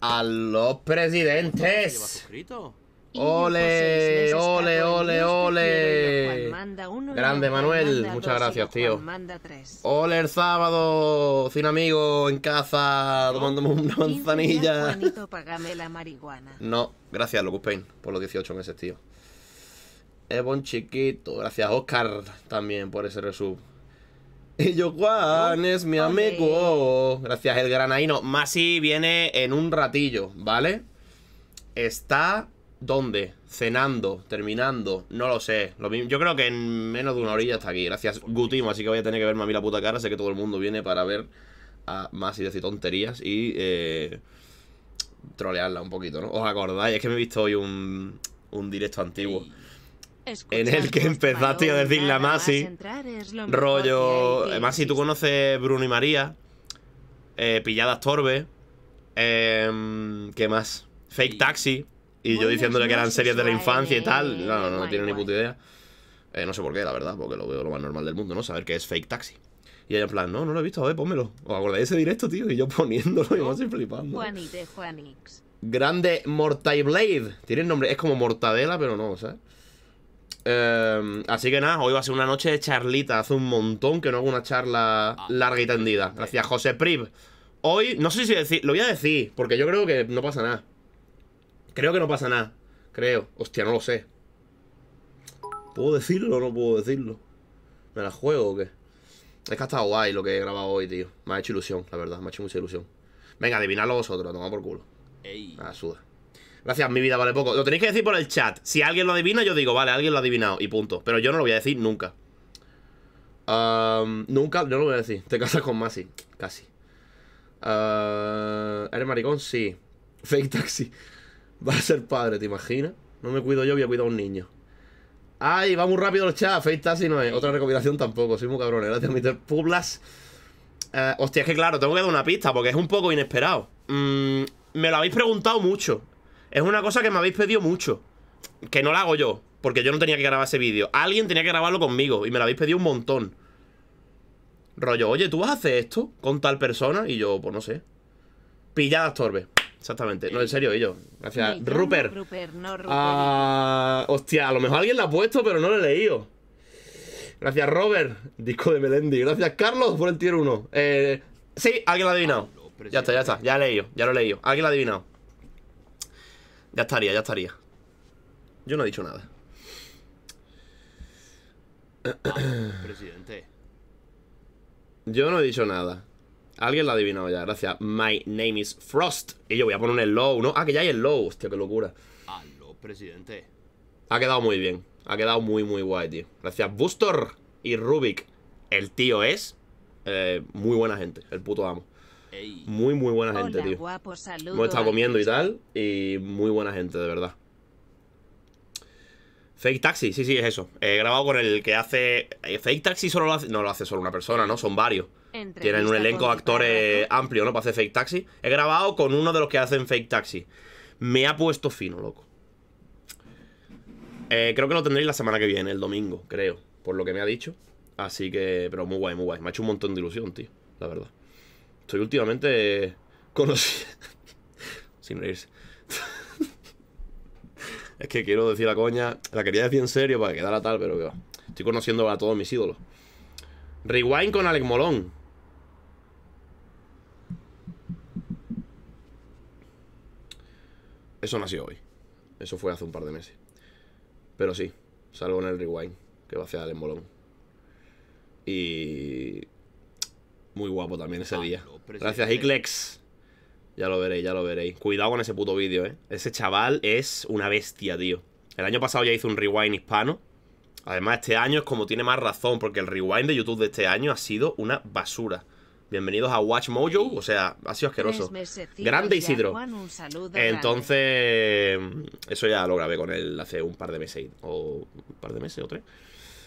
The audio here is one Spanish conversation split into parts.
A los presidentes. Ole, ole, ole, ole. Grande Manuel, muchas gracias, tío. Ole el sábado, sin amigo en casa, tomándome una manzanilla. No, gracias, Locus Payne por los 18 meses, tío. buen chiquito, gracias Oscar también por ese resub yo, Juan es mi amigo. Gracias, el granaino. Masi viene en un ratillo, ¿vale? Está. ¿Dónde? Cenando, terminando, no lo sé. Yo creo que en menos de una horilla está aquí. Gracias, Gutimo. Así que voy a tener que verme a mí la puta cara. Sé que todo el mundo viene para ver a Masi decir tonterías y eh, trolearla un poquito, ¿no? ¿Os acordáis? Es que me he visto hoy un, un directo antiguo en el que empezaste a decirle a Masi, rollo... Masi, tú conoces Bruno y María, Pilladas Torbe, eh, em, ¿qué más? Fake Taxi, y yo diciéndole que eran series de la infancia y tal. No, no, no tiene ni puta idea. Eh, no sé por qué, la verdad, porque lo veo lo más normal del mundo, ¿no? Saber que es Fake Taxi. Y ella en plan, no, no lo he visto, a ver, pónmelo. ¿Os acordáis ese directo, tío? Y yo poniéndolo y vamos flipando. Grande Mortaiblade. Blade. Tiene el nombre, es como Mortadela, pero no, ¿sabes? Em, así que nada, hoy va a ser una noche de charlita. Hace un montón que no hago una charla ah. larga y tendida. Gracias, José Prip Hoy, no sé si decir, lo voy a decir, porque yo creo que no pasa nada. Creo que no pasa nada. Creo. Hostia, no lo sé. ¿Puedo decirlo o no puedo decirlo? ¿Me la juego o qué? Es que ha estado guay lo que he grabado hoy, tío. Me ha hecho ilusión, la verdad. Me ha hecho mucha ilusión. Venga, adivinadlo vosotros. Toma por culo. Ey. Ah, Gracias, mi vida vale poco. Lo tenéis que decir por el chat. Si alguien lo adivina, yo digo, vale, alguien lo ha adivinado y punto. Pero yo no lo voy a decir nunca. nunca, no lo voy a decir. Te casas con Masi, casi. Ah, ¿Eres maricón? Sí. Fake taxi. Va a ser padre, ¿te imaginas? No me cuido yo, voy a cuidar a un niño. ¡Ay! Va muy rápido el chat. Fake taxi no es. Otra recopilación tampoco. Soy muy cabrón. ¿eh? Gracias, Mr. Publas. Eh, hostia, es que claro, tengo que dar una pista porque es un poco inesperado. Mm, me lo habéis preguntado mucho. Es una cosa que me habéis pedido mucho. Que no la hago yo, porque yo no tenía que grabar ese vídeo. Alguien tenía que grabarlo conmigo y me lo habéis pedido un montón. Rollo, oye, ¿tú vas a hacer esto con tal persona? Y yo, pues no sé. Pilladas torbe. Exactamente. No, en serio, yo Gracias. Rupert. Rupert, no Rupert. Ah, hostia, a lo mejor alguien la ha puesto, pero no lo he leído. Gracias, Robert. Disco de Melendi. Gracias, Carlos, por el tier 1. Eh, sí, alguien lo ha adivinado. Ah, ya está, ya está. Ya he leído, ya lo he leído. Alguien lo ha adivinado. Ya estaría, ya estaría. Yo no he dicho nada. Presidente. Yo no he dicho nada. Alguien lo ha adivinado ya, gracias. My name is Frost. Y yo voy a poner el low, ¿no? Ah, que ya hay el low, Hostia, qué locura. presidente. Ha quedado muy bien. Ha quedado muy, muy guay, tío. Gracias, Bustor y Rubik. El tío es eh, muy buena gente. El puto amo. Muy, muy buena gente, tío. Guapo, Hemos estado comiendo y tal. Y muy buena gente, de verdad. Fake Taxi, sí, sí, es eso. He grabado con el que hace. Eh, Fake Taxi solo lo hace. No lo hace solo una persona, ¿no? Son varios. Tienen un elenco de actores amplio, ¿no? Para hacer Fake Taxi. He grabado con uno de los que hacen Fake Taxi. Me ha puesto fino, loco. Eh, creo que lo tendréis la semana que viene, el domingo, creo. Por lo que me ha dicho. Así que. Pero muy guay, muy guay. Me ha hecho un montón de ilusión, tío. La verdad. Estoy últimamente eh, conocido. Sin reírse. es que quiero decir la coña. La quería decir en serio para que quedara tal, pero que va. Estoy conociendo a todos mis ídolos. Rewind con Alec Molón. Eso no ha sido hoy. Eso fue hace un par de meses. Pero sí, Salvo en el rewind que va a hacer Alec Molón. Y muy guapo también ese día. Gracias, Iclex. Ya lo veréis, ya lo veréis. Cuidado con ese puto vídeo, ¿eh? Ese chaval es una bestia, tío. El año pasado ya hizo un rewind hispano. Además, este año es como tiene más razón, porque el rewind de YouTube de este año ha sido una basura. Bienvenidos a Watch Mojo, o sea, ha sido asqueroso. Grande Isidro. Entonces, eso ya lo grabé con él hace un par de meses, o un par de meses o tres.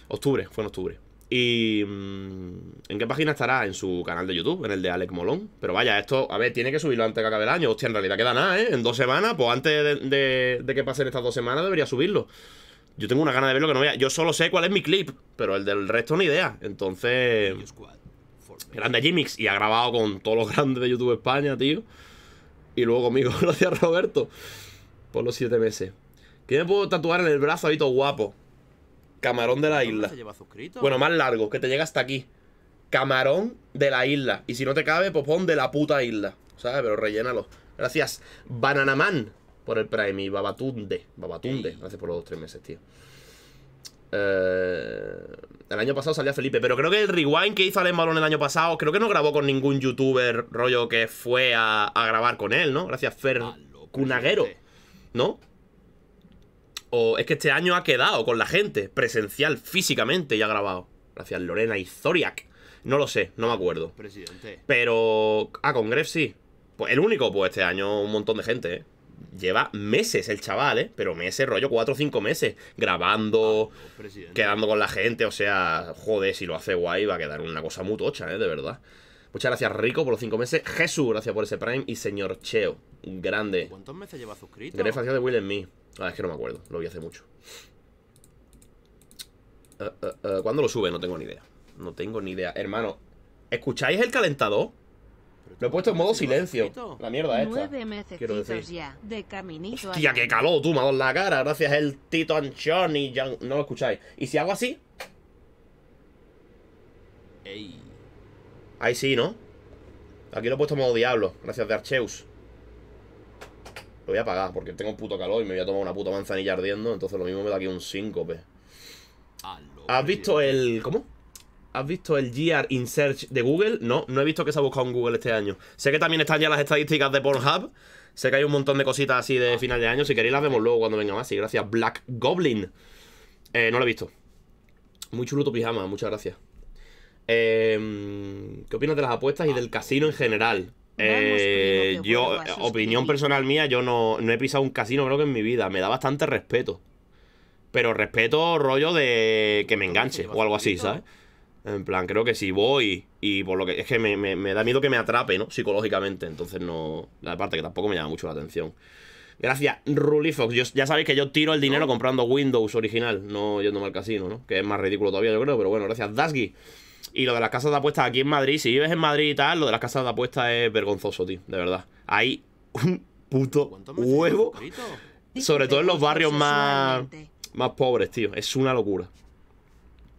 Octubre, fue en octubre. ¿Y mm, en qué página estará? En su canal de YouTube, en el de Alec Molón. Pero vaya, esto, a ver, tiene que subirlo antes que acabe el año. Hostia, en realidad queda nada, ¿eh? En dos semanas, pues antes de, que pasen estas dos semanas debería subirlo. Yo tengo una gana de verlo que no vea. Yo solo sé cuál es mi clip, pero el del resto ni idea. Entonces... Grande Jimix y ha grabado con todos los grandes de YouTube España, tío. Y luego conmigo Gracias, Roberto. Por los siete meses. ¿Qué me puedo tatuar en el brazo ahí todo guapo? Camarón de la isla. Bueno, más largo, que te llega hasta aquí. Camarón de la isla. Y si no te cabe, pues pon de la puta isla. ¿Sabes? Pero rellénalo. Gracias, Bananaman, por el Prime. Y Babatunde. Babatunde. Gracias por los dos tres meses, tío. Eh, el año pasado salía Felipe, pero creo que el rewind que hizo Alem Balón el año pasado, creo que no grabó con ningún youtuber rollo que fue a, grabar con él, ¿no? Gracias, Fer ah, Cunaguero, ¿no? o es que este año ha quedado con la gente, presencial, físicamente y ha grabado. Gracias, Lorena y Zoriac. No lo sé, no me acuerdo. Presidente. Pero. Ah, con Gref sí. Pues el único, pues este año un montón de gente, ¿eh? Lleva meses el chaval, ¿eh? Pero meses, rollo, cuatro o cinco meses. Grabando, ah, pues, quedando con la gente. O sea, joder, si lo hace guay, va a quedar una cosa muy tocha, ¿eh? De verdad. Muchas gracias, Rico, por los cinco meses. Jesús, gracias por ese Prime. Y señor Cheo, grande. ¿Cuántos meses lleva suscrito? Gref de Will en Me. Ah, es que no me acuerdo, lo vi hace mucho. Eh, eh, eh, ¿Cuándo lo sube? No tengo ni idea. No tengo ni idea. Hermano, ¿escucháis el calentador? Lo he puesto en modo silencio. La mierda esta. quiero decir. Ya, de caminito Hostia, qué calor, tú, me la cara. Gracias el Tito Johnny y No lo escucháis. Y si hago así. Ahí sí, ¿no? Aquí lo he puesto en modo diablo. Gracias de Archeus. Lo voy a pagar porque tengo un puto calor y me voy a tomar una puta manzanilla ardiendo. Entonces lo mismo me da aquí un síncope. ¿Has visto el... ¿Cómo? ¿Has visto el GR in Search de Google? No, no he visto que se ha buscado en Google este año. Sé que también están ya las estadísticas de Pornhub. Sé que hay un montón de cositas así de ah. final de año. Si queréis las vemos luego cuando venga más. Y gracias, Black Goblin. Eh, no lo he visto. Muy chulo tu pijama, muchas gracias. Em, ¿Qué opinas de las apuestas y ah. del casino en general? Eh, yo, opinión personal mía, yo no, he pisado un casino creo que en mi vida. Me da bastante respeto. Pero respeto rollo de que me enganche o algo así, ¿sabes? En plan, creo que si voy y por lo que... Es que me, da miedo que me atrape, ¿no? Psicológicamente, entonces no... La parte que tampoco me llama mucho la atención. Gracias, Rulifox. ya sabéis que yo tiro el dinero comprando Windows original, no yéndome al casino, ¿no? Que es más ridículo todavía, yo creo, pero bueno, gracias. Dasgi. Y lo de las casas de apuestas aquí en Madrid, si vives en Madrid y tal, lo de las casas de apuestas es vergonzoso, tío, de verdad. Hay un puto huevo. Sobre todo en los barrios más, más pobres, tío. Es una locura.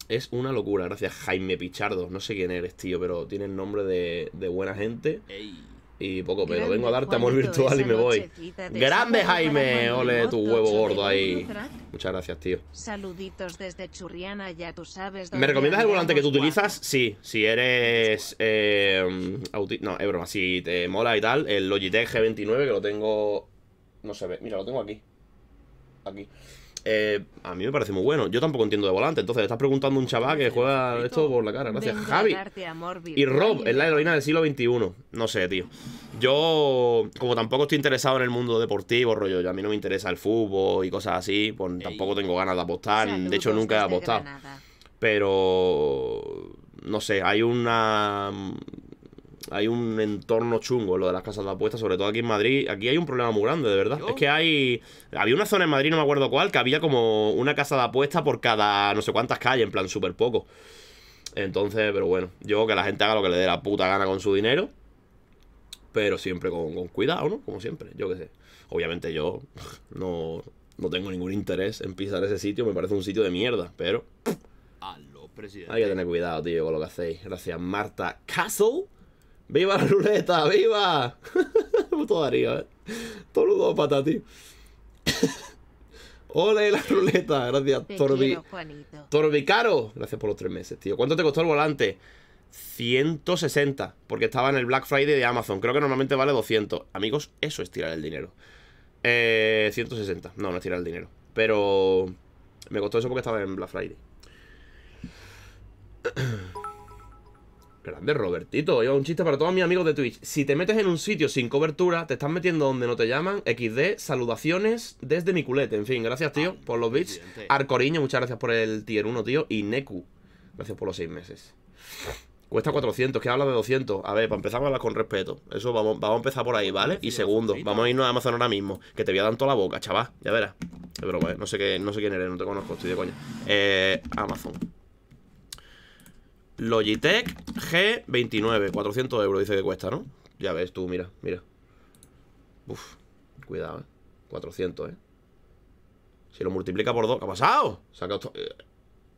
Es una locura, gracias Jaime Pichardo. No sé quién eres, tío, pero el nombre de, de buena gente. Ey y poco pero Vengo a darte amor virtual y me voy. ¡Grande, Jaime! ¡Ole tu huevo gordo ahí! Muchas gracias, tío. Saluditos desde Churriana, ya tú sabes. ¿Me recomiendas el volante que tú utilizas? Sí, si eres. Eh, no, es broma. Si te mola y tal, el Logitech G29, que lo tengo. No se ve. Mira, lo tengo aquí. Aquí. Eh, a mí me parece muy bueno. Yo tampoco entiendo de volante. Entonces, estás preguntando a un chaval que juega esto por la cara. Gracias, Javi. Y Rob es la heroína del siglo XXI. No sé, tío. Yo, como tampoco estoy interesado en el mundo deportivo, rollo, a mí no me interesa el fútbol y cosas así, pues tampoco tengo ganas de apostar. de hecho, nunca he apostado. Pero, no sé, hay una hay un entorno chungo lo de las casas de apuestas, sobre todo aquí en Madrid. Aquí hay un problema muy grande, de verdad. Es que hay. Había una zona en Madrid, no me acuerdo cuál, que había como una casa de apuestas por cada no sé cuántas calles, en plan súper poco. Entonces, pero bueno, yo que la gente haga lo que le dé la puta gana con su dinero. Pero siempre con, cuidado, ¿no? Como siempre, yo qué sé. Obviamente yo no, no tengo ningún interés en pisar ese sitio, me parece un sitio de mierda, pero... Hay que tener cuidado, tío, con lo que hacéis. Gracias, Marta Castle. ¡Viva la ruleta! ¡Viva! Puto Darío, ¿eh? Todo pata, tío. ¡Ole la ruleta! Gracias, te Torbi. Caro! Gracias por los tres meses, tío. ¿Cuánto te costó el volante? 160, porque estaba en el Black Friday de Amazon. Creo que normalmente vale 200. Amigos, eso es tirar el dinero. Eh, 160. No, no es tirar el dinero. Pero me costó eso porque estaba en Black Friday. Grande, Robertito. yo un chiste para todos mis amigos de Twitch. Si te metes en un sitio sin cobertura, te estás metiendo donde no te llaman. XD, saludaciones desde mi culete. En fin, gracias, tío, ah, por los bits. Arcoriño, muchas gracias por el tier 1, tío. Y Neku, gracias por los 6 meses. Cuesta 400, que habla de 200. A ver, para empezar, hablar con respeto. Eso vamos, vamos a empezar por ahí, ¿vale? Y segundo, vamos a irnos a Amazon ahora mismo. Que te voy a dar toda la boca, chaval. Ya verás. Pero bueno, ¿eh? no sé, qué, no sé quién eres, no te conozco, estoy de coña. Eh, Amazon. Logitech G29, 400 euros dice que cuesta, ¿no? Ya ves tú, mira, mira Uf, cuidado, eh 400, eh Si lo multiplica por 2, ¿qué ha pasado? Saca eh,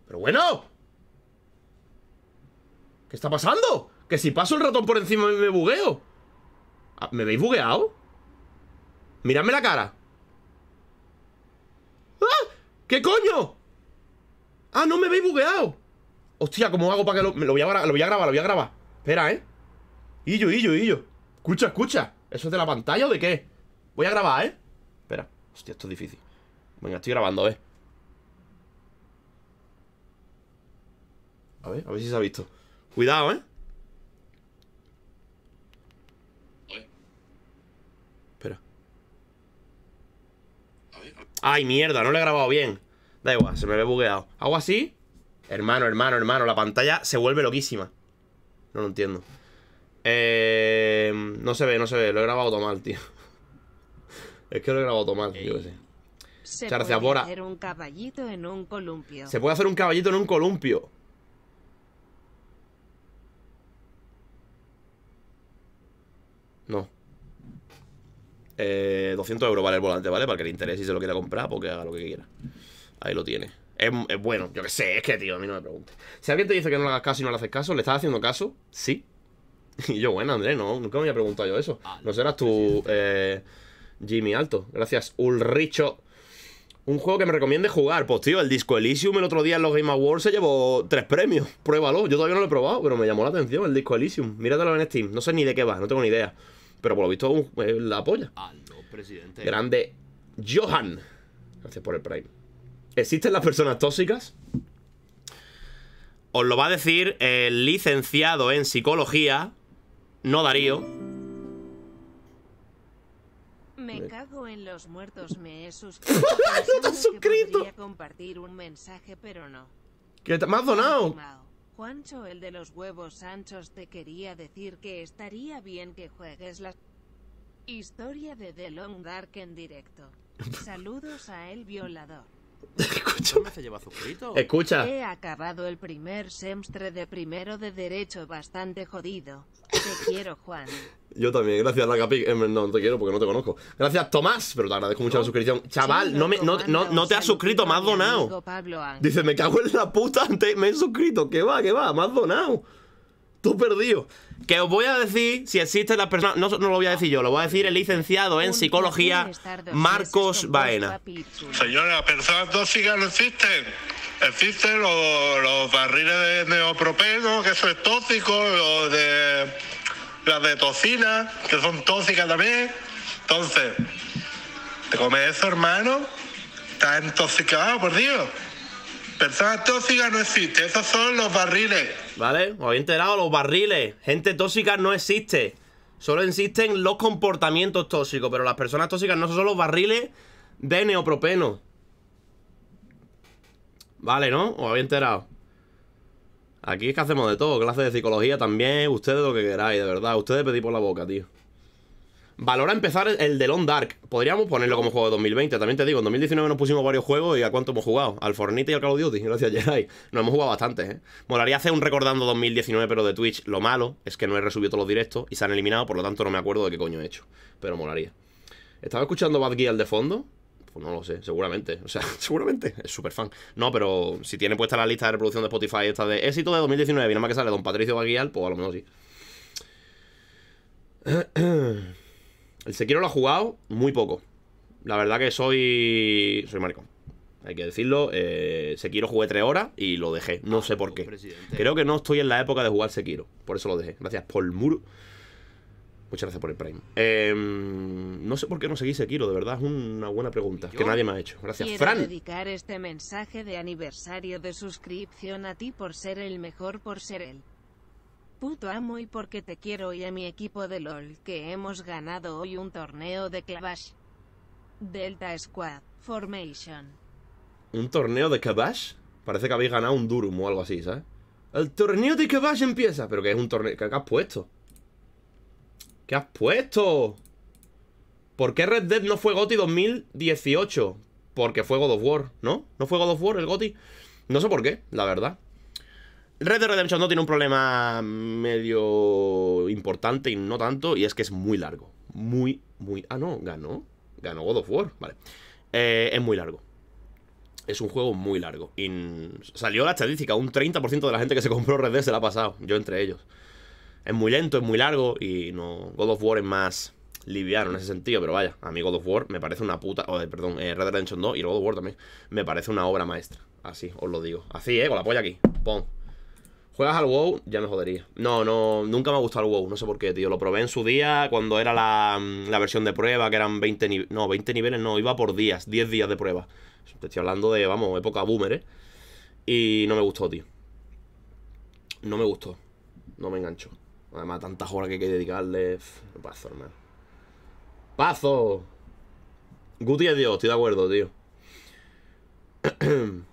¡Pero bueno! ¿Qué está pasando? Que si paso el ratón por encima me bugueo ah, ¿Me veis bugueado? Miradme la cara ¡Ah! ¿Qué coño? ¡Ah, no me veis bugueado! Hostia, ¿cómo hago para que lo, lo, voy a, lo voy a grabar? Lo voy a grabar. Espera, ¿eh? Illo, illo, illo. Escucha, escucha. ¿Eso es de la pantalla o de qué? Voy a grabar, ¿eh? Espera. Hostia, esto es difícil. Venga, estoy grabando, ¿eh? A ver, a ver si se ha visto. Cuidado, ¿eh? Espera. Ay, mierda, no lo he grabado bien. Da igual, se me ve bugueado. Hago así Hermano, hermano, hermano, la pantalla se vuelve loquísima. No lo entiendo. Eh, no se ve, no se ve. Lo he grabado todo mal, tío. Es que lo he grabado todo mal, yo Se Hacer un caballito en un columpio. Se puede hacer un caballito en un columpio. No. Eh, 200 euros vale el volante, ¿vale? Para el que le interese y se lo quiera comprar, porque pues haga lo que quiera. Ahí lo tiene. Es, eh, bueno, yo qué sé, es que, tío, a mí no me preguntes. Si alguien te dice que no le hagas caso y no le haces caso, ¿le estás haciendo caso? Sí. Y yo, bueno, Andrés, no, nunca me había preguntado yo eso. Ah, no serás tú, eh, Jimmy Alto. Gracias, Ulricho. Un juego que me recomiende jugar. Pues, tío, el Disco Elysium el otro día en los Game Awards se llevó tres premios. Pruébalo. Yo todavía no lo he probado, pero me llamó la atención el Disco Elysium. Míratelo en Steam. No sé ni de qué va, no tengo ni idea. Pero por lo visto, eh, la apoya. presidente. Grande Johan. Gracias por el Prime. ¿Existen las personas tóxicas? Os lo va a decir el licenciado en psicología, no Darío. Me cago en los muertos, me he suscrito. ¡No te suscrito! compartir un mensaje, pero no. ¿Qué te, has donado? Juancho, el de los huevos anchos, te quería decir que estaría bien que juegues la historia de The Long Dark en directo. Saludos a El Violador. Escucha. Escucha. He acabado el primer semestre de primero de Derecho bastante jodido. Te quiero, Juan. Yo también, gracias, la No, eh, no, te quiero porque no te conozco. Gracias, Tomás, pero te agradezco mucho la oh, suscripción. Chaval, no, me, no, no, te has suscrito, me has donado. Dice, me cago en la puta, antes me he suscrito. que va, que va? Me has donado tú perdido. Que os voy a decir si existe la persona. No, no lo voy a decir yo, lo voy a decir el licenciado en psicología Marcos Baena. Señora, personas tóxicas no existen. Existen los, barriles de neopropeno, que eso es tóxico, los de, las de tocina, que son tóxicas también. Entonces, ¿te comes eso, hermano? Estás intoxicado, por Dios. Personas tóxicas no existen, esos son los barriles. Vale, os había enterado, los barriles. Gente tóxica no existe. Solo existen los comportamientos tóxicos, pero las personas tóxicas no son los barriles de neopropeno. Vale, ¿no? Os había enterado. Aquí es que hacemos de todo, clase de psicología también, ustedes lo que queráis, de verdad. Ustedes pedí por la boca, tío. Valora empezar el de Long Dark. Podríamos ponerlo como juego de 2020. También te digo, en 2019 nos pusimos varios juegos y ¿a cuánto hemos jugado? Al Fortnite y al Call of Duty, gracias Jedi. Nos hemos jugado bastante ¿eh? Molaría hacer un recordando 2019, pero de Twitch. Lo malo es que no he resubido todos los directos y se han eliminado, por lo tanto no me acuerdo de qué coño he hecho. Pero molaría. ¿Estaba escuchando Bad de fondo? Pues no lo sé, seguramente. O sea, seguramente. Es súper fan. No, pero si tiene puesta la lista de reproducción de Spotify esta de éxito de 2019 y nada más que sale Don Patricio Baguial, pues a lo menos sí. El Sekiro lo ha jugado muy poco. La verdad que soy. Soy maricón. Hay que decirlo. Eh, Sekiro jugué tres horas y lo dejé. No ah, sé por qué. Creo que no estoy en la época de jugar Sekiro. Por eso lo dejé. Gracias por el muro. Muchas gracias por el Prime. Em, no sé por qué no seguí Sekiro, de verdad, es una buena pregunta que nadie me ha hecho. Gracias, Quiero Fran. dedicar este mensaje de aniversario de suscripción a ti por ser el mejor, por ser él puto amo y porque te quiero y a mi equipo de LOL que hemos ganado hoy un torneo de Clavash. Delta Squad, Formation. ¿Un torneo de Clavash? Parece que habéis ganado un Durum o algo así, ¿sabes? El torneo de Clavash empieza. Pero que es un torneo... ¿Qué has puesto? ¿Qué has puesto? ¿Por qué Red Dead no fue GOTI 2018? Porque fue God of War, ¿no? ¿No fue God of War el GOTI? No sé por qué, la verdad Red Dead Redemption 2 tiene un problema medio importante y no tanto, y es que es muy largo. Muy, muy... Ah, no, ganó. Ganó God of War, vale. Eh, es muy largo. Es un juego muy largo. y Salió la estadística, un 30% de la gente que se compró Red Dead se la ha pasado, yo entre ellos. Es muy lento, es muy largo y no... God of War es más liviano en ese sentido, pero vaya, a mí God of War me parece una puta... Eh, perdón, eh, Red Dead Redemption 2 y God of War también me parece una obra maestra. Así, os lo digo. Así, eh, con la polla aquí. pum ¿Juegas al WoW? Ya me jodería. No, no, nunca me ha gustado el WoW, no sé por qué, tío. Lo probé en su día cuando era la, mm, versión de prueba, que eran 20 niveles. No, 20 niveles no, iba por días, 10 días de prueba. Te estoy hablando de, vamos, época boomer, ¿eh? Y no me gustó, tío. No me gustó. No me engancho. Además, tantas horas que hay que dedicarle. Pazo, hermano. ¡Pazo! Guti es Dios, estoy de acuerdo, tío.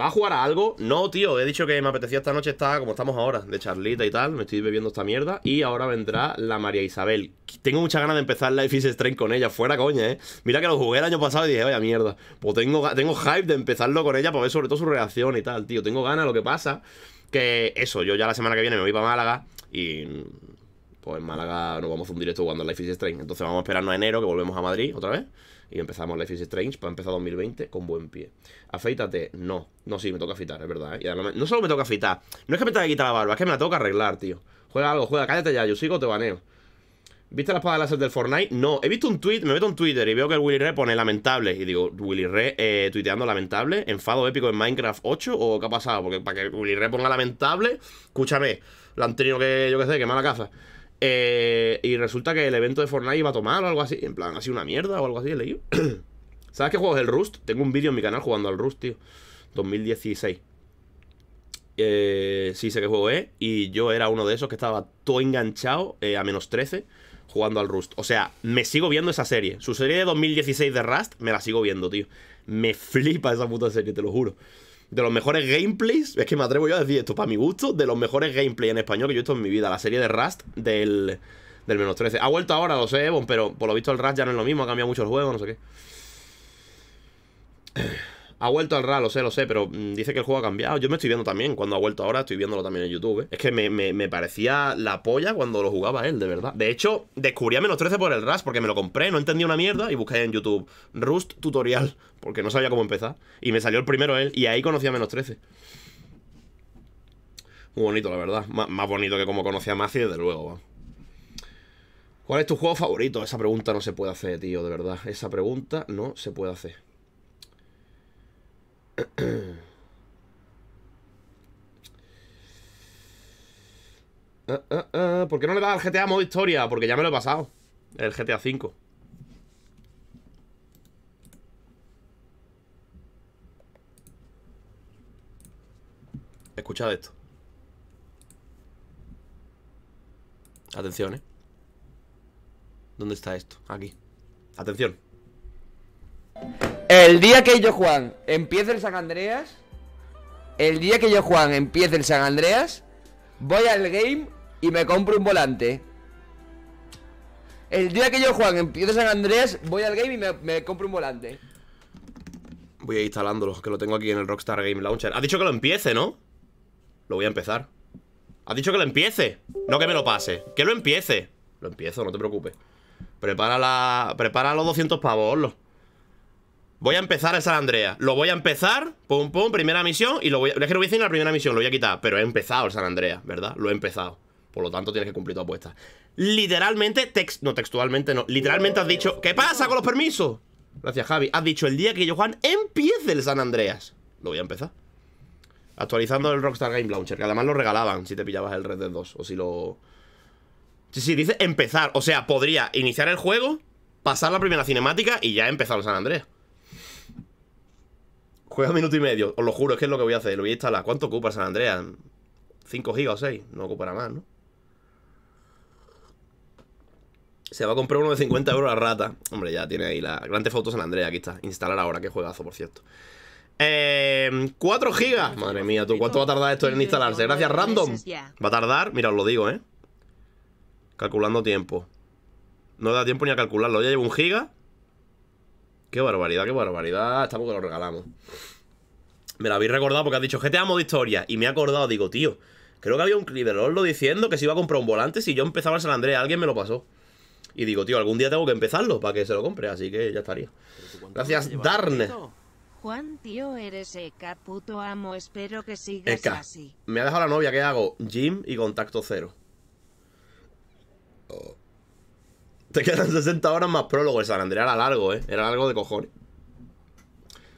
¿Va a jugar a algo? No, tío, he dicho que me apetecía esta noche estar como estamos ahora, de charlita y tal. Me estoy bebiendo esta mierda. Y ahora vendrá la María Isabel. Tengo muchas ganas de empezar Life is Strange con ella, fuera coña, ¿eh? Mira que lo jugué el año pasado y dije, vaya mierda. Pues tengo, tengo hype de empezarlo con ella para ver sobre todo su reacción y tal, tío. Tengo ganas, lo que pasa. Que eso, yo ya la semana que viene me voy para Málaga y pues en Málaga nos vamos a un directo jugando Life is Strange. Entonces vamos a esperarnos a enero que volvemos a Madrid otra vez. Y empezamos Life is Strange para empezar 2020 con buen pie. Afeítate, no. No, sí, me toca afeitar, es verdad. ¿eh? no solo me toca afeitar, no es que me tenga que quitar la barba, es que me la toca arreglar, tío. Juega algo, juega, cállate ya, yo sigo, te baneo. ¿Viste la espada de láser del Fortnite? No, he visto un tweet, me meto en Twitter y veo que el Willy Re pone lamentable. Y digo, Willy Re eh, tuiteando lamentable, enfado épico en Minecraft 8 o qué ha pasado? Porque para que Willy Re ponga lamentable, escúchame, lo han tenido que, yo qué sé, quemar la caza eh, y resulta que el evento de Fortnite iba a tomar o algo así. En plan, ha sido una mierda o algo así, leí. ¿Sabes qué juego es el Rust? Tengo un vídeo en mi canal jugando al Rust, tío. 2016. Eh, sí sé qué juego es. Y yo era uno de esos que estaba todo enganchado eh, a menos 13 jugando al Rust. O sea, me sigo viendo esa serie. Su serie de 2016 de Rust, me la sigo viendo, tío. Me flipa esa puta serie, te lo juro de los mejores gameplays, es que me atrevo yo a decir esto, para mi gusto, de los mejores gameplays en español que yo he visto en mi vida, la serie de Rust del, del menos 13. Ha vuelto ahora, lo sé, Evon, pero por lo visto el Rust ya no es lo mismo, ha cambiado mucho el juego, no sé qué. Ha vuelto al RAS, lo sé, lo sé, pero mm, dice que el juego ha cambiado. Yo me estoy viendo también, cuando ha vuelto ahora, estoy viéndolo también en YouTube. ¿eh? Es que me, parecía la polla cuando lo jugaba él, de verdad. De hecho, descubrí a menos 13 por el RAS porque me lo compré, no entendía una mierda y busqué en YouTube Rust Tutorial, porque no sabía cómo empezar. Y me salió el primero él, y ahí conocí a menos 13. Muy bonito, la verdad. más bonito que como conocía a Maci, desde luego, ¿Cuál es tu juego favorito? Esa pregunta no se puede hacer, tío, de verdad. Esa pregunta no se puede hacer. Ah, ah, ah, ¿Por qué no le da al GTA modo historia? Porque ya me lo he pasado. El GTA V. Escuchad esto. Atención, ¿eh? ¿Dónde está esto? Aquí. Atención. El día que yo, Juan, empiece el San Andreas. El día que yo, Juan, empiece el San Andreas. Voy al game y me compro un volante. El día que yo, Juan, empiece San Andreas, voy al game y me, compro un volante. Voy a instalándolo, que lo tengo aquí en el Rockstar Game Launcher. Ha dicho que lo empiece, ¿no? Lo voy a empezar. Ha dicho que lo empiece. No que me lo pase. Que lo empiece. Lo empiezo, no te preocupes. Prepara, la... Prepara los 200 pavos, Voy a empezar el San Andreas. Lo voy a empezar, pum, pum, primera misión. Y lo voy a. Es que lo voy a decir en la primera misión, lo voy a quitar. Pero he empezado el San Andreas, ¿verdad? Lo he empezado. Por lo tanto, tienes que cumplir tu apuesta. Literalmente, no, textualmente no. Literalmente has dicho. ¿Qué pasa con los permisos? Gracias, Javi. Has dicho el día que yo, Juan, empiece el San Andreas. Lo voy a empezar. Actualizando el Rockstar Game Launcher, que además lo regalaban si te pillabas el Red Dead 2 o si lo. Sí, sí, dice empezar. O sea, podría iniciar el juego, pasar la primera cinemática y ya empezar el San Andreas. Juega minuto y medio, os lo juro, es que es lo que voy a hacer. Lo voy a instalar. ¿Cuánto ocupa San Andrea? ¿5 gigas o 6? No ocupará más, ¿no? Se va a comprar uno de 50 euros la rata. Hombre, ya tiene ahí la grande foto San Andrea Aquí está. Instalar ahora, qué juegazo, por cierto. Eh, 4 gigas. Madre mía, tú, ¿cuánto va a tardar esto en instalarse? Gracias, random. Va a tardar, mira, os lo digo, ¿eh? Calculando tiempo. No da tiempo ni a calcularlo. Ya llevo un giga. Qué barbaridad, qué barbaridad. Estamos que lo regalamos. Me la habéis recordado porque ha dicho te amo de historia. Y me he acordado, digo, tío, creo que había un Cliverollo diciendo que se iba a comprar un volante. Si yo empezaba el San Andrés, alguien me lo pasó. Y digo, tío, algún día tengo que empezarlo para que se lo compre, así que ya estaría. Gracias, Darne. Juan, tío, eres Eka, amo, espero que sigas así. Me ha dejado la novia, ¿qué hago? Jim y contacto cero. Oh. Te quedan 60 horas más prólogo. El San Andrés era largo, ¿eh? Era largo de cojones.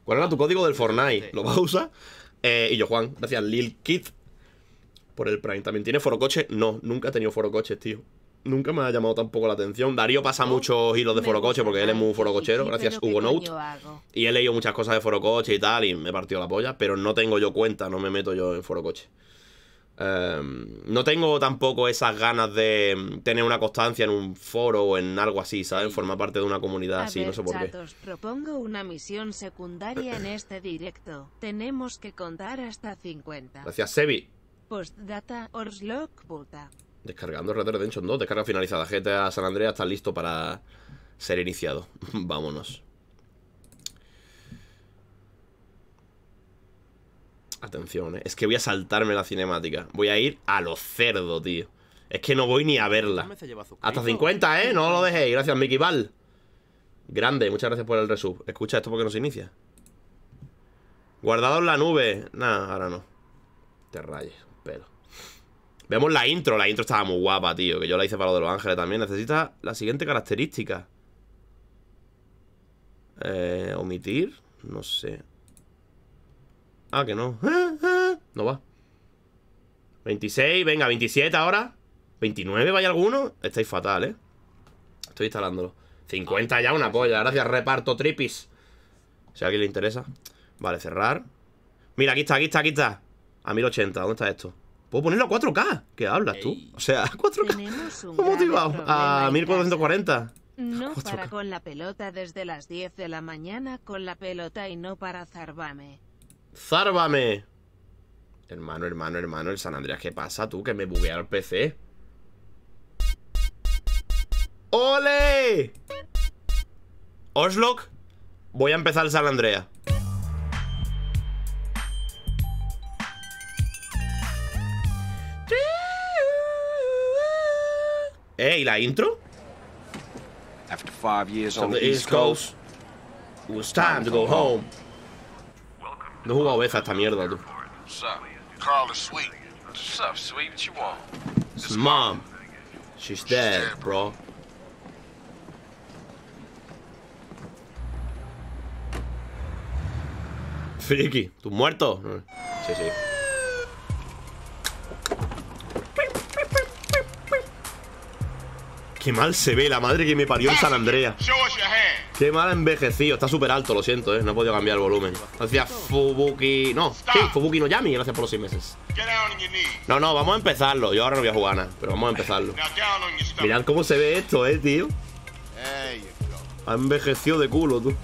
¿Cuál era tu código del Fortnite? ¿Lo vas a usar? Eh, y yo, Juan, gracias, Lil Kid, por el Prime. ¿También tiene foro coche? No, nunca he tenido foro tío. Nunca me ha llamado tampoco la atención. Darío pasa muchos hilos de forocoche porque él es muy forocochero, gracias Hugo Note. Y he leído muchas cosas de forocoche y tal, y me partió la polla, pero no tengo yo cuenta, no me meto yo en forocoche. Em, no tengo tampoco esas ganas de em, tener una constancia en un foro o en algo así, ¿sabes? Formar parte de una comunidad así, no sé por qué. propongo una misión secundaria en este directo. Tenemos que contar hasta 50. Gracias, Sebi. Postdata Orslock puta. Descargando Red Redemption 2, descarga finalizada. GTA San Andreas está listo para ser iniciado. Vámonos. Atención, eh. es que voy a saltarme la cinemática. Voy a ir a lo cerdo, tío. Es que no voy ni a verla. Hasta 50, ¿eh? No lo dejéis. Gracias, Mickey Ball. Grande, muchas gracias por el resub. Escucha esto porque no se inicia. Guardado en la nube. Nah, ahora no. Te rayes, pero. Vemos la intro. La intro estaba muy guapa, tío. Que yo la hice para lo de los ángeles también. Necesita la siguiente característica. Eh, omitir. No sé. Ah, que no No va 26, venga, 27 ahora 29, vaya alguno Estáis fatal, eh Estoy instalándolo 50 ya, una polla Gracias, reparto tripis Si a alguien le interesa Vale, cerrar Mira, aquí está, aquí está, aquí está A 1080, ¿dónde está esto? ¿Puedo ponerlo a 4K? ¿Qué hablas tú? O sea, 4K ¿Cómo te iba? A 1440 no para con la pelota desde las 10 de la mañana con la pelota y no para zarvame. ¡Zárvame! Hermano, hermano, hermano, el San Andreas, ¿qué pasa tú? Que me buguea el PC. ¡Ole! Oslock, voy a empezar el San Andreas. ¿Eh? ¿Y la intro? After five years on the East Coast, it was time to go home. No he jugado esta mierda, tú. mom. She's dead, bro. Friki, ¿tú muerto? Sí, sí. Qué mal se ve, la madre que me parió en San Andrea. Qué mal envejecido, está súper alto, lo siento, eh. No he podido cambiar el volumen. Hacía Fubuki. No, sí, Fubuki no Yami, gracias por los 6 meses. No, no, vamos a empezarlo. Yo ahora no voy a jugar nada, pero vamos a empezarlo. Mirad cómo se ve esto, eh, tío. Ha envejecido de culo, tú.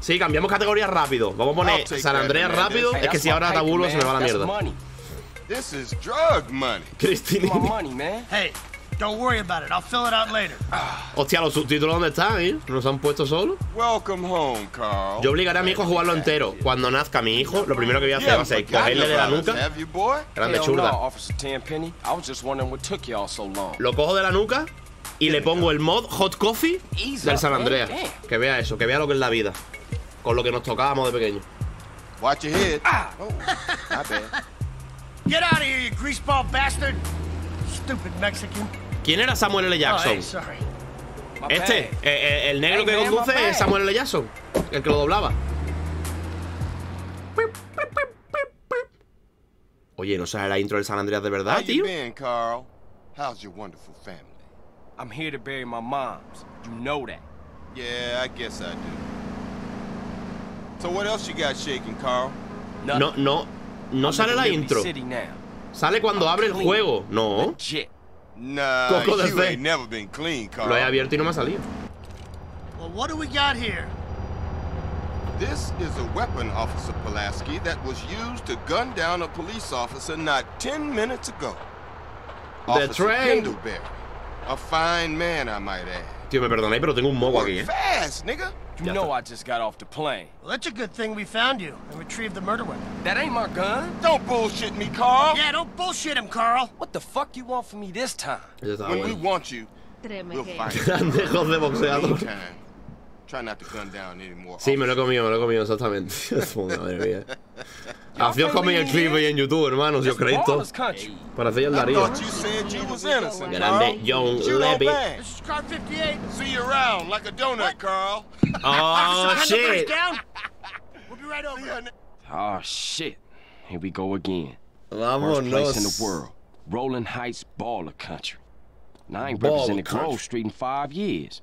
Sí, cambiamos categoría rápido. Vamos a poner San Andrea rápido. Es que si ahora tabulo se me va la mierda. This is drug money. Cristina. Hey, don't worry about it. I'll fill it out later. Hostia, los subtítulos dónde están, ¿eh? ¿Nos han puesto solo? Welcome home, Carl. Yo obligaré a mi hijo a jugarlo entero. Cuando nazca mi hijo, lo primero que voy a hacer va a ser cogerle de la nuca. Grande churda. Lo cojo de la nuca y le pongo el mod Hot Coffee del San Andreas. Que vea eso, que vea lo que es la vida. Con lo que nos tocábamos de pequeño. Watch your head. Ah. Oh, Get out of here, you greaseball bastard. Stupid Mexican. ¿Quién era Samuel L. Jackson? Oh, sorry. Este, eh, eh, el negro que conduce es Samuel L. Jackson, el que lo doblaba. Oye, ¿no será la intro del San Andreas de verdad, tío? Been, Carl? How's your wonderful family? I'm here to bury my moms. You know that. Yeah, I guess I do. So what else you got shaking, Carl? No, no. No sale la intro. Sale cuando abre el juego. No. Coco de fe. Lo he abierto y no me ha salido. What do we got here? This is a weapon, Officer Pulaski, that was used to gun down a police officer not 10 minutes ago. The train. A fine man, I might add. Tío, me perdonéis, pero tengo un moco aquí, ¿eh? Fast, nigga. You know I just got off the plane. Well, that's a good thing we found you and retrieved the murder weapon. That ain't my gun. Don't bullshit me, Carl. Yeah, don't bullshit him, Carl. What the fuck you want from me this time? When we want you, we'll find you. Try not to gun down anymore. Sí, me lo he comido, me lo he comido exactamente. madre mía. I've just come el clip en YouTube, hermanos, yo creo. Para hacer andaría. Grande John Levy. See you around like a donut, Carl. Oh shit. we Oh shit. Here we go again. Vámonos. Worst place in the world. Rolling Heights baller country. And I ain't represented Grove Street in five years.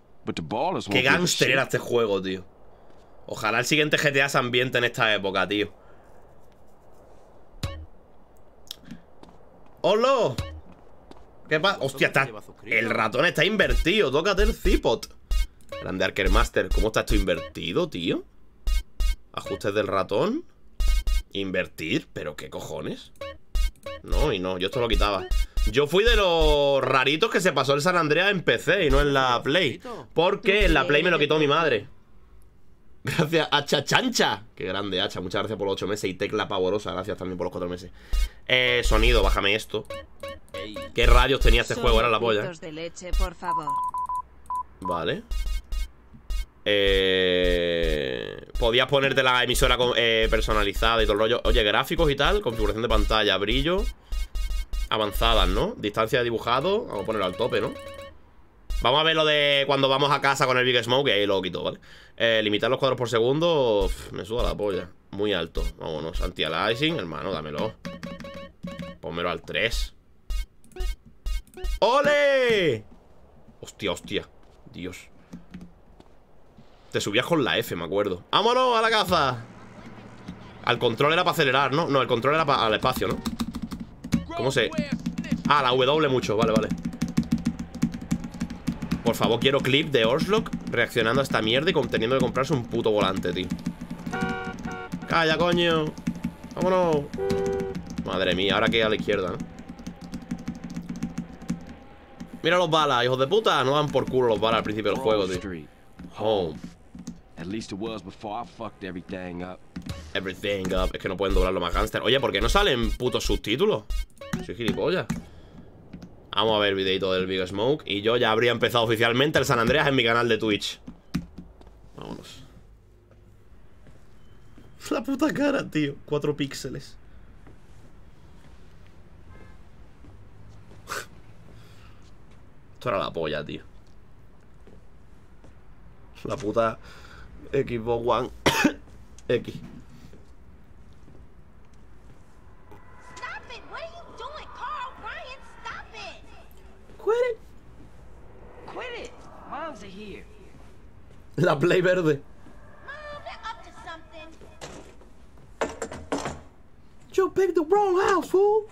Qué gangster era este juego, tío. Ojalá el siguiente GTA se ambiente en esta época, tío. ¡Hola! ¿Qué pasa? Hostia, está... El ratón está invertido. Tócate el Zipot. Grande Arker Master. ¿Cómo está esto invertido, tío? Ajustes del ratón. Invertir. ¿Pero qué cojones? No, y no, yo esto lo quitaba. Yo fui de los raritos que se pasó el San Andreas en PC y no en la Play. Porque en la Play me lo quitó mi madre. Gracias, Hacha Chancha. Qué grande, Hacha. Muchas gracias por los 8 meses. Y Tecla Pavorosa, gracias también por los 4 meses. Eh, sonido, bájame esto. ¿Qué radios tenía este juego? Era la polla. Vale. Eh, podías ponerte la emisora eh, personalizada y todo el rollo. Oye, gráficos y tal, configuración de pantalla, brillo. Avanzadas, ¿no? Distancia de dibujado. Vamos a ponerlo al tope, ¿no? Vamos a ver lo de cuando vamos a casa con el Big Smoke, Y ahí lo quito, ¿vale? Eh, limitar los cuadros por segundo. me suda la polla. Muy alto. Vámonos. Anti-aliasing, hermano, dámelo. Pónmelo al 3. ¡Ole! Hostia, hostia. Dios. Te subías con la F, me acuerdo ¡Vámonos a la caza! Al control era para acelerar, ¿no? No, el control era para al espacio, ¿no? ¿Cómo se...? Ah, la W mucho, vale, vale Por favor, quiero clip de Orslock Reaccionando a esta mierda y teniendo que comprarse un puto volante, tío ¡Calla, coño! ¡Vámonos! Madre mía, ahora que a la izquierda, ¿no? Mira los balas, hijos de puta No dan por culo los balas al principio del juego, tío Home At least it was before I fucked everything up. Everything up. Es que no pueden doblarlo más gangster. Oye, ¿por qué no salen putos subtítulos? Soy gilipollas. Vamos a ver el videito del Big Smoke. Y yo ya habría empezado oficialmente el San Andreas en mi canal de Twitch. Vámonos. La puta cara, tío. Cuatro píxeles. Esto era la polla, tío. La puta... Xbox One X. La Play verde. You picked the wrong house, fool.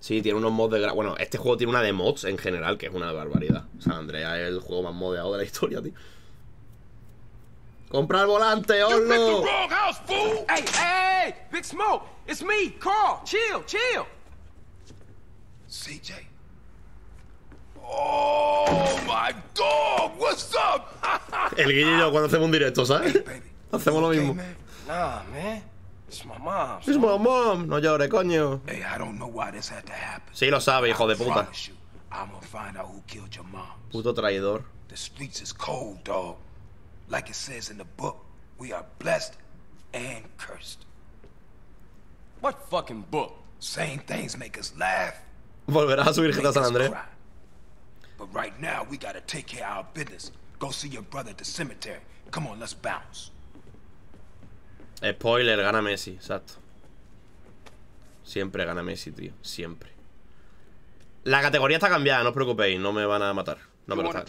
Sí, tiene unos mods de Bueno, este juego tiene una de mods en general, que es una barbaridad. sea, Andrea es el juego más modeado de la historia, tío. Compra el volante, Orlo. Hey, hey, Big Smoke, it's me, Carl. Chill, chill. CJ. Oh my God, what's up? el Guille cuando hacemos un directo, ¿sabes? Hey, Hacemos lo mismo. No, man? Nah, man. It's my mom. It's my mom. No llores, coño. Hey, I don't know why this had to happen. Sí lo sabe, hijo de puta. Puto traidor. The streets is cold, dog. Like it says in the book, we are blessed and cursed. What fucking book? Same things make us laugh. Volverás a subir GTA San Andrés. But right now, we gotta take care of our business. Go see your brother at the cemetery. Come on, let's bounce. Spoiler, gana Messi, exacto. Siempre gana Messi, tío. Siempre. La categoría está cambiada, no os preocupéis, no me van a matar. No me lo están.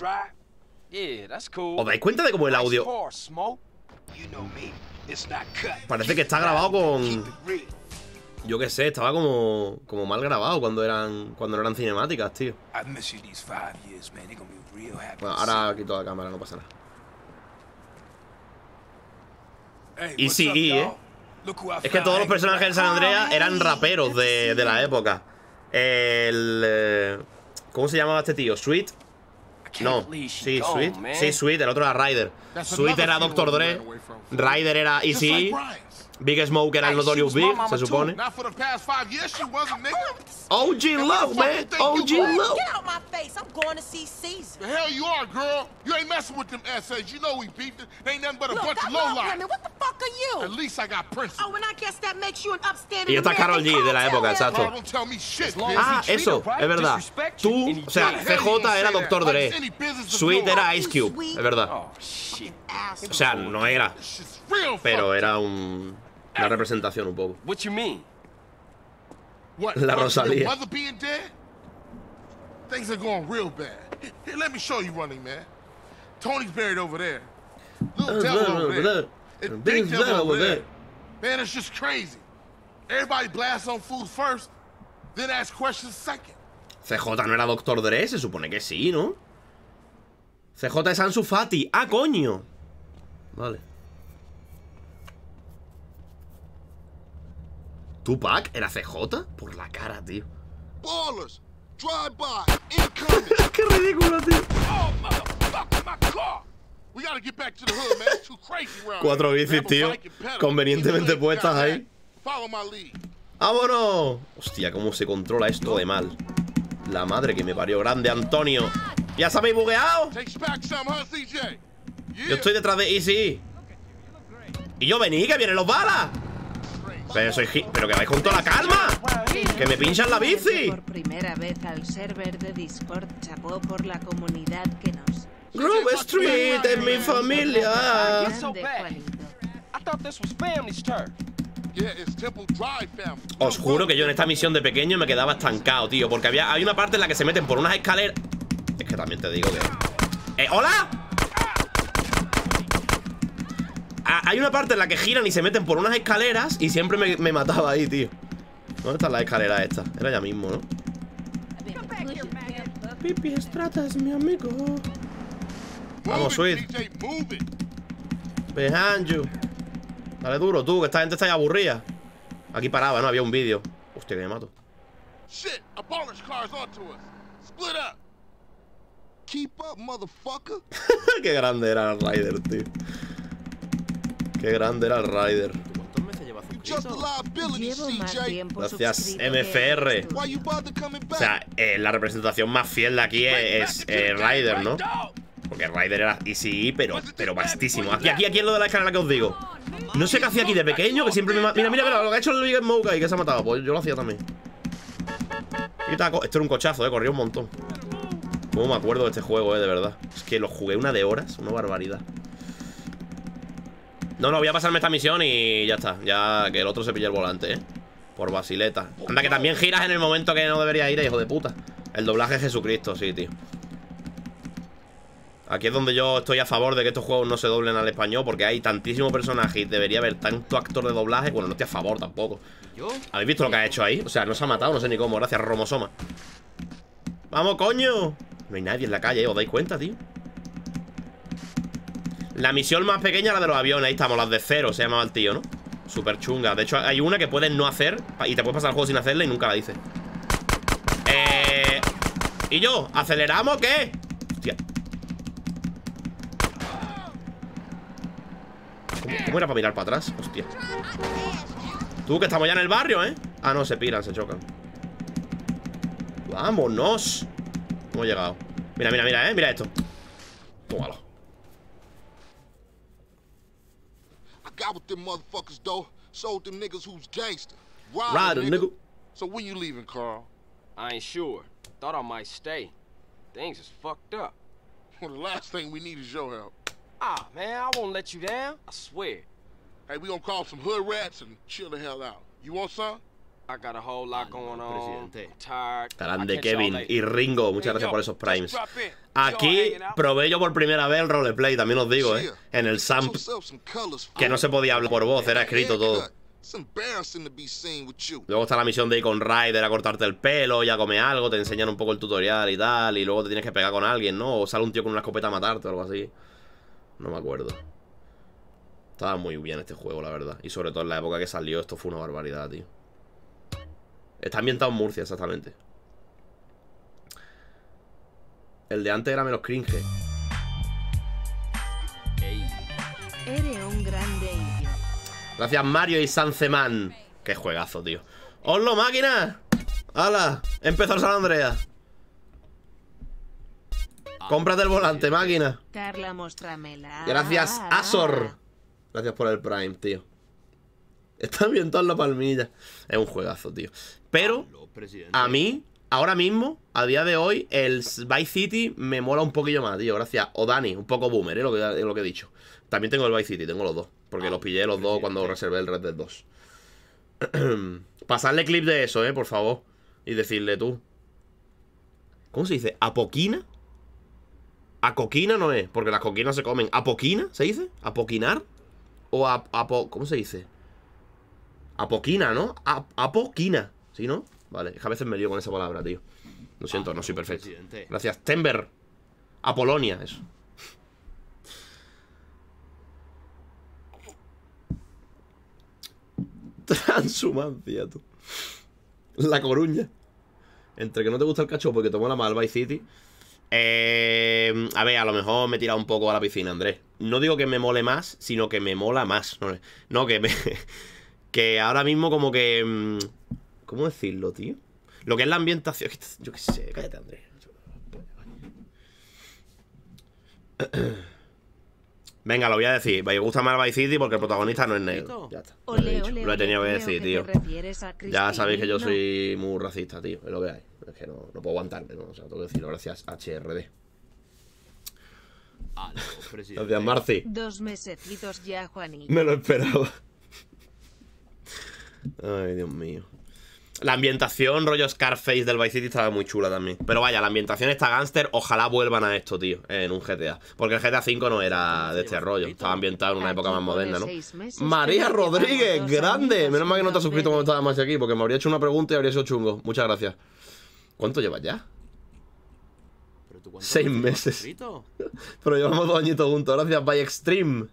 ¿Os dais cuenta de cómo el audio? Parece que está grabado con... Yo qué sé, estaba como, como mal grabado cuando eran cuando no eran cinemáticas, tío. Bueno, ahora quito la cámara, no pasa nada. y sí, eh. Es que todos los personajes de San Andreas eran raperos de, de la época. El... Eh, ¿Cómo se llamaba este tío? Sweet no, sí, Sweet. Sí, Sweet, el otro era Ryder. Sweet era Doctor Dre. Ryder era Easy. Big Smoke era el Notorious Big, se supone. OG Love, man. OG Love. Get out my face. I'm going to see Caesar. The hell you are, girl. You ain't messing with them essays. You know we beat them. ain't nothing but a Look, bunch of low lowlife. What the fuck are you? At least I got Prince. Oh, and I guess that makes you an upstanding Y esta Carol G de la época, exacto. Ah, eso, es verdad. Tú, o sea, CJ era Dr. Dre. E. Sweet era Ice Cube, es verdad. Oh, shit. O sea, no era. Pero era un, una representación un poco. La Rosalía. Things are going real bad. Here, let me show you running, man. Tony's buried over there. Little devil over there. big devil over there. Man, it's just crazy. Everybody blasts on food first, then ask questions second. CJ no era Doctor Dre, se supone que sí, ¿no? CJ es Ansu Fati. ¡Ah, coño! Vale. ¿Tupac era CJ? Por la cara, tío. Qué ridículo, tío. Cuatro bicis, tío. Convenientemente puestas ahí. ¡Vámonos! Hostia, cómo se controla esto de mal. La madre que me parió grande, Antonio. ¡Ya sabéis bugueado! Yo estoy detrás de Easy. Y yo vení, que vienen los balas. Pero, pero que vais junto a la calma. Que me pinchan la bici. Por primera vez al de por la comunidad que nos. Street es mi familia. Os juro que yo en esta misión de pequeño me quedaba estancado, tío Porque había, hay una parte en la que se meten por unas escaleras Es que también te digo que... ¡Eh, hola! Ah, hay una parte en la que giran y se meten por unas escaleras y siempre me, mataba ahí, tío. ¿Dónde está la escalera esta? Era ya mismo, ¿no? Pipi mi amigo. Vamos, Sweet. Behind you. Pues, dale duro, tú, que esta gente está ya aburrida. Aquí paraba, ¿no? Había un vídeo. Hostia, que me mato. Qué grande era el Rider, tío. Qué grande era el Rider. Gracias, MFR. O sea, eh, la representación más fiel de aquí es, eh, ¿no? Porque Rider era easy, pero, pero vastísimo. Aquí, aquí, aquí es lo de la escalera que os digo. No sé qué hacía aquí de pequeño, que siempre me... Mira, mira, mira, lo que ha hecho el Big y que se ha matado. Pues yo lo hacía también. Esto era un cochazo, eh, corrió un montón. Cómo me acuerdo de este juego, eh, de verdad. Es que lo jugué una de horas, una barbaridad. No, no, voy a pasarme esta misión y ya está Ya que el otro se pilla el volante, eh Por basileta Anda, que también giras en el momento que no debería ir, eh, hijo de puta El doblaje es Jesucristo, sí, tío Aquí es donde yo estoy a favor de que estos juegos no se doblen al español Porque hay tantísimos personajes debería haber tanto actor de doblaje Bueno, no estoy a favor tampoco ¿Habéis visto lo que ha hecho ahí? O sea, no se ha matado, no sé ni cómo Gracias, Romosoma ¡Vamos, coño! No hay nadie en la calle, ¿eh? ¿os dais cuenta, tío? La misión más pequeña, la de los aviones. Ahí estamos, las de cero, se llamaba el tío, ¿no? Súper chunga. De hecho, hay una que puedes no hacer y te puedes pasar el juego sin hacerla y nunca la dices. Eh... ¿Y yo? ¿Aceleramos o qué? Hostia. ¿Cómo, era para mirar para atrás? Hostia. Tú, que estamos ya en el barrio, ¿eh? Ah, no, se piran, se chocan. ¡Vámonos! Hemos llegado. Mira, mira, mira, ¿eh? Mira esto. Tómalo. got with them motherfuckers, though. Showed them niggas who's gangster. Rider, nigga. nigga. So when you leaving, Carl? I ain't sure. Thought I might stay. Things is fucked up. Well, the last thing we need is your help. Ah, man, I won't let you down. I swear. Hey, we gonna call some hood rats and chill the hell out. You want some? de Kevin y Ringo, muchas gracias por esos primes. Aquí probé yo por primera vez el roleplay, también os digo, ¿eh? En el SAMP, que no se podía hablar por voz, era escrito todo. Luego está la misión de Icon con Ryder a cortarte el pelo ya a comer algo, te enseñan un poco el tutorial y tal, y luego te tienes que pegar con alguien, ¿no? O sale un tío con una escopeta a matarte o algo así. No me acuerdo. Estaba muy bien este juego, la verdad. Y sobre todo en la época que salió, esto fue una barbaridad, tío. Está ambientado en Murcia, exactamente. El de antes era menos cringe. grande Gracias Mario y Sanceman. Qué juegazo, tío. ¡Hola, máquina! ¡Hala! Empezó San Andrea. Cómprate el volante, máquina. Gracias, Azor. Gracias por el Prime, tío. Está bien todas las palmilla. Es un juegazo, tío. Pero a mí, ahora mismo, a día de hoy, el Vice City me mola un poquillo más, tío. Gracias. O Dani, un poco boomer, ¿eh? lo, que, he dicho. También tengo el Vice City, tengo los dos. Porque ah, los pillé los dos cuando reservé el Red Dead 2. Pasarle clip de eso, eh, por favor. Y decirle tú. ¿Cómo se dice? ¿Apoquina? coquina no es? Porque las coquinas se comen. ¿Apoquina se dice? ¿Apoquinar? ¿O a, ¿Cómo se dice? Apoquina, ¿no? apoquina, ¿sí, no? Vale, es que a veces me lío con esa palabra, tío. Lo siento, ah, no soy perfecto. Gracias. Tember. Apolonia, eso. Transhumancia, tú. La Coruña. Entre que no te gusta el cacho porque tomo la Malva y City. Em, a ver, a lo mejor me he tirado un poco a la piscina, Andrés. No digo que me mole más, sino que me mola más. no que me. que ahora mismo como que... Mm, ¿Cómo decirlo, tío? Lo que es la ambientación... Yo qué sé, cállate, André. Venga, lo voy a decir. Me gusta más Vice City porque el protagonista no es negro. Ya está. Lo he, tenido que decir, tío. Ya sabéis que yo soy muy racista, tío. Es lo que hay. Es que no, no puedo aguantarme, ¿no? O sea, tengo que decirlo gracias a HRD. Ah, gracias, Marci. Dos mesecitos ya, Me lo esperaba. Ay, Dios mío. La ambientación, rollo Scarface del Vice City, estaba muy chula también. Pero vaya, la ambientación está gánster, Ojalá vuelvan a esto, tío, en un GTA. Porque el GTA V no era de este rollo. Estaba ambientado en una época más moderna, ¿no? María Rodríguez, grande. Menos mal que no te has suscrito cuando estaba más aquí, porque me habría hecho una pregunta y habría sido chungo. Muchas gracias. ¿Cuánto llevas ya? Seis meses. Pero llevamos dos añitos juntos. Gracias, bye Extreme.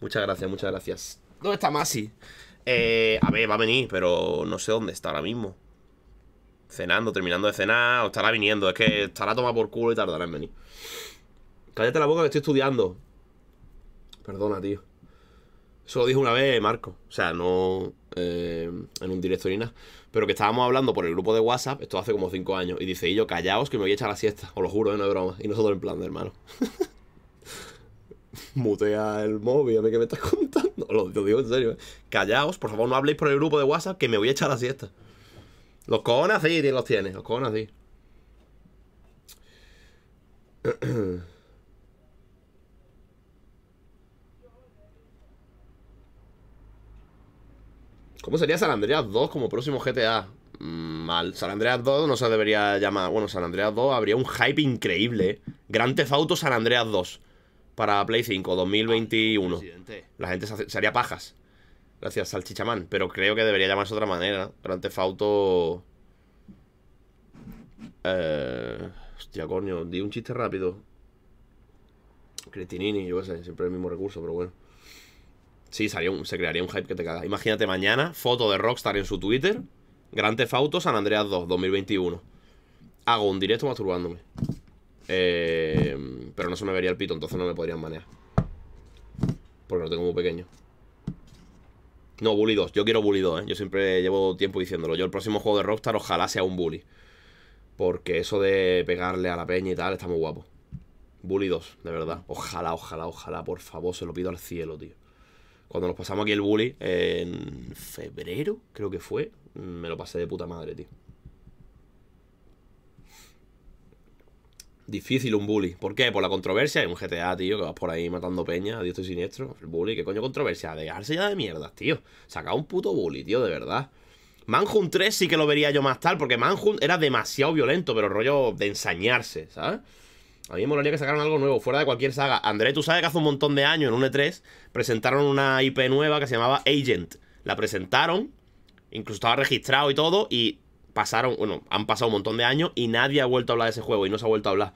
Muchas gracias, muchas gracias. ¿Dónde está Masi? Eh, a ver, va a venir, pero no sé dónde está ahora mismo. Cenando, terminando de cenar, o estará viniendo. Es que estará tomado por culo y tardará en venir. Cállate la boca que estoy estudiando. Perdona, tío. Eso lo dijo una vez, Marco. O sea, no eh, en un directo ni nada. Pero que estábamos hablando por el grupo de WhatsApp, esto hace como cinco años. Y dice, y yo, callaos que me voy a echar la siesta. Os lo juro, eh, no es broma. Y nosotros en plan de hermano. mutea el móvil, a mí que me estás contando. Lo, digo en serio, eh. Callaos, por favor, no habléis por el grupo de WhatsApp que me voy a echar la siesta. Los cojones sí los tienes, los cojones sí. ¿Cómo sería San Andreas 2 como próximo GTA? Mal. Mm, San Andreas 2 no se debería llamar. Bueno, San Andreas 2 habría un hype increíble. Eh. Gran Theft Auto San Andreas 2 para Play 5 2021. Ah, La gente se, haría pajas. Gracias, al Chichamán Pero creo que debería llamarse de otra manera. Gran Auto... Eh, hostia, coño. Di un chiste rápido. Cretinini, yo sé. Siempre el mismo recurso, pero bueno. Sí, un, se crearía un hype que te caga. Imagínate mañana, foto de Rockstar en su Twitter. Gran Auto San Andreas 2, 2021. Hago un directo masturbándome. Em, pero no se me vería el pito, entonces no me podrían manejar. Porque lo tengo muy pequeño. No, Bully 2. Yo quiero Bully 2, ¿eh? Yo siempre llevo tiempo diciéndolo. Yo el próximo juego de Rockstar ojalá sea un Bully. Porque eso de pegarle a la peña y tal está muy guapo. Bully 2, de verdad. Ojalá, ojalá, ojalá, por favor, se lo pido al cielo, tío. Cuando nos pasamos aquí el Bully, en febrero, creo que fue, me lo pasé de puta madre, tío. Difícil un bully. ¿Por qué? Por la controversia. Hay un GTA, tío, que vas por ahí matando peña, dios estoy siniestro. El bully, ¿qué coño controversia? Dejarse ya de mierdas, tío. Saca un puto bully, tío, de verdad. Manhunt 3 sí que lo vería yo más tal, porque Manhunt era demasiado violento, pero rollo de ensañarse, ¿sabes? A mí me molaría que sacaran algo nuevo, fuera de cualquier saga. André, tú sabes que hace un montón de años, en un E3, presentaron una IP nueva que se llamaba Agent. La presentaron, incluso estaba registrado y todo, y pasaron, bueno, han pasado un montón de años y nadie ha vuelto a hablar de ese juego y no se ha vuelto a hablar.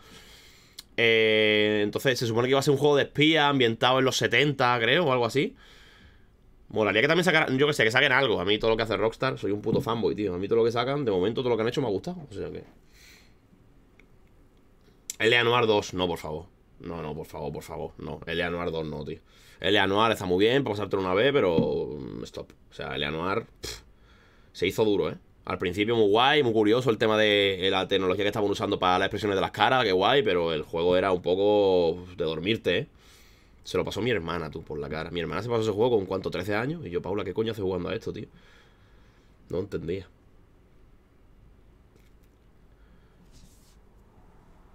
Eh, entonces, se supone que iba a ser un juego de espía ambientado en los 70, creo, o algo así. Molaría que también sacaran, yo que sé, que saquen algo. A mí todo lo que hace Rockstar, soy un puto fanboy, tío. A mí todo lo que sacan, de momento todo lo que han hecho me ha gustado. O sea que... 2, no, por favor. No, no, por favor, por favor. No, Eleanor 2 no, tío. Anuar está muy bien para pasártelo una vez, pero... Mm, stop. O sea, Eleanor... se hizo duro, ¿eh? Al principio muy guay, muy curioso el tema de eh, la tecnología que estaban usando para las expresiones de las caras, que guay, pero el juego era un poco de dormirte, ¿eh? Se lo pasó mi hermana, tú, por la cara. Mi hermana se pasó ese juego con cuánto, 13 años. Y yo, Paula, ¿qué coño hace jugando a esto, tío? No entendía.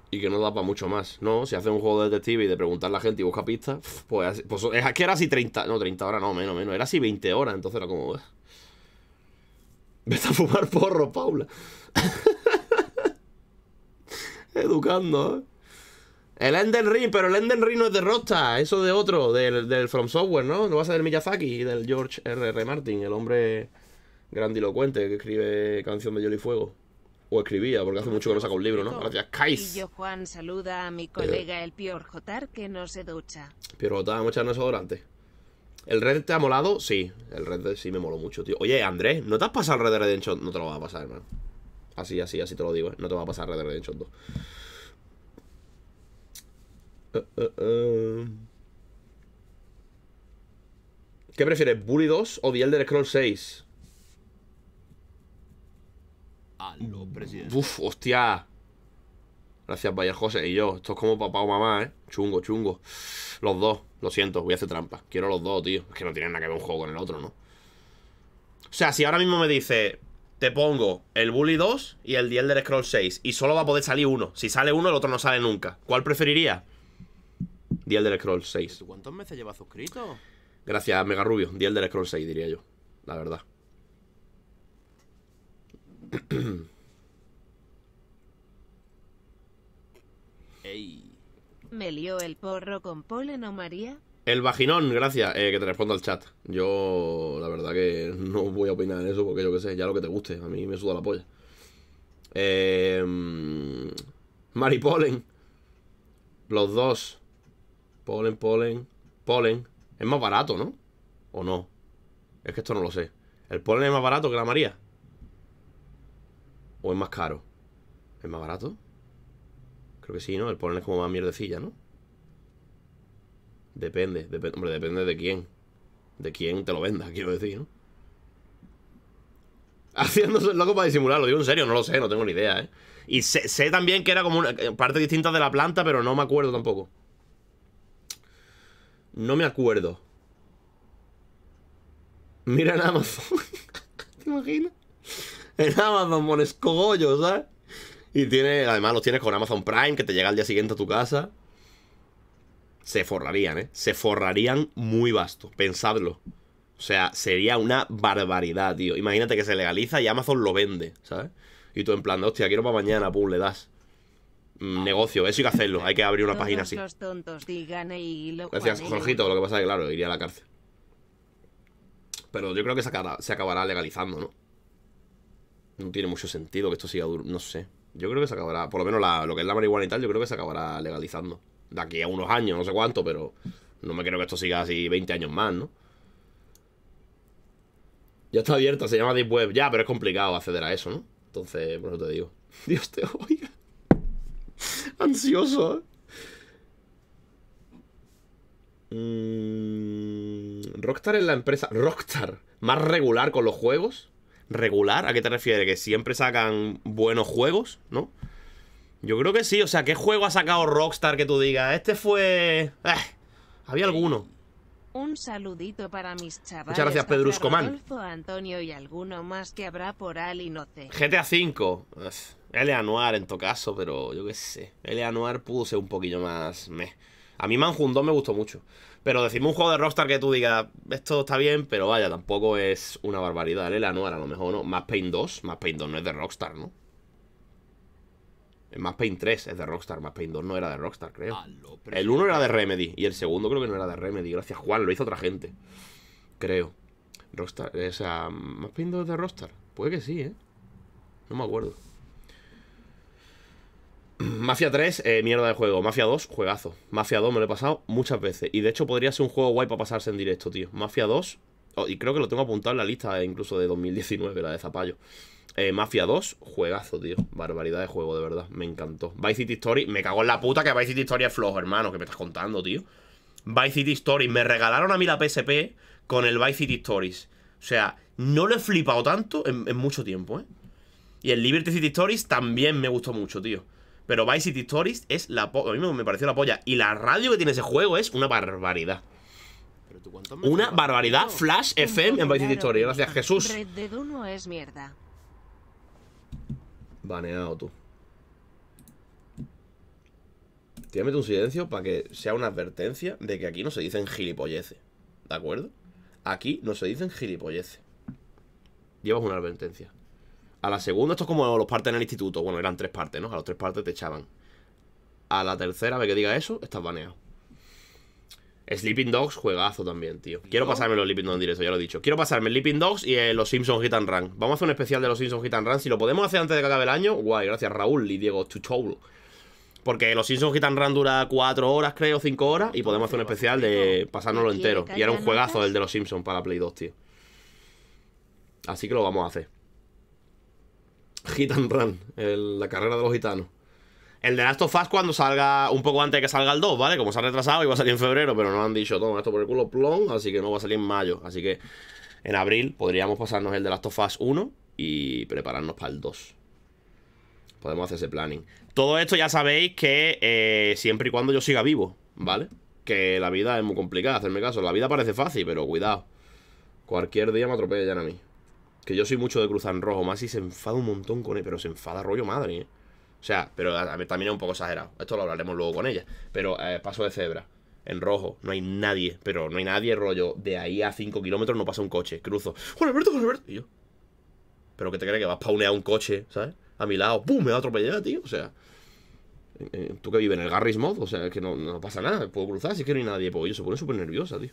y que no da para mucho más. No, si hace un juego de detective y de preguntar a la gente y busca pistas, pues, pues, es que era así 30, no, 30 horas, no, menos, menos, era así 20 horas, entonces era como... Vete a fumar porro, Paula. Educando, ¿eh? El Enden Ring, pero el Enden Ring no es de eso de otro, del, From Software, ¿no? No va a ser del Miyazaki y del George R.R. R. Martin, el hombre grandilocuente que escribe canción de Hielo y Fuego. O escribía, porque hace mucho que no saca un libro, ¿no? Gracias, Kais. Y yo, Juan, saluda a mi eh. colega el Pior Jotar, que no se ducha. Pior Jotar, vamos a echarnos ¿El Red te ha molado? Sí, el Red sí me moló mucho, tío. Oye, Andrés, ¿no te has pasado el Red Dead Redemption? No te lo vas a pasar, hermano. Así, así, así te lo digo, ¿eh? No te va a pasar Red Dead Redemption 2. Eh, eh, eh. ¿Qué prefieres, Bully 2 o The Elder Scrolls 6? Aló, presidente. Uf, hostia. Gracias, Valle José. Y yo, esto es como papá o mamá, ¿eh? Chungo, chungo. Los dos, lo siento, voy a hacer trampa. Quiero los dos, tío. Es que no tienen nada que ver un juego con el otro, ¿no? O sea, si ahora mismo me dice, te pongo el Bully 2 y el The del scroll 6, y solo va a poder salir uno. Si sale uno, el otro no sale nunca. ¿Cuál preferiría? The Elder scroll 6. ¿Cuántos meses llevas suscrito? Gracias, Mega Rubio. The Elder scroll 6, diría yo. La verdad. ¿Me lió el porro con polen o María? El vaginón, gracias, eh, que te respondo al chat. Yo, la verdad que no voy a opinar en eso porque yo qué sé, ya lo que te guste, a mí me suda la polla. Eh, em, Maripolen. Los dos. Polen, polen, polen. Es más barato, ¿no? ¿O no? Es que esto no lo sé. ¿El polen es más barato que la María? ¿O es más caro? ¿Es más barato? Creo que sí, ¿no? El polen es como más mierdecilla, ¿no? Depende, hombre, depende de quién. De quién te lo venda, quiero decir, ¿no? Haciéndose el loco para disimular, lo digo en serio, no lo sé, no tengo ni idea, ¿eh? Y sé, también que era como una eh, parte distinta de la planta, pero no me acuerdo tampoco. No me acuerdo. Mira en Amazon. ¿Te imaginas? En Amazon pones cogollos, eh y tiene, además los tienes con Amazon Prime, que te llega al día siguiente a tu casa. Se forrarían, ¿eh? Se forrarían muy vasto, pensadlo. O sea, sería una barbaridad, tío. Imagínate que se legaliza y Amazon lo vende, ¿sabes? Y tú en plan, hostia, quiero para mañana, pum, le das. Mm, negocio, eso hay que hacerlo, hay que abrir una página así. Los tontos lo Gracias, ¿eh? Jorgito, lo que pasa es que, claro, iría a la cárcel. Pero yo creo que se acabará legalizando, ¿no? No tiene mucho sentido que esto siga duro, no sé. Yo creo que se acabará, por lo menos lo que es la marihuana y tal, yo creo que se acabará legalizando. De aquí a unos años, no sé cuánto, pero no me creo que esto siga así 20 años más, ¿no? Ya está abierta, se llama Deep Web. Ya, pero es complicado acceder a eso, ¿no? Entonces, por eso te digo. Dios te oiga. Ansioso, ¿eh? Mm, Rockstar es la empresa. Rockstar. Más regular con los juegos regular. ¿A qué te refieres? ¿Que siempre sacan buenos juegos? ¿No? Yo creo que sí. O sea, ¿qué juego ha sacado Rockstar que tú digas? Este fue... Eh, había alguno. Un saludito para mis chavales. Muchas gracias, Pedrusco Man. Antonio y alguno más que habrá por GTA V. L Anuar en tu caso, pero yo qué sé. L.A. Anuar pudo ser un poquillo más... A mí Manjundón me gustó mucho. Pero decimos un juego de Rockstar que tú digas, esto está bien, pero vaya, tampoco es una barbaridad. El era a lo mejor no. Más Paint 2, más Paint 2 no es de Rockstar, ¿no? Más Mass Paint 3 es de Rockstar, más Paint 2 no era de Rockstar, creo. Ah, el uno era de Remedy y el segundo creo que no era de Remedy. Gracias, Juan, lo hizo otra gente. Creo. Rockstar, o sea, más Paint 2 es de Rockstar. Puede que sí, ¿eh? No me acuerdo. Mafia 3, eh, mierda de juego. Mafia 2, juegazo. Mafia 2 me lo he pasado muchas veces. Y de hecho podría ser un juego guay para pasarse en directo, tío. Mafia 2, y creo que lo tengo apuntado en la lista eh, incluso de 2019, la de Zapallo. Eh, Mafia 2, juegazo, tío. Barbaridad de juego, de verdad. Me encantó. Vice City Story, me cago en la puta que Vice City Story es flojo, hermano. ¿Qué me estás contando, tío? Vice City Stories. Me regalaron a mí la PSP con el Vice City Stories. O sea, no lo he flipado tanto en, en mucho tiempo, ¿eh? Y el Liberty City Stories también me gustó mucho, tío. Pero Vice City Stories es la polla. A mí me pareció la polla. Y la radio que tiene ese juego es una barbaridad. una barbaridad. Flash FM en Vice City Stories. Gracias, Jesús. Baneado tú. Te un silencio para que sea una advertencia de que aquí no se dicen gilipolleces. ¿De acuerdo? Aquí no se dicen gilipolleces. Llevas una advertencia. A la segunda, esto es como los partes en el instituto. Bueno, eran tres partes, ¿no? A los tres partes te echaban. A la tercera vez que diga eso, estás baneado. Sleeping Dogs, juegazo también, tío. Quiero pasarme los Sleeping Dogs en directo, ya lo he dicho. Quiero pasarme Sleeping Dogs y eh, los Simpsons Hit and Run. Vamos a hacer un especial de los Simpsons Hit and Run. Si lo podemos hacer antes de que acabe el año, guay, gracias Raúl y Diego Porque los Simpsons Hit and Run dura cuatro horas, creo, Cinco horas. Y podemos hacer un especial de pasárnoslo entero. Y era un juegazo el de los Simpsons para Play 2, tío. Así que lo vamos a hacer. Gitan Run, la carrera de los gitanos. El de Last of Us cuando salga, un poco antes de que salga el 2, ¿vale? Como se ha retrasado, iba a salir en febrero, pero nos han dicho, todo esto por el culo, plon, así que no va a salir en mayo. Así que en abril podríamos pasarnos el de Last of Us 1 y prepararnos para el 2. Podemos hacer ese planning. Todo esto ya sabéis que eh, siempre y cuando yo siga vivo, ¿vale? Que la vida es muy complicada, hacerme caso. La vida parece fácil, pero cuidado. Cualquier día me atropellan a mí. Que yo soy mucho de cruzar en Rojo. Más Masi se enfada un montón con él, pero se enfada rollo madre, ¿eh? O sea, pero también es un poco exagerado. Esto lo hablaremos luego con ella. Pero eh, paso de cebra. En rojo, no hay nadie, pero no hay nadie, rollo. De ahí a 5 kilómetros no pasa un coche. Cruzo. Juan Alberto, Juan Alberto. Y yo. Pero qué te crees que vas a un coche, ¿sabes? A mi lado, ¡pum! Me va a atropellar, tío. O sea. Eh, eh, tú que vives en el Garry's Mod, o sea, que no, pasa nada, puedo cruzar, si es que no hay nadie. Pues yo se pone súper nerviosa, tío.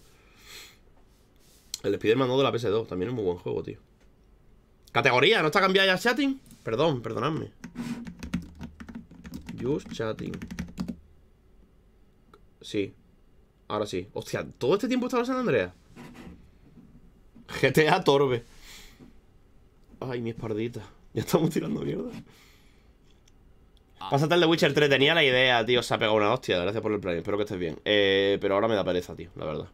El Spider-Man de la PS2 también es muy buen juego, tío. Categoría, ¿no está cambiada ya chatting? Perdón, perdonadme Use chatting Sí Ahora sí Hostia, ¿todo este tiempo estaba en San GTA Torbe Ay, mi espardita Ya estamos tirando mierda ah. Pásate el de Witcher 3 Tenía la idea, tío Se ha pegado una hostia Gracias por el play Espero que estés bien eh, Pero ahora me da pereza, tío La verdad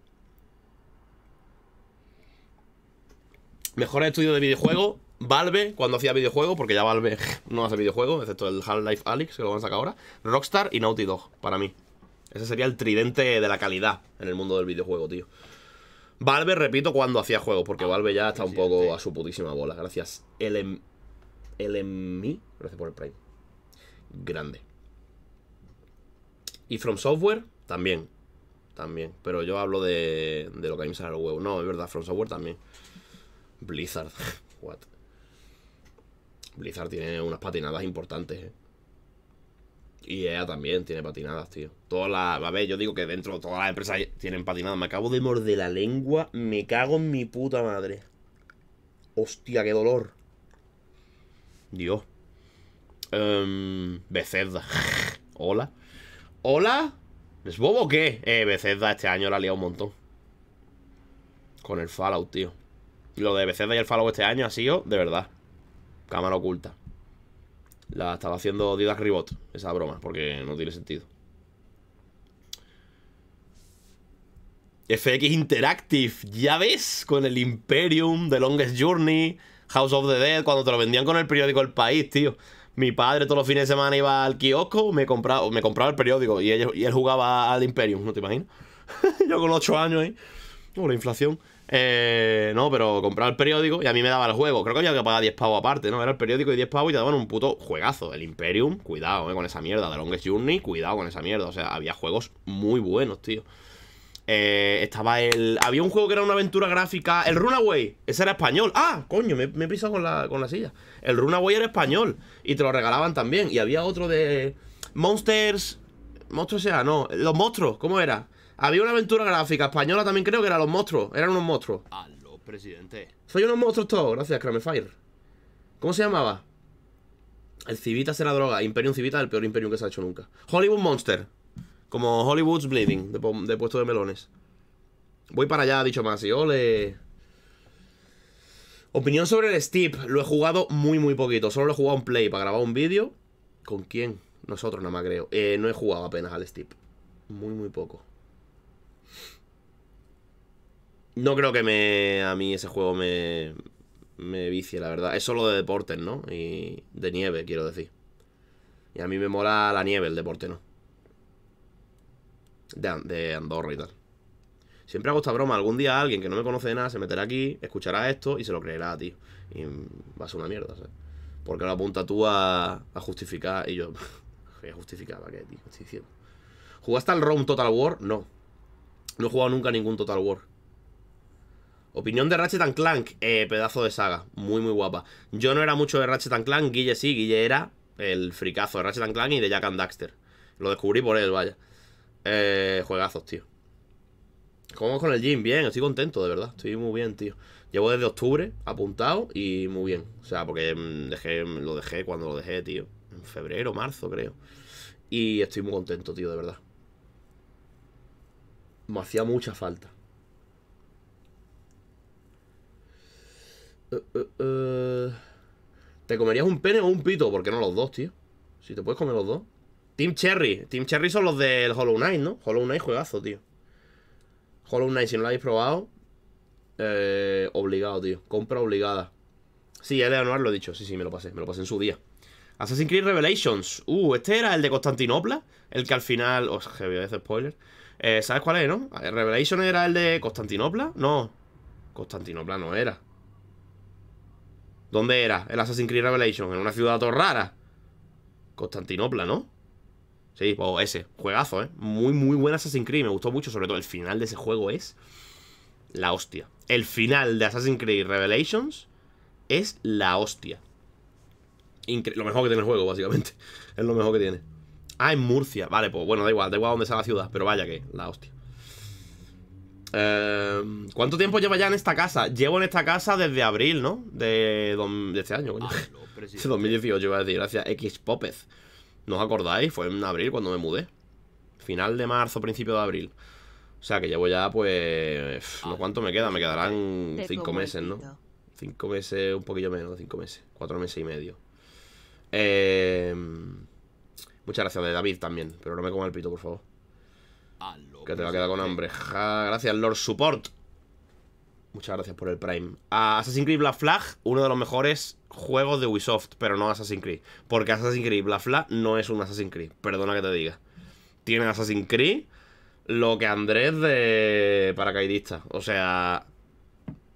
Mejor estudio de videojuego Valve, cuando hacía videojuego, porque ya Valve no hace videojuego, excepto el Half-Life Alyx, que lo van a sacar ahora, Rockstar y Naughty Dog, para mí. Ese sería el tridente de la calidad en el mundo del videojuego, tío. Valve, repito, cuando hacía juegos, porque ah, Valve ya está un poco a su putísima bola. Gracias. LM... Em, LM. gracias por el Prime. Grande. Y From Software, también. También. Pero yo hablo de, de lo que a mí me sale el huevo. No, es verdad, From Software también. Blizzard. What? Blizzard tiene unas patinadas importantes, ¿eh? Y ella también tiene patinadas, tío. Todas las. A ver, yo digo que dentro de todas las empresas tienen patinadas. Me acabo de morder la lengua. Me cago en mi puta madre. Hostia, qué dolor. Dios. Em, Becerda, Hola. Hola. ¿Es bobo o qué? Eh, Beceda este año la ha liado un montón. Con el Fallout, tío. Lo de Beceda y el Fallout este año ha sido de verdad cámara oculta. La estaba haciendo Didac Ribot, esa broma, porque no tiene sentido. FX Interactive, ya ves, con el Imperium, The Longest Journey, House of the Dead, cuando te lo vendían con el periódico El País, tío. Mi padre todos los fines de semana iba al kiosco, me compraba, me compraba el periódico y él, y él jugaba al Imperium, ¿no te imaginas? Yo con 8 años ahí, ¿eh? la inflación. Eh, no, pero compraba el periódico y a mí me daba el juego. Creo que había que pagar 10 pavos aparte, ¿no? Era el periódico y 10 pavos y te daban un puto juegazo. El Imperium, cuidado, eh, con esa mierda. The Longest Journey, cuidado con esa mierda. O sea, había juegos muy buenos, tío. Eh, estaba el. Había un juego que era una aventura gráfica. El Runaway. Ese era español. ¡Ah! Coño, me, he pisado con la, con la silla. El Runaway era español. Y te lo regalaban también. Y había otro de. Monsters. Monstruos sea, no. Los monstruos, ¿cómo era? Había una aventura gráfica española también creo que eran los monstruos. Eran unos monstruos. Aló, presidente. Soy unos monstruos todos, gracias, Cramefire. ¿Cómo se llamaba? El Civitas era droga. Imperium Civita el peor Imperium que se ha hecho nunca. Hollywood Monster. Como Hollywood's Bleeding, de, puesto de melones. Voy para allá, ha dicho Y Ole. Opinión sobre el Steep. Lo he jugado muy, muy poquito. Solo lo he jugado un Play para grabar un vídeo. ¿Con quién? Nosotros nada más creo. Eh, no he jugado apenas al Steep. Muy, muy poco. No creo que me a mí ese juego me, me vicie, la verdad. Es solo de deportes, ¿no? Y de nieve, quiero decir. Y a mí me mola la nieve, el deporte, ¿no? De, de Andorra y tal. Siempre hago esta broma. Algún día alguien que no me conoce de nada se meterá aquí, escuchará esto y se lo creerá, tío. Y va a ser una mierda, ¿sabes? Porque lo apunta tú a, justificar y yo... ¿Qué justificar? ¿Para qué, tío? Estoy diciendo. ¿Jugaste al Rome Total War? No. No he jugado nunca ningún Total War. Opinión de Ratchet Clank, eh, pedazo de saga, muy muy guapa. Yo no era mucho de Ratchet Clank, Guille sí, Guille era el fricazo de Ratchet Clank y de Jack and Daxter. Lo descubrí por él, vaya. Eh, juegazos, tío. ¿Cómo vamos con el gym? Bien, estoy contento, de verdad. Estoy muy bien, tío. Llevo desde octubre apuntado y muy bien. O sea, porque mm, dejé, mm, lo dejé cuando lo dejé, tío. En febrero, marzo, creo. Y estoy muy contento, tío, de verdad. Me hacía mucha falta. Eh, eh, eh. ¿Te comerías un pene o un pito? ¿Por qué no los dos, tío? Si te puedes comer los dos. Team Cherry. Team Cherry son los del Hollow Knight, ¿no? Hollow Knight juegazo, tío. Hollow Knight, si no lo habéis probado, obligado, tío. Compra obligada. Sí, Eleanor lo he dicho. Sí, sí, me lo pasé. Me lo pasé en su día. Assassin's Creed Revelations. Uh, este era el de Constantinopla. El que al final. Os voy a spoiler. ¿Sabes cuál es, no? ¿Revelations era el de Constantinopla. No. Constantinopla no era. ¿Dónde era el Assassin's Creed Revelation? En una ciudad rara. Constantinopla, ¿no? Sí, pues ese, juegazo, ¿eh? Muy, muy buen Assassin's Creed, me gustó mucho, sobre todo el final de ese juego es la hostia. El final de Assassin's Creed Revelations es la hostia. lo mejor que tiene el juego, básicamente. Es lo mejor que tiene. Ah, en Murcia. Vale, pues bueno, da igual, da igual dónde sea la ciudad, pero vaya que, la hostia. Em, ¿Cuánto tiempo lleva ya en esta casa? Llevo en esta casa desde abril, ¿no? De, este año, coño. 2018, ah, iba a decir, gracias. X Popez. ¿No os acordáis? Fue en abril cuando me mudé. Final de marzo, principio de abril. O sea que llevo ya, pues. Ah, no cuánto me queda, me quedarán cinco meses, ¿no? Cinco meses, un poquillo menos, cinco meses. Cuatro meses y medio. Em, muchas gracias de David también, pero no me coma el pito, por favor. Que te va a quedar con hambre. gracias, Lord Support. Muchas gracias por el Prime. A Assassin's Creed Black Flag, uno de los mejores juegos de Ubisoft, pero no Assassin's Creed. Porque Assassin's Creed Black Flag no es un Assassin's Creed, perdona que te diga. Tiene Assassin's Creed lo que Andrés de paracaidista. O sea,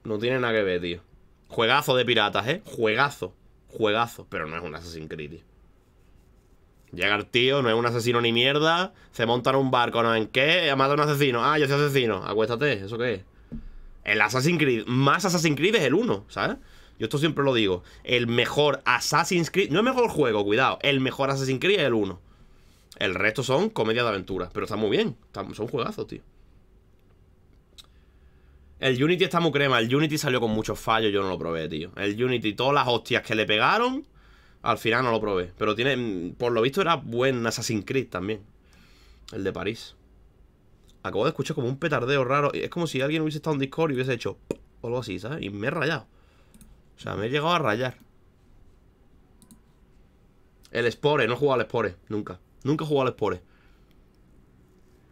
no tiene nada que ver, tío. Juegazo de piratas, ¿eh? Juegazo. Juegazo. Pero no es un Assassin's Creed, tío. Llega el tío, no es un asesino ni mierda. Se monta en un barco, no en qué. Eh, mata un asesino. Ah, yo soy asesino. Acuéstate, ¿eso qué es? El Assassin's Creed. Más Assassin's Creed es el 1, ¿sabes? Yo esto siempre lo digo. El mejor Assassin's Creed. No es mejor juego, cuidado. El mejor Assassin's Creed es el 1. El resto son comedias de aventura. Pero está muy bien. son juegazos, tío. El Unity está muy crema. El Unity salió con muchos fallos. Yo no lo probé, tío. El Unity, todas las hostias que le pegaron. Al final no lo probé. Pero tiene. Mm, por lo visto era buen Assassin's Creed también. El de París. Acabo de escuchar como un petardeo raro. Es como si alguien hubiese estado en Discord y hubiese hecho. O algo así, ¿sabes? Y me he rayado. O sea, me he llegado a rayar. El Spore, no he jugado al Spore, nunca. Nunca he jugado al Spore.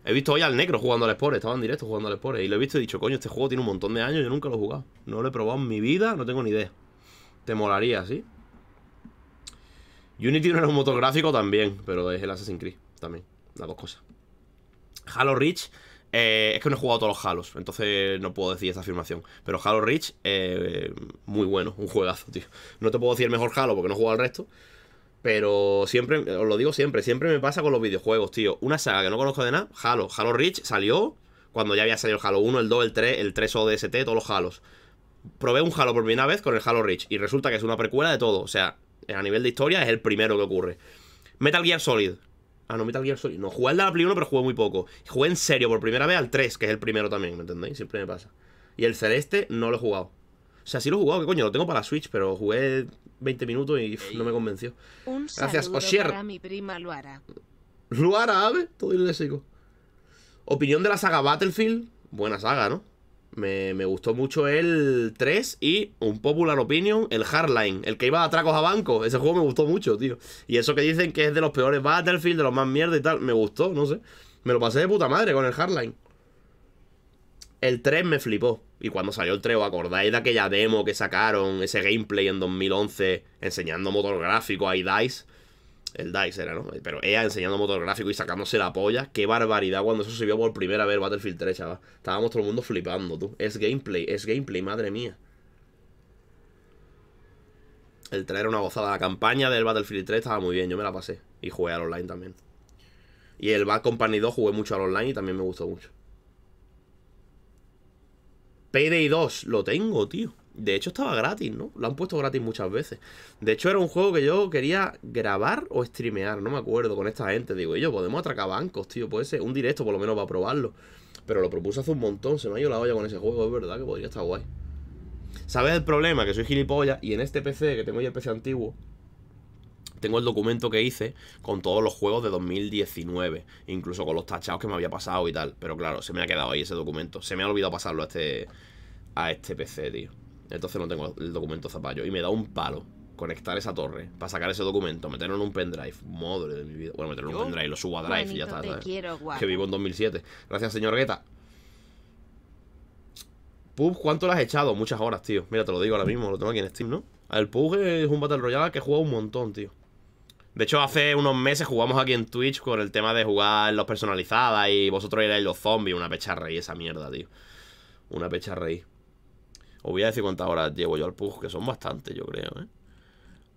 He visto hoy al negro jugando al Spore, estaba en directo jugando al Spore. Y lo he visto y he dicho, coño, este juego tiene un montón de años, yo nunca lo he jugado. No lo he probado en mi vida, no tengo ni idea. Te molaría, ¿sí? Unity no era un motor gráfico también, pero es el Assassin's Creed también. Las dos cosas. Halo Reach. Eh, es que no he jugado todos los Halos, entonces no puedo decir esa afirmación. Pero Halo Reach, eh, muy bueno, un juegazo, tío. No te puedo decir el mejor Halo porque no he jugado al resto. Pero siempre, os lo digo siempre, siempre me pasa con los videojuegos, tío. Una saga que no conozco de nada, Halo. Halo Reach salió cuando ya había salido el Halo 1, el 2, el 3, el 3 ODST, todos los Halos. Probé un Halo por primera vez con el Halo Reach y resulta que es una precuela de todo. O sea, a nivel de historia es el primero que ocurre. Metal Gear Solid. Ah, no, Metal Gear Solid. No, jugué al de la Play 1, pero jugué muy poco. Jugué en serio por primera vez al 3, que es el primero también, ¿me entendéis? Siempre me pasa. Y el celeste no lo he jugado. O sea, sí lo he jugado, que coño, lo tengo para la Switch, pero jugué 20 minutos y no me convenció. Un Gracias, Para mi prima Luara. Luara, ave, todo ilésico. Opinión de la saga Battlefield. Buena saga, ¿no? Me, gustó mucho el 3 y un popular opinion, el Hardline, el que iba a tracos a banco. Ese juego me gustó mucho, tío. Y eso que dicen que es de los peores Battlefield, de los más mierda y tal, me gustó, no sé. Me lo pasé de puta madre con el Hardline. El 3 me flipó. Y cuando salió el 3, ¿os acordáis de aquella demo que sacaron, ese gameplay en 2011, enseñando motor gráfico a IDICE? El DICE era, ¿no? Pero ella enseñando motor gráfico y sacándose la polla. Qué barbaridad cuando eso se vio por primera vez Battlefield 3, chaval. Estábamos todo el mundo flipando, tú. Es gameplay, es gameplay, madre mía. El traer una gozada. La campaña del Battlefield 3 estaba muy bien, yo me la pasé. Y jugué al online también. Y el Bad Company 2 jugué mucho al online y también me gustó mucho. Payday 2, lo tengo, tío. De hecho, estaba gratis, ¿no? Lo han puesto gratis muchas veces. De hecho, era un juego que yo quería grabar o streamear, no me acuerdo, con esta gente. Digo, yo, podemos atracar bancos, tío. Puede ser un directo, por lo menos, para probarlo. Pero lo propuse hace un montón, se me ha ido la olla con ese juego, es verdad que podría estar guay. ¿Sabes el problema? Que soy gilipollas y en este PC, que tengo yo, el PC antiguo, tengo el documento que hice con todos los juegos de 2019, incluso con los tachados que me había pasado y tal. Pero claro, se me ha quedado ahí ese documento. Se me ha olvidado pasarlo a este, a este PC, tío. Entonces no tengo el documento zapallo. Y me da un palo conectar esa torre para sacar ese documento, meterlo en un pendrive. Madre de mi vida. Bueno, meterlo en un pendrive, lo subo a Drive y ya está. que vivo en 2007. Gracias, señor Guetta. Pub, ¿cuánto lo has echado? Muchas horas, tío. Mira, te lo digo ahora mismo, lo tengo aquí en Steam, ¿no? El Pug es un Battle Royale que juega un montón, tío. De hecho, hace unos meses jugamos aquí en Twitch con el tema de jugar los personalizadas y vosotros erais los zombies, una pecha rey esa mierda, tío. Una pecha rey. Os voy a decir cuántas horas llevo yo al PUG, que son bastantes, yo creo, ¿eh?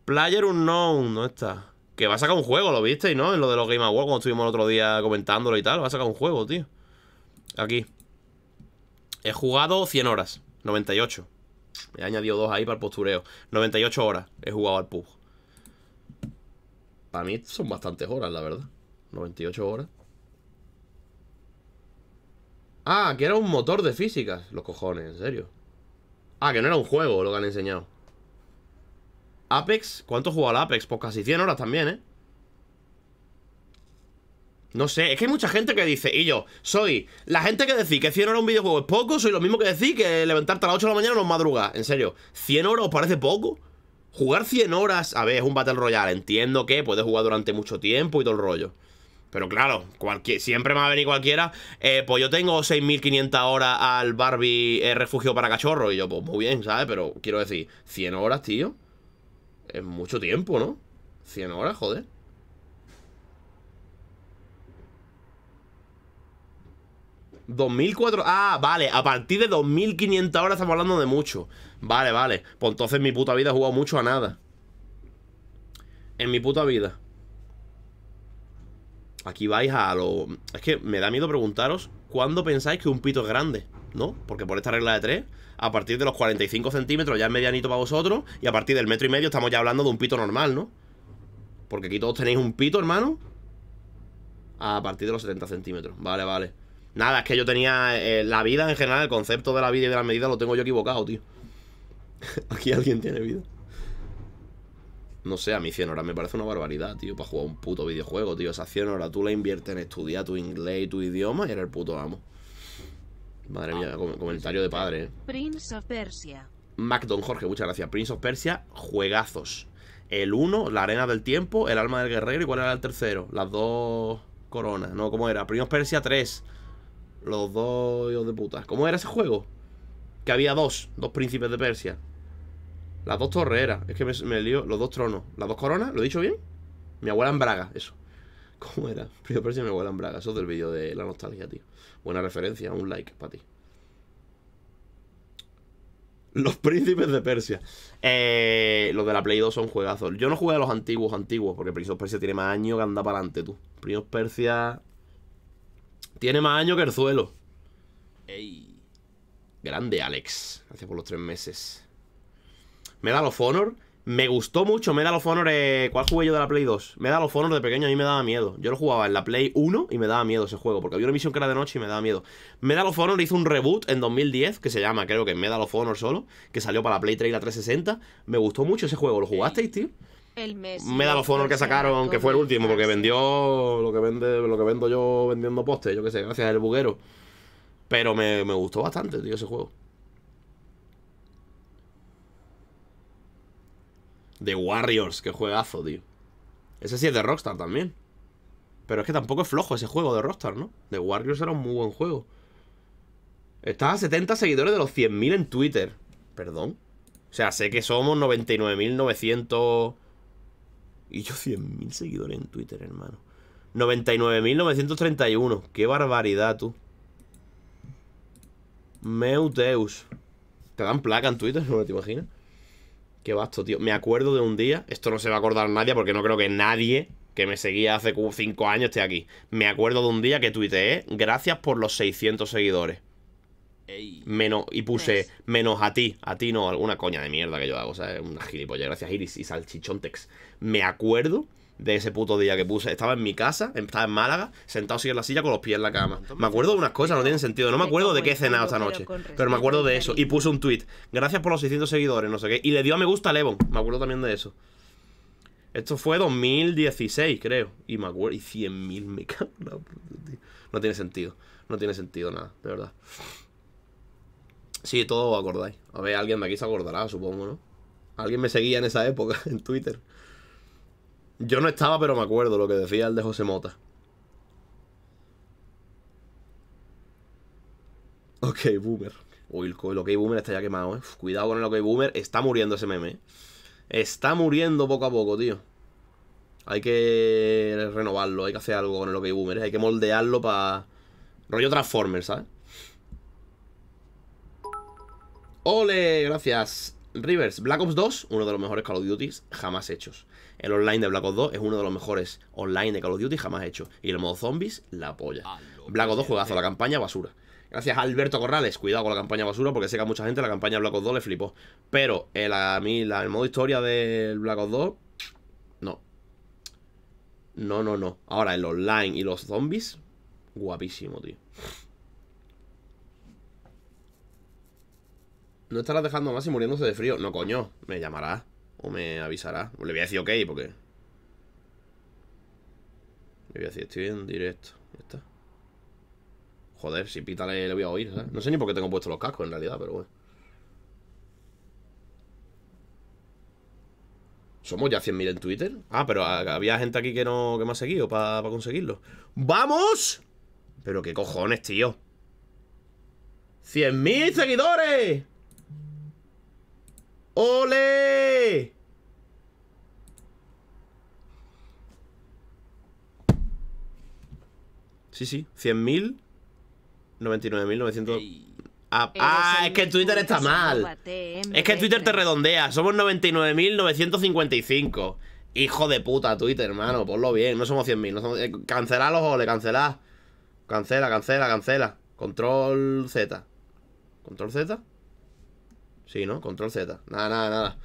Player Unknown, ¿dónde está? Que va a sacar un juego, lo visteis, ¿no? En lo de los Game Awards, cuando estuvimos el otro día comentándolo y tal. Va a sacar un juego, tío. Aquí. He jugado 100 horas. 98. Me He añadido dos ahí para el postureo. 98 horas he jugado al Pug Para mí son bastantes horas, la verdad. 98 horas. Ah, que era un motor de físicas. Los cojones, en serio. Ah, que no era un juego lo que han enseñado. Apex, ¿cuánto jugado al Apex? Pues casi 100 horas también, ¿eh? No sé, es que hay mucha gente que dice, y yo, soy la gente que decís que 100 horas un videojuego es poco, soy lo mismo que decir que levantarte a las 8 de la mañana no es madruga. En serio, ¿100 horas os parece poco? Jugar 100 horas, a ver, es un Battle Royale, entiendo que puedes jugar durante mucho tiempo y todo el rollo. Pero claro, cualquier, siempre me va a venir cualquiera. Eh, pues yo tengo 6.500 horas al Barbie eh, refugio para cachorro. Y yo, pues muy bien, ¿sabes? Pero quiero decir, 100 horas, tío. Es mucho tiempo, ¿no? 100 horas, joder. ¿2004? Ah, vale, a partir de 2500 horas estamos hablando de mucho Vale, vale Pues entonces mi puta vida he jugado mucho a nada En mi puta vida aquí vais a lo... Es que me da miedo preguntaros cuándo pensáis que un pito es grande, ¿no? Porque por esta regla de 3, a partir de los 45 centímetros ya es medianito para vosotros y a partir del metro y medio estamos ya hablando de un pito normal, ¿no? Porque aquí todos tenéis un pito, hermano. A partir de los 70 centímetros. Vale, vale. Nada, es que yo tenía eh, la vida en general, el concepto de la vida y de la medida lo tengo yo equivocado, tío. aquí alguien tiene vida. No sé, a mí 100 horas me parece una barbaridad, tío, para jugar un puto videojuego, tío. Esa 100 horas tú la inviertes en estudiar tu inglés y tu idioma y era el puto amo. Madre mía, ah, comentario de padre. Eh. Prince of Persia. MacDon Jorge, muchas gracias. Prince of Persia, juegazos. El 1, la arena del tiempo, el alma del guerrero. ¿Y cuál era el tercero? Las dos coronas. No, ¿cómo era? Prince of Persia 3. Los dos Dios de puta. ¿Cómo era ese juego? Que había dos, dos príncipes de Persia. Las dos torreras. Es que me, me lío. Los dos tronos. Las dos coronas. ¿Lo he dicho bien? Mi abuela en Braga, eso. ¿Cómo era? Persia y mi abuela en Braga. Eso es del vídeo de la nostalgia, tío. Buena referencia. Un like para ti. Los príncipes de Persia. Eh, los de la Play 2 son juegazos. Yo no jugué a los antiguos, antiguos, porque Príncipe Persia tiene más años que anda para adelante, tú. Príos Persia tiene más años que el suelo. Ey. Grande, Alex. Gracias por los tres meses. Medal of Honor. Me gustó mucho Medal of Honor. Eh, ¿Cuál jugué yo de la Play 2? Medal of Honor de pequeño a mí me daba miedo. Yo lo jugaba en la Play 1 y me daba miedo ese juego, porque había una misión que era de noche y me daba miedo. Medal of Honor hizo un reboot en 2010, que se llama, creo que Medal of Honor solo, que salió para la Play 3 y la 360. Me gustó mucho ese juego. ¿Lo jugasteis, tío? El mes. Medal of Honor que sacaron, que fue el último, porque vendió lo que, vende, lo que vendo yo vendiendo postes, yo qué sé, gracias al buguero. Pero me, me gustó bastante, tío, ese juego. The Warriors, qué juegazo, tío. Ese sí es de Rockstar también. Pero es que tampoco es flojo ese juego de Rockstar, ¿no? De Warriors era un muy buen juego. Estaba a 70 seguidores de los 100.000 en Twitter. Perdón. O sea, sé que somos 99.900... Y yo 100.000 seguidores en Twitter, hermano. 99.931. Qué barbaridad, tú. Meuteus. Te dan placa en Twitter, ¿no te imaginas? Qué basto, tío. Me acuerdo de un día, esto no se va a acordar nadie porque no creo que nadie que me seguía hace 5 años esté aquí. Me acuerdo de un día que tuiteé, gracias por los 600 seguidores. Menos, y puse pues. menos a ti, a ti no, alguna coña de mierda que yo hago, o sea, una gilipollas, gracias Iris y Salchichontex. Me acuerdo de ese puto día que puse. Estaba en mi casa, estaba en Málaga, sentado así en la silla con los pies en la cama. Me acuerdo de unas cosas, no tienen sentido. No me acuerdo de qué he cenado esta noche, pero me acuerdo de eso. Y puse un tweet. Gracias por los 600 seguidores, no sé qué. Y le dio a me gusta a Levon. Me acuerdo también de eso. Esto fue 2016, creo. Y me acuerdo. Y 100.000 me cago. No tiene sentido. No tiene sentido nada, de verdad. Sí, todos acordáis. A ver, alguien de aquí se acordará, supongo, ¿no? Alguien me seguía en esa época, en Twitter. Yo no estaba, pero me acuerdo lo que decía el de José Mota. Ok, boomer. Uy, el OK Boomer está ya quemado, eh. cuidado con el OK Boomer. Está muriendo ese meme. Eh. Está muriendo poco a poco, tío. Hay que renovarlo, hay que hacer algo con el OK Boomer. Eh. Hay que moldearlo para... Rollo Transformers, ¿sabes? ¡Ole! Gracias. Rivers, Black Ops 2, uno de los mejores Call of Duty jamás hechos. El online de Black Ops 2 es uno de los mejores online de Call of Duty jamás hecho. Y el modo zombies, la apoya. Ah, Black Ops 2 juegazo, eh. la campaña basura. Gracias a Alberto Corrales, cuidado con la campaña basura, porque sé que a mucha gente la campaña Black Ops 2 le flipó. Pero el, a mí, el modo historia del Black Ops 2, no. No, no, no. Ahora, el online y los zombies, guapísimo, tío. ¿No estarás dejando más y muriéndose de frío? No, coño, me llamará. O me avisará. Le voy a decir ok, porque... Le voy a decir, estoy en directo. Ya está. Joder, si pita le, voy a oír, ¿sabes? No sé ni por qué tengo puestos los cascos en realidad, pero bueno. Somos ya 100.000 en Twitter. Ah, pero había gente aquí que no que me ha seguido para conseguirlo. ¡Vamos! Pero qué cojones, tío. ¡100.000 seguidores! ¡Ole! Sí, sí, 100.000 99.900 ah, ah, es que Twitter está mal Es que Twitter te redondea Somos 99.955 Hijo de puta Twitter, hermano Ponlo bien, no somos 100.000 no los eh, ole, cancela Cancela, cancela, cancela Control Z ¿Control Z? Sí, ¿no? Control Z. Nada, nada, nada.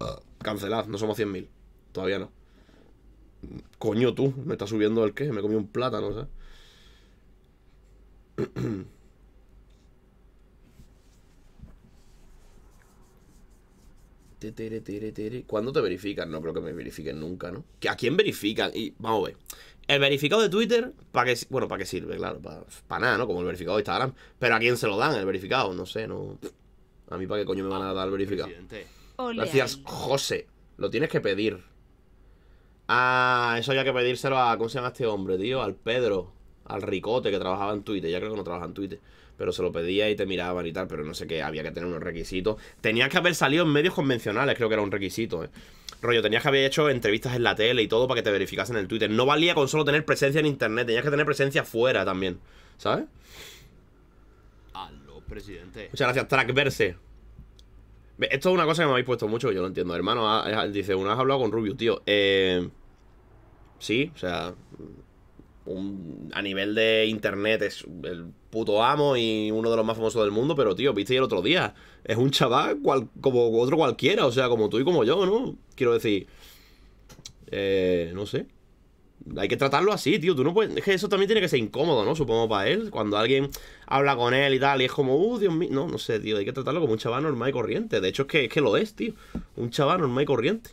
Ah, cancelad, no somos 100.000. Todavía no. Coño, tú, me está subiendo el qué. Me comí un plátano, ¿sabes? ¿Cuándo te verifican? No creo que me verifiquen nunca, ¿no? ¿A quién verifican? Y vamos a ver. El verificado de Twitter, ¿para qué, bueno, ¿para qué sirve? Claro, para nada, ¿no? Como el verificado de Instagram. Pero ¿a quién se lo dan el verificado? No sé, no... A mí, ¿para qué coño me van a dar verificado? Gracias, José. Lo tienes que pedir. Ah, eso había que pedírselo a. ¿Cómo se llama este hombre, tío? Al Pedro. Al Ricote que trabajaba en Twitter. Ya creo que no trabaja en Twitter. Pero se lo pedía y te miraban y tal. Pero no sé qué. Había que tener unos requisitos. Tenías que haber salido en medios convencionales. Creo que era un requisito, ¿eh? Rollo, tenías que haber hecho entrevistas en la tele y todo para que te verificasen en el Twitter. No valía con solo tener presencia en internet. Tenías que tener presencia fuera también. ¿Sabes? Presidente. Muchas gracias, Trackverse. Esto es una cosa que me habéis puesto mucho, yo lo entiendo. Hermano, ah, dice, una has hablado con Rubio, tío. Eh, sí, o sea, a nivel de internet es el puto amo y uno de los más famosos del mundo, pero tío, viste el otro día, es un chaval como otro cualquiera, o sea, como tú y como yo, ¿no? Quiero decir, eh, no sé hay que tratarlo así, tío. Tú no puedes. Es que eso también tiene que ser incómodo, ¿no? Supongo para él. Cuando alguien habla con él y tal, y es como, uh, Dios mío. No, no sé, tío. Hay que tratarlo como un chaval normal y corriente. De hecho, es que, que lo es, tío. Un chaval normal y corriente.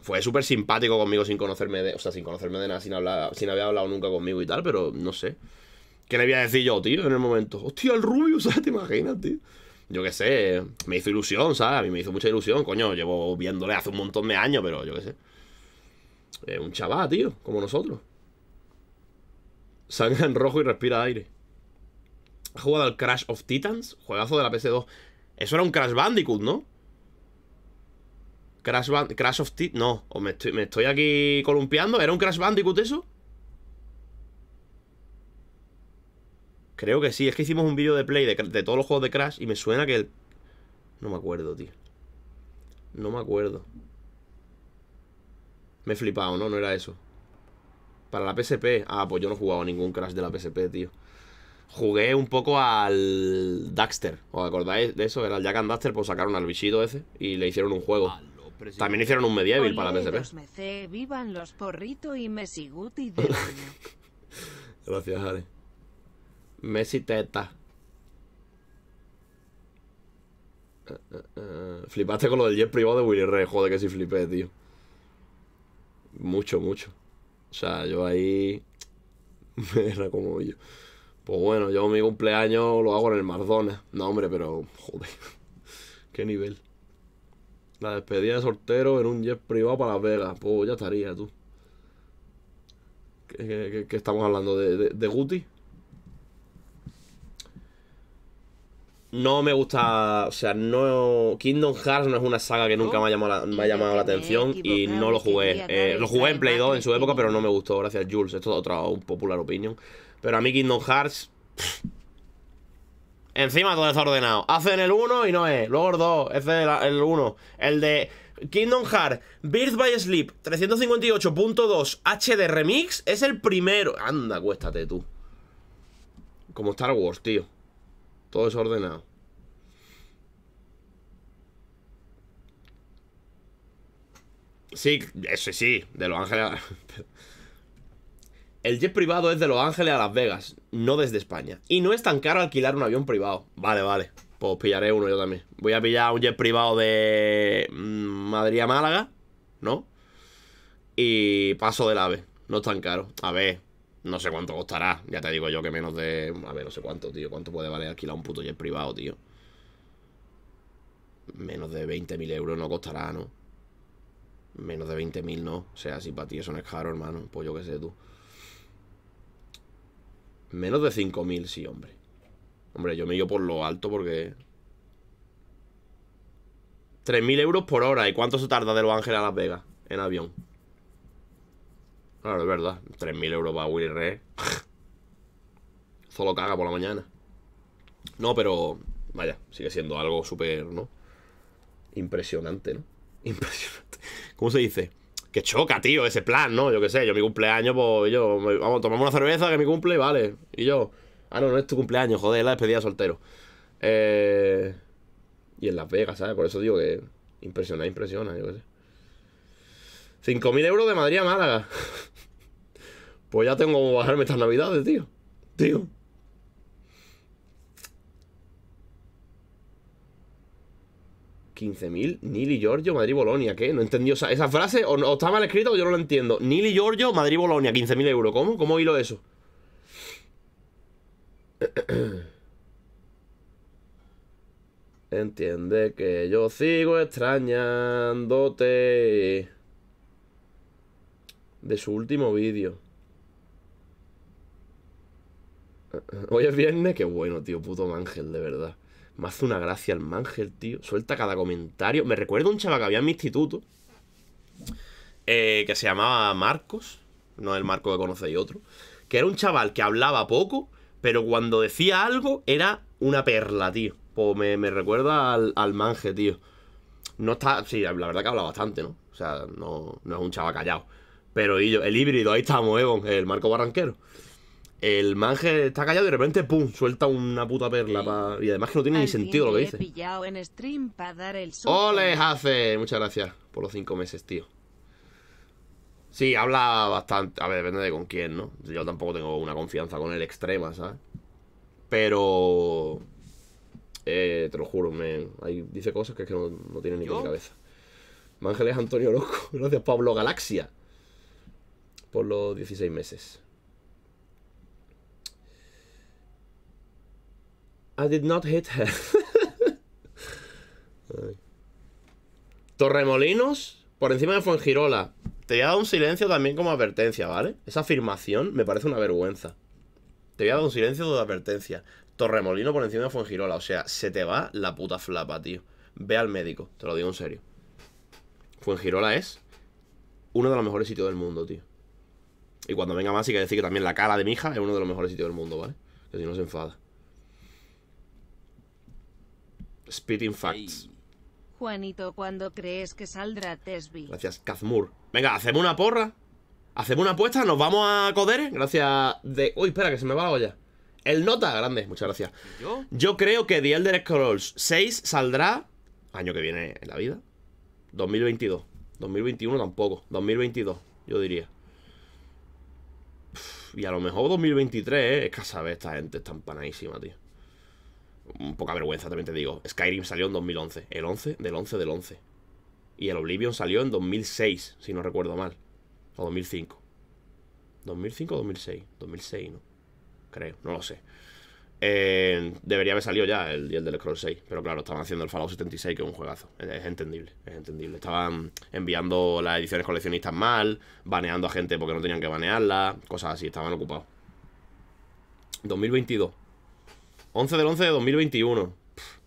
Fue súper simpático conmigo sin conocerme de. O sea, sin conocerme de nada, sin, sin haber hablado nunca conmigo y tal, pero no sé. ¿Qué le voy a decir yo, tío, en el momento? Hostia, el rubio, ¿sabes? ¿Te imaginas, tío? Yo qué sé, me hizo ilusión, ¿sabes? A mí me hizo mucha ilusión, coño. Llevo viéndole hace un montón de años, pero yo qué sé. Eh, un chaval, tío, como nosotros. Sangra en rojo y respira aire. Ha jugado al Crash of Titans? Juegazo de la pc 2 Eso era un Crash Bandicoot, ¿no? Crash, Crash of Titans. No, me estoy, aquí columpiando. ¿Era un Crash Bandicoot eso? Creo que sí, es que hicimos un vídeo de play de, todos los juegos de Crash y me suena que el... No me acuerdo, tío. No me acuerdo. Me he flipado, ¿no? No era eso. Para la PSP. Ah, pues yo no he jugado ningún Crash de la PSP, tío. Jugué un poco al Daxter. ¿Os acordáis de eso? Era el Jack and Daxter, pues sacaron al bichito ese y le hicieron un juego. Ah, También hicieron un Medieval para la PSP. y Gracias, Ale. Messi teta. Eh, eh, eh. Flipaste con lo del jet privado de Willy Rey. Joder, que sí flipé, tío. Mucho, mucho. O sea, yo ahí me era como yo. Pues bueno, yo mi cumpleaños lo hago en el Mardona. No, hombre, pero joder. Qué nivel. La despedida de soltero en un jet privado para Las Vegas. Pues ya estaría tú. ¿Qué, qué, estamos hablando? ¿De, de, de Guti? no me gusta, o sea, no Kingdom Hearts no es una saga que nunca oh, me ha llamado la, atención y no lo jugué. Eh, lo jugué en Play 2 en su época, pero no me gustó, gracias Jules. Esto es otra popular opinión. Pero a mí Kingdom Hearts... encima todo desordenado. Hacen el 1 y no es. Luego el 2, ese es el 1. El de Kingdom Hearts Birth by Sleep 358.2 HD Remix es el primero. Anda, cuéstate tú. Como Star Wars, tío. Todo es ordenado. Sí, eso sí, de Los Ángeles a... El jet privado es de Los Ángeles a Las Vegas, no desde España. Y no es tan caro alquilar un avión privado. Vale, vale. Pues pillaré uno yo también. Voy a pillar un jet privado de mm, Madrid a Málaga, ¿no? Y paso del AVE. No es tan caro. A ver, no sé cuánto costará. Ya te digo yo que menos de... A ver, no sé cuánto, tío. ¿Cuánto puede valer alquilar un puto jet privado, tío? Menos de 20.000 euros no costará, ¿no? Menos de 20.000 no. O sea, si para ti eso no es caro, hermano. Pues yo qué sé tú. Menos de 5.000, sí, hombre. Hombre, yo me ido por lo alto porque... 3.000 euros por hora. ¿Y cuánto se tarda de Los Ángeles a Las Vegas en avión? Claro, es verdad. 3.000 euros para Willy Re. Solo caga por la mañana. No, pero. Vaya, sigue siendo algo súper, ¿no? Impresionante, ¿no? Impresionante. ¿Cómo se dice? Que choca, tío, ese plan, ¿no? Yo qué sé, yo mi cumpleaños, pues yo, vamos, tomamos una cerveza que mi cumple, vale. Y yo, ah, no, no es tu cumpleaños, joder, la despedida soltero. Eh, y en Las Vegas, ¿sabes? Por eso digo que impresiona, impresiona, yo qué sé. 5.000 euros de Madrid a Málaga. Pues ya tengo como bajarme estas navidades, tío. Tío. ¿15.000? Nili y Giorgio, Madrid-Bolonia, ¿qué? No he esa, frase, o, está mal escrito o yo no lo entiendo Nili y Giorgio, Madrid-Bolonia, 15.000 euros ¿Cómo? ¿Cómo hilo eso? Entiende que yo sigo extrañándote De su último vídeo Hoy es viernes, qué bueno, tío, puto Mangel, de verdad. Me hace una gracia el Mangel, tío. Suelta cada comentario. Me recuerda un chaval que había en mi instituto. Eh, que se llamaba Marcos. No el Marco que conocéis otro. Que era un chaval que hablaba poco, pero cuando decía algo era una perla, tío. Pues me, recuerda al, al tío. No está. Sí, la verdad que habla bastante, ¿no? O sea, no, es un chaval callado. Pero el híbrido, ahí estamos, nuevo el Marco Barranquero. El manje está callado y de repente, pum, suelta una puta perla. Y además que no tiene ni sentido lo que dice. Ole hace! Muchas gracias por los cinco meses, tío. Sí, habla bastante. A ver, depende de con quién, ¿no? Yo tampoco tengo una confianza con él extrema, ¿sabes? Pero. Eh, te lo juro, me, ahí dice cosas que es que no, tiene ni pie cabeza. es Antonio Loco. gracias Pablo Galaxia. Por los 16 meses. I did not hit her. Torremolinos por encima de Fuengirola. Te voy a dar un silencio también como advertencia, ¿vale? Esa afirmación me parece una vergüenza. Te voy a dar un silencio de advertencia. Torremolino por encima de Fuengirola. O sea, se te va la puta flapa, tío. Ve al médico, te lo digo en serio. Fuengirola es uno de los mejores sitios del mundo, tío. Y cuando venga más, hay que decir que también la cara de mi hija es uno de los mejores sitios del mundo, ¿vale? Que si no se enfada. Spitting Facts. Juanito, ¿cuándo crees que saldrá Tesby? Gracias, Kazmur. Venga, hacemos una porra. Hacemos una apuesta, nos vamos a coder. Gracias de. Uy, espera, que se me va la olla. El Nota, grande, muchas gracias. Yo? creo que The Elder Scrolls 6 saldrá año que viene en la vida. 2022. 2021 tampoco. 2022, yo diría. y a lo mejor 2023, ¿eh? es que sabe, esta gente está empanadísima, tío un poca vergüenza, también te digo. Skyrim salió en 2011. El 11 del 11 del 11. Y el Oblivion salió en 2006, si no recuerdo mal. O 2005. 2005 o 2006. 2006, ¿no? Creo, no lo sé. Eh, debería haber salido ya el, el del Scroll 6, pero claro, estaban haciendo el Fallout 76, que es un juegazo. es, entendible, es entendible. Estaban enviando las ediciones coleccionistas mal, baneando a gente porque no tenían que banearla, cosas así, estaban ocupados. 2022. 11 del 11 de 2021.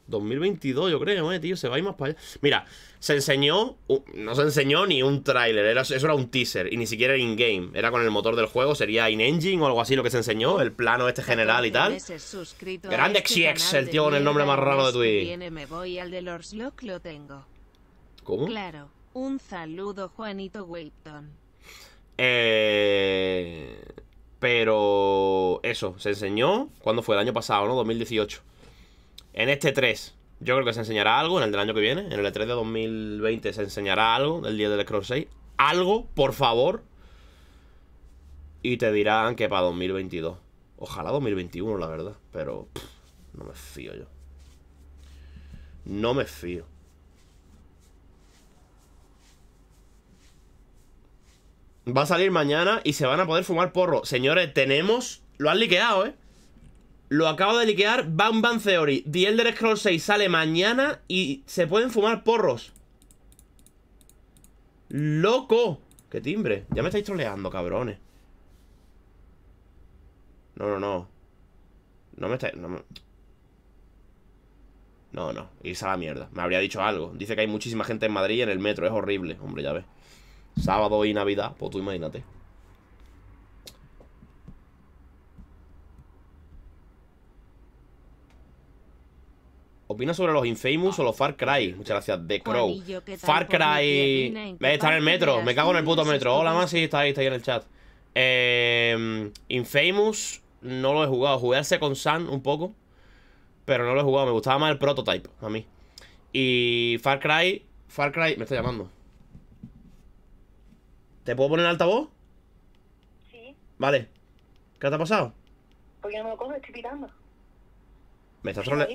2022, yo creo, eh, tío. Se va a ir más para allá. Mira, se enseñó. no se enseñó ni un tráiler. eso era un teaser. Y ni siquiera era in-game. Era con el motor del juego. Sería in-engine o algo así lo que se enseñó. El plano este general y tal. Grande XX, este el tío con el nombre más raro de Twitch. ¿Cómo? Claro. Un saludo, Juanito Wilton. Eh. Pero eso, se enseñó cuando fue el año pasado, ¿no? 2018. En este 3, yo creo que se enseñará algo, en el del año que viene, en el E3 de 2020 se enseñará algo, del día del Scroll 6. Algo, por favor. Y te dirán que para 2022. Ojalá 2021, la verdad. Pero no me fío yo. No me fío. Va a salir mañana y se van a poder fumar porros. Señores, tenemos... Lo han liqueado, ¿eh? Lo acabo de liquear. Bam Bam Theory. The Elder Scrolls 6 sale mañana y se pueden fumar porros. ¡Loco! ¡Qué timbre! Ya me estáis troleando, cabrones. No, no, no. No me estáis... No, no, no. Irse a la mierda. Me habría dicho algo. Dice que hay muchísima gente en Madrid y en el metro. Es horrible. Hombre, ya ves sábado y Navidad, pues tú imagínate. Opina sobre los Infamous o los Far Cry. Muchas gracias, The Crow. Far pues Cry. Me está en el metro. Me cago en el puto metro. Hola, Masi. Está ahí, está ahí en el chat. Em, Infamous no lo he jugado. Jugué con con Sun un poco. Pero no lo he jugado. Me gustaba más el Prototype a mí. Y Far Cry. Far Cry. Me está llamando. ¿Te puedo poner en altavoz? Sí. Vale. ¿Qué te ha pasado? Porque no me lo cojo, estoy pitando. Me estás trole...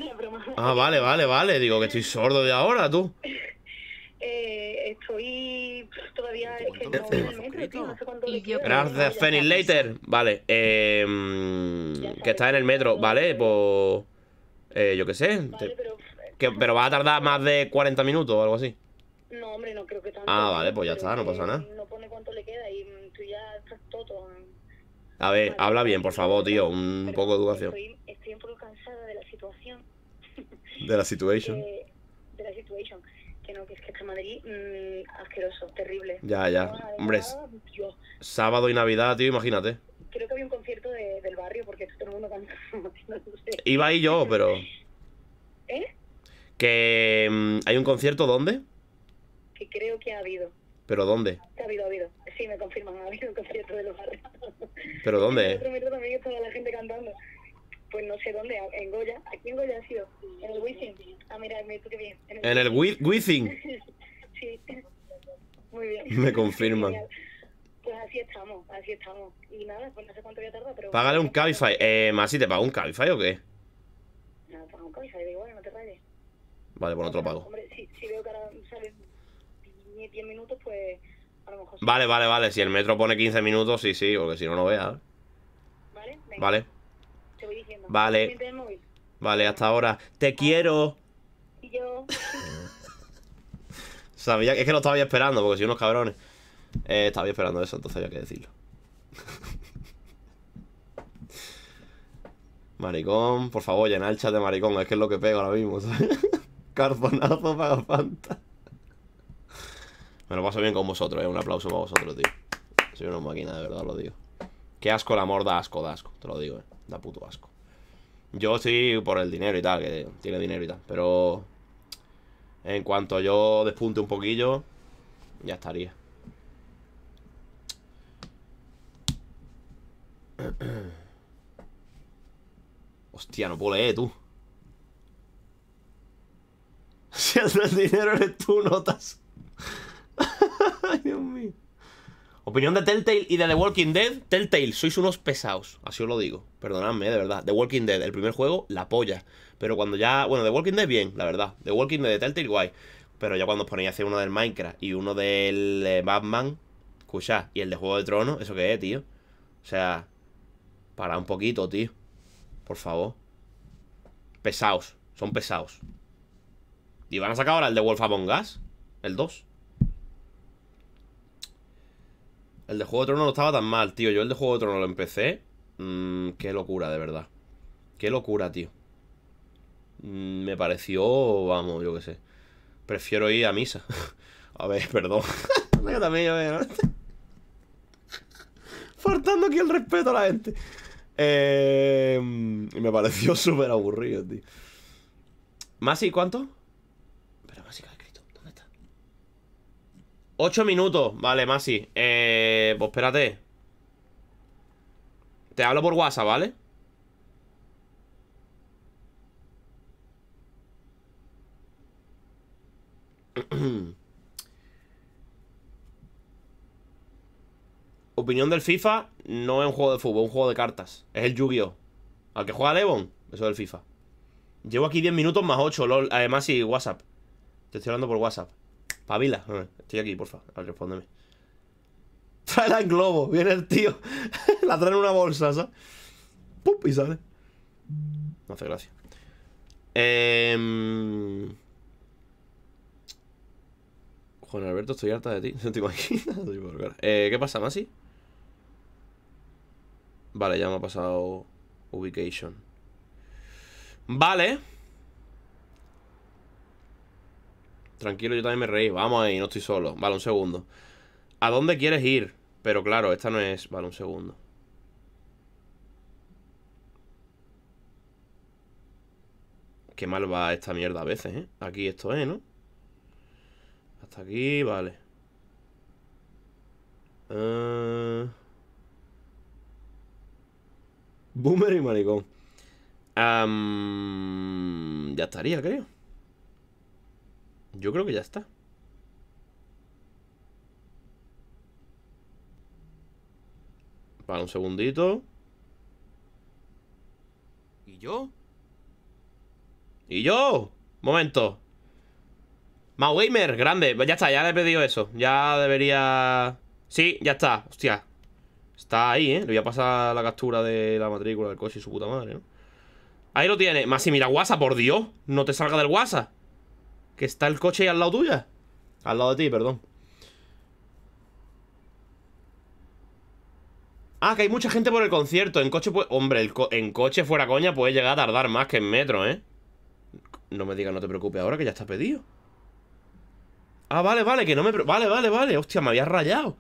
Ah, vale, vale, vale. Digo que estoy sordo de ahora, tú. Eh, estoy todavía es que no, en el metro, no sé Gracias, Fenix Later. Vale, eh, que está en el metro, vale, pues eh, yo qué sé. pero... Que, pero va a tardar más de 40 minutos o algo así. No, hombre, no creo que tanto. Ah, vale, pues ya está, no pasa nada cuánto le queda y mm, tú ya estás todo. A ver, habla bien, por favor, tío, un poco de educación. Estoy, estoy, un poco cansada de la situación. De la situación. Eh, de la situación. Que no, que es que está Madrid mmm, asqueroso, terrible. Ya, ya. Hombre, sábado y Navidad, tío, imagínate. Creo que había un concierto de, del barrio porque todo el mundo canta. no sé. Iba ahí yo, pero... ¿Eh? Que... Mm, ¿Hay un concierto dónde? Que creo que ha habido. ¿Pero dónde? Ha habido, ha habido. Sí, me confirman, ha habido un concierto de los barrios. ¿Pero dónde? En otro metro también estaba la gente cantando. Pues no sé dónde, en Goya. Aquí en Goya ha sido. En el Wizzing. Ah, mira, me qué bien. ¿En el, Wizzing? sí. Muy bien. Me confirman. Pues así estamos, así estamos. Y nada, pues no sé cuánto voy a tardar, pero... Págale un Cabify. Eh, si ¿te pago un Cabify o qué? No, pago un Cabify, da igual, no te rayes. Vale, pues otro pago. Hombre, si, si veo que ahora sale minutos, pues Vale, vale, vale. Si el metro pone 15 minutos, sí, sí, que si no, lo veas. Vale, Vale. Te voy diciendo. Vale. Vale, hasta ahora. Te quiero. Y yo. Sabía es que lo estaba esperando, porque si unos cabrones. Eh, estaba esperando eso, entonces había que decirlo. maricón, por favor, llena el chat de maricón, es que es lo que pego ahora mismo, Carbonazo para Fanta. Me lo paso bien con vosotros, eh. Un aplauso para vosotros, tío. Soy una máquina, de verdad, lo digo. Qué asco el amor, da asco, da asco. Te lo digo, eh. Da puto asco. Yo sí por el dinero y tal, que tiene dinero y tal. Pero en cuanto yo despunte un poquillo, ya estaría. Hostia, no puedo leer, tú. Si el dinero eres tú, notas. Dios mío. Opinión de Telltale y de The Walking Dead. Telltale, sois unos pesados. Así os lo digo. Perdonadme, de verdad. The Walking Dead, el primer juego, la polla. Pero cuando ya. Bueno, The Walking Dead, bien, la verdad. The Walking Dead de Telltale, guay. Pero ya cuando os ponéis a hacer uno del Minecraft y uno del eh, Batman, escuchá, y el de Juego de Tronos, ¿eso qué es, tío? O sea, para un poquito, tío. Por favor. Pesaos, son pesados. Y van a sacar ahora el de Wolf Among Us, el 2. El de Juego de Tronos no estaba tan mal, tío. Yo el de Juego de Tronos lo empecé. Mmm qué locura, de verdad. Qué locura, tío. Mm, me pareció, vamos, yo qué sé. Prefiero ir a misa. a ver, perdón. Faltando aquí el respeto a la gente. Eh, mm, me pareció súper aburrido, tío. ¿Masi cuánto? 8 minutos. Vale, Masi. Eh, pues espérate. Te hablo por WhatsApp, ¿vale? Opinión del FIFA no es un juego de fútbol, es un juego de cartas. Es el Yu-Gi-Oh! ¿Al que juega Levon? Eso del FIFA. Llevo aquí 10 minutos más 8, LOL. Eh, Además, y WhatsApp. Te estoy hablando por WhatsApp. Pavila, estoy aquí, porfa, respóndeme. Trae en globo, viene el tío. la trae en una bolsa, ¿sabes? ¡Pum! Y sale. No hace gracia. Eh... Juan Alberto, estoy harta de ti. No te imaginas. eh, ¿Qué pasa, Masi? Vale, ya me ha pasado Ubication. Vale. Tranquilo, yo también me reí. Vamos ahí, no estoy solo. Vale, un segundo. ¿A dónde quieres ir? Pero claro, esta no es... Vale, un segundo. Qué mal va esta mierda a veces, ¿eh? Aquí esto es, ¿no? Hasta aquí, vale. Eh. Boomer y maricón. Ya estaría, creo. Yo creo que ya está. Para un segundito. ¿Y yo? ¿Y yo? Momento. Gamer, grande. Ya está, ya le he pedido eso. Ya debería... Sí, ya está. Hostia. Está ahí, ¿eh? Le voy a pasar la captura de la matrícula del coche y su puta madre, ¿no? Ahí lo tiene. Masi, mira guasa, por Dios. No te salga del guasa que está el coche ahí al lado tuya. Al lado de ti, perdón. Ah, que hay mucha gente por el concierto. En coche, pues. Hombre, el en coche fuera coña puede llegar a tardar más que en metro, ¿eh? No me digas, no te preocupes ahora que ya está pedido. Ah, vale, vale, que no me. Vale, vale, vale. Hostia, me había rayado.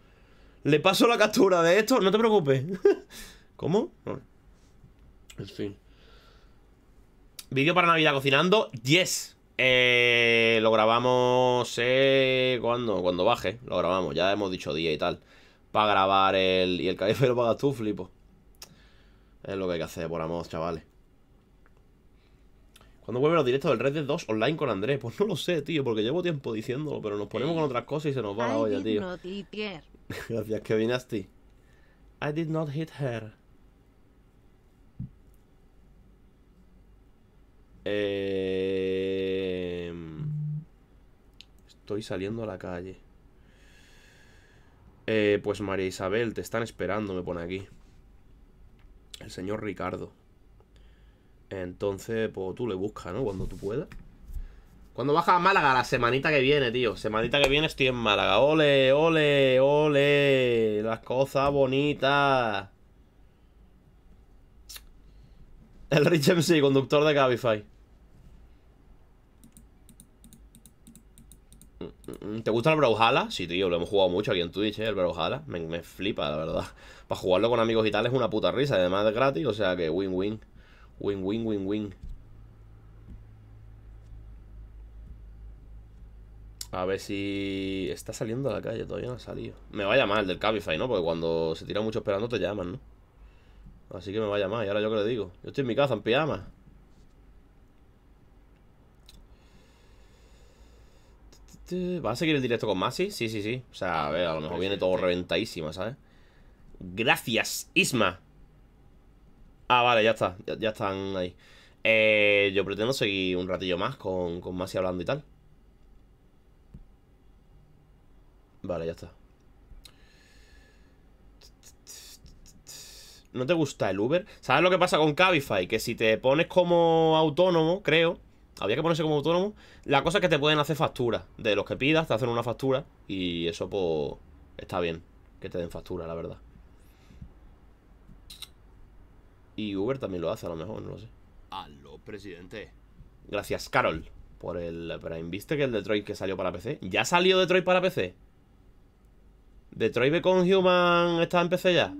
Le paso la captura de esto, no te preocupes. ¿Cómo? En fin. Vídeo para Navidad cocinando. Yes. Eh, lo grabamos eh, cuando, cuando baje, lo grabamos, ya hemos dicho día y tal. Para grabar el. Y el calife lo pagas tú, flipo. Es lo que hay que hacer, por amor, chavales. ¿Cuándo vuelven los directos del Red Dead 2 online con Andrés? Pues no lo sé, tío, porque llevo tiempo diciéndolo, pero nos ponemos con otras cosas y se nos va la olla, tío. Gracias, que vinaste. I did not hit her. Eh. Estoy saliendo a la calle. Eh, pues María Isabel, te están esperando, me pone aquí. El señor Ricardo. Entonces, pues tú le buscas, ¿no? Cuando tú puedas. Cuando baja a Málaga? La semanita que viene, tío. Semanita que viene estoy en Málaga. ¡Ole, ole, ole! Las cosas bonitas. El Rich MC, conductor de Cabify. Mm, ¿Te gusta el Brawlhalla? Sí, tío, lo hemos jugado mucho aquí en Twitch, ¿eh? El Brawlhalla. Me, me flipa, la verdad. Para jugarlo con amigos y tal es una puta risa. Además es gratis, o sea que win-win. Win-win, win-win. A ver si está saliendo a la calle, todavía no ha salido. Me va a llamar el del Cabify, ¿no? Porque cuando se tira mucho esperando te llaman, ¿no? Así que me va a llamar, y ahora yo que le digo. Yo estoy en mi casa, en pijama. Este, ¿Vas a seguir el directo con Masi? Sí, sí, sí. O sea, ah, a ver, a lo mejor viene todo reventadísimo, ¿sabes? Gracias, Isma. Ah, vale, ya está. Ya, están ahí. Eh, yo pretendo seguir un ratillo más con, con Masi hablando y tal. Vale, ya está. ¿No te gusta el Uber? ¿Sabes lo que pasa con Cabify? Que si te pones como autónomo, creo, había que ponerse como autónomo. La cosa es que te pueden hacer factura De los que pidas, te hacen una factura. Y eso, pues, está bien. Que te den factura, la verdad. Y Uber también lo hace, a lo mejor, no lo sé. Aló, presidente. Gracias, Carol, por el Prime. ¿Viste que el Detroit que salió para PC? ¿Ya salió Detroit para PC? ¿Detroit con Human está en PC ya?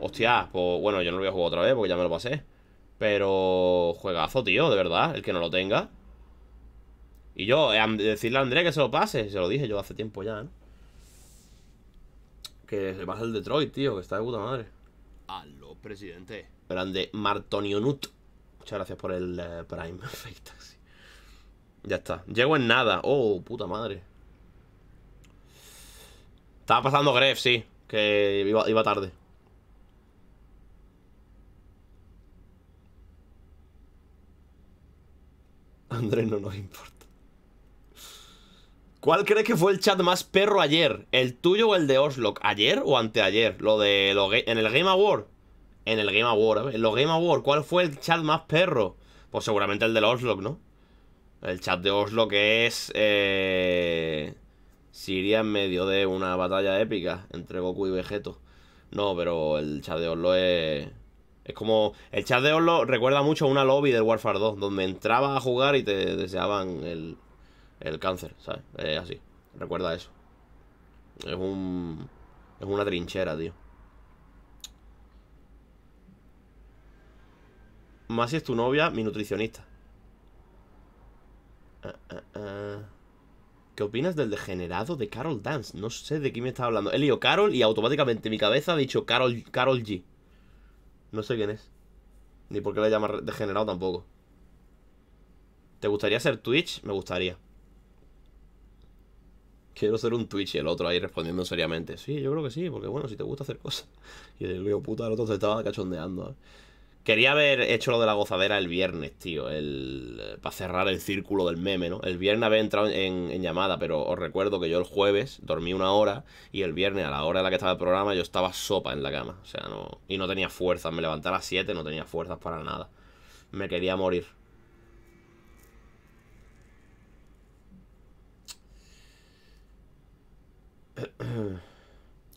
Hostia, pues bueno, yo no lo voy a jugar otra vez porque ya me lo pasé. Pero juegazo, tío, de verdad, el que no lo tenga. Y yo, eh, decirle a André que se lo pase, se lo dije yo hace tiempo ya, ¿no? Que se pase el Detroit, tío, que está de puta madre. Aló, presidente. Grande Martonionut. Muchas gracias por el eh, Prime Ya está. Llego en nada. Oh, puta madre. Estaba pasando Gref, sí. Que iba tarde. Andrés no nos importa. ¿Cuál crees que fue el chat más perro ayer? ¿El tuyo o el de Oslock? ¿Ayer o anteayer? Lo de en el Game Award. En el Game Award, en los Game Award, ¿cuál fue el chat más perro? Pues seguramente el de Oslock, ¿no? El chat de Oslo que es. Eh, Siria en medio de una batalla épica entre Goku y Vegeto. No, pero el chat de Oslo es. Es como. El chat de Oslo recuerda mucho a una lobby del Warfare 2, donde entrabas a jugar y te deseaban el, el cáncer, ¿sabes? así. Recuerda eso. Es un. Es una trinchera, tío. Más si es tu novia, mi nutricionista. Ah, ah, ah. ¿Qué opinas del degenerado de Carol Dance? No sé de quién me está hablando. He leído Carol y automáticamente mi cabeza ha dicho Carol, Carol G. No sé quién es. Ni por qué le llama degenerado tampoco. ¿Te gustaría ser Twitch? Me gustaría. Quiero ser un Twitch y el otro ahí respondiendo seriamente. Sí, yo creo que sí, porque bueno, si te gusta hacer cosas. Y el lío puta, el otro se estaba cachondeando. ¿eh? Quería haber hecho lo de la gozadera el viernes, tío. El, para cerrar el círculo del meme, ¿no? El viernes había entrado en, llamada, pero os recuerdo que yo el jueves dormí una hora y el viernes, a la hora en la que estaba el programa, yo estaba sopa en la cama. O sea, no. Y no tenía fuerzas. Me levanté a las 7, no tenía fuerzas para nada. Me quería morir.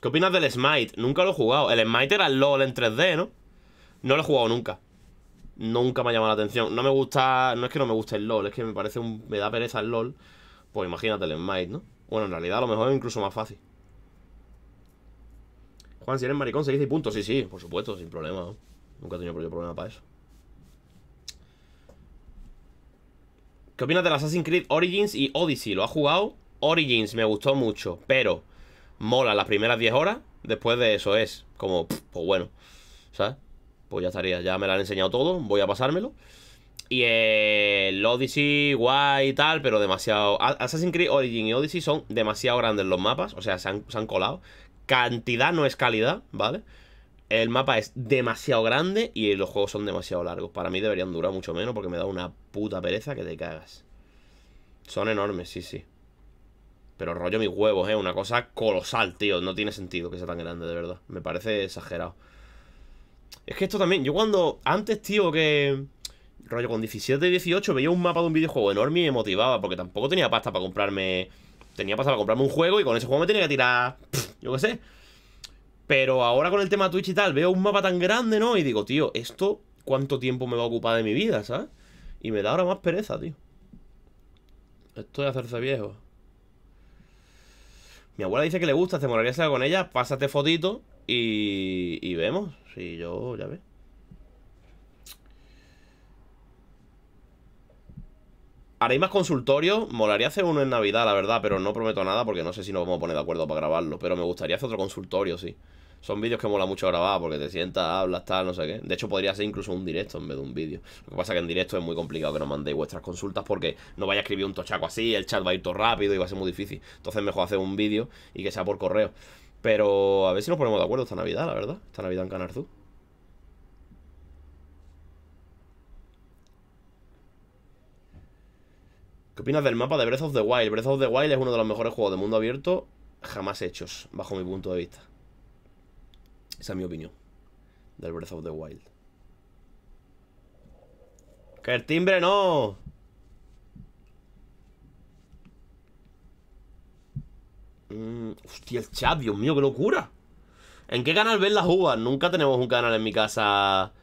¿Qué opinas del Smite? Nunca lo he jugado. El Smite era el LOL en 3D, ¿no? No lo he jugado nunca. Nunca me ha llamado la atención. No me gusta. No es que no me guste el LOL, es que me parece un. Me da pereza el LOL. Pues imagínate el Smite, ¿no? Bueno, en realidad a lo mejor es incluso más fácil. Juan, si eres maricón, se y punto. Sí, sí, por supuesto, sin problema. Nunca he tenido problema para eso. ¿Qué opinas del Assassin's Creed Origins y Odyssey? ¿Lo has jugado? Origins me gustó mucho, pero mola las primeras 10 horas. Después de eso es como, pues bueno, ¿sabes? Pues ya estaría, ya me lo han enseñado todo, voy a pasármelo. Y eh, el Odyssey, guay y tal, pero demasiado... Assassin's Creed Origin y Odyssey son demasiado grandes los mapas, o sea, se han, se han colado. Cantidad no es calidad, ¿vale? El mapa es demasiado grande y los juegos son demasiado largos. Para mí deberían durar mucho menos porque me da una puta pereza que te cagas. Son enormes, sí, sí. Pero rollo mis huevos, ¿eh? Una cosa colosal, tío. No tiene sentido que sea tan grande, de verdad. Me parece exagerado. Es que esto también, yo cuando, antes, tío, que... Rollo, con 17, 18 veía un mapa de un videojuego enorme y me motivaba, porque tampoco tenía pasta para comprarme... Tenía pasta para comprarme un juego y con ese juego me tenía que tirar... yo qué sé. Pero ahora con el tema Twitch y tal, veo un mapa tan grande, ¿no? Y digo, tío, ¿esto cuánto tiempo me va a ocupar de mi vida, sabes? Y me da ahora más pereza, tío. Esto de hacerse viejo. Mi abuela dice que le gusta, te moraría salir con ella, pásate fotito y, vemos, si yo ya ve. Haréis más consultorios, molaría hacer uno en Navidad, la verdad, pero no prometo nada porque no sé si nos vamos a poner de acuerdo para grabarlo, pero me gustaría hacer otro consultorio, sí. Son vídeos que mola mucho grabar porque te sientas, hablas, tal, no sé qué. De hecho, podría ser incluso un directo en vez de un vídeo. Lo que pasa es que en directo es muy complicado que nos mandéis vuestras consultas porque no vaya a escribir un tochaco así, el chat va a ir todo rápido y va a ser muy difícil. Entonces, mejor hacer un vídeo y que sea por correo. Pero a ver si nos ponemos de acuerdo esta Navidad, la verdad. Esta Navidad en Canarzú. ¿Qué opinas del mapa de Breath of the Wild? Breath of the Wild es uno de los mejores juegos de mundo abierto jamás hechos, bajo mi punto de vista. Esa es mi opinión del Breath of the Wild. ¡Que el timbre no! Mm, hostia, el chat, Dios mío, qué locura. ¿En qué canal ven las uvas? Nunca tenemos un canal en mi casa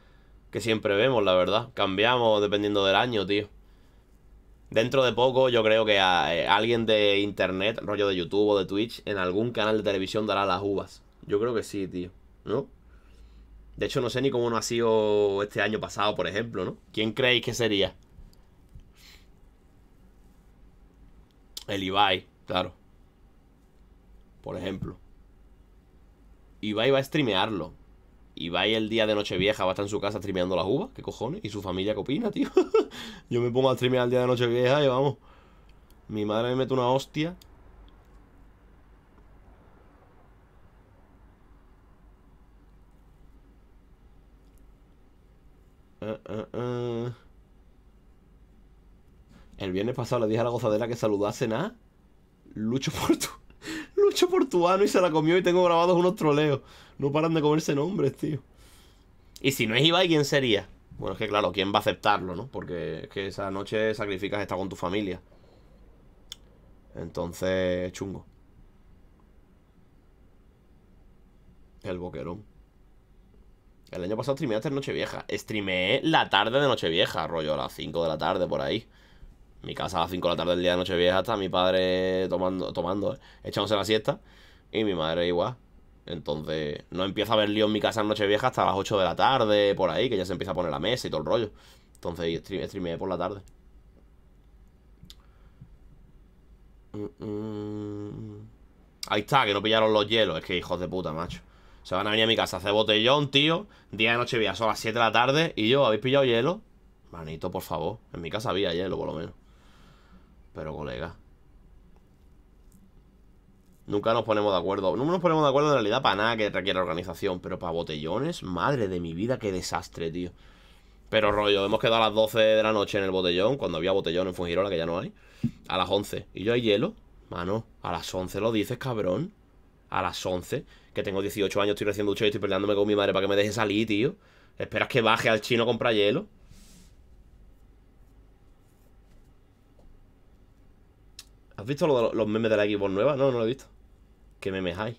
que siempre vemos, la verdad. Cambiamos dependiendo del año, tío. Dentro de poco yo creo que ah, eh, alguien de internet, rollo de YouTube o de Twitch, en algún canal de televisión dará las uvas. Yo creo que sí, tío. ¿No? De hecho, no sé ni cómo no ha sido este año pasado, por ejemplo, ¿no? ¿Quién creéis que sería? El Ibai, claro por ejemplo. y va a streamearlo. Ibai el día de Nochevieja va a estar en su casa streameando las uvas, ¿qué cojones? ¿Y su familia qué opina, tío? Yo me pongo a streamear el día de Nochevieja y vamos. Mi madre me mete una hostia. Eh, eh, eh. El viernes pasado le dije a la gozadera que saludase nada. Lucho por tu tu ano y se la comió y tengo grabados unos troleos. No paran de comerse nombres, tío. Y si no es Ibai, ¿quién sería? Bueno, es que claro, ¿quién va a aceptarlo, no? Porque es que esa noche sacrificas estar con tu familia. Entonces, chungo. El boquerón. El año pasado streameaste Nochevieja. Streamé la tarde de Nochevieja, rollo a las 5 de la tarde por ahí mi casa a las 5 de la tarde del día de Nochevieja está mi padre tomando, tomando eh, echándose la siesta y mi madre igual. Entonces, no empieza a haber lío en mi casa en Nochevieja hasta las 8 de la tarde, por ahí, que ya se empieza a poner la mesa y todo el rollo. Entonces, stream, por la tarde. Mm, mm. Ahí está, que no pillaron los hielos. Es que hijos de puta, macho. Se van a venir a mi casa a hacer botellón, tío. Día de Nochevieja, son las 7 de la tarde y yo, ¿habéis pillado hielo? Manito, por favor. En mi casa había hielo, por lo menos. Pero, colega. Nunca nos ponemos de acuerdo. No nos ponemos de acuerdo en realidad para nada que requiera organización. Pero para botellones, madre de mi vida, qué desastre, tío. Pero rollo, hemos quedado a las 12 de la noche en el botellón, cuando había botellón en la que ya no hay. A las 11. Y yo hay hielo. Mano, a las 11 lo dices, cabrón. A las 11. Que tengo 18 años, estoy recién duchado y estoy peleándome con mi madre para que me deje salir, tío. Esperas que baje al chino a comprar hielo. ¿Has visto los memes de la Xbox nueva? No, no lo he visto. ¿Qué memes hay?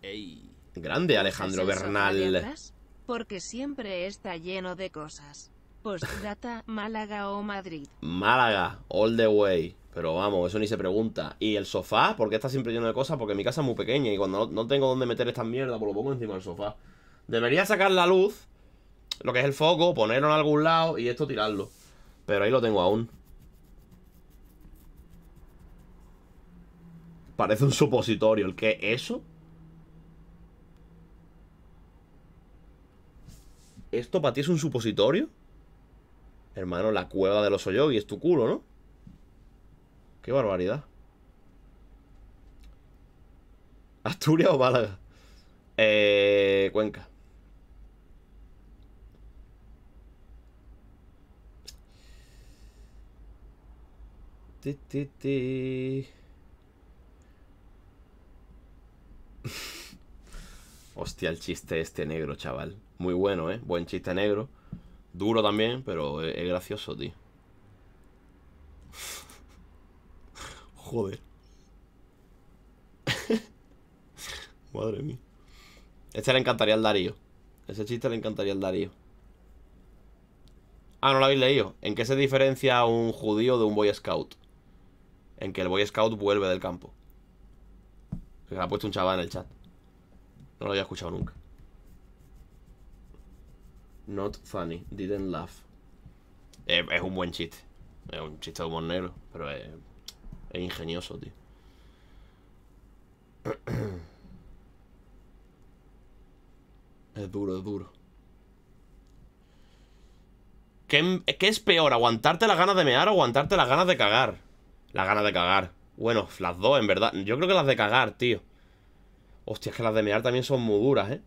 Ey. Grande Alejandro Bernal. Porque siempre está lleno de cosas. Postdata, pues Málaga o Madrid. Málaga, all the way. Pero vamos, eso ni se pregunta. ¿Y el sofá? ¿Por qué está siempre lleno de cosas? Porque mi casa es muy pequeña y cuando no, tengo dónde meter esta mierda, pues lo pongo encima del sofá. Debería sacar la luz lo que es el foco, ponerlo en algún lado y esto tirarlo. Pero ahí lo tengo aún. Parece un supositorio. ¿El qué? ¿Eso? ¿Esto para ti es un supositorio? Hermano, la cueva de los Oyogi es tu culo, ¿no? Qué barbaridad. Asturias o Málaga. Eh, Cuenca. Hostia, el chiste este negro, chaval. Muy bueno, ¿eh? Buen chiste negro. Duro también, pero es gracioso, tío. Joder. Madre mía. Este le encantaría al Darío. Ese chiste le encantaría al Darío. Ah, no lo habéis leído. ¿En qué se diferencia un judío de un Boy Scout? en que el Boy Scout vuelve del campo. Que ha puesto un chaval en el chat. No lo había escuchado nunca. Not funny, didn't laugh. Eh, es un buen chiste. Es un chiste de humor negro, pero es, es ingenioso, tío. Es duro, es duro. ¿Qué, ¿Qué, es peor? ¿Aguantarte las ganas de mear o aguantarte las ganas de cagar? La ganas de cagar. Bueno, las dos, en verdad. Yo creo que las de cagar, tío. Hostia, es que las de mear también son muy duras, ¿eh?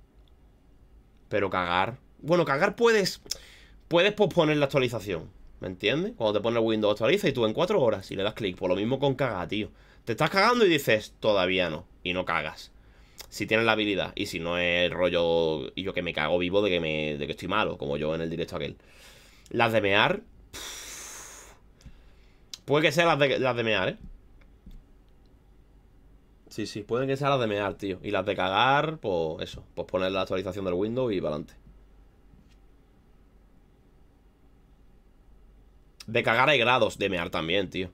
Pero cagar... Bueno, cagar puedes... Puedes posponer la actualización. ¿Me entiendes? Cuando te pone Windows actualiza y tú en cuatro horas y le das clic. Por lo mismo con cagar, tío. Te estás cagando y dices, todavía no. Y no cagas. Si tienes la habilidad. Y si no es rollo... Y yo que me cago vivo de que, me, de que estoy malo. Como yo en el directo aquel. Las de mear... Puede que sean las de, de mear, ¿eh? Sí, sí, pueden que sean las de mear, tío. Y las de cagar, pues eso. Pues poner la actualización del Windows y para adelante. De cagar hay grados, de mear también, tío.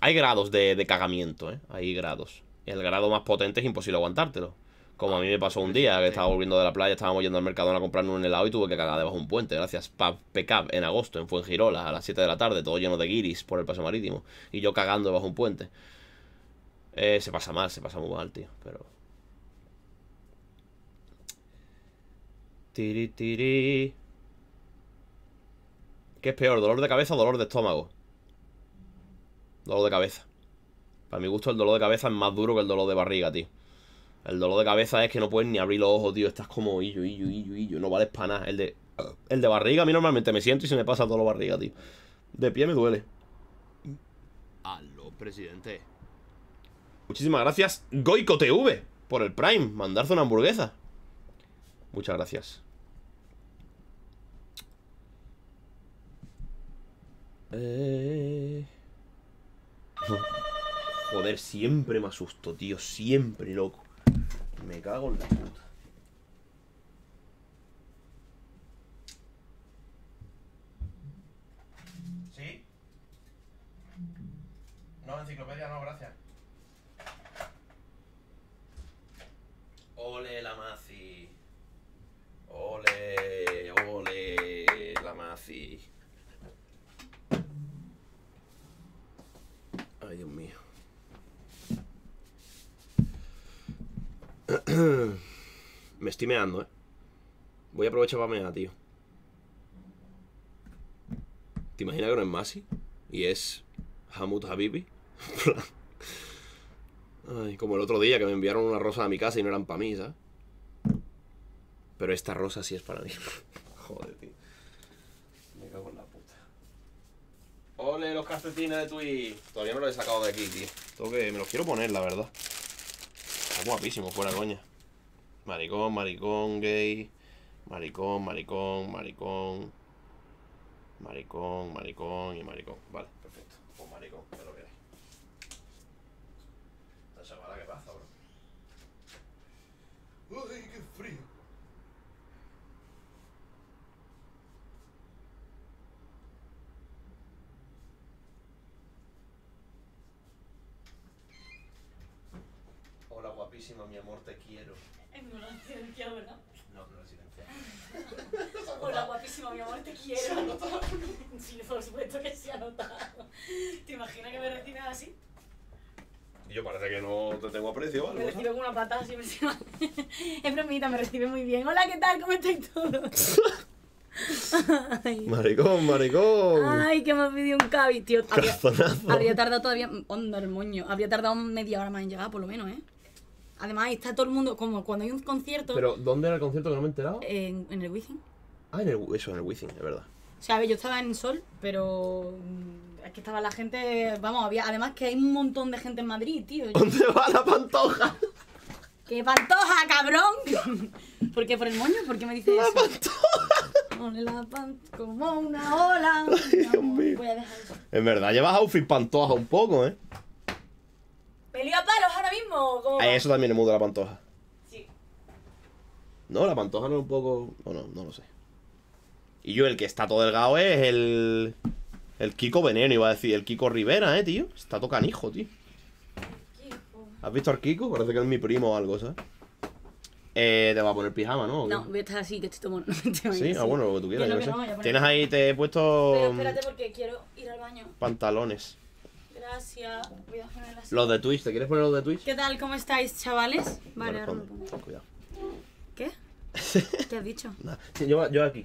Hay grados de, de cagamiento, ¿eh? Hay grados. El grado más potente es imposible aguantártelo. Como a mí me pasó un día, que estaba volviendo de la playa, estábamos yendo al mercado a comprarnos un helado y tuve que cagar debajo de un puente. Gracias, para Pecab, en agosto, en Fuengirola, a las 7 de la tarde, todo lleno de guiris por el paso marítimo. Y yo cagando debajo de un puente. Eh, se pasa mal, se pasa muy mal, tío, pero... Tiri, tiri... ¿Qué es peor, dolor de cabeza o dolor de estómago? Dolor de cabeza. Para mi gusto el dolor de cabeza es más duro que el dolor de barriga, tío. El dolor de cabeza es que no puedes ni abrir los ojos, tío. Estás como yo, No vales para nada. El de, el de barriga, a mí normalmente me siento y se me pasa todo la barriga, tío. De pie me duele. Aló, presidente. Muchísimas gracias, Goico TV, por el Prime. Mandarse una hamburguesa. Muchas gracias. Eh. Joder, siempre me asusto, tío. Siempre, loco. Me cago en la puta. ¿Sí? No, enciclopedia no, gracias. Ole la Maci. Ole, ole la Maci. Me estoy meando, eh. Voy a aprovechar para mear, tío. ¿Te imaginas que no es Masi? Y es Hamut Habibi. Ay, como el otro día que me enviaron una rosa a mi casa y no eran para mí, ¿sabes? Pero esta rosa sí es para mí. Joder, tío. Me cago en la puta. ¡Ole, los calcetines de Twitch! Todavía no los he sacado de aquí, tío. Tengo que... Me los quiero poner, la verdad guapísimo, fuera coña. Maricón, maricón, gay. Maricón, maricón, maricón. Maricón, maricón y maricón. Vale, perfecto. Pues maricón, que lo veréis. La chavala que pasa, bro. Uy, guapísima, mi amor, te quiero. no No, no lo he silenciado. Hola, guapísima, mi amor, te quiero. Sí, por supuesto que se ha notado. ¿Te imaginas que me recibes así? Y yo parece que no te tengo aprecio, ¿vale? Me recibe con una patada siempre encima. es bromita, me recibe muy bien. Hola, ¿qué tal? ¿Cómo estáis todos? Maricón, maricón. Ay, que me ha pedido un cabi, tío. Habría, tardado todavía. Onda el moño. Habría tardado media hora más en llegar, por lo menos, ¿eh? Además, está todo el mundo, como cuando hay un concierto. ¿Pero dónde era el concierto que no me he enterado? En, el Wizzing. Ah, en el, eso, en el Wizzing, es verdad. O sea, a ver, yo estaba en Sol, pero mm, es que estaba la gente, vamos, había, además que hay un montón de gente en Madrid, tío. ¿Dónde va la pantoja? ¡Qué pantoja, cabrón! ¿Por qué? ¿Por el moño? ¿Por qué me dices la eso? Pantoja. la pantoja! Como una ola. Ay, Dios mío. Voy a dejar eso. En verdad, llevas outfit pantoja un poco, ¿eh? Pelio a palos ahora mismo? eso también le muda la pantoja. Sí. No, la pantoja no es un poco. Bueno, no lo sé. Y yo, el que está todo delgado es el. El Kiko Veneno, iba a decir. El Kiko Rivera, eh, tío. Está todo canijo, tío. ¿Has visto al Kiko? Parece que es mi primo o algo, ¿sabes? Eh, te va a poner pijama, ¿no? No, voy a estar así, que estoy tomando. sí, ah, bueno, lo que tú quieras. Tienes ahí, te he puesto. Pero espérate, porque quiero ir al baño. Pantalones. Gracias. Voy a las... Los de Twitch, ¿te quieres poner los de Twitch? ¿Qué tal? ¿Cómo estáis, chavales? Vale, ahora Cuidado. ¿Qué? ¿Qué has dicho? yo, yo, aquí.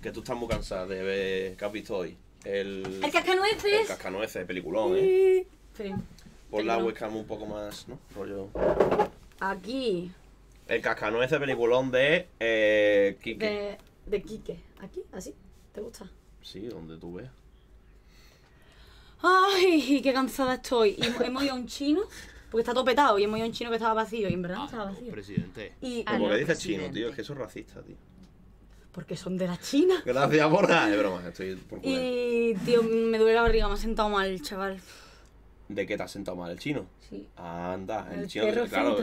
que tú estás muy cansada de ver. ¿Qué has visto hoy? El. El cascanueces. El cascanueces, peliculón, ¿eh? Sí. Por la webcam un poco más, ¿no? Rollo. Aquí. El cascanueces, peliculón de. Eh, Quique. De, de Quique. ¿Aquí? ¿Así? ¿Te gusta? Sí, donde tú veas. ¡ay, qué cansada estoy! Y hemos ido a un chino, porque está topetado. petado, y hemos ido a un chino que estaba vacío, y en verdad ah, estaba vacío. presidente. Y, Como qué dice chino, tío, es que eso es racista, tío. Porque son de la China. Gracias por nada, es broma, estoy por joder. Y, tío, me duele la barriga, me ha sentado mal, chaval. ¿De qué te has sentado mal el chino? Sí. Anda, el, chino. claro,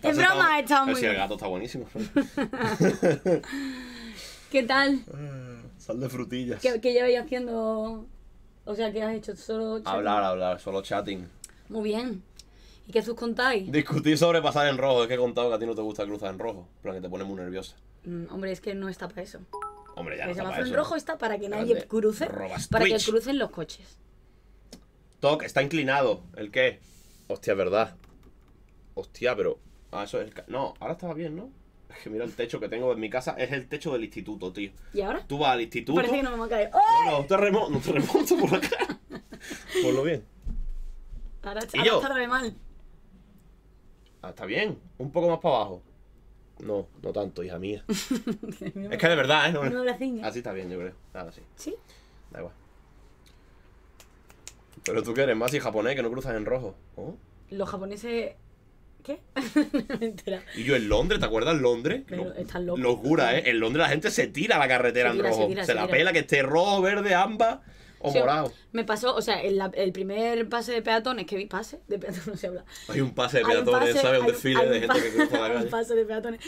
es broma, está muy. si el gato está buenísimo. ¿Qué tal? Ah, sal de frutillas. ¿Qué, qué lleváis haciendo o sea, que has hecho? Solo Hablar, hablar, solo chatting. Muy bien. ¿Y qué sus contáis? Discutir sobre pasar en rojo. Es que he contado que a ti no te gusta cruzar en rojo. plan, que te pone muy nerviosa. Mm, hombre, es que no está para eso. Hombre, ya no está para en rojo está para que nadie cruce. para que crucen los coches. Toc, está inclinado. ¿El qué? Hostia, verdad. Hostia, pero... Ah, eso No, ahora estaba bien, ¿no? es que mira el techo que tengo en mi casa, es el techo del instituto, tío. ¿Y ahora? Tú vas al instituto. Parece que no me va a caer. No, no, terremoto, no terremoto por acá. por lo bien. Ahora, y ahora yo, está re mal. Ah, está bien. Un poco más para abajo. No, no tanto, hija mía. es que de verdad, ¿eh? No, no así ah, está bien, yo creo. Ahora sí. ¿Sí? Da igual. Pero tú que eres más y japonés que no cruzas en rojo. ¿Oh? Los japoneses ¿Qué? Y yo en Londres, ¿te acuerdas en Londres? Pero están Locura, ¿eh? En Londres la gente se tira a la carretera en rojo. Se, la pela que esté rojo, verde, ámbar o morado. Me pasó, o sea, el, primer pase de peatones que vi, pase de peatones, no se habla. Hay un pase de peatones, ¿sabes? Un desfile de gente que cruza la calle. Hay un pase de peatones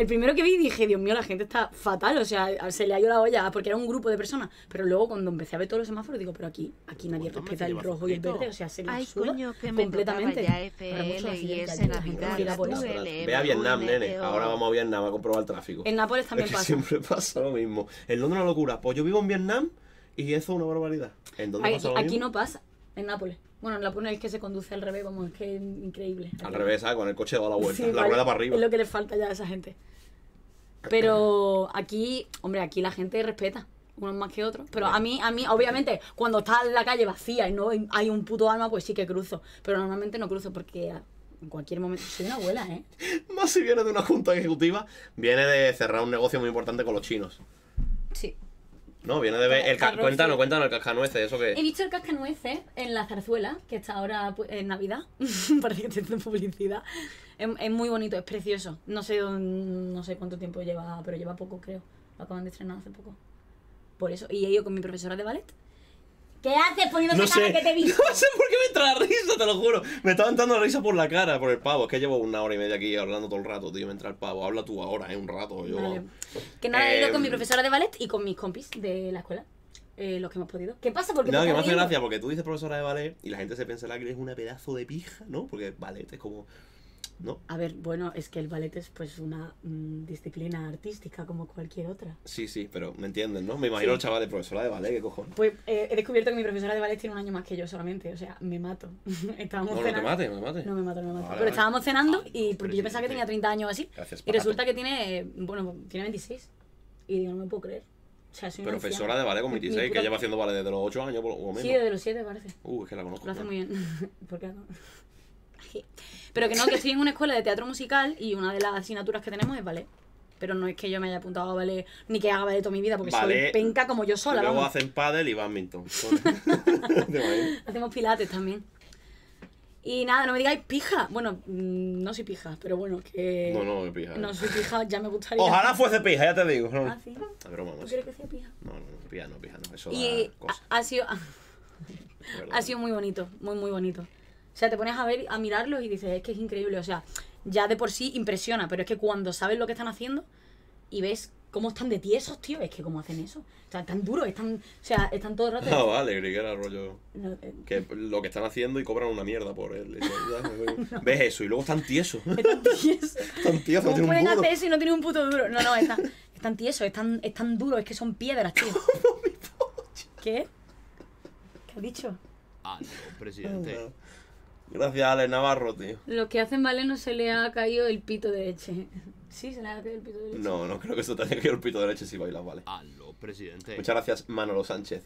el primero que vi dije, Dios mío, la gente está fatal, o sea, se le ha ido la olla porque era un grupo de personas. Pero luego cuando empecé a ver todos los semáforos, digo, pero aquí, aquí nadie respeta el rojo y el verde, o sea, se le suda completamente. Ve a Vietnam, nene. Ahora vamos a Vietnam a comprobar el tráfico. En Nápoles también pasa. Siempre pasa lo mismo. En Londres una locura. Pues yo vivo en Vietnam y eso es una barbaridad. ¿En dónde pasa lo mismo? Aquí no pasa, en Nápoles. Bueno, la pone vez que se conduce al revés, vamos, es que es increíble. Al revés, ¿sabes? Ah, con el coche da la vuelta, la rueda para arriba. Es lo que le falta ya a esa gente. Pero aquí, hombre, aquí la gente respeta, unos más que otros. Pero a mí, a mí, obviamente, cuando está la calle vacía y no hay un puto alma, pues sí que cruzo. Pero normalmente no cruzo porque en cualquier momento. Soy una abuela, ¿eh? Más si viene de una junta ejecutiva, viene de cerrar un negocio muy importante con los chinos. Sí. No, viene de ver. cuéntanos, cuéntanos el Cascanuece, ¿eso que He visto el cascanueces en la zarzuela, que está ahora pues, en Navidad. Parece que te haciendo publicidad. Es, muy bonito, es precioso. No sé, no sé cuánto tiempo lleva, pero lleva poco, creo. Lo acaban de estrenar hace poco. Por eso. Y he ido con mi profesora de ballet ¿Qué haces poniendo no cara que te vi? No sé por qué me entra la risa, te lo juro. Me estaba entrando la risa por la cara, por el pavo. Es que llevo una hora y media aquí hablando todo el rato, tío. Me entra el pavo. Habla tú ahora, ¿eh? Un rato. Yo... Que nada, he ido con mi em, profesora de ballet y con mis compis de la escuela. Eh, los que hemos podido. ¿Qué pasa? Porque no, que me hace gracia porque tú dices profesora de ballet y la gente se piensa que eres una pedazo de pija, ¿no? Porque ballet es como ¿no? A ver, bueno, es que el ballet es pues una mm, disciplina artística como cualquier otra. Sí, sí, pero me entienden, ¿no? Me imagino el chaval de profesora de ballet, ¿qué cojones? Pues eh, he descubierto que mi profesora de ballet tiene un año más que yo solamente, o sea, me mato. estábamos no, no te mate, no me mate. No me mato, no me mato. pero estábamos cenando ah, y porque yo pensaba que tenía 30 años o así. Gracias, y resulta que tiene, bueno, tiene 26. Y digo, no me puedo creer. O sea, soy profesora de ballet con 26, que lleva haciendo ballet desde los 8 años o menos. Sí, desde los 7 parece. Uh, es que la conozco. Lo hace muy bien. ¿Por qué no? Pero que no, que estoy en una escuela de teatro musical y una de las asignaturas que tenemos es ballet. Pero no es que yo me haya apuntado a ballet, ni que haga ballet toda mi vida, porque Ballet. soy penca como yo sola. Luego hacen pádel y badminton. Hacemos pilates también. Y nada, no me digáis pija. Bueno, mm, no soy pija, pero bueno, que. No, no, soy pija. Eh. No soy pija, ya me gustaría. Ojalá fuese pija, ya te digo. No, Ah, sí. no que sea pija? No, no, pija no, pija no. Eso Y cosa. ha, sido, ha sido muy bonito, muy, muy bonito. O sea, te pones a ver, a mirarlos y dices, es que es increíble. O sea, ya de por sí impresiona, pero es que cuando sabes lo que están haciendo y ves cómo están de tiesos, tío, es que cómo hacen eso. O sea, tan duros, están, están todo el rato. Ah, vale, que era rollo. Eh. que lo que están haciendo y cobran una mierda por él. Eh, ves eso y luego están tiesos. Están tiesos. están tiesos, ¿Cómo no pueden hacer eso y no tienen un puto duro? No, no, están, tiesos, están, están duros, es que son piedras, tío. ¿Qué? ¿Qué has dicho? Ah, no, presidente. Gracias, Ale Navarro, tío. Lo que hacen vale no se le ha caído el pito de leche. Sí, se le ha caído el pito de leche. No, no creo que se te haya caído el pito de leche si bailas, vale. Aló, presidente. Muchas gracias, Manolo Sánchez.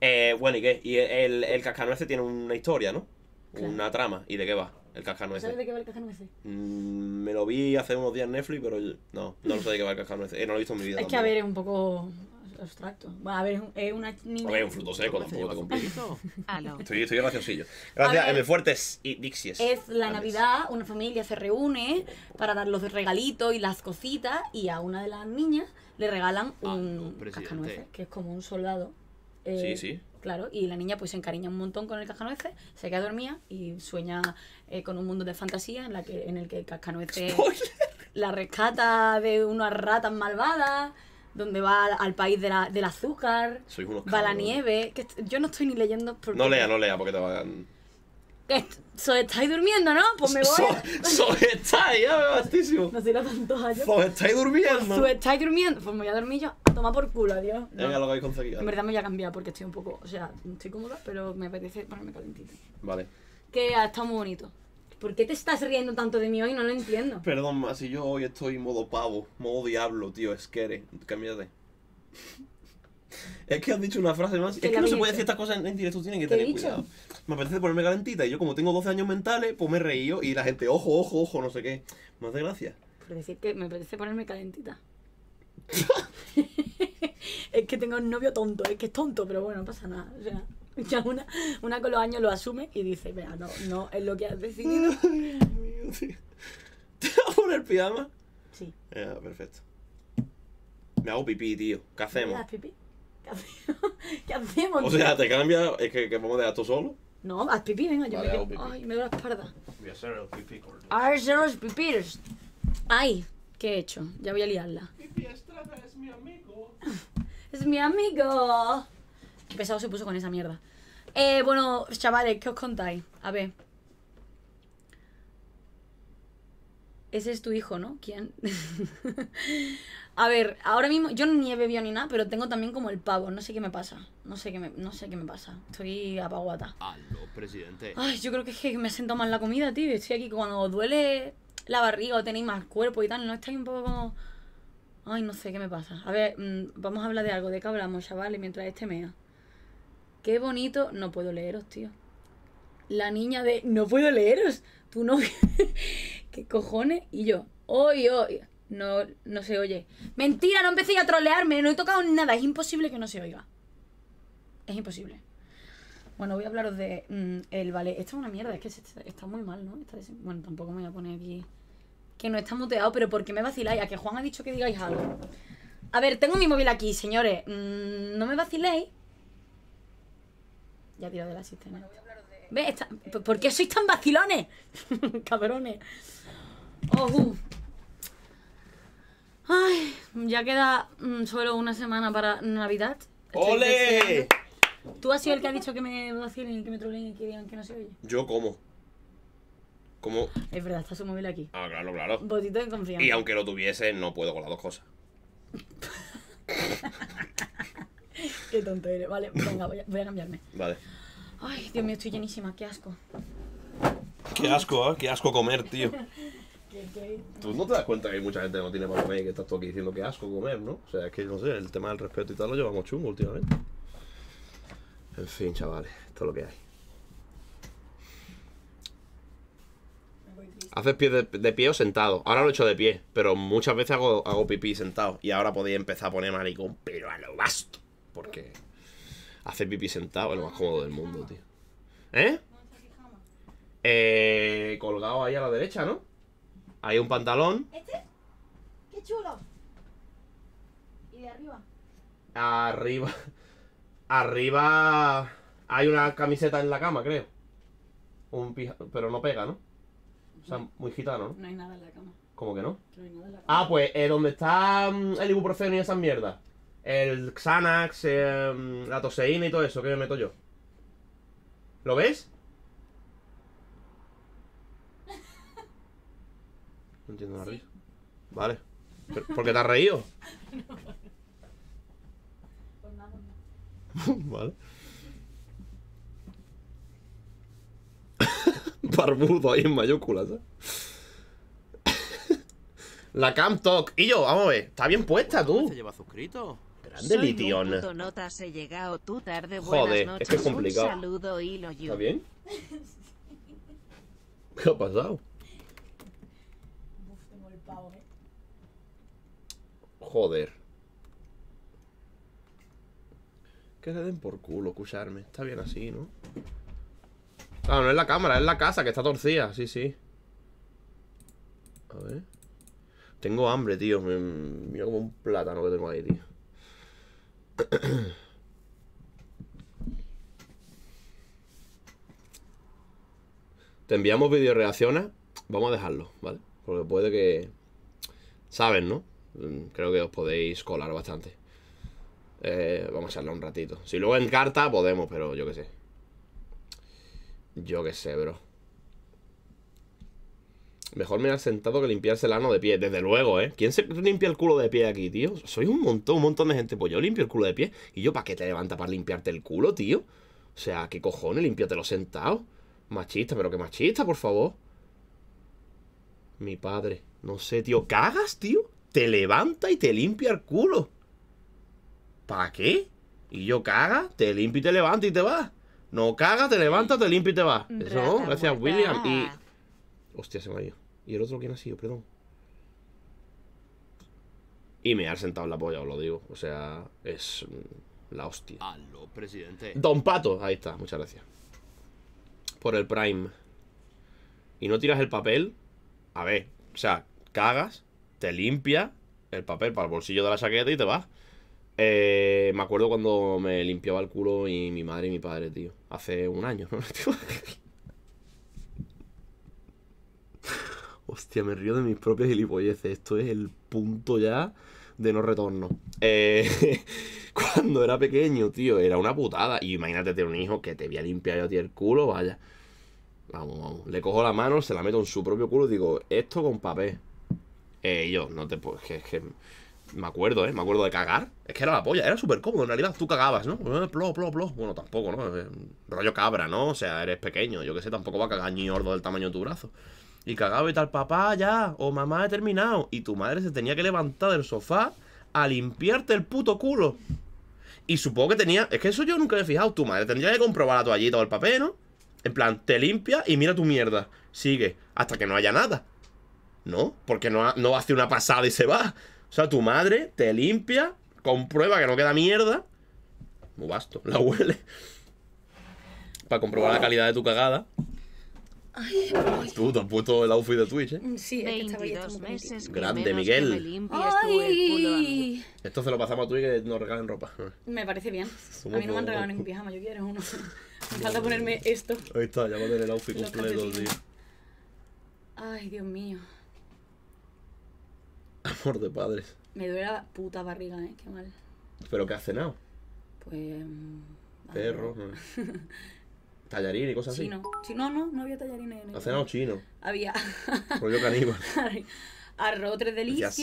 Eh, bueno, ¿y qué? Y el, el cascanueces tiene una historia, ¿no? Una trama. ¿Y de qué va? El cascanueces. ¿Sabes de qué va el cascanueces? Mm, me lo vi hace unos días en Netflix, pero no, no lo sé de qué va el Cascanuece. Eh, no lo he visto en mi vida. Es que, a ver, es un poco abstracto. a ver, es una niña. un fruto seco, tampoco te Estoy, Gracias, M. Fuertes y Dixies. Es la Navidad, una familia se reúne para dar los regalitos y las cositas, y a una de las niñas le regalan ah, un Cascanuece, que es como un soldado. Eh, sí, sí. Claro, y la niña pues se encariña un montón con el cascanueces, se queda dormida y sueña eh, con un mundo de fantasía en, la que, en el que el cascanueces la rescata de unas ratas malvadas donde va al, país de la, del azúcar, va la nieve. Que yo no estoy ni leyendo. Porque... No lea, no lea, porque te van. Soy estáis durmiendo, ¿no? Pues me voy. Soy estáis, ya me bastísimo. No será tantos años. Soy pues estáis durmiendo. Pues estáis durmiendo. Pues me voy a dormir yo. toma por culo, adiós. Ya, lo habéis conseguido. En verdad me voy a cambiar porque estoy un poco. O sea, estoy cómoda, pero me apetece ponerme calentito. Vale. Que ha estado muy bonito. ¿Por qué te estás riendo tanto de mí hoy? No lo entiendo. Perdón, ma, si yo hoy estoy modo pavo, modo diablo, tío, es que eres. Cámbiate. Es que has dicho una frase más. Es que no se puede decir estas cosas en, directo, tienen que tener cuidado. Me apetece ponerme calentita y yo, como tengo 12 años mentales, pues me he reído y la gente, ojo, ojo, ojo, no sé qué. Me hace gracia. Por decir que me apetece ponerme calentita. es que tengo un novio tonto, es que es tonto, pero bueno, pasa nada. Ya una, una con los años lo asume y dice, vea, no, no es lo que has decidido. ¿Te vas a poner pijama? Sí. perfecto. Me hago pipí, tío. ¿Qué hacemos? ¿qué pipí? ¿Qué hacemos? o sea, ¿te cambia? ¿Es que, vamos a dejar solo? No, haz pipí, venga, yo me quedo. Ay, me duele la espalda. Voy a hacer el pipí los Ay, ¿qué he hecho? Ya voy a liarla. Pipi Estrada es mi amigo. es mi amigo. Qué pesado se puso con esa mierda. Eh, bueno, chavales, ¿qué os contáis? A ver. Ese es tu hijo, ¿no? ¿Quién? a ver, ahora mismo yo ni he bebido ni nada, pero tengo también como el pavo. No sé qué me pasa. No sé qué me, no sé qué me pasa. Estoy apaguata. presidente. Ay, yo creo que es que me siento mal la comida, tío. Estoy aquí cuando duele la barriga o tenéis más cuerpo y tal, ¿no? Estáis un poco como... Ay, no sé qué me pasa. A ver, mm, vamos a hablar de algo. ¿De qué hablamos, chavales, mientras este mea? Qué bonito. No puedo leeros, tío. La niña de. No puedo leeros. Tu novia. ¿Qué cojones? Y yo. Hoy, hoy. No, no se oye. Mentira, no empecé a trolearme. No he tocado nada. Es imposible que no se oiga. Es imposible. Bueno, voy a hablaros de mm, el ballet. Esto es una mierda, es que está muy mal, ¿no? Está bueno, tampoco me voy a poner aquí. Que no está muteado, pero ¿por qué me vaciláis? A que Juan ha dicho que digáis algo. A ver, tengo mi móvil aquí, señores. Mm, no me vaciléis. Ya tiro de la asistencia. ¿Ve? ¿Por qué sois tan vacilones? Cabrones. Oh, uh. Ay, ya queda mm, solo una semana para Navidad. ¡Ole! ¿Tú has sido el que ha dicho que me vacilen y que me trolen, y que digan que no se oye? Yo como. Como... Es verdad, está su móvil aquí. Ah, claro, claro. Botito de confianza. Y aunque lo tuviese, no puedo con las dos cosas. Qué tonto eres. Vale, venga, voy a, cambiarme. Vale. Ay, Dios mío, estoy llenísima, qué asco. Qué asco, ¿eh? Qué asco comer, tío. Tú no te das cuenta que hay mucha gente que no tiene para comer y que estás tú aquí diciendo qué asco comer, ¿no? O sea, es que no sé, el tema del respeto y tal lo llevamos chungo últimamente. En fin, chavales, esto es lo que hay. Haces pie de, pie o sentado. Ahora lo he hecho de pie, pero muchas veces hago, hago pipí sentado. Y ahora podéis empezar a poner maricón, pero a lo basto porque hacer pipí sentado es lo más cómodo del mundo, tío. ¿Eh? Eh, colgado ahí a la derecha, ¿no? Hay un pantalón. ¿Este? ¡Qué chulo! ¿Y de arriba? Arriba. Arriba hay una camiseta en la cama, creo. Un pija... Pero no pega, ¿no? O sea, muy gitano, ¿no? No hay nada en la cama. ¿Cómo que no? no hay nada en la cama. Ah, pues ¿dónde eh, donde está mm, el ibuprofeno y esas mierdas el Xanax, em, la toseína y todo eso que me meto yo. ¿Lo ves? No entiendo nada Vale. ¿Por qué te has reído? No, vale. Barbudo ahí en mayúsculas, ¿eh? La Camtok, Talk. Y yo, vamos a ver, está bien puesta, tú. ¿Se lleva suscrito? Grande Soy tú tarde, Joder, noches, es que es complicado. ¿Está bien? ¿Qué ha pasado? Eh. Joder. Que se den por culo, escucharme. Está bien así, ¿no? Claro, ah, no es la cámara, es la casa que está torcida. Sí, sí. A ver. Tengo hambre, tío. Mira como un plátano que tengo ahí, tío. Te enviamos video reacciones. Vamos a dejarlo, ¿vale? Porque puede que. Saben, ¿no? Mm, creo que os podéis colar bastante. Eh, vamos a echarle un ratito. Si luego en carta podemos, pero yo qué sé. Yo qué sé, bro. Mejor mirar sentado que limpiarse el ano de pie. Desde luego, ¿eh? ¿Quién se limpia el culo de pie aquí, tío? Soy un montón, un montón de gente. Pues yo limpio el culo de pie. ¿Y yo para qué te levanta para limpiarte el culo, tío? O sea, ¿qué cojones? Límpiatelo sentado. Machista, pero qué machista, por favor. Mi padre. No sé, tío. ¿Cagas, tío? Te levanta y te limpia el culo. ¿Para qué? Y yo caga, te limpia y te levanta y te va. No caga, te levanta, te limpia y te va. Eso no, gracias, William. Y Hostia, se me ha ido. ¿Y el otro quién ha sido? Perdón. Y me ha sentado en la polla, os lo digo. O sea, es la hostia. presidente. Don Pato, ahí está, muchas gracias. Por el Prime. Y no tiras el papel. A ver, o sea, cagas, te limpia el papel para el bolsillo de la chaqueta y te vas. Eh, me acuerdo cuando me limpiaba el culo y mi madre y mi padre, tío. Hace un año, ¿no? Hostia, me río de mis propias gilipolleces. Esto es el punto ya de no retorno. Eh, cuando era pequeño, tío, era una putada. Y imagínate tener un hijo que te había limpiado limpiar a ti el culo, vaya. Vamos, vamos. Le cojo la mano, se la meto en su propio culo y digo, esto con papel. Eh, yo, no te puedo. Es que, me acuerdo, ¿eh? Me acuerdo de cagar. Es que era la polla, era súper cómodo. En realidad tú cagabas, ¿no? Eh, plo, plo, plo. Bueno, tampoco, ¿no? Eh, rollo cabra, ¿no? O sea, eres pequeño. Yo qué sé, tampoco va a cagar ñordo del tamaño de tu brazo y cagado y tal, papá, ya, o mamá, he terminado. Y tu madre se tenía que levantar del sofá a limpiarte el puto culo. Y supongo que tenía, es que eso yo nunca me he fijado, tu madre tendría que comprobar la toallita o el papel, ¿no? En plan, te limpia y mira tu mierda. Sigue, hasta que no haya nada. ¿No? Porque no, no hace una pasada y se va. O sea, tu madre te limpia, comprueba que no queda mierda. Muy vasto, la huele. Para comprobar la calidad de tu cagada. Tú, te has puesto el outfit de Twitch, ¿eh? Sí, es que estaba ahí meses Grande, Miguel. Ay. Esto se lo pasamos a Twitch que nos regalen ropa. Me parece bien. a mí no me han regalado ningún pijama, yo quiero uno. Me falta ponerme esto. Ahí está, ya va a tener el outfit Los completo, tío. Ay, Dios mío. Amor de padres. Me duele la puta barriga, ¿eh? Qué mal. ¿Pero qué has cenado? Pues... Mm, Perro. Tallarines y cosas así. Chino. no, no, no había tallarines en el. chino. Había. Pollo caníbal. Arroz tres delicias.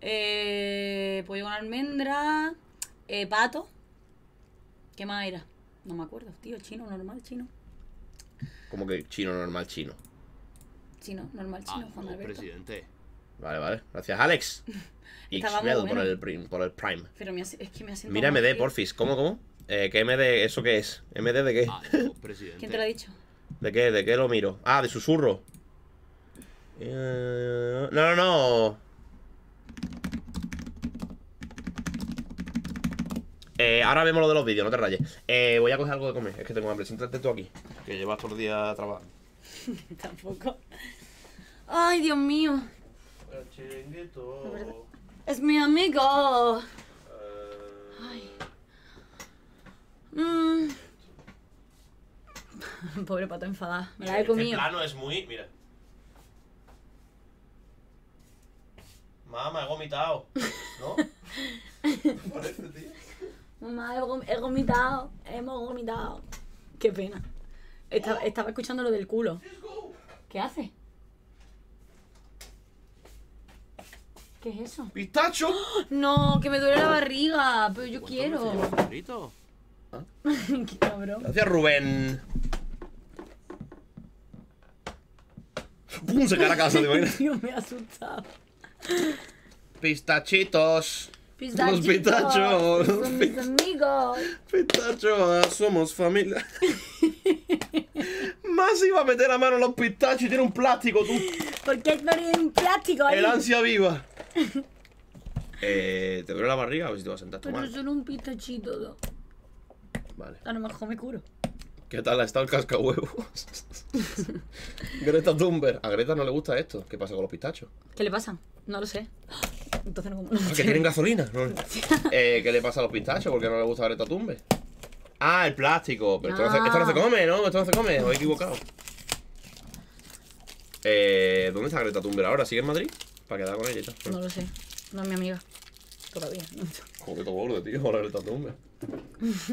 eh, pollo con almendra. Eh, pato. ¿Qué más era? No me acuerdo, tío. Chino, normal, chino. ¿Cómo que chino, normal, chino? Chino, normal, chino, ah, Juan presidente. Vale, vale. Gracias, Alex. y bueno. por, el, por el Prime. Pero me es que me hace Mírame de, porfis. ¿Cómo, cómo? Eh, ¿Qué MD? ¿Eso qué es? ¿MD de qué? Ah, ¿Quién te lo ha dicho? ¿De qué? ¿De qué lo miro? Ah, de susurro. Eh, no, no, no. Eh, ahora vemos lo de los vídeos, no te rayes. Eh, voy a coger algo de comer, es que tengo hambre. Siéntate tú aquí, que llevas todo el día trabajando. Tampoco. Ay, Dios mío. Es mi amigo. Eh, Ay. Mmm Pobre pato enfadado Me la he comido. El plano es muy. Mira. Mamá, he vomitado. ¿No? Parece, tío. Mamá, he, vomitado. Hemos vomitado. Qué pena. Estaba, escuchando lo del culo. ¿Qué hace? ¿Qué es eso? ¡Pistacho! ¡Oh! No, que me duele la barriga, pero yo quiero. Qué cabrón. Gracias, Rubén. ¡Pum! Se cae a casa, de me he asustado. Pistachitos. Pistachitos. Los pistachos! Son mis amigos. ¡Pistachos! somos familia. Más iba a meter a mano los pistachos y tiene un plástico, tú. ¿Por qué tiene un plástico El ansia viva. eh, ¿Te duele la barriga o si te vas a sentar Pero son un pistachito, ¿no? A lo mejor me curo. ¿Qué tal ha estado el cascahuevo? Greta Thunberg. A Greta no le gusta esto. ¿Qué pasa con los pistachos? ¿Qué le pasa? No lo sé. Entonces no, que tienen gasolina. No, Eh, ¿Qué le pasa a los pistachos? ¿Por qué no le gusta a Greta Thunberg? Ah, el plástico. Pero esto, no se, ah. come, ¿no? Esto no se come. Os he equivocado. Eh, ¿Dónde está Greta Thunberg ahora? ¿Sigue en Madrid? Para quedar con ella y tal. No lo sé. No es mi amiga. Todavía. todo gordo, tío, ahora Greta tatuaje.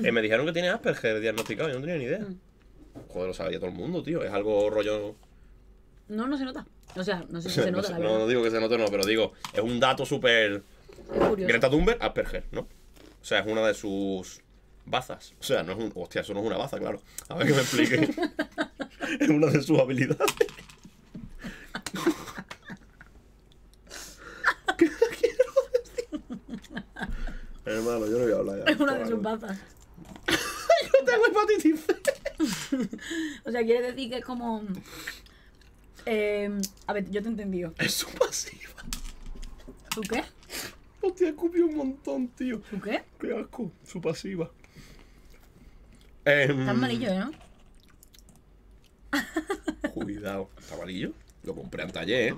eh, me dijeron que tiene Asperger diagnosticado, yo no tenía ni idea. Mm. Joder, lo sabía todo el mundo, tío. Es algo rollo. No, no se nota. O sea, no sé si se nota. la verdad. no, no digo que se note, no, pero digo, es un dato súper. Greta Thunberg, Asperger, ¿no? O sea, es una de sus bazas. O sea, no es un. Hostia, eso no es una baza, claro. A ver que me explique. es una de sus habilidades. Hermano, yo no voy a hablar ya. Es una de sus bazas. yo tengo hepatitis o sea, quiere decir que es como. Em, a ver, yo te he entendido. Es su pasiva. ¿Tú qué? Hostia, escupió un montón, tío. ¿Tú qué? Qué asco, su pasiva. está em, amarillo, ¿no? Cuidado, ¿está amarillo? Lo compré en taller.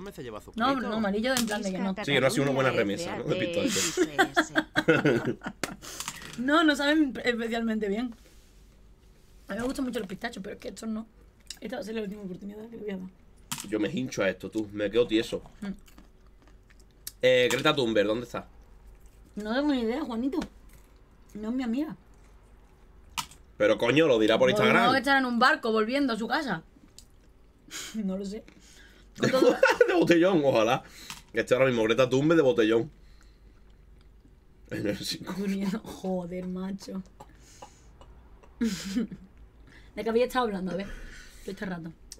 No, no, amarillo en plan de que no. Sí, que no ha sido una buena remesa, ¿no? De no, no saben especialmente bien. A mí me gustan mucho los pistachos, pero es que estos no. Esta va a ser la última oportunidad que voy a dar. Yo me hincho a esto, tú. Me quedo tieso. Mm. Eh, Greta Thunberg, ¿dónde está? No tengo ni idea, Juanito. No es mi amiga. Pero coño, lo dirá por Instagram. No, que estar en un barco volviendo a su casa. no lo sé. De, botellón, ojalá. Que esté ahora mismo Greta tumbe de botellón. Joder, macho. ¿De qué había estado hablando? A ver, este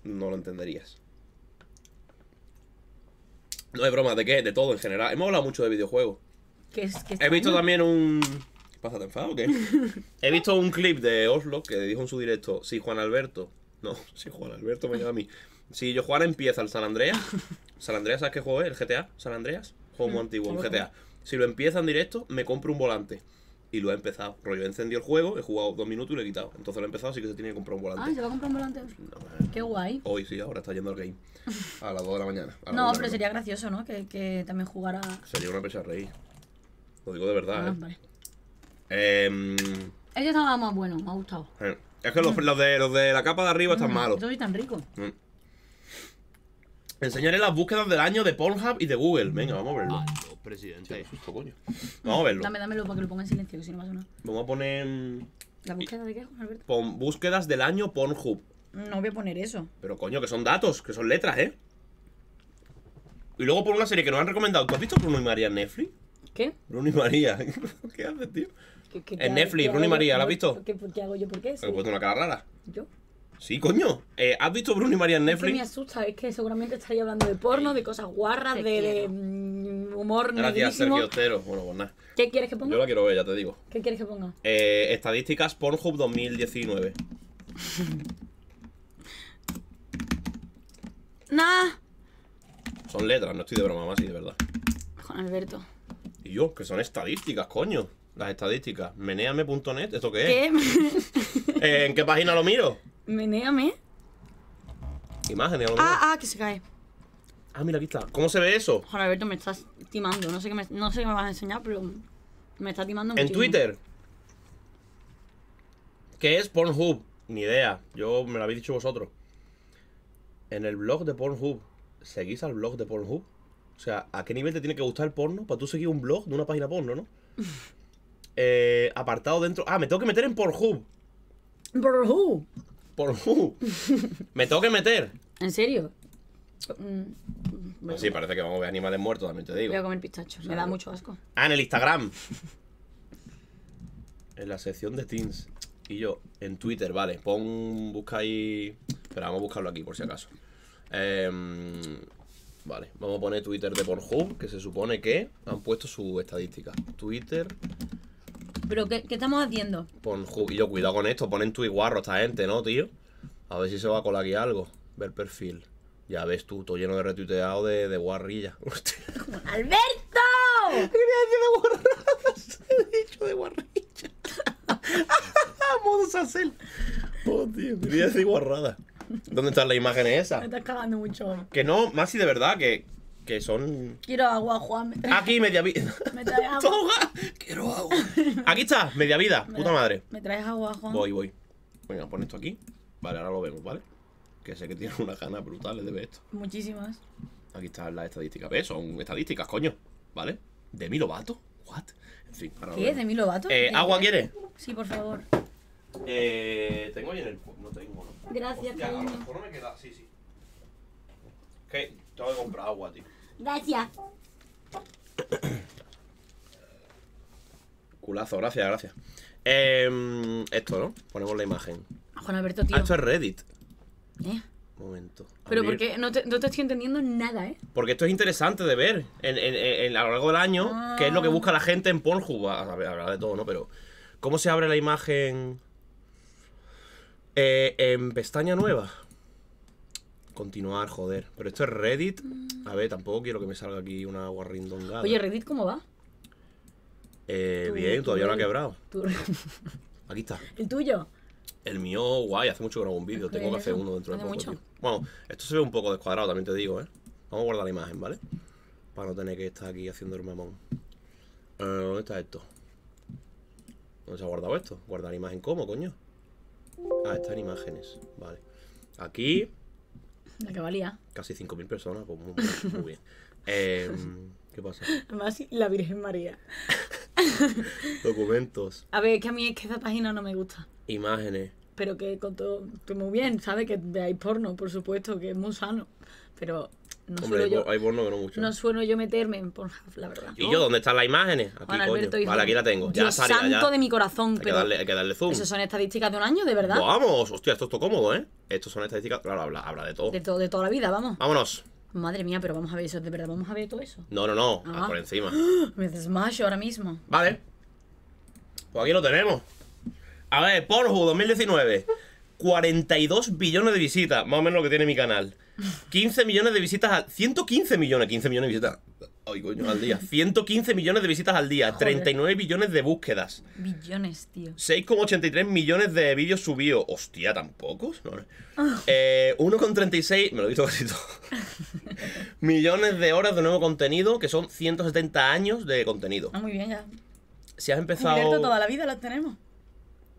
No lo entenderías. No hay broma, ¿de qué? De todo en general. Hemos hablado mucho de videojuegos. ¿Qué He visto también un. Pásate pasa, enfado o qué? He visto un clip de Oslo que dijo en su directo: Si Juan Alberto. No, si Juan Alberto me llama a mí. Si yo jugara en pieza San Andreas, San Andreas, ¿sabes qué juego es? El GTA, San Andreas, juego muy mm, antiguo, el GTA. Si lo empiezan en directo, me compro un volante. Y lo he empezado. Rollo, he encendido el juego, he jugado dos minutos y lo he quitado. Entonces lo he empezado, así que se tiene que comprar un volante. Ah, ¿se va a comprar un volante? Eh. Qué guay. Hoy sí, ahora está yendo al game. A las 2 de la mañana. No, pero sería gracioso, ¿no? Que, que también jugara. Sería una pecha rey Lo digo de verdad, ah, ¿eh? vale. Este estaba más bueno, me ha gustado. Eh, es que los, mm. los de, los de la capa de arriba están mm, malos. ¿Estoy tan rico. Enseñaré las búsquedas del año de Pornhub y de Google. Venga, vamos a verlo. Ay, ah, presidente. coño. Vamos a verlo. Dame, dámelo para que lo ponga en silencio, que si no a sonar. Vamos a poner. Mm, ¿La búsqueda de qué, Juan Alberto? búsquedas del año Pornhub. No voy a poner eso. Pero coño, que son datos, que son letras, ¿eh? Y luego por una serie que nos han recomendado. ¿Tú has visto Bruno y María en Netflix? ¿Qué? Bruno y María. ¿Qué haces, tío? en Netflix, Bruno y María, ¿la has visto? ¿Qué, qué hago yo? ¿Por qué? he puesto una cara rara? ¿Yo? Sí, coño. Eh, ¿Has visto Bruno y María en Netflix? Es que me asusta, es que seguramente estaría hablando de porno, de cosas guarras, de, humor mm, humor Gracias, Sergio Otero. Bueno, pues nada. ¿Qué quieres que ponga? Yo la quiero ver, ya te digo. ¿Qué quieres que ponga? Eh, estadísticas Pornhub 2019. nah. Son letras, no estoy de broma más, sí, de verdad. Juan Alberto. Y yo, que son estadísticas, coño. Las estadísticas. Meneame.net, ¿esto qué es? Eh, ¿En qué página lo miro? Menéame. Imagen, Ah, ah, que se cae. Ah, mira, aquí está. ¿Cómo se ve eso? Joder, Alberto, me estás timando. No sé qué me, vas a enseñar, pero me estás timando mucho. En Twitter. ¿Qué es Pornhub? Ni idea. Yo me lo habéis dicho vosotros. En el blog de Pornhub. ¿Seguís al blog de Pornhub? O sea, ¿a qué nivel te tiene que gustar el porno para tú seguir un blog de una página porno, no? eh, apartado dentro. Ah, me tengo que meter en Pornhub. Pornhub. Por Who. Me tengo que meter. ¿En serio? Pues sí, parece que vamos a ver animales muertos, también te digo. Voy a comer pistachos, me da mucho asco. Ah, en el Instagram. en la sección de Teens. Y yo, en Twitter, vale. Pon, busca ahí. Pero vamos a buscarlo aquí, por si acaso. Em, vale, vamos a poner Twitter de Pornhub, que se supone que han puesto su estadística. Twitter ¿Pero qué, qué estamos haciendo? Pon yo, cuidado con esto, ponen tu iguarro esta gente, ¿no, tío? A ver si se va a colar aquí algo. Ver perfil. Ya ves tú, todo lleno de retuiteado de, de guarrilla. ¡Alberto! Quería decir de guarrada. He dicho de guarrilla. Modo sacel. Oh, tío. Quería decir guarrada. ¿Dónde están las imágenes esas? Me estás cagando mucho. Que no, Masi, de verdad, que que son. Quiero agua, Juan. Aquí, media vida. Me traes agua. Quiero agua. Aquí está, media vida, puta madre. Me traes agua, Juan. Voy, voy. Venga, pon esto aquí. Vale, ahora lo vemos, ¿vale? Que sé que tiene unas ganas brutales de ver esto. Muchísimas. Aquí están las estadísticas. ¿Ves? Son estadísticas, coño. ¿Vale? De mil ovatos ¿What? En fin, ahora ¿Qué? ¿De mil ovatos eh, ¿Agua quieres? Sí, por favor. Eh, tengo ahí en el. No tengo, no. Gracias, tío. cariño. no me queda. Sí, sí. Que tengo que comprar agua, tío. Gracias. Culazo, gracias, gracias. Em, esto, ¿no? Ponemos la imagen. Juan Alberto, tío. Ah, esto es Reddit. ¿Eh? Momento. Pero porque no te, estoy entendiendo nada, ¿eh? Porque esto es interesante de ver en, en, a lo largo del año, qué es lo que ah. busca la gente en Pornhub. Habrá de todo, ¿no? Pero, ¿cómo se abre la imagen eh, en pestaña nueva? Continuar, joder. Pero esto es Reddit. A ver, tampoco quiero que me salga aquí una guarrindongada. Oye, ¿Reddit cómo va? Eh, bien, todavía no ha quebrado. Aquí está. ¿El tuyo? El mío, guay, hace mucho que no hago un vídeo. Pues tengo que hacer uno dentro de poco. Bueno, esto se ve un poco descuadrado, también te digo, ¿eh? Vamos a guardar la imagen, ¿vale? Para no tener que estar aquí haciendo el mamón. Eh, ¿Dónde está esto? ¿Dónde se ha guardado esto? ¿Guardar imagen cómo, coño? Ah, está imágenes. Vale. Aquí. La que valía. Casi 5.000 personas, pues muy, bien. Em, ¿Qué pasa? Además, la Virgen María. Documentos. A ver, es que a mí es que esa página no me gusta. Imágenes. Pero que con todo, estoy muy bien, ¿sabes? Que hay porno, por supuesto, que es muy sano. Pero no Hombre, suelo yo, hay que no mucho. No suelo yo meterme en Pornhub, la verdad. ¿Y yo dónde están las imágenes? Aquí, Vale, aquí la tengo. Ya Dios santo de mi corazón, que pero... darle, hay que darle zoom. Esas son estadísticas de un año, de verdad. Vamos, hostia, esto es todo cómodo, ¿eh? Estos son estadísticas, claro, habla, habla de todo. De, todo de toda la vida, vamos. Vámonos. Madre mía, pero vamos a ver eso, de verdad, vamos a ver todo eso. No, no, no, ah. por encima. Me desmayo ahora mismo. Vale. Pues aquí lo tenemos. A ver, Pornhub 2019. 42 billones de visitas, más o menos lo que tiene mi canal. 15 millones de visitas al... 115 millones, 15 millones de visitas. Ay, coño, al día. 115 millones de visitas al día, 39 billones de búsquedas. Billones, tío. 6,83 millones de vídeos subidos. Hostia, tampoco No, ah. eh, 1,36, me lo he visto casi todo. millones de horas de nuevo contenido, que son 170 años de contenido. Ah, muy bien, ya. Si has empezado... toda la vida lo tenemos.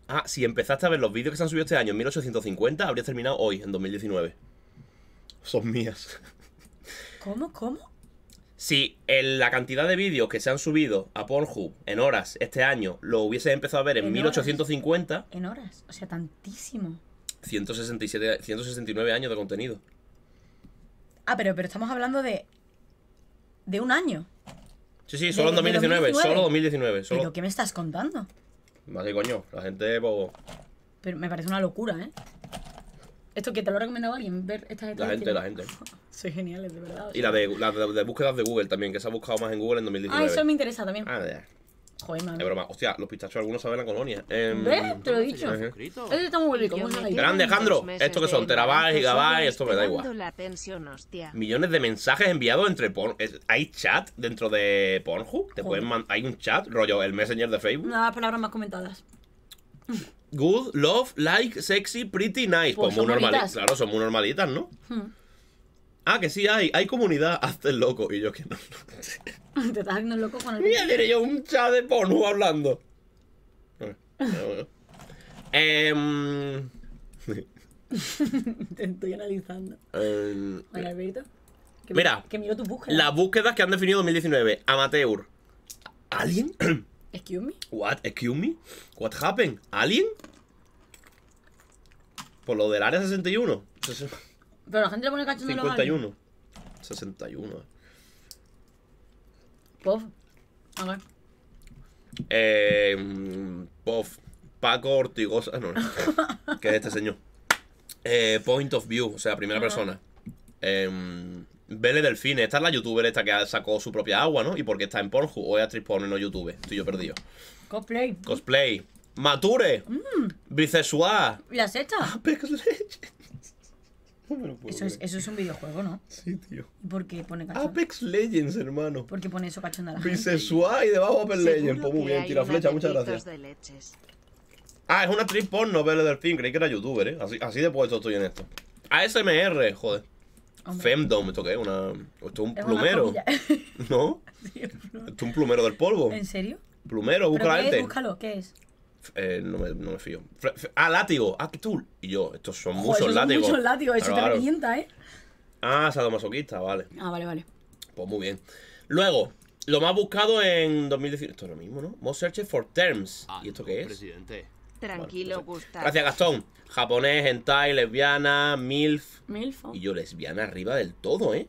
Ah, si empezaste a ver los vídeos que se han subido este año en 1850, habrías terminado hoy, en 2019. Son mías. ¿Cómo? ¿Cómo? Si en la cantidad de vídeos que se han subido a Pornhub en horas este año lo hubiese empezado a ver en, 1850. En horas, o sea, tantísimo. 169 años de contenido. Ah, pero, pero estamos hablando de. de un año. Sí, sí, solo en 2019, solo 2019. ¿Pero qué me estás contando? Más que coño, la gente, pues, Pero me parece una locura, ¿eh? Esto que te lo ha recomendado alguien, ver estas La gente, la gente. Soy genial, de verdad. Y la de, la de, búsquedas de Google también, que se ha buscado más en Google en 2019. Ah, eso me interesa también. Ah, ya broma. Hostia, los pistachos algunos saben la colonia. Eh, Te lo he dicho. está muy rico. Grande, Alejandro. ¿Esto que son? Terabytes, gigabytes, esto me da igual. La Millones de mensajes enviados entre porn. ¿Hay chat dentro de Pornhub? ¿Te pueden ¿Hay un chat? Rollo, el Messenger de Facebook. Nada, palabras más comentadas. Good, love, like, sexy, pretty, nice. Pues, pues muy normalitas. Claro, son muy normalitas, ¿no? Hmm. Ah, que sí hay. Hay comunidad. Hazte el loco. Y yo que no. Te estás haciendo loco con el. Mira, diré yo un chat de PONU hablando. eh, Te estoy analizando. Eh, Alberto. Mira. que miro tu búsqueda. las búsquedas que han definido 2019. Amateur. ¿Alien? Excuse me. What? Excuse me? What happened? ¿Alien? Por lo del área 61. Pero la gente le pone cachondo a 51. 61. Pof. ver Eh, mm, Pof. Paco Ortigosa. No, no. que es este señor. Eh, point of view, o sea, primera persona. Eh, Vele Delfine, esta es la youtuber esta que sacó su propia agua, ¿no? Y porque está en Pornhub o es actriz porno los no YouTube. Estoy yo perdido. Cosplay. Cosplay. Mature. Mm. La sexta. Apex Legends. eso, es, un videojuego, ¿no? Sí, tío. ¿Y por qué pone cachonda? Apex Legends, hermano. ¿Por qué pone eso cachón a la Bisexual pues y debajo Apex Legends. Pues muy bien, tira flecha, muchas gracias. Ah, es una trip porno, Vele del Fin. Creí que era youtuber, ¿eh? Así, así de puesto estoy en esto. ASMR, joder. Femdom, ¿esto qué es? Una, esto es un plumero. ¿No? Esto es un plumero del polvo. ¿En serio? Plumero, busca la Búscalo, ¿qué es? Eh, no, me, no, me, fío. ah, látigo. Ah, tú. Y yo, estos son muchos látigos. Son muchos látigos, eso te revienta, ¿eh? Ah, masoquista vale. Ah, vale, vale. Pues muy bien. Luego, lo más buscado en 2019. Esto es lo mismo, ¿no? Most searches for terms. Ah, ¿Y esto qué es? Presidente. Tranquilo, vale, Gracias, Gastón. Japonés, hentai, lesbiana, milf. Milf. Y yo, lesbiana arriba del todo, ¿eh?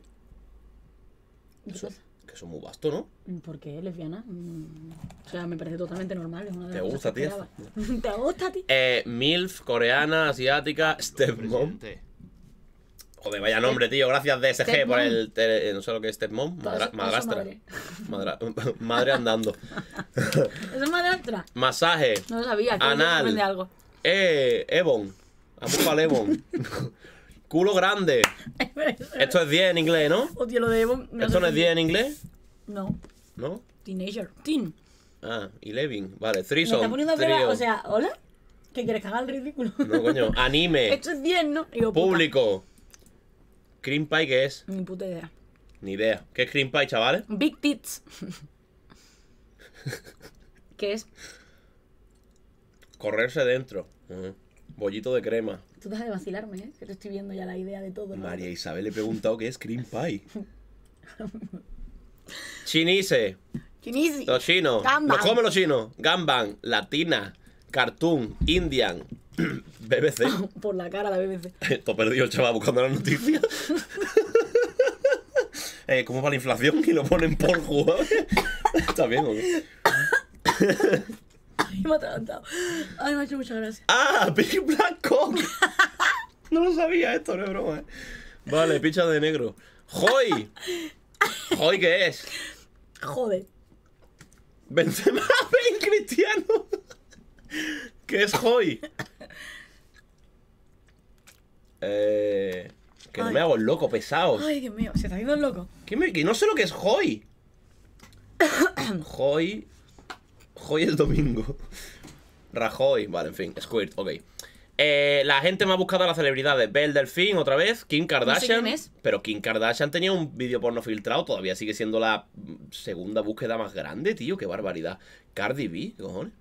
que son muy vasto, ¿no? ¿Por qué? Lesbiana. Mm, o sea, me parece totalmente normal. ¿Te, gusta, ¿Te tío? ¿Te gusta, tío? Eh, MILF, coreana, asiática, stepmom. Joder, vaya nombre, tío. Gracias DSG por el, eh, No sé lo que es stepmom. madrastra. Madre. andando. Eso es madrastra. Masaje. No lo sabía. Anal. Que algo. Eh, Ebon. A para Evon. Culo grande. Esto es 10 en inglés, ¿no? Hostia, lo debo. ¿Esto no es 10 en inglés? No. ¿No? Teenager. Teen. Ah, Eleven. Vale, Threesome. Me está poniendo o sea, ¿hola? ¿Qué quieres que haga el ridículo? No, coño. Anime. Esto es 10, ¿no? Público. Cream Pie, ¿qué es? Ni puta idea. Ni idea. ¿Qué es Cream Pie, chavales? Big Tits. ¿Qué es? Correrse dentro. Bollito de crema. Tú deja de vacilarme, ¿eh? Que te estoy viendo ya la idea de todo. María Isabel le he preguntado qué es cream pie. Chinise. Chinise. Los chinos. Los comen los chinos. Gamban, latina, cartoon, indian, BBC. Por la cara la BBC. Esto perdido el chaval buscando la noticia. Eh, ¿Cómo va la inflación? y lo ponen por jugar. Está bien, ¿o Ay, me ha atragantado. Ay, hecho muchas gracias. ¡Ah! ¡Pitch Black Cock! no lo sabía esto, no es broma. Eh. Vale, picha de negro. ¡Joy! ¿Joy qué es? Jode Benzema, Ben Cristiano. ¿Qué es Joy? Eh, que no me hago loco, pesado. Ay, Dios mío, se está haciendo loco. que no sé lo que es Joy. Joy Hoy es domingo. Rajoy, vale, en fin, Squirt, ok. Eh, la gente me ha buscado a las celebridades. Belle Delfín, otra vez. Kim Kardashian. Pero Kim Kardashian tenía un vídeo porno filtrado. Todavía sigue siendo la segunda búsqueda más grande, tío. Qué barbaridad. Cardi B, cojones.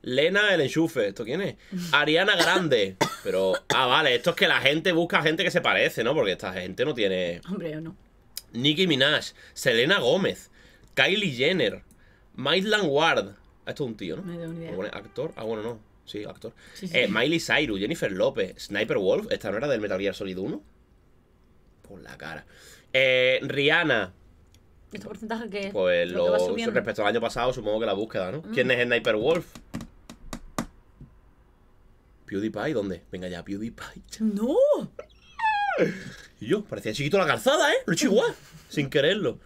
Lena el enchufe, ¿esto quién es? Ariana Grande. Pero, ah, vale, esto es que la gente busca gente que se parece, ¿no? Porque esta gente no tiene. Hombre, yo no. Nicki Minaj, Selena Gómez, Kylie Jenner, Maitland Ward, Ah, esto es un tío, ¿no? No actor. Ah, bueno, no. Sí, actor. Eh, Miley Cyrus, Jennifer López, Sniper Wolf. Esta no era del Metal Gear Solid 1. Por la cara. Eh, Rihanna. ¿Esto porcentaje qué es? Pues lo, respecto al año pasado, supongo que la búsqueda, ¿no? Mm. ¿Quién es Sniper Wolf? PewDiePie, ¿dónde? Venga ya, PewDiePie. ¡No! y yo, parecía chiquito la calzada, ¿eh? Lo he hecho igual, sin quererlo.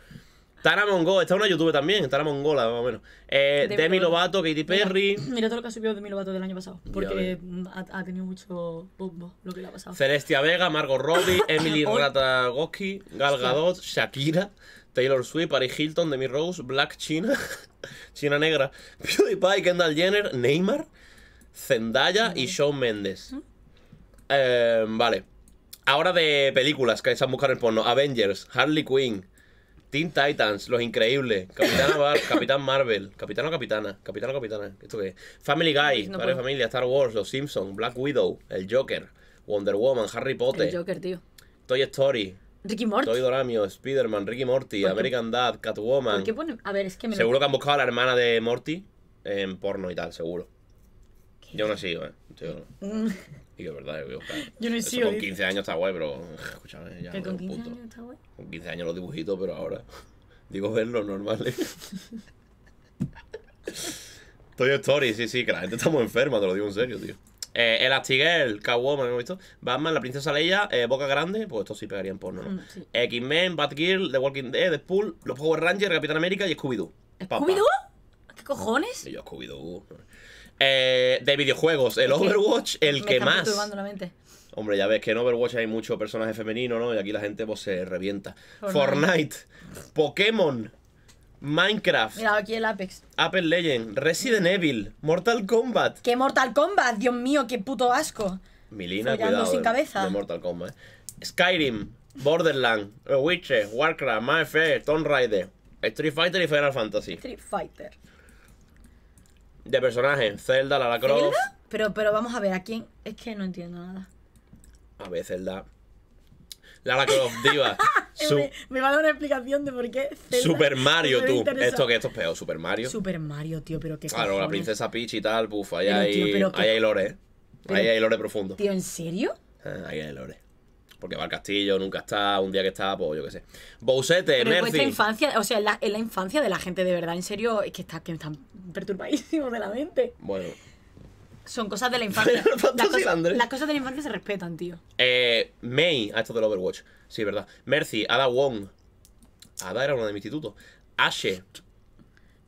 Tara Mongol, está en una YouTube también, Tara Mongola, más o menos. Eh, Demi, Lovato, Katy Perry. Mira, todo lo que ha subido Demi Lovato del año pasado, porque ha, tenido mucho bombo lo que le ha pasado. Celestia Vega, Margot Robbie, Emily Ratagoski, Gal Gadot, Shakira, Taylor Swift, Paris Hilton, Demi Rose, Black China, China Negra, PewDiePie, Kendall Jenner, Neymar, Zendaya y Shawn Mendes. Eh, vale. Ahora de películas que vais a buscar en porno. Avengers, Harley Quinn. Teen Titans, Los Increíbles, Capitán, Capitán Marvel, Capitano o Capitana, Capitán o Capitana, ¿esto qué Family Guy, Familia, Star Wars, Los Simpsons, Black Widow, El Joker, Wonder Woman, Harry Potter. El Joker, tío. Toy Story. Ricky Morty. Toy Doramio, Spider-Man, Ricky Morty, American Dad, Catwoman. A ver, es que me Seguro que han buscado a la hermana de Morty en porno y tal, seguro. Yo no sigo, eh. de verdad, yo Yo no he sido. Con 15 años está guay, pero. Escúchame, ya. con 15 años está guay? Con 15 años los dibujitos, pero ahora. Digo, ver los normales. Toy Story, sí, sí, que la gente está muy enferma, te lo digo en serio, tío. Eh, Elastigirl, Catwoman, ¿no hemos visto? Batman, La Princesa Leia, eh, Boca Grande, pues esto sí pegaría en porno, ¿no? Mm, X-Men, Batgirl, The Walking Dead, Deadpool, Los Power Rangers, Capitán América y Scooby-Doo. ¿Scooby-Doo? ¿Qué cojones? yo, Scooby-Doo. Eh, de videojuegos, el Overwatch, el que más. Hombre, ya ves que en Overwatch hay mucho personaje femenino, ¿no? Y aquí la gente pues, se revienta. Fortnite, Pokémon, Minecraft. Mira, aquí el Apex. Apple Legend, Resident Evil, Mortal Kombat. ¿Qué Mortal Kombat? Dios mío, qué puto asco. Milina, cuidado. sin eh, cabeza. Mortal Kombat. Eh. Skyrim, Borderlands, Witcher, Warcraft, My Tomb Raider, Street Fighter y Final Fantasy. Street Fighter de personajes. Zelda, Lara Croft. Pero, pero vamos a ver, ¿a quién? Es que no entiendo nada. A ver, Zelda. Lara Croft, diva. Me, va a dar una explicación de por qué. Zelda Super Mario, tú. Esto que esto es peor, Super Mario. Super Mario, tío, pero qué. Claro, la princesa Peach y tal, buf, ahí hay, ahí hay lore, ¿eh? ahí hay lore profundo. Tío, ¿en serio? Ah, ahí hay lore porque va al castillo, nunca está, un día que está, pues yo qué sé. Bousete, Pero en infancia, o sea, es la, la, infancia de la gente de verdad, en serio, es que, está, que están perturbadísimos de la mente. Bueno. Son cosas de la infancia. las, cosas, las, cosas, de la infancia se respetan, tío. Eh, May, ha ah, esto del Overwatch. Sí, verdad. Mercy, Ada Wong. Ada era una de mi instituto. Ashe.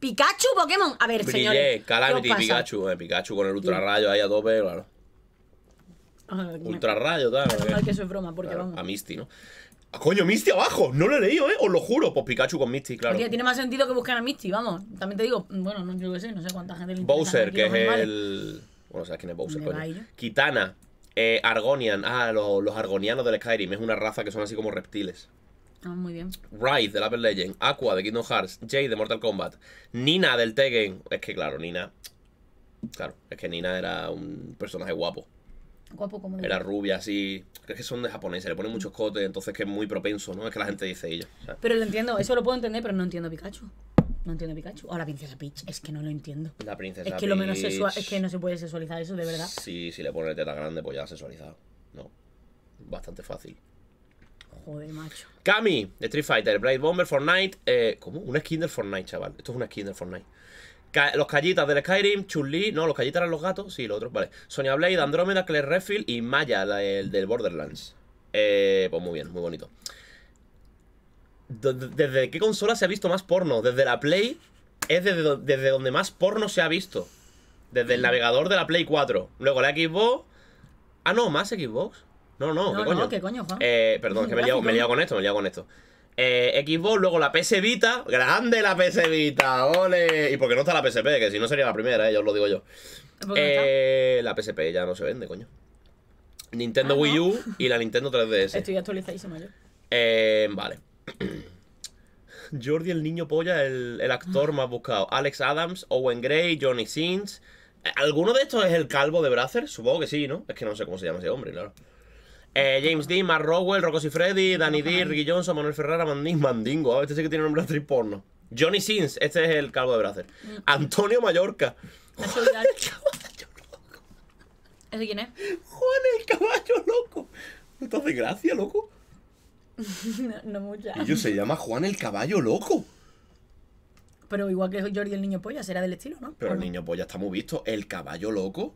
Pikachu, Pokémon. A ver, Brille, señores. Calamity, Pikachu. Eh, Pikachu con el ultrarrayo ahí a tope, claro. Ultra rayo, tal. ¿eh? que es broma, porque vamos. A Misty, ¿no? ¡Ah, coño, Misty abajo. No lo he leído, ¿eh? Os lo juro. Pues Pikachu con Misty, claro. Oye, tiene más sentido que buscar a Misty, vamos. También te digo, bueno, no, yo qué sé, no sé cuánta gente le Bowser, que es el. Bueno, sabes quién es Bowser, coño. Kitana, eh, Argonian. Ah, los, los Argonianos del Skyrim. Es una raza que son así como reptiles. Ah, muy bien. Wraith de la Legend, Aqua de Kingdom Hearts, Jay, de Mortal Kombat, Nina del Tekken. Es que claro, Nina. Claro, es que Nina era un personaje guapo. Era rubia, así. Creo que son de japonés, se le ponen muchos cotes, entonces que es muy propenso, ¿no? Es que la gente dice ella. Pero lo entiendo, eso lo puedo entender, pero no entiendo a Pikachu. No entiendo Pikachu. O la princesa Peach, es que no lo entiendo. La princesa Peach. Es que lo menos es que no se puede sexualizar eso, de verdad. Sí, si le pones teta grande, pues ya sexualizado. No. Bastante fácil. Joder, macho. Kami, Street Fighter, Blade Bomber, Fortnite. Eh, ¿Cómo? Una skin del Fortnite, chaval. Esto es una skin del Fortnite los callitas del Skyrim, Chulli, no, los callitas eran los gatos, sí, los otros, vale. Sonia Blade, Andrómeda, Claire Redfield y Maya, del Borderlands. Eh, pues muy bien, muy bonito. ¿Desde qué consola se ha visto más porno? Desde la Play es desde, donde más porno se ha visto. Desde el navegador de la Play 4. Luego la Xbox. Ah, no, más Xbox. No, no, ¿qué coño? Eh, perdón, es que me he, liado, con esto, me he liado con esto. Eh, Xbox, luego la PS Vita. ¡Grande la PS Vita! ¡Ole! Y porque no está la PSP, que si no sería la primera, eh, os lo digo yo. Eh, la PSP ya no se vende, coño. Nintendo ah, Wii U y la Nintendo 3DS. Estoy actualizadísimo yo. Eh, vale. Jordi el niño polla, el, actor ah. más buscado. Alex Adams, Owen Gray, Johnny Sins. Eh, ¿Alguno de estos es el calvo de Brazer? Supongo que sí, ¿no? Es que no sé cómo se llama ese hombre, claro. Eh, James Dean, Mark Rowell, Rocco Freddy, Danny Deer, Ricky Johnson, Manuel Ferrara, Mandín, Mandingo. Oh, este sí que tiene nombre de triporno. Johnny Sins, este es el calvo de Bracer. Mm. Antonio Mallorca. ¿Ese quién es? Juan el caballo loco. ¿No te gracia, loco? no, mucha. se llama Juan el caballo loco. Pero igual que Jordi el niño polla, será del estilo, ¿no? Pero el niño polla está muy visto. ¿El caballo loco?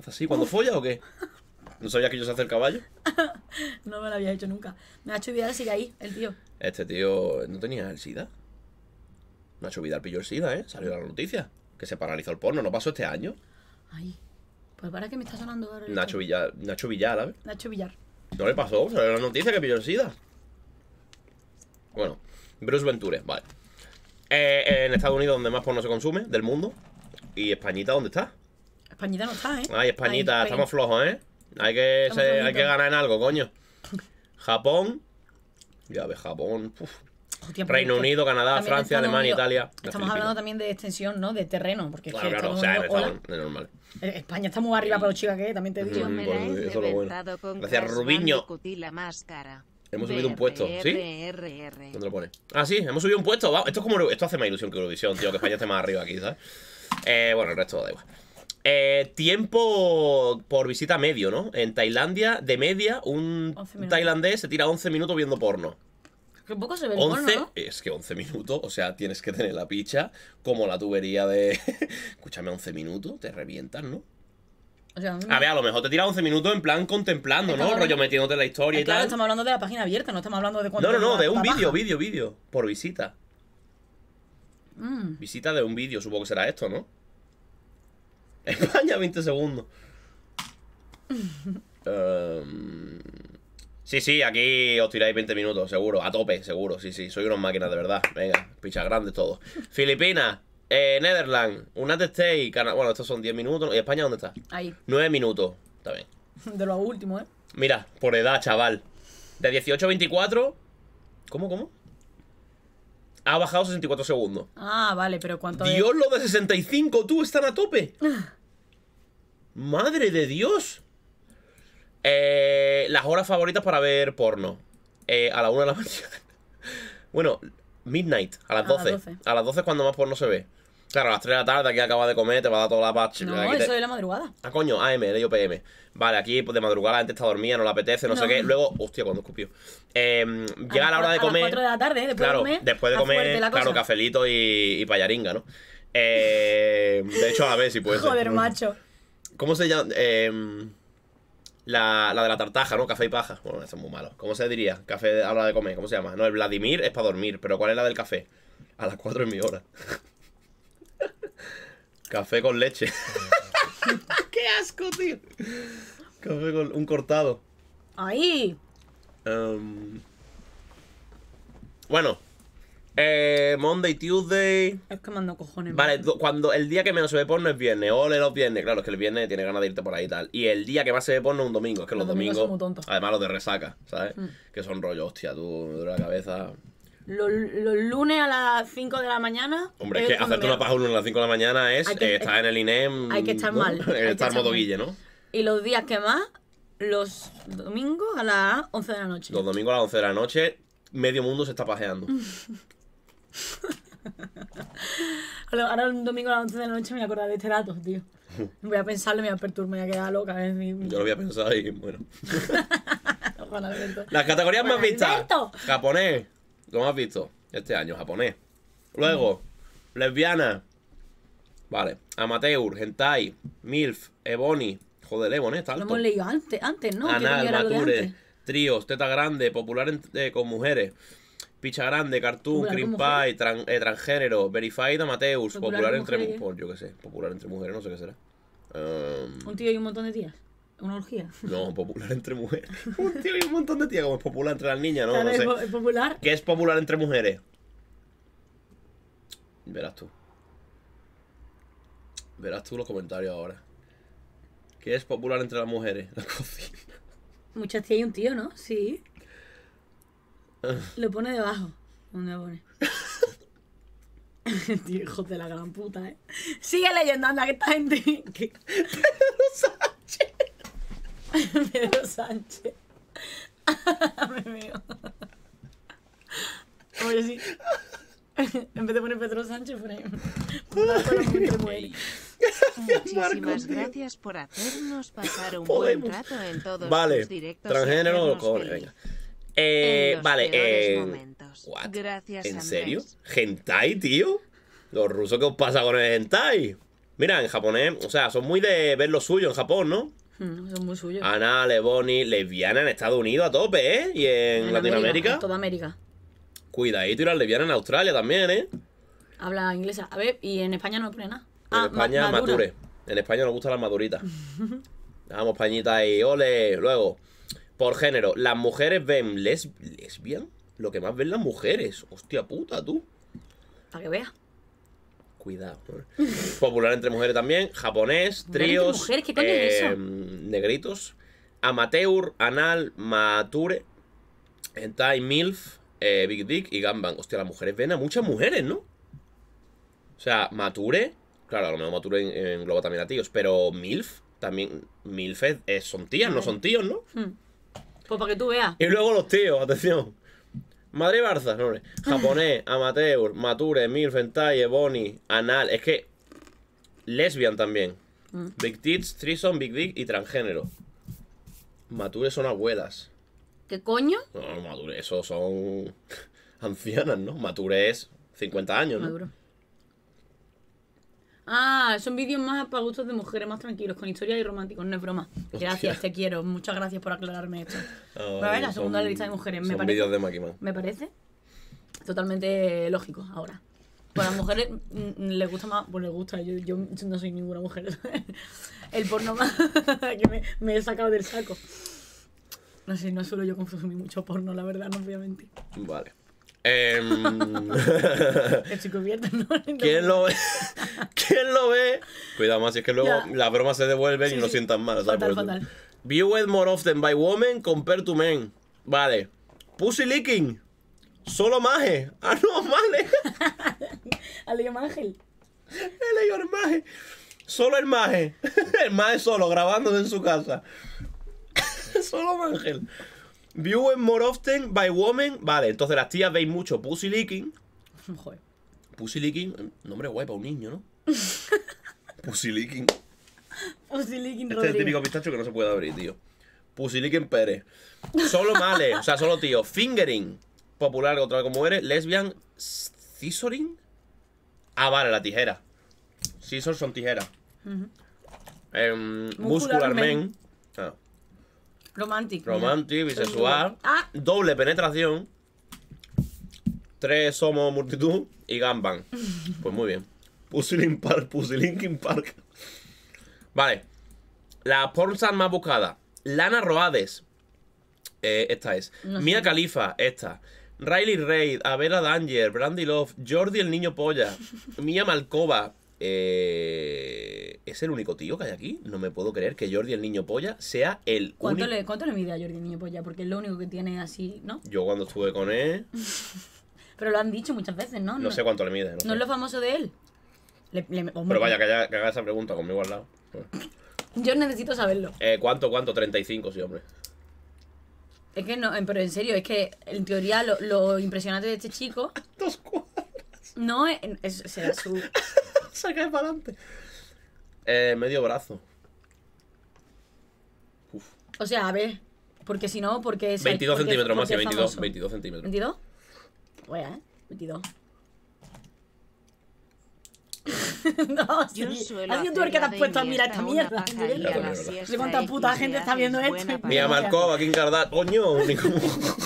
¿Es así? ¿Cuando folla o qué? ¿No sabía que yo se hace el caballo? no me lo había hecho nunca. Nacho Vidal sigue ahí, el tío. Este tío no tenía el SIDA. Nacho Vidal pilló el SIDA, ¿eh? Salió la noticia. Que se paralizó el porno, ¿no pasó este año? Ay, pues para que me está sonando ahora. Nacho Villar, Nacho Villar, a ver. Nacho Villar. No le pasó, salió la noticia que pilló el SIDA. Bueno, Bruce Venture, vale. Eh, eh, en Estados Unidos, donde más porno se consume, del mundo. ¿Y Españita dónde está? Españita no está, ¿eh? Ay, Españita, estamos flojos, ¿eh? Hay que, hay que ganar en algo, coño. Japón. Ya ves, Japón. Reino Unido, Canadá, Francia, Alemania, Italia. Estamos hablando también de extensión, ¿no? De terreno. Porque claro, claro, o sea, normal. Eh, España está muy arriba, pero chicas que también te digo. Gracias, Rubiño. Hemos subido un puesto, ¿sí? ¿Dónde lo pone? Ah, sí, hemos subido un puesto. Esto, es como, esto hace más ilusión que Eurovisión, tío, que España esté más arriba aquí, ¿sabes? Eh, bueno, el resto da igual. Eh, tiempo por visita medio, ¿no? En Tailandia, de media, un tailandés se tira 11 minutos viendo porno. Es que 11 minutos, o sea, tienes que tener la picha como la tubería de... Escúchame, 11 minutos, te revientan ¿no? a ver, a lo mejor te tira 11 minutos en plan contemplando, ¿no? Rollo metiéndote en la historia claro, estamos hablando de la página abierta, no estamos hablando de cuánto. No, no, no, de un vídeo, vídeo, vídeo. Por visita. Mm. Visita de un vídeo, supongo que será esto, ¿no? España 20 segundos. Em, sí, sí, aquí os tiráis 20 minutos, seguro, a tope, seguro, sí, sí, soy unos máquinas de verdad, venga, pichas grandes todo. Filipinas, eh, Netherlands, United States, Canadá, bueno, estos son 10 minutos, ¿y España dónde está? Ahí. 9 minutos, está bien. De lo último, ¿eh? Mira, por edad, chaval, de 18 a 24, ¿cómo, cómo? Ha bajado 64 segundos. Ah, vale, pero ¿cuánto Dios, lo de 65, tú, están a tope. Ah. ¡Madre de Dios! Eh, las horas favoritas para ver porno. Eh, a la 1 de la mañana. bueno, midnight, a las, a 12. A las 12 cuando más porno se ve. Claro, a las 3 de la tarde, aquí acaba de comer, te va a dar toda la patch. No, eso es de la madrugada. Ah, coño, AM, le doy PM. Vale, aquí pues, de madrugada la gente está dormida, no le apetece, no, sé qué. Luego, hostia, cuando escupió. Eh, llega a la hora de comer. A las 4 de la tarde, después de comer. Después de comer, claro, cafelito y, payaringa, ¿no? Eh, de hecho, a ver si puede Joder, macho. ¿Cómo se llama? Em, la, de la tartaja, ¿no? Café y paja. Bueno, eso es muy malo. ¿Cómo se diría? Café a la hora de comer. ¿Cómo se llama? No, el Vladimir es para dormir. Pero ¿cuál es la del café? A las 4 es mi hora. café con leche. ¡Qué asco, tío! Café con un cortado. Ahí. Em, bueno, eh, Monday, Tuesday. Es que mando cojones. Vale, cuando el día que menos se ve porno es viernes. Ole los viernes. Claro, es que el viernes tiene ganas de irte por ahí y tal. Y el día que más se ve porno es un domingo. Es que los, domingos. Además, los de resaca, ¿sabes? Mm. Que son rollos, hostia, tú, me la cabeza. Los, lunes a las 5 de la mañana. Hombre, es que hacerte una paja un lunes a las 5 de la mañana es eh, estar en el INEM. Hay que estar mal. estar modo guille, ¿no? Y los días que más, los domingos a las 11 de la noche. Los domingos a las 11 de la noche, medio mundo se está pajeando. Ahora el domingo a las 11 de la noche me voy a acordar de este dato, tío. Voy a pensarlo, me voy a perturbar, me voy a quedar loca. ¿eh? Yo lo voy a pensar y bueno. Las categorías más vistas. Japonés, ¿cómo has visto este año, japonés. Luego, lesbiana. Vale, amateur, hentai, milf, ebony. Joder, ebony está alto. Lo hemos leído antes, antes ¿no? Anal, mature, tríos, teta grande, popular eh, con mujeres. Picha Grande, Cartoon, Cream Pie, eh, Transgénero, Verified Amateus, Popular, entre mujeres. Yo qué sé, Popular entre mujeres, no sé qué será. un tío y un montón de tías. ¿Una orgía? No, popular entre mujeres. un tío y un montón de tías, como es popular entre las niñas, ¿no? no sé. Es popular. ¿Qué es popular entre mujeres? Verás tú. Verás tú los comentarios ahora. ¿Qué es popular entre las mujeres? La cocina. Muchas tías y un tío, ¿no? Sí. Lo pone debajo. ¿Dónde pone? Tío, hijo de la gran puta, ¿eh? Sigue leyendo, anda, que esta gente... Pedro Sánchez. Pedro Sánchez. Me mío. Oye, sí. en vez de poner Pedro Sánchez, pone... Muchísimas gracias por hacernos pasar un buen rato en todos vale. los directos. Vale, transgénero lo cobre, venga. Eh, vale, eh, ¿En eh, serio? ¿Gentai, tío? ¿Los rusos qué os pasa con el hentai? Mira, en japonés, o sea, son muy de ver lo suyo en Japón, ¿no? Mm, son muy suyos. Ana, Leboni, lesbiana en Estados Unidos a tope, ¿eh? Y en, Latinoamérica. toda América. cuida y las lesbiana en Australia también, ¿eh? Habla inglesa. A ver, y en España no pone nada. En ah, España, mature. En España nos gusta la maduritas. Vamos, pañita y ole. Luego, por género, las mujeres ven les lesbian, lo que más ven las mujeres. Hostia puta, tú. Para que vea. Cuidado. ¿eh? Popular entre mujeres también, japonés, tríos. ¿qué coño eso? Em, negritos, amateur, anal, mature, Entai, milf, eh, big dick y gamban. Hostia, las mujeres ven a muchas mujeres, ¿no? O sea, mature, claro, a lo mejor mature engloba también a tíos, pero milf, también, milf eh, son tías, no son tíos, ¿no? Hmm. Pues para que tú veas. Y luego los tíos, atención. Madre Barça, hombre. Japonés, Amateur, Mature, mil, Entalle, Bonnie, Anal. Es que. Lesbian también. Mm. Big Tits, Threesome, Big Dick y transgénero. Mature son abuelas. ¿Qué coño? No, Mature, eso son. ancianas, ¿no? Mature es 50 años, ¿no? Ah, son vídeos más para gustos de mujeres, más tranquilos, con historias y románticos, no es broma. Gracias, te quiero. Muchas gracias por aclararme esto. Ah, a ver, la segunda lista de mujeres, me parece. vídeos de máquina. Me parece totalmente lógico ahora. Para pues las mujeres mm, mm, les gusta más, pues les gusta, yo, yo no soy ninguna mujer. El porno más que me, he sacado del saco. No sé, no suelo yo consumir mucho porno, la verdad, no obviamente. Vale. Eh, ¿Quién, lo ve? Cuidado más, si es que luego la las bromas se devuelve y no sientan mal. Fatal, pues, Viewed more often by women compared to men. Vale. Pussy licking. Solo maje. Ah, no, male. Aleo Mangel. El maje. Solo el maje. El maje solo, grabándose en su casa. solo Mangel. Viewing more often by women. Vale, entonces las tías veis mucho pussy licking. Joder. Pussy licking, eh, nombre guay para un niño, ¿no? pussy licking. Pussy licking Este es el típico pistacho que no se puede abrir, tío. Pussy licking Pérez. Solo males, o sea, solo tío. Fingering, popular otra vez como eres. Lesbian, scissoring. Ah, vale, la tijera. Scissors son tijeras. Em, muscular, men. Romántico. Romántico bisexual. Ah. Doble penetración. Tres somos multitud y Gamban. pues muy bien. Pusilin Park, Park. vale. La pornstar más buscada. Lana Roades. Eh, esta es. Mia Khalifa, esta. Riley Reid, Avera Danger, Brandy Love, Jordi el niño polla, Mia Malkova, eh, ¿Es el único tío que hay aquí? No me puedo creer que Jordi el niño polla sea el ¿Cuánto Le, ¿Cuánto le mide a Jordi el niño polla? Porque es lo único que tiene así, ¿no? Yo cuando estuve con él. Pero lo han dicho muchas veces, ¿no? No, sé cuánto le mide. ¿No, ¿No es lo famoso de él? Pero vaya, que, haya, haga esa pregunta conmigo al lado. Yo necesito saberlo. Eh, ¿Cuánto, cuánto? 35, sí, hombre. Es que no, pero en serio, es que en teoría lo, lo impresionante de este chico. No, es, será su. Saca de para adelante. Eh, medio brazo. Uf. O sea, a ver. Porque si no, porque es. 22 centímetros más, que 22, 22 centímetros. ¿22? Bueno, ¿eh? 22. no, sí. Yo el que te has puesto a mirar esta mierda. No cuánta ¿eh? puta gente está viendo esto. Mira, aquí en Oño, Coño,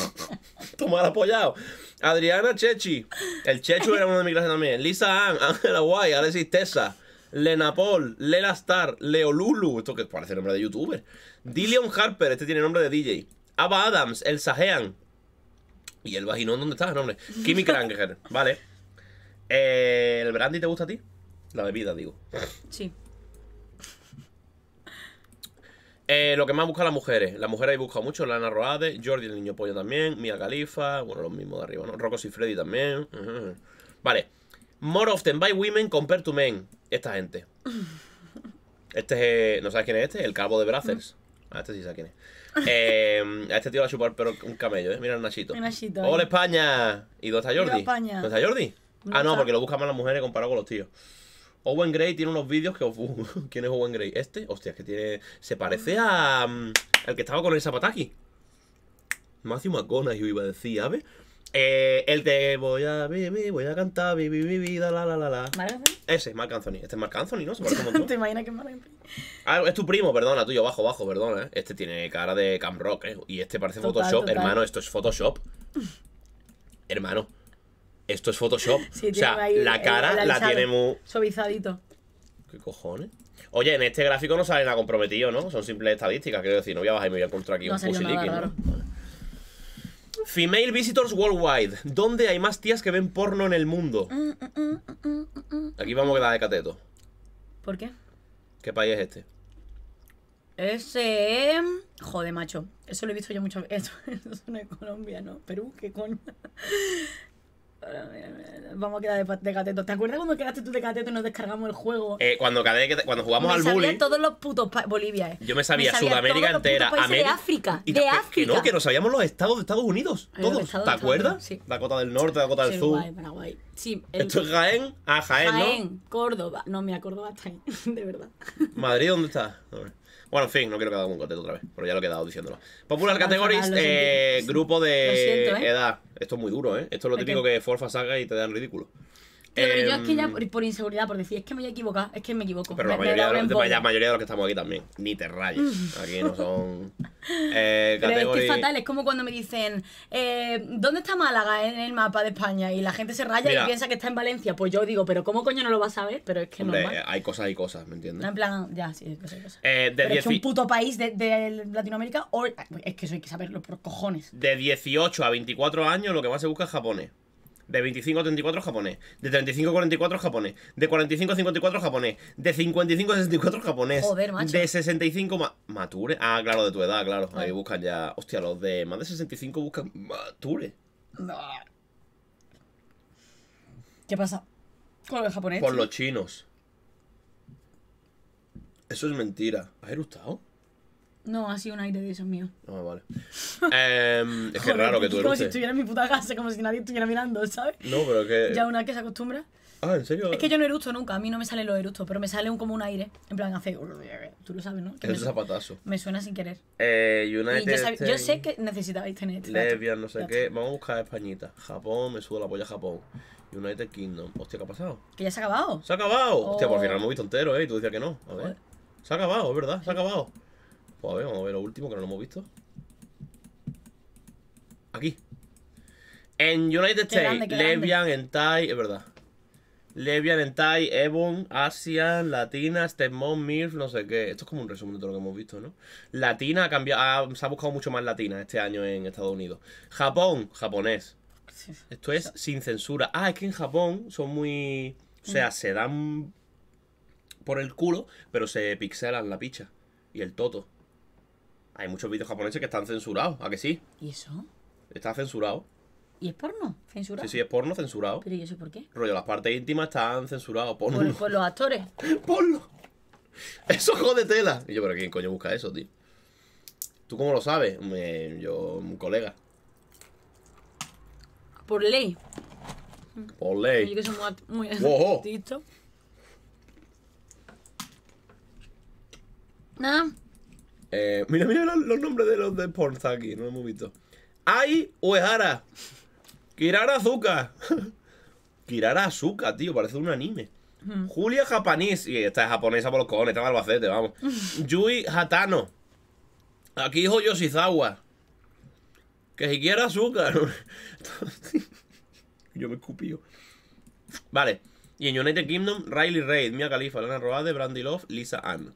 Tomar apoyado. Adriana Chechi. El Chechu era uno de mi clase también. Lisa Ann, Ángela Guay, Alexis Tessa, Lena Paul, Lela Star, Leolulu. Esto que parece nombre de youtuber. Dillion Harper, este tiene nombre de DJ. Ava Adams, El Sajean. Y el vaginón, ¿dónde está el nombre? Kimi Kranger, vale. Eh, ¿El brandy te gusta a ti? La bebida, digo. Sí. Eh, lo que más busca las mujeres. Las mujeres ahí busca mucho. Lana Roade, Jordi el niño pollo también, Mia califa bueno, los mismos de arriba, ¿no? Rocco y Freddy también. Vale. More often by women compared to men. Esta gente. Este es... Eh, ¿No sabes quién es este? El calvo de Brazzers, a ah, este sí sabe quién es. Eh, a este tío a chupar pero un camello, ¿eh? Mira el Nachito. ¡Hola, España! ¿Y dónde está Jordi? ¿Dónde está Jordi? Ah, no, porque lo buscan más las mujeres comparado con los tíos. Owen Gray tiene unos vídeos que... ¿Quién es Owen Gray? ¿Este? Hostia, que tiene... Se parece a... Mm, el que estaba con el Zapataki. Matthew McConaughey iba a decir, ¿sabes? Eh, el de voy a vivir, voy a cantar, vivir mi vida, la la la la. Ese es Mark Anthony. Este es Mark Anthony, ¿no? Se ¿Te imaginas que es Mark Anthony? Ah, es tu primo, perdona, tuyo, bajo, bajo, perdona. ¿eh? Este tiene cara de Cam Rock, ¿eh? Y este parece Photoshop. Hermano, esto es Photoshop. Hermano esto es Photoshop. o sea, la cara la tiene muy... Suavizadito. ¿Qué cojones? Oye, en este gráfico no sale nada comprometido, ¿no? Son simples estadísticas, quiero decir. No voy a bajar y me voy a encontrar aquí un fusilíquido. Female Visitors Worldwide. ¿Dónde hay más tías que ven porno en el mundo? Mm, mm, mm, aquí vamos a quedar de cateto. ¿Por qué? ¿Qué país es este? Ese. Joder, macho. Eso lo he visto yo mucho. Eso, eso es una Colombia, ¿no? Perú, qué coño. Eh, eh, vamos a quedar de, cateto. ¿Te acuerdas cuando quedaste tú de cateto y nos descargamos el juego? Eh, cuando, quedé, cuando jugamos me al sabía todos los putos. Bolivia. Eh. Yo me sabía, Sudamérica entera. De África. de África. no, que nos sabíamos los estados de Estados Unidos. Todos. ¿Te acuerdas? Sí. Dakota del Norte, Dakota del Sur. Paraguay. Sí. Esto es Jaén. Ah, Jaén, ¿no? Jaén, Córdoba. No, me Córdoba hasta ahí. de verdad. ¿Madrid dónde está? Bueno, en fin, no quiero que haga un contento otra vez, pero ya lo he quedado diciéndolo. Popular Categories, eh, grupo de ¿eh? edad. Esto es muy duro, ¿eh? Esto es lo típico que Forfa saca y te dan ridículo pero yo es que ya em, por, inseguridad, por decir, es que me voy a equivocar, es que me equivoco. Pero la, mayoría de, los, que estamos aquí también, ni te rayes. Aquí no son. Eh, pero es que es fatal, es como cuando me dicen, eh, ¿dónde está Málaga en el mapa de España? Y la gente se raya y piensa que está en Valencia. Pues yo digo, ¿pero cómo coño no lo vas a ver? Pero es que normal. Hay cosas y cosas, ¿me entiendes? En plan, ya, sí, hay cosas y cosas. Eh, de pero es un puto país de, de Latinoamérica, o... es que eso hay que saberlo por cojones. De 18 a 24 años, lo que más se busca es japonés. De 25 a 34 japonés. De 35 a 44 japonés. De 45 a 54 japonés. De 55 a 64 japonés. Joder, macho. De 65 mature. Ah, claro, de tu edad, claro. Ahí buscan ya. Hostia, los de más de 65 buscan mature. ¿Qué pasa? Con los japoneses. Por los chinos. Eso es mentira. ¿Has gustado? No, ha sido un aire de esos míos. No, ah, vale. Em, es que raro que tú eres. Como si estuviera en mi puta casa, como si nadie estuviera mirando, ¿sabes? No, pero que. Ya una vez que se acostumbra. Ah, ¿en serio? Es que yo no eructo nunca, a mí no me salen los eructos, pero me sale un, como un aire. En plan, hace. Tú lo sabes, ¿no? Que es un zapatazo. Me suena sin querer. Eh, United. Y yo, yo, sé que necesitabais tener Lesbian, no sé qué. Vamos a buscar a Españita. Japón, me subo la polla Japón. United Kingdom. Hostia, ¿qué ha pasado? Que ya se ha acabado. Se ha acabado. Hostia, por oh. fin lo hemos visto entero, ¿eh? Y tú decías que no. A ver. Se ha acabado, es verdad, se ha acabado. Pues a ver, vamos a ver lo último que no lo hemos visto. Aquí. En United States, Levian en Entai, es verdad. Levian, Entai, Ebon, Asian, Latina, Stemmon Mirf, no sé qué. Esto es como un resumen de todo lo que hemos visto, ¿no? Latina ha cambiado, se ha buscado mucho más latina este año en Estados Unidos. Japón, japonés. Esto es sin censura. Ah, es que en Japón son muy... O sea, mm. se dan por el culo, pero se pixelan la picha y el toto. Hay muchos vídeos japoneses que están censurados, ¿a que sí? ¿Y eso? Está censurado. ¿Y es porno? ¿Censurado? Sí, sí, es porno censurado. ¿Pero y eso por qué? Rollo, las partes íntimas están censuradas. Porno. Por, por los actores. ¡Porno! ¡Eso jode tela! Y yo, ¿pero quién coño busca eso, tío? ¿Tú cómo lo sabes? yo, un colega. Por ley. Por ley. Yo que soy muy, muy wow. Nada. Eh, mira, mira los, nombres de los de Sports aquí, no lo hemos visto. Ai Uehara. Kirara Azuka. Kirara Azuka, tío, parece un anime. Julia Japanís. Y esta es japonesa por los cojones, está en vamos. Yui Hatano. Aquí hijo Yoshizawa. Que siquiera azúcar. Yo me escupío. Vale. Y en United Kingdom, Riley Reid, Mia Khalifa, Lana Roade, Brandy Love, Lisa Ann.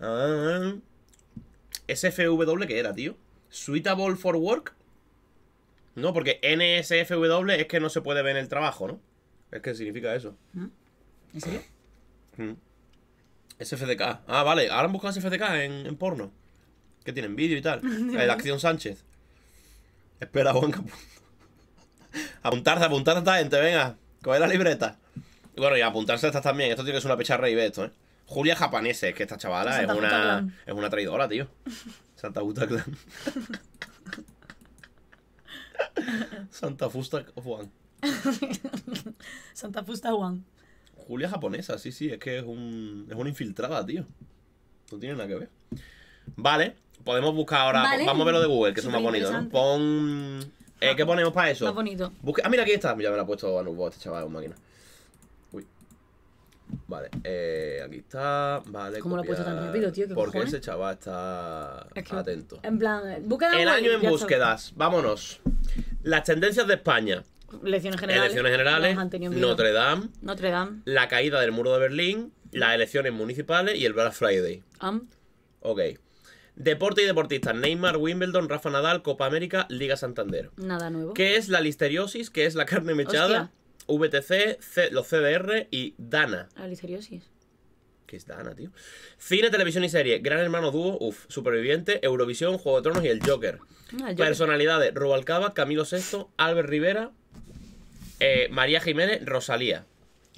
Ah, SFW, que era, tío? Suitable for work. No, porque NSFW es que no se puede ver en el trabajo, ¿no? Es que significa eso. ¿Mm? ¿En serio? Mm. SFDK. Ah, vale. Ahora han buscado SFDK en, en porno. Que tienen vídeo y tal. La eh, acción Sánchez. Espera, apuntarse, apuntarse a esta gente, venga. Coger la libreta. Y bueno, y apuntarse a estas también. Esto tiene que ser una pecharra y ve esto, ¿eh? Julia japonesa, es que esta chavala es una, es una traidora, tío. Santa Fusta Clan. Santa Fusta Juan. Santa Fusta Juan. Julia japonesa, sí, sí, es que es, un, es una infiltrada, tío. No tiene nada que ver. Vale, podemos buscar ahora. Vamos a ver de Google, que es más bonito, ¿no? Pon. Eh, ¿Qué ah, ponemos para eso? Más bonito. Ah, mira, aquí está. Ya me lo ha puesto a este chaval, en máquina. Vale, eh, aquí está. Vale, ¿Cómo lo he puesto tan rápido, tío? Porque ese chaval está atento. En plan, búsqueda El año en búsquedas. Vámonos. Las tendencias de España. Elecciones generales. Notre Dame. Notre Dame. La caída del muro de Berlín. Las elecciones municipales y el Black Friday. Ok. Deporte y deportistas. Neymar, Wimbledon, Rafa Nadal, Copa América, Liga Santander. Nada nuevo. ¿Qué es la listeriosis? ¿Qué es la carne mechada? VTC, los CDR y Dana. Aliceriosis. ¿Qué es Dana, tío? Cine, televisión y serie. Gran Hermano Dúo, uff, Superviviente, Eurovisión, Juego de Tronos y El Joker. Ah, Personalidades. Rubalcaba, Camilo VI, Albert Rivera, eh, María Jiménez, Rosalía.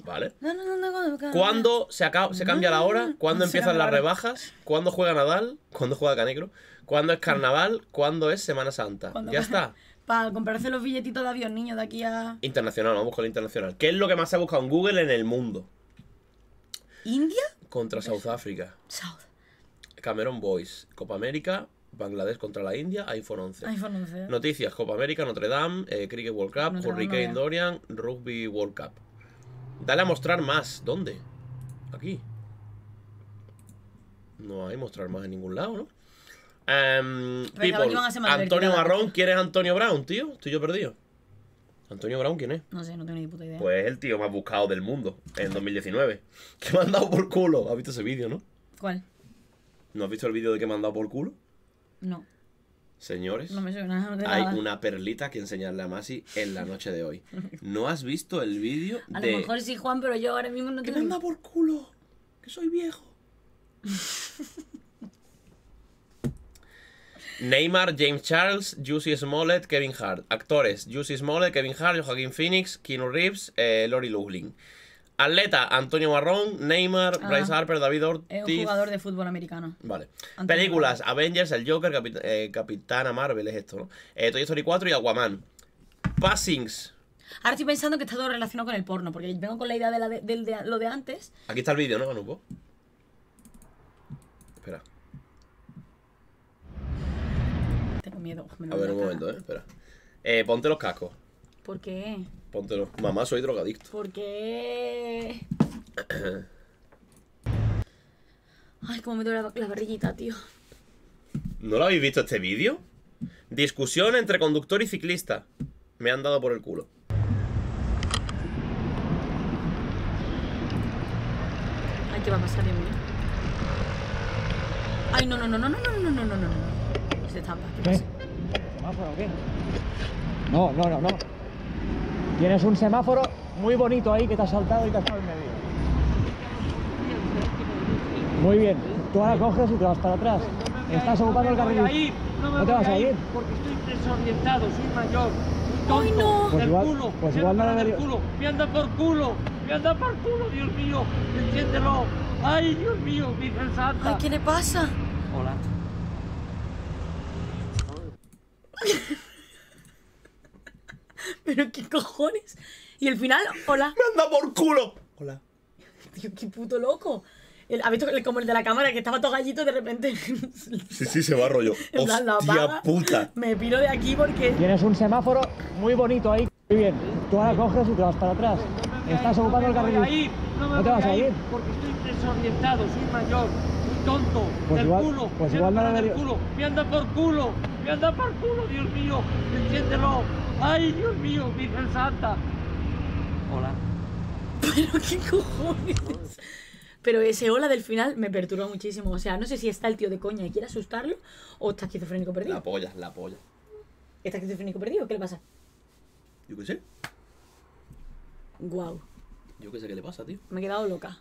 ¿Vale? No, no, ¿Cuándo se, acaba, se cambia la hora? ¿Cuándo empiezan las rebajas? ¿Cuándo juega Nadal? ¿Cuándo juega Canegro? ¿Cuándo es Carnaval? ¿Cuándo es Semana Santa? Ya está para comprarse los billetitos de avión, niño, de aquí a. Internacional, vamos con el internacional. ¿Qué es lo que más se ha buscado en Google en el mundo? ¿India? Contra Sudáfrica. South. Cameron Boys, Copa América, Bangladesh contra la India, iPhone 11. iPhone 11. Noticias, Copa América, Notre Dame, eh, Cricket World Cup, Hurricane Dorian, Rugby World Cup. Dale a mostrar más. ¿Dónde? Aquí. No hay mostrar más en ningún lado, ¿no? Em, Antonio Marrón, ¿quién es Antonio Brown, tío? Estoy yo perdido. Antonio Brown, ¿quién es? No sé, no tengo ni puta idea. Pues el tío más buscado del mundo en 2019. ¿Qué me han dado por culo. ¿Has visto ese vídeo, no? ¿Cuál? ¿No has visto el vídeo de que me han dado por culo? No. Señores, hay una perlita que enseñarle a Masi en la noche de hoy. ¿No has visto el vídeo de... A lo mejor sí, Juan, pero yo ahora mismo no tengo... ¿Qué me han dado por culo. Que soy viejo. Neymar, James Charles, Juicy Smollett, Kevin Hart. Actores: Juicy Smollett, Kevin Hart, Joaquín Phoenix, Keanu Reeves, eh, Lori Loughlin. Atleta, Antonio Marrón, Neymar, ah. Bryce Harper, David eh, Ortiz. Es un jugador de fútbol americano. Vale. Películas, Avengers, El Joker, eh, Capitana Marvel, es esto, ¿no? Toy Story 4 y Aquaman. Passings. Ahora estoy pensando que está todo relacionado con el porno, porque vengo con la idea de, lo de antes. Aquí está el vídeo, ¿no, Anuco? Espera. a ver, un momento, eh, espera. Eh, ponte los cascos. ¿Por qué? Ponte los... Mamá, soy drogadicto. ¿Por qué? Ay, cómo me duele la, barriguita, tío. ¿No lo habéis visto este vídeo? Discusión entre conductor y ciclista. Me han dado por el culo. Ay, ¿qué va a pasar, Ay, no, no, no, no, no, no, no, no, no, no. Se no, no, no, no, no, no. Tienes un semáforo muy bonito ahí que te ha saltado y te has estado en medio. Muy bien. Tú ahora coges y te vas para atrás. Estás ocupando el carril. No, te vas a ir. Porque estoy desorientado, soy mayor. ¡Ay, pues culo. Pues no culo. Me anda por culo. Me anda por culo, Dios mío. Enciéndelo. Ay, Dios mío, ¡Qué Ay, ¿qué le pasa? Hola. Pero qué cojones. Y al final, hola. anda por culo! Hola. qué puto loco. El, visto como el de la cámara que estaba todo gallito de repente? sí, sí, se va rollo. puta. Me piro de aquí porque. Tienes un semáforo muy bonito ahí. Muy bien. Tú ahora coges y te vas para atrás. Estás ocupando no el carril. No, ¿No te vas a ir? Porque estoy desorientado, soy mayor tonto. Pues del culo. Pues igual culo. Me anda por culo. Me anda por culo, Dios mío. Enciéndelo. Ay, Dios mío, Virgen Santa. Hola. Pero qué cojones. Pero ese hola del final me perturba muchísimo. O sea, no sé si está el tío de coña y quiere asustarlo o está esquizofrénico perdido. La polla, la polla. ¿Está esquizofrénico perdido? ¿Qué le pasa? Yo qué sé. Guau. Yo qué sé qué le pasa, tío. Me he quedado loca.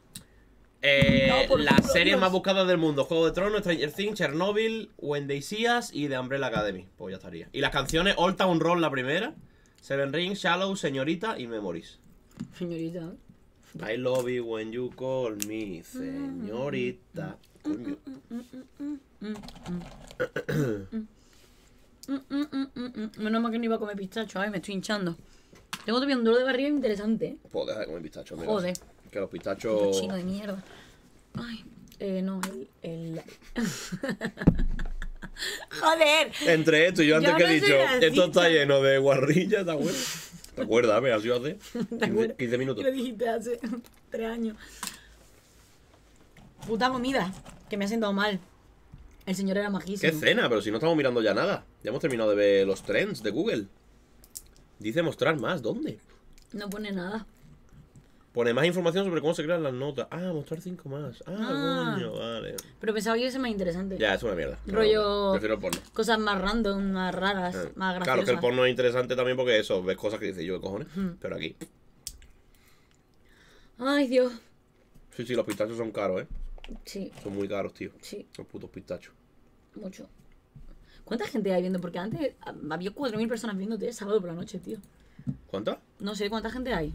Eh, las series más buscadas del mundo: Juego de Tronos, Stranger Things, Chernobyl, Wendy Seas y The Umbrella Academy. Pues ya estaría. Y las canciones: All Town Roll, la primera, Seven Rings, Shallow, Señorita y Memories. Señorita. I love you when you call me, señorita. Menos mal que no iba a comer pistacho, ay, me estoy hinchando. Tengo todavía un dolor de barriga interesante. Puedo dejar de comer pistacho, mira. Joder. Que los pistachos. Chino de mierda. Ay, eh, no, el, Joder. Entre esto y yo antes que he dicho, esto está lleno de guarrillas, ¿te acuerdas? ¿Te acuerdas? así hace 15, 15 minutos. Lo dijiste hace 3 años. Puta comida, que me ha sentado mal. El señor era majísimo. ¿Qué cena? Pero si no estamos mirando ya nada. Ya hemos terminado de ver los trends de Google. Dice mostrar más, ¿dónde? No pone nada. Pone más información sobre cómo se crean las notas. Ah, mostrar cinco más. Ah, ah, coño, vale. Pero pensaba que iba a ser más interesante. Ya, es una mierda. Rollo- Prefiero porno. Cosas más random, más raras, ah. más graciosas. Claro, que el porno es interesante también porque eso, ves cosas que dices yo, de cojones. Pero aquí. Ay, Dios. Sí, sí, los pistachos son caros, ¿eh? Sí, Son muy caros, tío. sí, Los putos pistachos. mucho. ¿Cuánta gente hay viendo? Porque antes ah, había 4.000 personas viéndote sábado por la noche, tío. ¿Cuánta? No sé cuánta gente hay.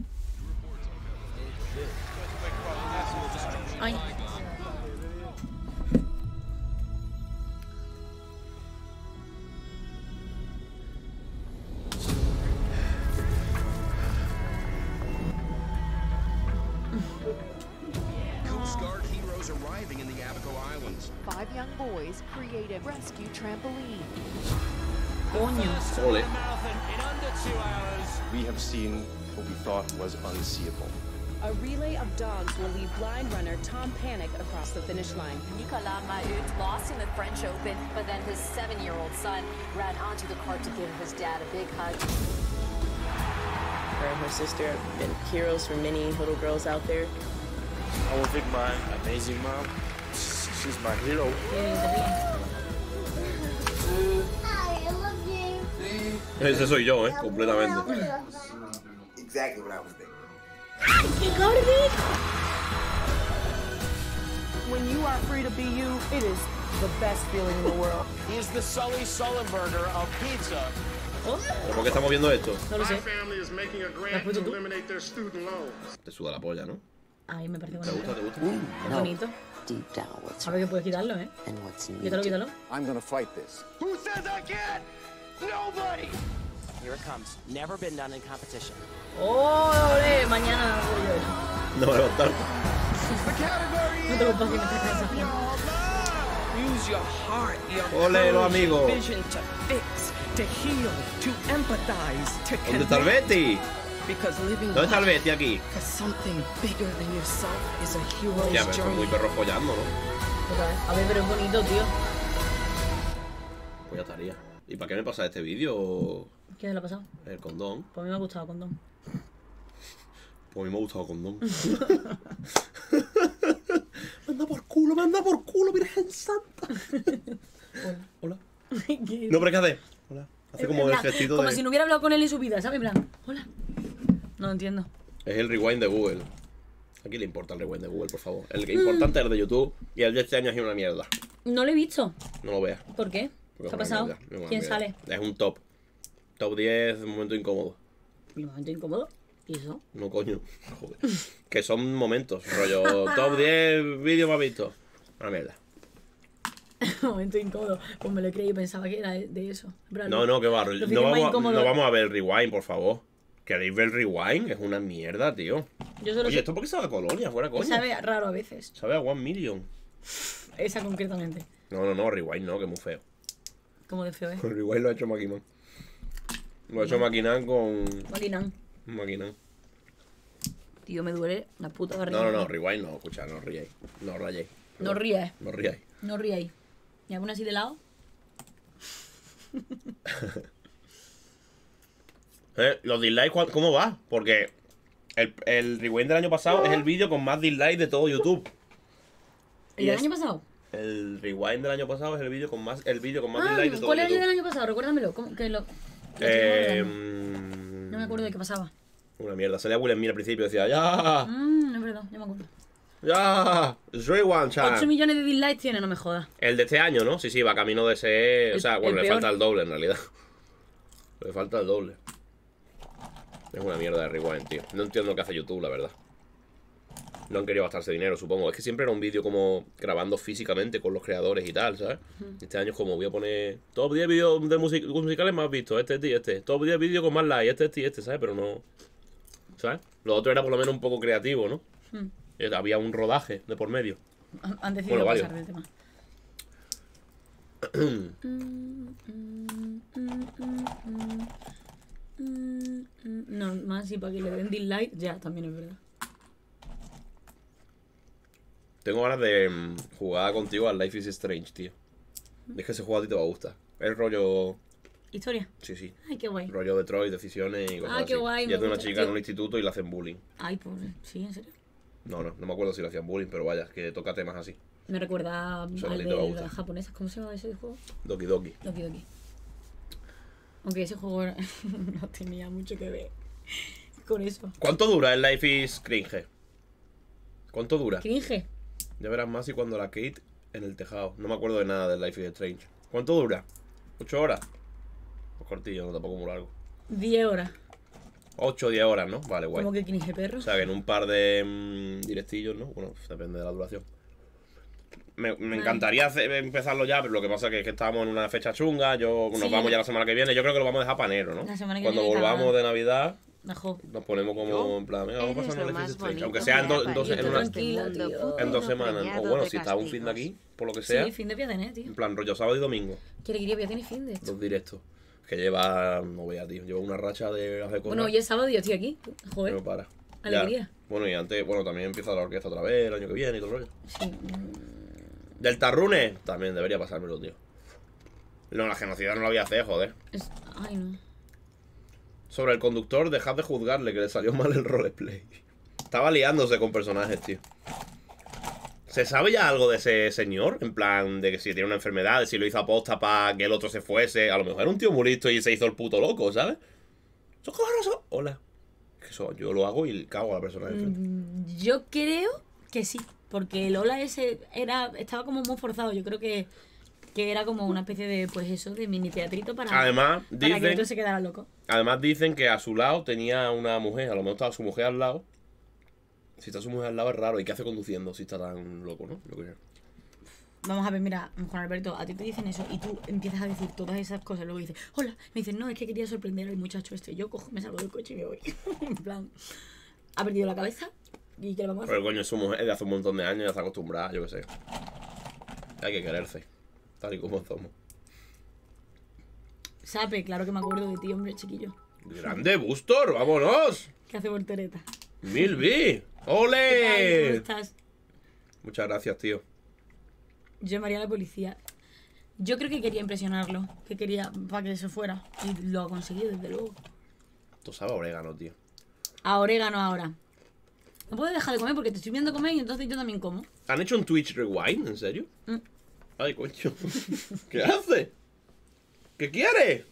Oink. Coast Guard heroes arriving in the Abaco Islands. Five young boys create a rescue trampoline. Coño. We have seen what we thought was unseeable. A relay of dogs will lead blind runner Tom Panic across the finish line. Nicolas Mahut lost in the French Open, but then his seven-year-old son ran onto the court to give his dad a big hug. Her and her sister have been heroes for many little girls out there. I will to thank my amazing mom. She's my hero. Ese soy yo, eh, completamente. Exactly what I was thinking. You go to me? When you are free to be you, it is the best feeling in the world. He's the Sully Sullenberger of pizza. ¿Por qué estamos viendo esto? No lo sé. ¿Has puesto tú? Te suda la polla, ¿no? Ay, me parece bonito. ¿Te gusta? ¿Te gusta? Uh, no. bonito. Deep down, what's A ver que puedes quitarlo, ¿eh? Quítalo, quítalo. I'm gonna fight this. Who says I can't? Nobody! Here it comes. Never been done in competition. ¡Ole! Mañana voy yo. No voy a no tengo preocupes. me ¡Ole, lo amigo ¿Dónde está el Betty? ¿Dónde está el Betty aquí? Ya, me muy perro follando, ¿no? A ver, pero es bonito, tío. Pues ya estaría. ¿Y para qué me pasa este vídeo? ¿Qué le ha pasado? El condón. Pues a mí me ha gustado el condón. Pues a mí me ha gustado condón. manda por culo, manda por culo, Virgen Santa. hola. Hola. no, pero ¿qué hace? Hola. Hace como el gestito Como si no hubiera hablado con él en su vida, ¿sabes? En plan, hola. No lo entiendo. Es el rewind de Google. ¿A quién le importa el rewind de Google, por favor? El que mm. importante es el de YouTube y el de este año es una mierda. No lo he visto. No lo veas. ¿Por qué? ¿Qué ha pasado? ¿Quién sale? Es un top. Top 10, momento incómodo. ¿Un momento incómodo? ¿Y eso? No, coño. que son momentos, rollo top 10 vídeos más vistos. Una mierda. Momento incómodo. Pues me lo creí, pensaba que era de eso. no, no, qué barro. No, vamos a, ver el rewind, por favor. ¿Queréis ver el rewind? Es una mierda, tío. Yo ¿esto por qué sabe a Colonia? Fuera coña. Sabe raro a veces. Sabe a One Million. Esa concretamente. No, no, no, rewind no, que muy feo. ¿Cómo de feo es? Eh? rewind lo ha hecho Maquinán Lo ha hecho Maquinan con... Maquinan. Máquina. Tío, me duele la puta barriga. No, no, no, rewind no, escucha, no ríais. No rayé. No ríais. No ríais. No ríais. ¿Y alguna así de lado? Eh, ¿Los dislikes cómo va? Porque el, el, rewind del año pasado es el vídeo con más dislikes de todo YouTube. ¿El del año pasado? El rewind del año pasado es el vídeo con más el vídeo con más ah, dislikes de todo YouTube ¿Cuál es el del año pasado? Recuérdamelo. ¿Cómo, que eh, em, no me acuerdo de qué pasaba. Una mierda. Salía Will mir al principio y decía, ¡Ya! Mm, es verdad, ya me acuerdo. ¡Ya! Rewind 8 millones de dislikes tiene, no me jodas. El de este año, ¿no? Sí, sí, va camino de ese. O sea, bueno, le falta el doble en realidad. Le falta el doble. Es una mierda de rewind, tío. No entiendo lo que hace YouTube, la verdad no han querido gastarse dinero, supongo. Es que siempre era un vídeo como grabando físicamente con los creadores y tal, ¿sabes? Este año es como voy a poner top 10 vídeos de musicales más vistos, este, este, este. Top 10 vídeos con más likes, este, este, este, ¿sabes? Pero no... ¿Sabes? Lo otro era por lo menos un poco creativo, ¿no? Hmm. Había un rodaje de por medio. Han decidido pasar del tema. Mm, mm, mm, no, más si para que le den dislike, ya, también es verdad. Tengo ganas de mm, jugar contigo al Life is Strange, tío. Es que ese juego a ti te va a gustar. Es rollo. ¿Historia? Sí, sí. Ay, qué guay. Rollo Detroit, decisiones y cosas. Ah, qué guay. es de una chica en un instituto y la hacen bullying. Ay, pues, sí, en serio. No, no, no me acuerdo si lo hacían bullying, pero vaya, es que toca temas así. Me recuerda al de las japonesas. ¿Cómo se llama ese juego? Doki Doki. Doki Doki. Aunque ese juego no tenía mucho que ver con eso. ¿Cuánto dura el Life is Cringe? ¿Cuánto dura? Cringe. Ya verás más y cuando la Kate en el tejado. No me acuerdo de nada del Life is Strange. ¿Cuánto dura? ¿8 horas? Pues cortillo, no tampoco muy largo. 10 horas. 8 o 10 horas, ¿no? Vale, guay. Como que 15 perros. O sea, que en un par de mm, directillos, ¿no? Bueno, depende de la duración. Me, encantaría empezarlo ya, pero lo que pasa es que, estamos en una fecha chunga. Yo, nos vamos ya la semana que viene. Yo creo que lo vamos a dejar panero, ¿no? La semana que Cuando volvamos de Navidad, nos ponemos como en plan, venga, vamos a pasar una Aunque sea en, dos, en, este una, en dos semanas. O bueno, si está un fin de aquí, por lo que sea. Sí, fin de tío. En plan, rollo sábado y domingo. Quiere que voy a fin de esto. Dos directos. Que lleva, no vea, tío. Lleva una racha de cosas. Bueno, hoy es sábado y yo estoy aquí. Joder. para. Alegría. Bueno, y antes, bueno, también empieza la orquesta otra vez, el año que viene y todo el rollo. Sí. Del Tarrune, también debería pasármelo, tío. No, la genocida no la voy a hacer, joder. Ay, no. Sobre el conductor, dejad de juzgarle, que le salió mal el roleplay. Estaba liándose con personajes, tío. ¿Se sabe ya algo de ese señor? En plan, de que si tiene una enfermedad, si lo hizo aposta para que el otro se fuese. A lo mejor era un tío muy y se hizo el puto loco, ¿sabes? ¡Socorro! Hola. Eso, yo lo hago y cago a la persona de mm, Yo creo que sí. Porque el hola ese era, estaba como muy forzado. Yo creo que que era como una especie de, pues eso, de mini teatrito para, además, que el se quedara loco. Además dicen que a su lado tenía una mujer, a lo mejor estaba su mujer al lado. Si está su mujer al lado es raro, ¿y qué hace conduciendo si está tan loco, no? Vamos a ver, mira, Juan Alberto, a ti te dicen eso y tú empiezas a decir todas esas cosas. Luego dices, hola, me dicen, no, es que quería sorprender al muchacho este. Yo cojo, me salgo del coche y me voy. en plan, ha perdido la cabeza y que le vamos a hacer. Pero coño, es su mujer de hace un montón de años, ya está acostumbrada, yo qué sé. Hay que quererse tal y como somos. Sape, claro que me acuerdo de ti, hombre, chiquillo. Grande Bustor, vámonos. ¿Qué hace Voltereta? Milby, ole. ¿Cómo estás? Muchas gracias, tío. Yo me la policía. Yo creo que quería impresionarlo, que quería para que se fuera. Y lo ha conseguido, desde luego. Tú sabes orégano, tío. A orégano ahora. No puedo dejar de comer porque te estoy viendo comer y entonces yo también como. ¿Han hecho un Twitch Rewind? ¿En serio? Mm. Ay, coño. ¿Qué hace? ¿Qué quiere?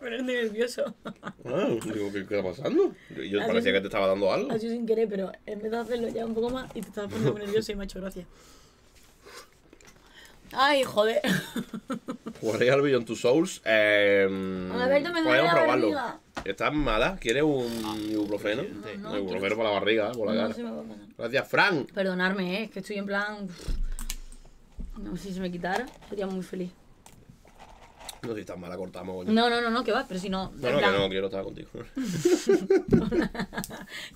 Me pones nervioso. Ah, ¿qué está pasando? Yo parecía que te estaba dando algo. Así, sin querer, pero vez de hacerlo ya un poco más y te estaba poniendo nervioso y me ha hecho gracia. Ay, joder. Jugaré al Beyond Two Souls. Eh, em, te me duele podemos la Estás mala. ¿Quieres un ah, ibuprofeno? un ibuprofeno para la barriga, por la cara. Gracias, Frank. Perdonarme eh, es que estoy en plan. No sé si se me quitara. Sería muy feliz. No si tan mala, cortamos. Coño. No, no, no, no, que vas, pero si no. No, no, que no, quiero estar contigo.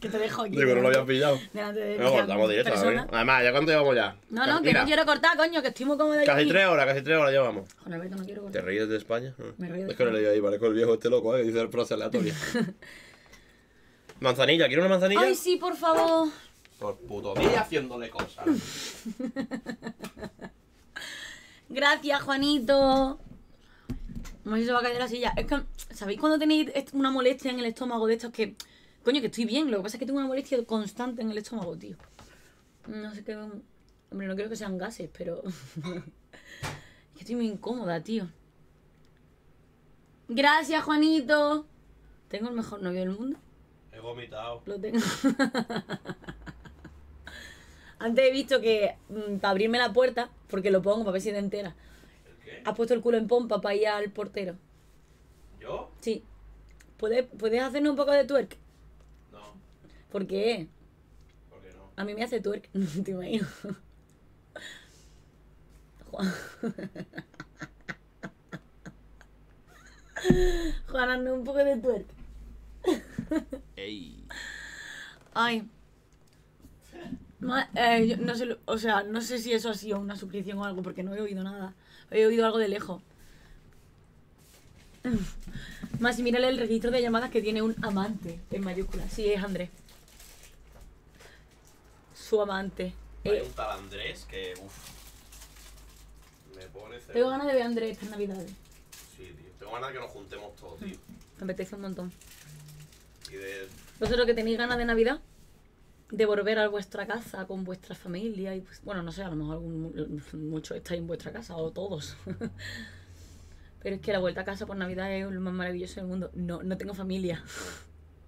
que te dejo aquí. Digo, no lo habías pillado. No, cortamos directo. Además, ¿ya cuánto llevamos ya? No, no, que no quiero cortar, coño, que estoy como de. Casi tres horas, casi tres horas llevamos. Joder, Alberto, no quiero cortar. ¿Te ríes de España? Me río. Es que no le digo ahí, parezco el viejo este loco, ¿eh? Que dice el prosa aleatorio manzanilla, ¿quieres una manzanilla? Ay, sí, por favor. Por puto día haciéndole cosas. Gracias, Juanito si se va a caer de la silla. Es que, ¿sabéis cuando tenéis una molestia en el estómago de estos que... Coño, que estoy bien, lo que pasa es que tengo una molestia constante en el estómago, tío. No sé qué... Hombre, no creo que sean gases, pero... que estoy muy incómoda, tío. Gracias, Juanito. Tengo el mejor novio del mundo. He vomitado. Lo tengo. Antes he visto que mm, para abrirme la puerta, porque lo pongo para ver si te entera, ¿Has puesto el culo en pompa para ir al portero? ¿Yo? Sí. ¿Puedes, ¿Puedes hacernos un poco de twerk? No. ¿Por qué? ¿Por qué no? A mí me hace twerk, no te Juan... Juan, hazme un poco de twerk. Ey. Ay. Eh, no sé, o sea, no sé si eso ha sido una suscripción o algo porque no he oído nada. He oído algo de lejos. Más y mírale el registro de llamadas que tiene un amante en mayúscula. Sí, es Andrés. Su amante. Hay eh. un tal Andrés que, uff. Me pone cero. Tengo ganas de ver a Andrés en navidades. Sí, tío. Tengo ganas de que nos juntemos todos, tío. Mm. Me apetece un montón. Y de... ¿Vosotros que tenéis ganas de Navidad? de volver a vuestra casa con vuestra familia y pues, bueno, no sé, a lo mejor muchos estáis en vuestra casa o todos. Pero es que la vuelta a casa por Navidad es lo más maravilloso del mundo. No, no tengo familia.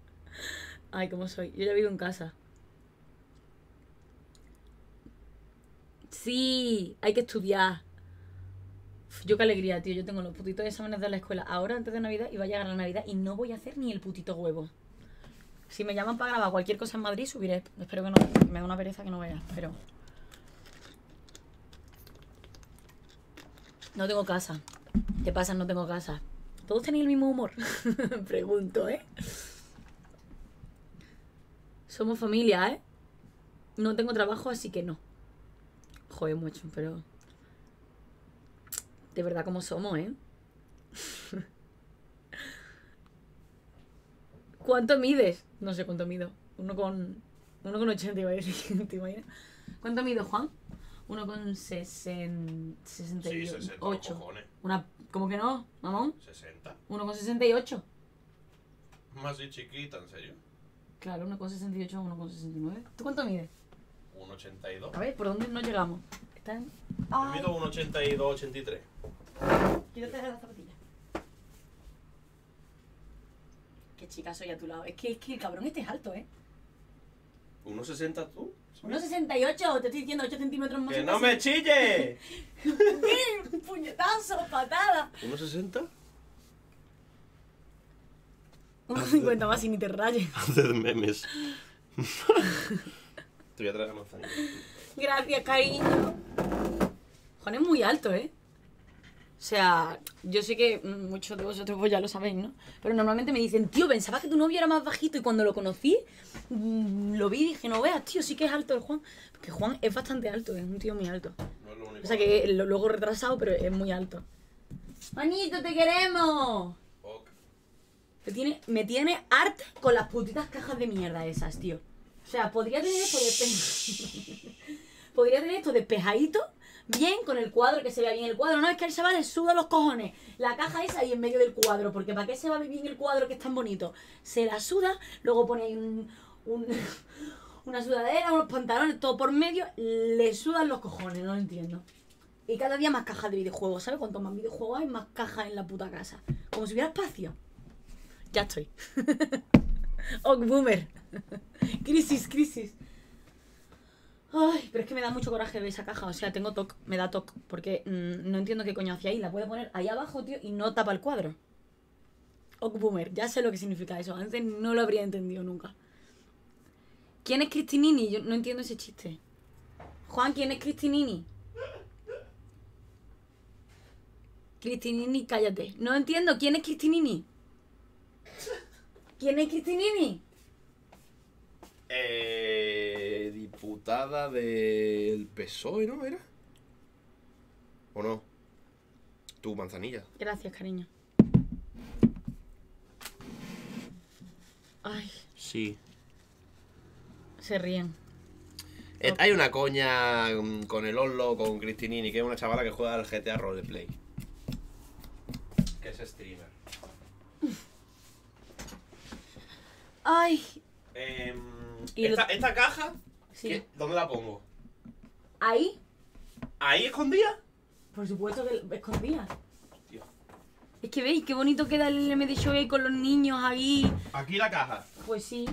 Ay, cómo soy. Yo ya vivo en casa. Sí, hay que estudiar. Yo qué alegría, tío. Yo tengo los putitos exámenes de la escuela ahora antes de Navidad y va a llegar la Navidad y no voy a hacer ni el putito huevo. Si me llaman para grabar cualquier cosa en Madrid, subiré. Espero que no. Me da una pereza que no vea. pero. No tengo casa. ¿Qué pasa? No tengo casa. ¿Todos tenéis el mismo humor? Pregunto, ¿eh? Somos familia, ¿eh? No tengo trabajo, así que no. Joder mucho, pero... De verdad como somos, ¿eh? ¿Cuánto mides? No sé cuánto mido. Uno con. Uno con ochenta iba a decir, ¿te imaginas? ¿Cuánto mido, Juan? Uno con 68. Sí, 60 Una, ¿Cómo que no, mamón? 60. Uno con 68. Más de chiquita, en serio. Claro, uno con 68 ¿Tú cuánto mides? 1,82. A ver, ¿por dónde no llegamos? Están. Yo mido 1,82, 83. Quiero dejar la zapatilla. qué chica soy a tu lado. Es que, es que el cabrón este es alto, ¿eh? sesenta tú? y ocho? te estoy diciendo 8 centímetros más. ¡Que no me chille! ¡Puñetazo, patada! ¿1,60? cincuenta más y ni te rayes. memes. te voy a traer la manzana. Gracias, cariño. Juan es muy alto, ¿eh? O sea, yo sé que muchos de vosotros pues, ya lo sabéis, ¿no? Pero normalmente me dicen, tío, pensaba que tu novio era más bajito y cuando lo conocí, mm, lo vi y dije, no veas, tío, sí que es alto el Juan. Porque Juan es bastante alto, es un tío muy alto. o sea que lo- luego retrasado, pero es muy alto. Manito te queremos. tiene, me tiene Art con las putitas cajas de mierda esas, tío. O sea, podría tener esto de... podría tener esto despejadito bien con el cuadro, que se vea bien el cuadro. No, es que se va le suda los cojones. La caja es ahí en medio del cuadro, porque ¿para qué se va bien el cuadro que es tan bonito? Se la suda, luego pone ahí una sudadera, unos pantalones, todo por medio, le sudan los cojones, no lo entiendo. Y cada día más cajas de videojuegos, ¿sabes? Cuanto más videojuegos hay, más cajas en la puta casa. Como si hubiera espacio. Ya estoy. ok, boomer. crisis, crisis. Ay, pero es que me da mucho coraje ver esa caja. O sea, tengo toc, me da toc. Porque mm, no entiendo qué coño hacía ahí. La puede poner ahí abajo, tío, y no tapa el cuadro. Ok Boomer, ya sé lo que significa eso. Antes no lo habría entendido nunca. ¿Quién es Cristinini? Yo no entiendo ese chiste. Juan, ¿quién es Cristinini? Cristinini, cállate. No entiendo, ¿quién es Cristinini? ¿Quién es Cristinini? Eh, diputada del PSOE, ¿no? ¿Era? ¿O no? Tu manzanilla. Gracias, cariño. Ay. Sí. Se ríen. Eh, hay una coña mm, con el Ollo, con Cristinini, que es una chavala que juega al GTA Roleplay. Que es streamer. Ay. Eh, esta, caja, ¿dónde la pongo? ¿Ahí? ¿Ahí escondida? Por supuesto que escondía. Es que veis qué bonito queda el MD Show ahí con los niños ahí. ¿Aquí la caja? Pues sí.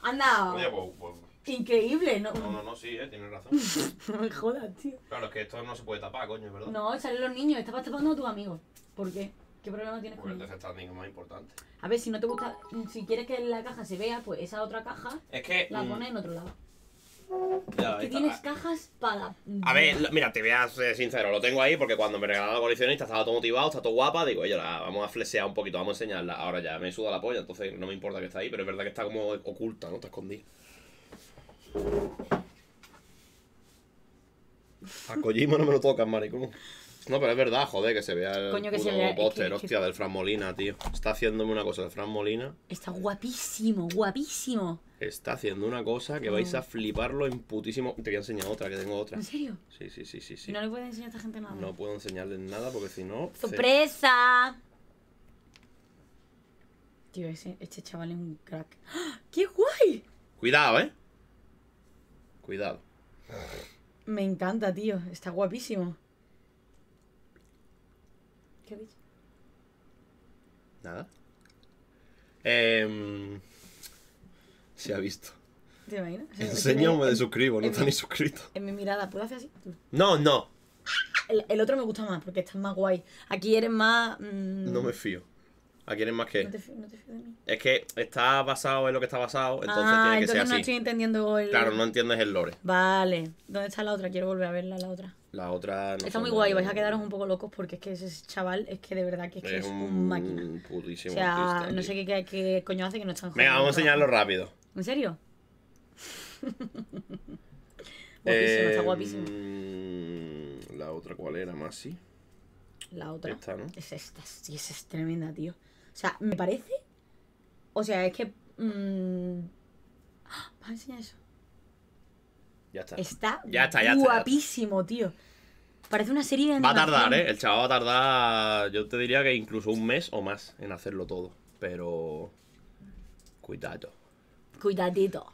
Anda. Pues, pues, pues. Increíble, ¿no? No, no, no, sí, eh, tienes razón. no me jodas, tío. Claro, es que esto no se puede tapar, coño, es verdad. No, salen los niños, estabas tapando a tus amigos. ¿Por qué? ¿Qué problema tienes con Porque más importante. A ver, si no te gusta, si quieres que la caja se vea, pues esa otra caja la mm, pones en otro lado. ya, tienes cajas para... A ver, mira, te voy a ser sincero, lo tengo ahí porque cuando me regalaba la coleccionista estaba todo motivado, está todo guapa, digo, oye, la vamos a flesear un poquito, vamos a enseñarla. Ahora ya me suda la polla, entonces no me importa que está ahí, pero es verdad que está como oculta, ¿no? Está escondida. A no me lo tocan, maricón. No, pero es verdad, joder, que se vea el hostia, del Fran Molina, tío. Está haciéndome una cosa el Fran Molina. Está guapísimo, guapísimo. Está haciendo una cosa que vais a fliparlo en putísimo. Te voy a enseñar otra, que tengo otra. ¿En serio? Sí, sí, sí, sí, sí. No le puedo enseñar a esta gente nada. No puedo enseñarles nada porque si no. ¡Sorpresa! Tío, ese, este chaval es un crack. ¡Ah! ¡Qué guay! Cuidado, eh. Cuidado. Me encanta, tío. Está guapísimo. ¿Qué ha dicho? Nada. Em, se ha visto. ¿Te imaginas? Enseño me desuscribo, no está ni suscrito. En mi mirada, ¿puedo hacer así? No, no. El, otro me gusta más porque está más guay. Aquí eres más. Mm, no me fío. aquí eres más que? no te fío de mí. Es que está basado en lo que está basado, ah, entonces tiene que ser así. Claro, no entiendes el lore. Vale. ¿Dónde está la otra? Quiero volver a verla, la otra. La otra. No Está muy guay, vais a quedaros un poco locos porque es que ese chaval es que de verdad que es, un es, es un, putísimo máquina. O sea, no sé qué, qué, qué, coño hace que no están juego. Venga, vamos a enseñarlo rápido. ¿En serio? Guapísimo, está em, guapísimo. La otra, ¿cuál era? más sí La otra. Esta, ¿no? Es esta, sí, esa es tremenda, tío. O sea, me parece. O sea, es que. Mm, ¿Vas a enseñar eso? está. ya está, guapísimo, tío. Parece una serie de. Va a tardar, ¿eh? El chaval va a tardar. Yo te diría que incluso un mes o más en hacerlo todo. Pero. Cuidado. Cuidadito.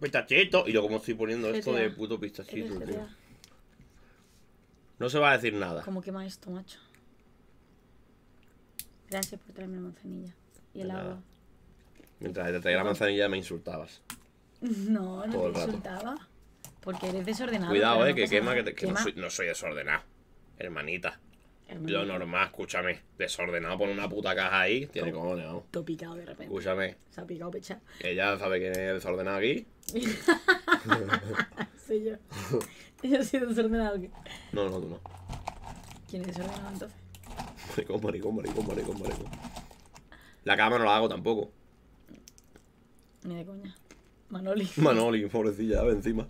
Pistachito. Y yo, como estoy poniendo esto de puto pistachito, tío. No se va a decir nada. Como quema esto, macho? Gracias por traerme la manzanilla. Y el agua. Mientras te traía la manzanilla me insultabas. No, no te insultaba. Porque eres desordenado. Cuidado, eh, que quema, que, No, soy, desordenado. Hermanita. Lo normal, escúchame. Desordenado por una puta caja ahí. Tiene cojones, vamos. Todo picado de repente. Escúchame. Se ha picado pecha. Ella sabe que es desordenado aquí. soy yo. yo soy desordenado aquí. No, no, tú no. ¿Quién es desordenado entonces? Maricón, maricón, maricón, maricón, maricón. La cama no la hago tampoco. Ni de coña. Manoli. Manoli, pobrecilla, ver encima.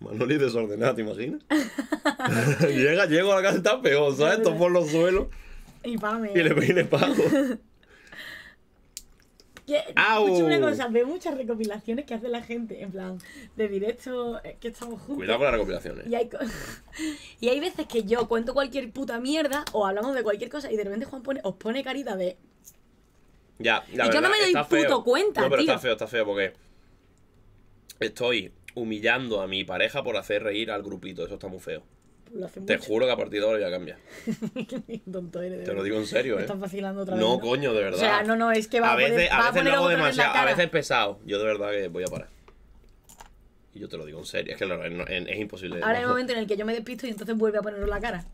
Manoli desordenada, ¿te imaginas? Llega, llego a la casa está peor, ¿sabes? Esto por los suelos. Y pame. Y le, y le pago. Escucha una cosa, veo muchas recopilaciones que hace la gente, en plan, de directo eh, que estamos juntos. Cuidado con las recopilaciones. Y hay, y hay veces que yo cuento cualquier puta mierda o hablamos de cualquier cosa y de repente Juan pone, os pone carita de ya, la y yo no me doy puto cuenta, no, pero está feo, está feo porque estoy humillando a mi pareja por hacer reír al grupito. Eso está muy feo. Te juro que a partir de ahora voy a cambiar. tonto eres. Te lo digo en serio, ¿eh? estás vacilando otra vez. No, coño, de verdad. O sea, no, no, es que va a, veces, a, veces lo a veces pesado. Yo de verdad que voy a parar. Y yo te lo digo en serio, es que es imposible. Ahora es el momento en el que yo me despisto y entonces vuelve a ponerlo la cara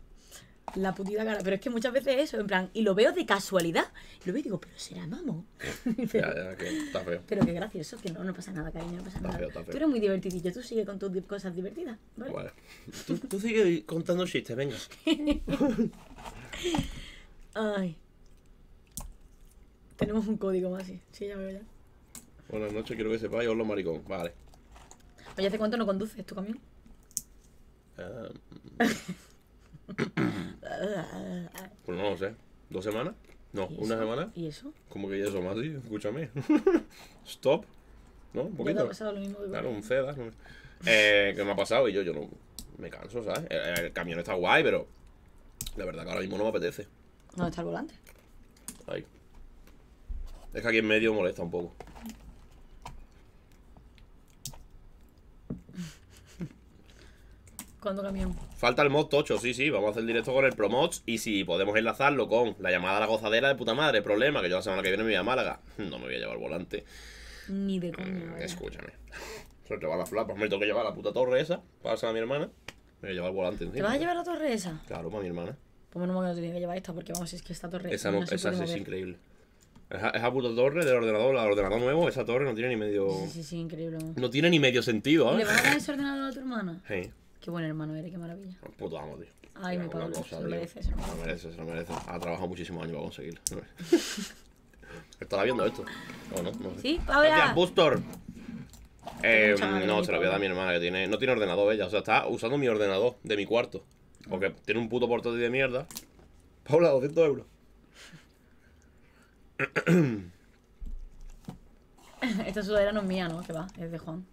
la putida cara. Pero es que muchas veces eso, en plan, y lo veo de casualidad. lo veo y digo, pero será mamo. pero, ya, ya, que está feo. Pero qué gracioso, que no, no pasa nada, cariño, no pasa nada. Tú eres muy divertidillo, tú sigue con tus cosas divertidas. Vale. vale. Tú, tú sigue contando chistes, venga. Ay. Tenemos un código más, sí. Sí, ya veo ya. Buenas noches, quiero que sepáis, hola maricón. Vale. Oye, ¿hace cuánto no conduces tu camión? Ah, pues no lo sé. ¿Dos semanas? No, una semana. ¿Y eso? Como que ya eso más, sí, escúchame. Stop. ¿No? Un poquito. ha pasado Claro, un ceda. Eh, ¿Qué me ha pasado? Y yo, yo no. Me canso, ¿sabes? El, camión está guay, pero. La verdad que ahora mismo no me apetece. ¿Dónde está el volante? Ahí. Es que aquí en medio molesta un poco. ¿Cuándo camión? Falta el mod tocho, sí, sí. Vamos a hacer el directo con el Promods. Y si podemos enlazarlo con la llamada a la gozadera de puta madre, problema, que yo la semana que viene me voy a Málaga. No me voy a llevar volante. Ni de coño. Mm, escúchame. Se te va la flapa. Me tengo que llevar la puta torre esa. Pasa a mi hermana. Me voy a llevar volante encima. ¿Te vas a llevar la torre esa? Claro, para mi hermana. Pues no me voy a tener que llevar esta, porque vamos, es que esta torre. Esa no, esa es increíble. Esa, puta torre del ordenador, la ordenador nuevo, esa torre no tiene ni medio. Sí, sí, sí increíble. No tiene ni medio sentido, ¿eh? ¿Le vas a dar ese ordenador a tu hermana? Sí. Qué buen hermano eres, qué maravilla. Un puto amo, tío. Ay, mi Pablo, se lo merece, se lo merece. Se lo merece, se lo Ha trabajado muchísimo años para conseguirlo. la viendo esto? ¿O no? Sí, Paula. Gracias, ah. Booster. Eh, no, se lo voy a dar a mi hermana que tiene. No tiene ordenador ella, o sea, está usando mi ordenador de mi cuarto. Porque tiene un puto portátil de mierda. Paula, 200 euros. Esta sudadera no es mía, ¿no? Que va, es de Juan.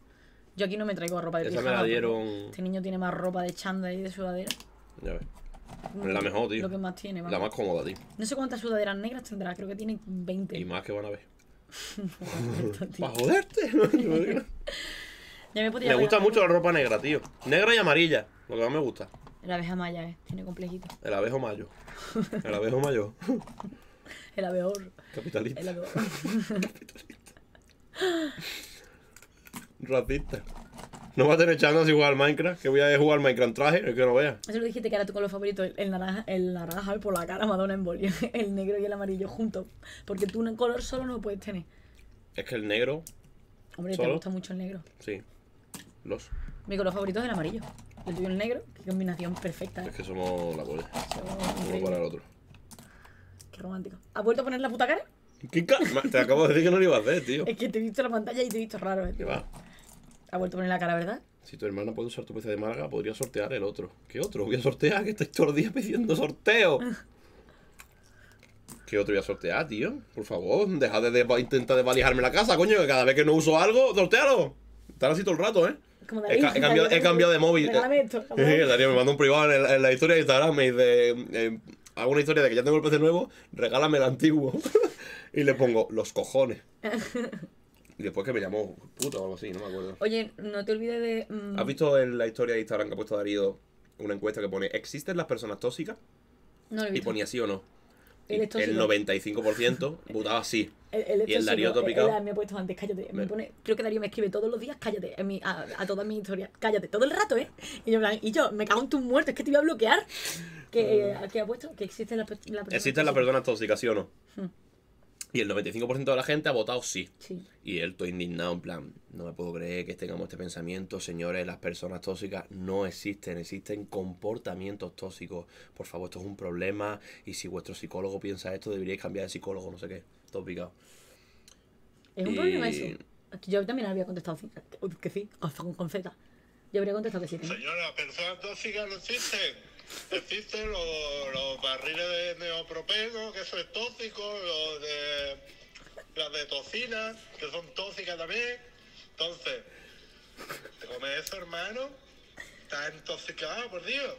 Yo aquí no me traigo ropa de Esa Me la dieron... Este niño tiene más ropa de chanda y de sudadera. Ya ves. es la mejor, tío. Lo que más tiene, La más cómoda, tío. No sé cuántas sudaderas negras tendrá, creo que tiene 20. Y más que van a ver. Para joderte. ya me, me gusta mucho la ropa negra, tío. Negra y amarilla, lo que más me gusta. El abeja maya, eh. Tiene complejito. El abejo mayo. El abejo mayo. el abejor. Capitalista. El Capitalista. Racista. No va a tener chance de jugar Minecraft, que voy a jugar Minecraft traje, el que no vea. Eso lo dijiste que era tu color favorito, el naranja, el naranja por la cara, Madonna en bolio, el negro y el amarillo juntos. Porque tú un color solo no lo puedes tener. Es que el negro. Hombre, te gusta mucho el negro. Sí. Los. Mi color favorito es el amarillo. El tuyo el negro, qué combinación perfecta. ¿eh? Es que somos la polla. Uno para el otro. Qué romántico. ¿Has vuelto a poner la puta cara? ¿Qué calma? Te acabo de decir que no lo iba a hacer, tío. Es que te he visto la pantalla y te he visto raro. ¿Qué eh, va? Ha vuelto a poner la cara, ¿verdad? Si tu hermana puede usar tu PC de Marga, podría sortear el otro. ¿Qué otro? Voy a sortear, que estáis todos los día pidiendo sorteo. ¿Qué otro voy a sortear, tío? Por favor, deja de, intentar desvalijarme la casa, coño, que cada vez que no uso algo, sortealo. Estar así todo el rato, ¿eh? he, cambiado, he, cambiado, de móvil. Eh. me mandó un privado en, la historia de Instagram y dice: eh, Hago una historia de que ya tengo el PC nuevo, regálame el antiguo. Y le pongo los cojones. después que me llamó Puto o algo así, no me acuerdo. Oye, no te olvides de. Mm, ¿Has visto en la historia de Instagram que ha puesto Darío una encuesta que pone ¿Existen las personas tóxicas? No lo he Y ponía sí o no. el 95% votaba ah, sí. el, y el Darío tópico. Me ha puesto antes, cállate. pone, creo que Darío me escribe todos los días, cállate, a, todas mis historias, cállate, todo el rato, ¿eh? Y yo, y yo me cago en tus muertos, es que te iba a bloquear. Que, eh. ¿qué ha puesto? Que existe la, personas la ¿Existen las personas tóxicas, sí o no? Hmm. Y el 95% de la gente ha votado sí. Y él todo indignado, en plan, no me puedo creer que tengamos este, este pensamiento, señores, las personas tóxicas no existen, existen comportamientos tóxicos. Por favor, esto es un problema y si vuestro psicólogo piensa esto, deberíais cambiar de psicólogo, no sé qué. Todo picado. Es un problema eso. Yo también había contestado que sí, con Z. Yo habría contestado que sí. Señora, personas tóxicas no existen. Existen los, barriles de neopropeno, que eso es tóxico, los de, las de tocina, que son tóxicas también. Entonces, te comes eso, hermano, estás intoxicado, por Dios.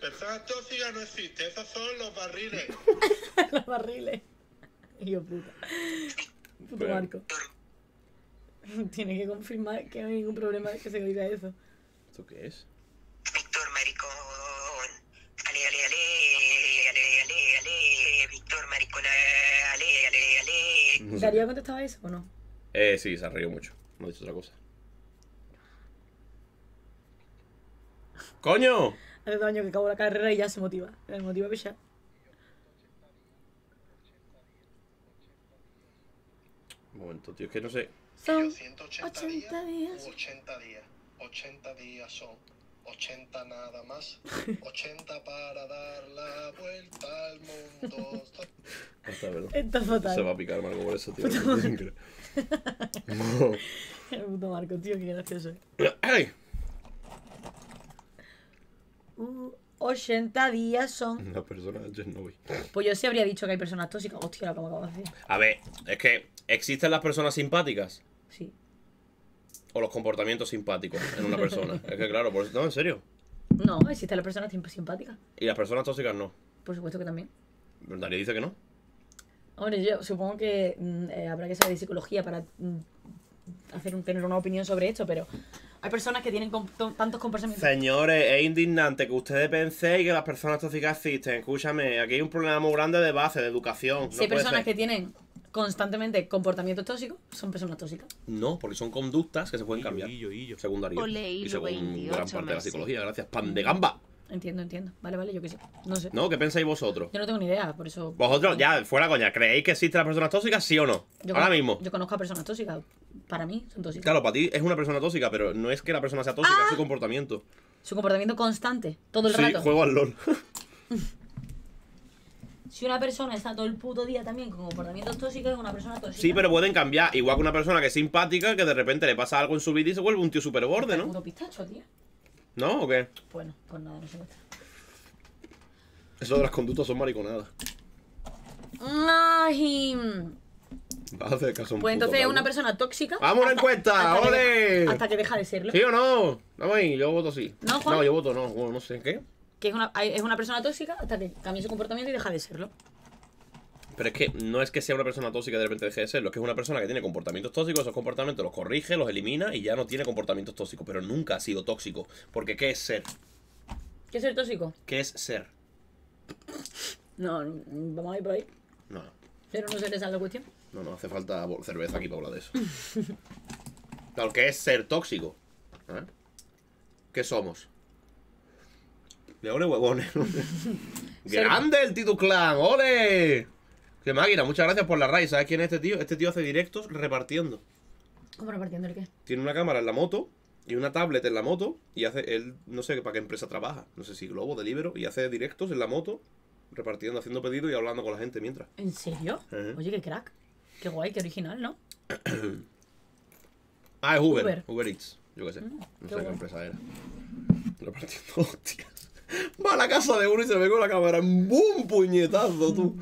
Personas tóxicas no existen, esos son los barriles. los barriles. Hijo puta. Puto Marco. Tiene que confirmar que no hay ningún problema que se diga eso. ¿Esto qué es? Víctor ale, ale, ale, ale, ale, Víctor Maricona, ale, ale, ale. ¿Darío ha contestado eso o no? Eh, sí, se ha reído mucho. No ha dicho otra cosa. ¡Coño! Hace dos años que acabó la carrera y ya se motiva. Se motiva que ya. Un momento, tío, es que no sé. Son 180 días, 80 días. 80 días. 80 días son. 80 nada más. 80 para dar la vuelta al mundo. Está, Está fatal. Se va a picar Marco por eso, tío. El puto Marco, tío, qué gracioso. ¡Ay! 80 uh, días son. Las personas no Pues yo sí habría dicho que hay personas tóxicas. Hostia, lo que acabo de decir. A ver, es que existen las personas simpáticas. Sí o los comportamientos simpáticos en una persona. es que claro, no, en serio. No, existen las personas simpáticas. Y las personas tóxicas no. Por supuesto que también. Nadie dice que no. Hombre, yo supongo que mm, eh, habrá que saber de psicología para mm, hacer tener una opinión sobre esto, pero hay personas que tienen tantos comportamientos. Señores, es indignante que ustedes penséis que las personas tóxicas existen. Escúchame, aquí hay un problema muy grande de base, de educación. Si hay personas que tienen constantemente comportamientos tóxicos, son personas tóxicas. No, porque son conductas que se pueden cambiar. Illo, illo, illo. Secundario. Ole, y según 28, gran parte de la psicología, gracias, pan de mm. gamba. Entiendo, entiendo. Vale, vale, yo qué sé. No sé. No, ¿qué pensáis vosotros? Yo no tengo ni idea, por eso. Vosotros, ya, fuera coña, ¿creéis que existen las personas tóxicas, sí o no? Yo Ahora mismo. Yo conozco a personas tóxicas. Para mí son tóxicas. Claro, para ti es una persona tóxica, pero no es que la persona sea tóxica, es ah. su comportamiento. Su comportamiento constante, todo el sí, rato. Juego al LOL. si una persona está todo el puto día también con comportamientos tóxicos, es una persona tóxica. Sí, pero pueden cambiar. Igual que una persona que es simpática, que de repente le pasa algo en su vida y se vuelve un tío súper borde, ¿no? Puto pistacho, tío. ¿No o qué? Bueno, pues nada, no se cuesta. Eso de las conductas son mariconadas. Ay. Va a hacer caso Pues entonces una persona tóxica. ¡Vamos a una encuesta! ¡Ole! hasta que deja de serlo. ¿Sí o no? Vamos ahí, yo voto sí. No, Juan. No, yo voto no. no sé, ¿qué? que es una, persona tóxica hasta que cambie su comportamiento y deja de serlo. Pero es que no es que sea una persona tóxica de repente deje de serlo, es que es una persona que tiene comportamientos tóxicos, esos comportamientos los corrige, los elimina y ya no tiene comportamientos tóxicos, pero nunca ha sido tóxico. Porque ¿qué es ser? ¿Qué es ser tóxico? ¿Qué es ser? No, vamos a ir por ahí. No. Pero no se te sale la cuestión. No, no, hace falta cerveza aquí para hablar de eso. claro, ¿qué es ser tóxico? ¿Eh? ¿Qué somos? huevones. Grande el Tito Clan, ole. Qué máquina, muchas gracias por la raíz. ¿Sabes quién es este tío? Este tío hace directos repartiendo. ¿Cómo repartiendo el qué? Tiene una cámara en la moto y una tablet en la moto y hace, él no sé para qué empresa trabaja, no sé si Globo, Delivero, y hace directos en la moto, repartiendo, haciendo pedidos y hablando con la gente mientras. ¿En serio? Oye, qué crack. Qué guay, qué original, ¿no? ah, es Uber. Uber, Eats, yo qué sé. Mm, no sé qué empresa era. Repartiendo, Va a la casa de uno y se ve con la cámara. ¡Bum! Puñetazo, tú.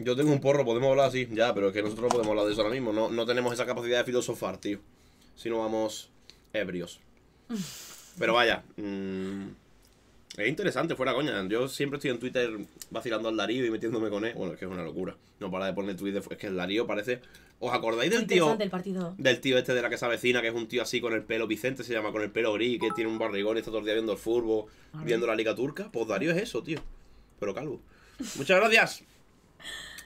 Yo tengo un porro, podemos hablar así. Ya, pero es que nosotros no podemos hablar de eso ahora mismo. No, tenemos esa capacidad de filosofar, tío. Si no vamos ebrios. Pero vaya. Mm, es interesante, fuera coña. Yo siempre estoy en Twitter vacilando al Darío y metiéndome con él. Bueno, es que es una locura. No para de poner Twitter. Es que el Darío parece ¿Os acordáis del tío? Del tío este de la casa vecina que es un tío así con el pelo, Vicente se llama, con el pelo gris, que tiene un barrigón y está todo el día viendo el fútbol, viendo la liga turca. Pues Darío es eso, tío. Pero calvo. Muchas gracias.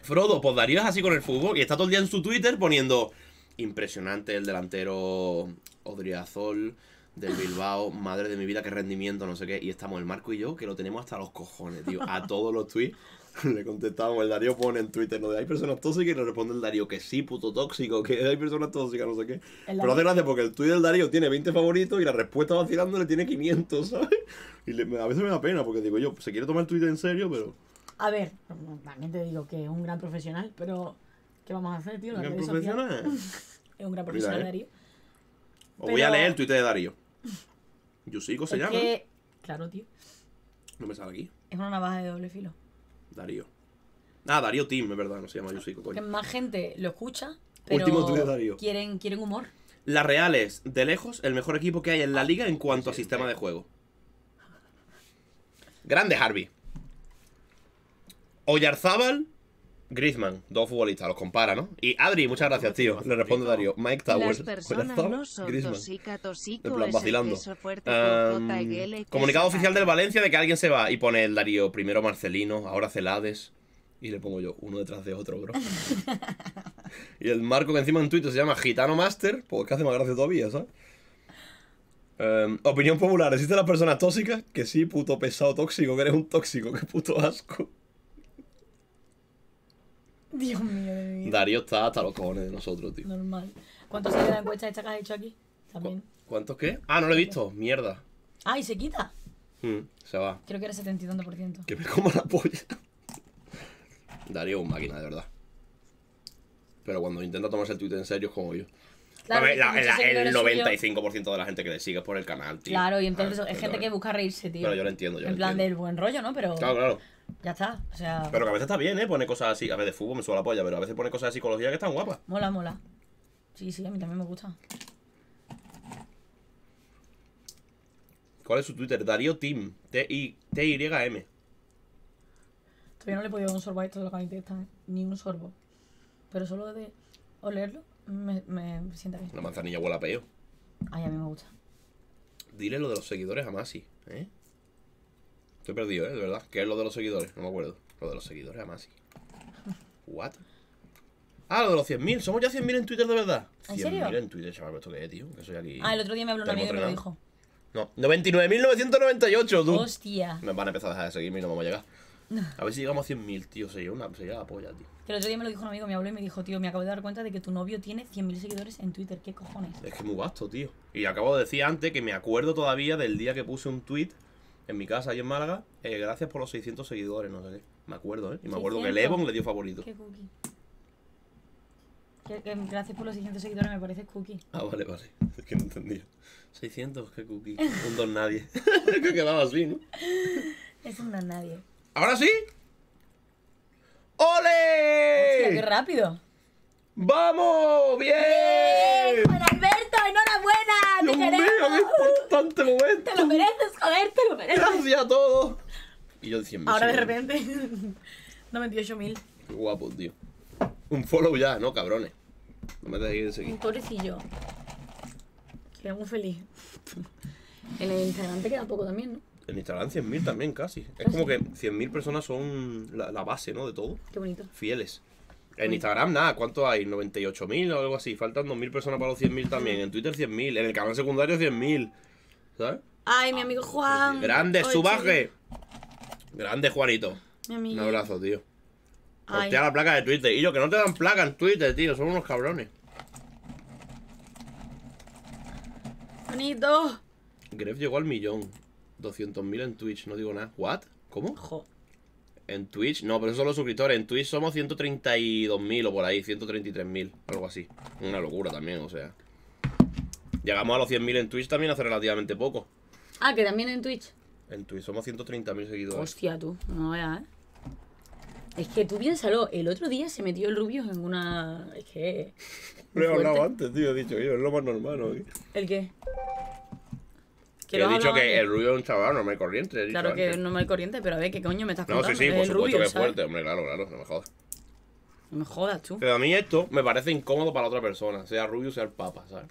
Frodo, pues Darío es así con el fútbol y está todo el día en su Twitter poniendo impresionante el delantero Odriazol del Bilbao, madre de mi vida, qué rendimiento, no sé qué. Y estamos el Marco y yo, que lo tenemos hasta los cojones, tío, a todos los tweets. Le contestamos, el Darío pone en Twitter, no hay personas tóxicas y le responde el Darío que sí, puto tóxico, que hay personas tóxicas, no sé qué. Pero hace gracia porque el tweet del Darío tiene 20 favoritos y la respuesta vacilando le tiene 500, ¿sabes? Y a veces me da pena porque digo yo, se quiere tomar el Twitter en serio, pero... A ver, también te digo que es un gran profesional, pero ¿qué vamos a hacer, tío? ¿Un profesional? es un gran profesional, eh. Darío. voy a leer el Twitter de Darío. Yusico se llama. Claro, tío. No me sale aquí. Es una navaja de doble filo. Darío. Ah, Darío Team, es verdad, no se llama Yusico, coño. más gente lo escucha, pero Quieren, quieren humor. La Real es, de lejos, el mejor equipo que hay en la liga en cuanto a sistema de juego. Grande Harvey. Oyarzábal Griezmann, dos futbolistas, los compara, ¿no? Y Adri, muchas gracias, tío. Le responde Darío. Mike Towers. Griezmann. en plan, vacilando. comunicado oficial del Valencia de que alguien se va. Y pone el Darío, primero Marcelino, ahora Celades. Y le pongo yo, uno detrás de otro, bro. y el Marco que encima en Twitter se llama Gitano Master, pues que hace más gracia todavía, ¿sabes? Em, opinión popular, ¿existen las personas tóxicas? Que sí, puto pesado tóxico, que eres un tóxico, que puto asco. Dios mío, de Darío está hasta los cojones de nosotros, tío. Normal. ¿Cuántos se de en esta que has hecho aquí? También. ¿Cuántos qué? Ah, no lo he visto. Mierda. Ah, y se quita. Hmm, se va. Creo que era 70 Que me como la polla. Darío es un máquina, de verdad. Pero cuando intenta tomarse el Twitter en serio es como yo. Claro, el 95% de la gente que le sigue por el canal, tío. Claro, y ah, entonces es gente que busca reírse, tío. Pero yo lo entiendo, yo En plan del buen rollo, ¿no? Pero. Claro, claro. Ya está, o sea... Pero que a veces está bien, ¿eh? Pone cosas así, a ver, de fútbol me suena la polla, pero a veces pone cosas de psicología que están guapas. Mola, mola. Sí, sí, a mí también me gusta. ¿Cuál es su Twitter? Darío Tim, T-Y-M. Todavía no le he podido dar un sorbo a esto de la camiseta, ¿eh? ni un sorbo. Pero solo de olerlo me, me sienta bien. la manzanilla huele a peo. Ay, a mí me gusta. Dile lo de los seguidores a Masi, ¿eh? Estoy perdido, ¿eh? De verdad. ¿Qué es lo de los seguidores? No me acuerdo. Lo de los seguidores, además sí. ¿What? Ah, lo de los 100.000. Somos ya 100.000 en Twitter de verdad. ¿En serio? en Twitter, chaval. ¿Esto qué es, tío? Que soy aquí. Ah, el otro día me habló un amigo y me lo dijo. No, 99.998, tú. Hostia. Me van a empezar a dejar de seguirme y no vamos a llegar. A ver si llegamos a 100.000, tío. Se una, sería la polla, tío. Que el otro día me lo dijo un amigo, me habló y me dijo, tío, me acabo de dar cuenta de que tu novio tiene 100.000 seguidores en Twitter. ¿Qué cojones? Es que es muy vasto, tío. Y acabo de decir antes que me acuerdo todavía del día que puse un tweet en mi casa, ahí en Málaga, eh, gracias por los 600 seguidores, no sé qué. Me acuerdo, ¿eh? Y me acuerdo que Levon le dio favorito. Qué cookie. gracias por los 600 seguidores, me parece cookie. Ah, vale, vale. Es que no entendía. 600, qué cookie. Un don nadie. que quedaba así, ¿no? Es un don nadie. ¿Ahora sí? ¡Ole! qué rápido. ¡Vamos! ¡Bien! mega importante momento. Te lo mereces, joder, te lo mereces. Gracias a todos. Y yo diciendo. Ahora de repente, 98.000. Qué guapo, tío. Un follow ya, no, cabrones. No me dejes de seguir. Un pobrecillo. Queda muy feliz. En el Instagram te queda poco también, ¿no? En Instagram 100.000 también, casi. Es como que 100.000 personas son la, la, base, ¿no? De todo. Qué bonito. Fieles. En Instagram, nada, ¿cuánto hay? ¿98.000 o algo así? Faltan 2.000 personas para los 100.000 también. Mm. En Twitter 100.000. En el canal secundario 100.000. ¿Sabes? Ay, mi amigo pues Juan. Grande, subaje. Grande, Juanito. Un abrazo, tío. la placa de Twitter. Y yo, que no te dan placa en Twitter, tío. Son unos cabrones. Juanito. Gref llegó al millón. 200.000 en Twitch, no digo nada. ¿What? ¿Cómo? Jo. En Twitch, no, pero eso son los suscriptores. En Twitch somos 132.000 o por ahí, 133.000, algo así. Una locura también, o sea. Llegamos a los 100.000 en Twitch también hace relativamente poco. Ah, que también en Twitch. En Twitch somos 130.000 seguidores. Hostia, tú, no veas, ¿eh? Es que tú piénsalo, el otro día se metió el rubio en una. Es que. Lo he hablado antes, tío, he dicho yo, es lo más normal, ¿no? ¿El qué? he dicho que el rubio es un chaval normal y corriente. Claro que no normal corriente, pero a ver, ¿qué coño me estás contando? No, sí, sí, por supuesto rubio, que es fuerte, hombre, claro, claro, no me jodas. No me jodas tú. Pero a mí esto me parece incómodo para la otra persona, sea rubio, sea el papa, ¿sabes?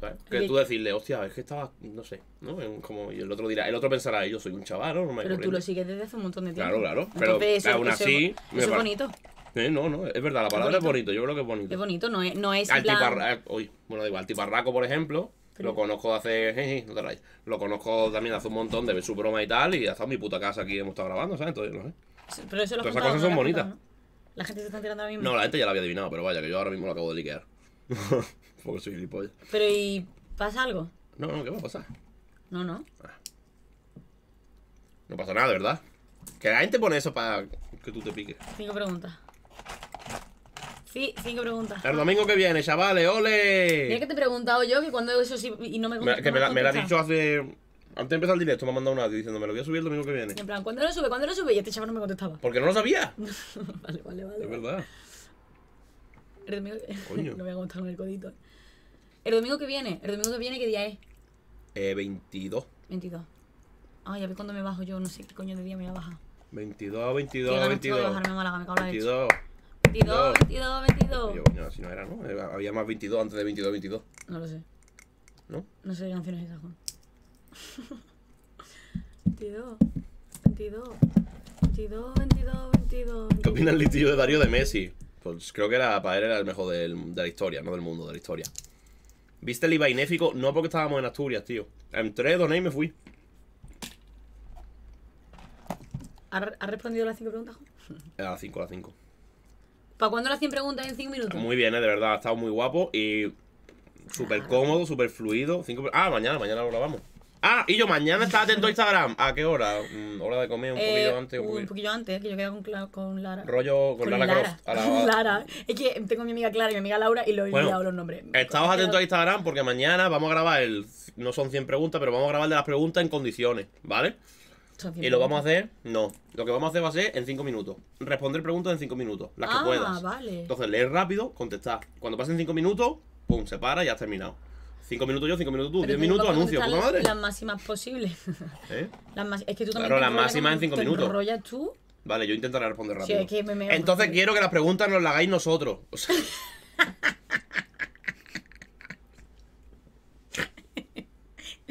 ¿Sabes? Que tú decirle, hostia, es que estaba, no sé, ¿no? Como, y el otro dirá, el otro pensará, yo soy un chaval, ¿no? me pero tú lo sigues desde hace un montón de tiempo. Claro, claro. Pero aún así. Eso, es bonito. Eh, no, no, es verdad, la palabra es bonito. yo creo que es bonito. Es bonito, no es, no es. Eh, bueno, da altiparraco, por ejemplo, lo conozco hace. no te Lo conozco también hace un montón de ver su broma y tal. Y hasta en mi puta casa aquí hemos estado grabando, ¿sabes? Entonces, no sé. pero eso lo Todas esas cosas son bonitas. La gente se está tirando a mismo. No, la gente ya lo había adivinado, pero vaya, que yo ahora mismo lo acabo de liquear. Porque soy gilipollas. Pero ¿y pasa algo? No, no, ¿qué va a pasar? No, no. Ah. No pasa nada, ¿verdad? Que la gente pone eso para que tú te piques. Cinco preguntas. Sí, cinco preguntas. El domingo que viene, chavales, ole. Mira que te he preguntado yo que cuando eso sí y no me contestas. Que me la, me la ha dicho hace. Antes de empezar el directo me ha mandado un audio diciéndome lo voy a subir el domingo que viene. En plan, ¿cuándo lo sube? ¿Cuándo lo sube? Y este chaval no me contestaba. Porque no lo sabía. vale, vale, vale. Es verdad. El domingo que... viene. no voy a contar con el codito. El domingo que viene, el domingo que viene, ¿qué día es? Eh, 22. 22. Ay, a ver cuándo me bajo yo, no sé qué coño de día me voy a bajar. 22, 22, 22. bajarme 22. 22, 22, 22. Yo, no era, ¿no? Había más 22 antes de 22, 22. No lo sé. ¿No? No sé qué canción es esa, Juan. 22, 22, 22, 22, 22. ¿Qué opina el litillo de Darío de Messi? Pues creo que para él era el mejor de la historia, no del mundo, de la historia. ¿Viste el IVA inéfico? No porque estábamos en Asturias, tío. Entré, doné y me fui. ¿Has respondido las 5 preguntas? Juan? A las 5, a las 5. ¿Para cuándo las 100 preguntas en 5 minutos? Muy bien, ¿eh? de verdad, ha estado muy guapo y súper cómodo, súper fluido. Ah, mañana, mañana lo grabamos. Ah, y yo mañana estaba atento a Instagram. ¿A qué hora? Mm, ¿Hora de comer? ¿Un eh, poquillo antes? Un, poquillo? antes, que yo quedé con, con Lara. Rollo con, Lara, Croft. Lara. Es que tengo mi amiga Clara y mi amiga Laura y lo he olvidado los nombres. Estamos atentos a Instagram porque mañana vamos a grabar el... No son 100 preguntas, pero vamos a grabar de las preguntas en condiciones, ¿vale? ¿Y lo vamos a hacer? No. Lo que vamos a hacer va a ser en 5 minutos. Responder preguntas en 5 minutos, las que ah, puedas. Ah, vale. Entonces, leer rápido, contestar. Cuando pasen 5 minutos, pum, se para y ya has terminado. 5 minutos yo, 5 minutos tú, 10 minutos anuncio, puta madre. Las máximas posibles. ¿Eh? Las es que tú también. Pero las máximas en 5 minutos. enrollas tú? Vale, yo intentaré responder rápido. Entonces quiero que las preguntas nos las hagáis nosotros. O sea...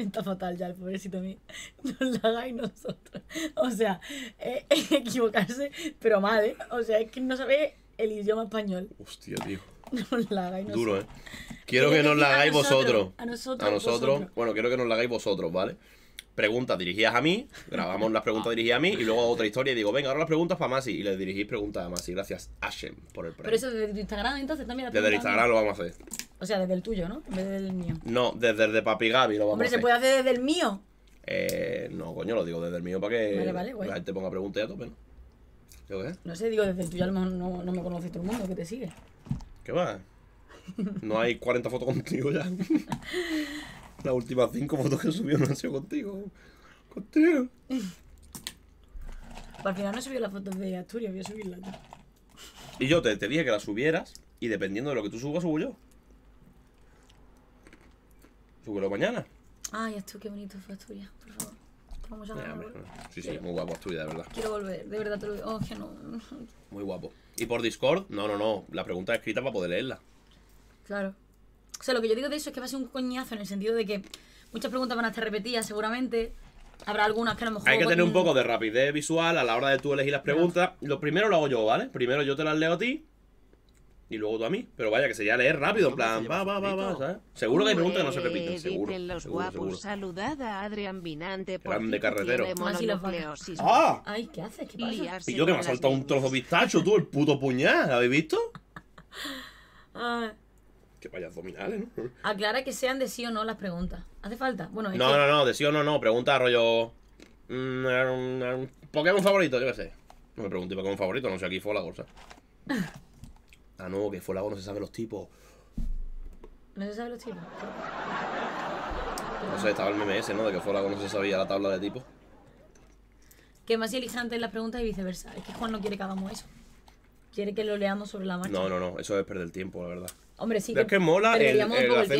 Está fatal ya el pobrecito mí. Nos la hagáis nosotros. O sea, eh, equivocarse, pero mal, ¿eh? O sea, es que no sabe el idioma español. Hostia, tío. ¿eh? Nos la hagáis nosotros. Duro, ¿eh? Quiero que nos la hagáis vosotros. A nosotros. A nosotros. Bueno, quiero que nos la hagáis vosotros, ¿vale? preguntas dirigidas a mí, grabamos las preguntas ah. dirigidas a mí y luego otra historia y digo, venga, ahora las preguntas para Masi y le dirigís preguntas a Masi. Gracias, Ashen, por el premio. Pero eso desde tu Instagram entonces también la Desde el Instagram lo vamos a hacer. O sea, desde el tuyo, ¿no? En vez del mío. No, desde Papi Gaby lo vamos a hacer. Hombre, se puede hacer desde el mío. Eh, no, coño, lo digo desde el mío para que vale, vale, la gente ponga preguntas y a tope, ¿no? No sé, digo desde el tuyo, a lo mejor no, no me conoce todo el mundo que te sigue. ¿Qué va? No hay 40 fotos contigo ya. Las últimas cinco fotos que subió no han sido contigo. Contigo. Al final no he subido las fotos de Asturias, voy a subirla Y yo te, te dije que las subieras y dependiendo de lo que tú subas, subo yo. Súbelo mañana. Ay, Asturias, qué bonito fue Asturias, por favor. Vamos sí, sí, muy guapo Asturias, de verdad. Quiero volver, de verdad te lo digo. Oh, no. Muy guapo. ¿Y por Discord? No, no, no. La pregunta es escrita para poder leerla. Claro. O sea, lo que yo digo de eso es que va a ser un coñazo en el sentido de que muchas preguntas van a estar repetidas seguramente. Habrá algunas que a lo mejor... Hay que pues, tener un mm. poco de rapidez visual a la hora de tú elegir las preguntas. Lo primero lo hago yo, ¿vale? Primero yo te las leo a ti y luego tú a mí. Pero vaya, que se ya leer rápido, en plan, va, va, va, va, ¿sabes? Seguro que hay preguntas que no se repiten, seguro. saludada Grande carretero. Ah, ¡Ah! Ay, ¿qué haces? ¿Qué pasa? Y yo que me ha saltado un trozo de pistacho, tú, el puto puñal, ¿habéis visto? ah... Que vayas dominales, ¿no? Aclara que sean de sí o no las preguntas. ¿Hace falta? Bueno, No, no, no, de sí o no, no. Pregunta rollo. Mm, Pokémon favorito, yo qué sé. No me pregunté Pokémon favorito, no sé aquí fue la bolsa. Ah, no, que fue la no se sabe los tipos. No se sabe los tipos. No sé, estaba el meme ¿no? De que fue la no se sabía la tabla de tipos. Que más elijan en las preguntas y viceversa. Es que Juan no quiere que hagamos eso. ¿Quiere que lo leamos sobre la marcha? No, no, no, eso es perder el tiempo, la verdad. Hombre, sí. Pero es que mola, el,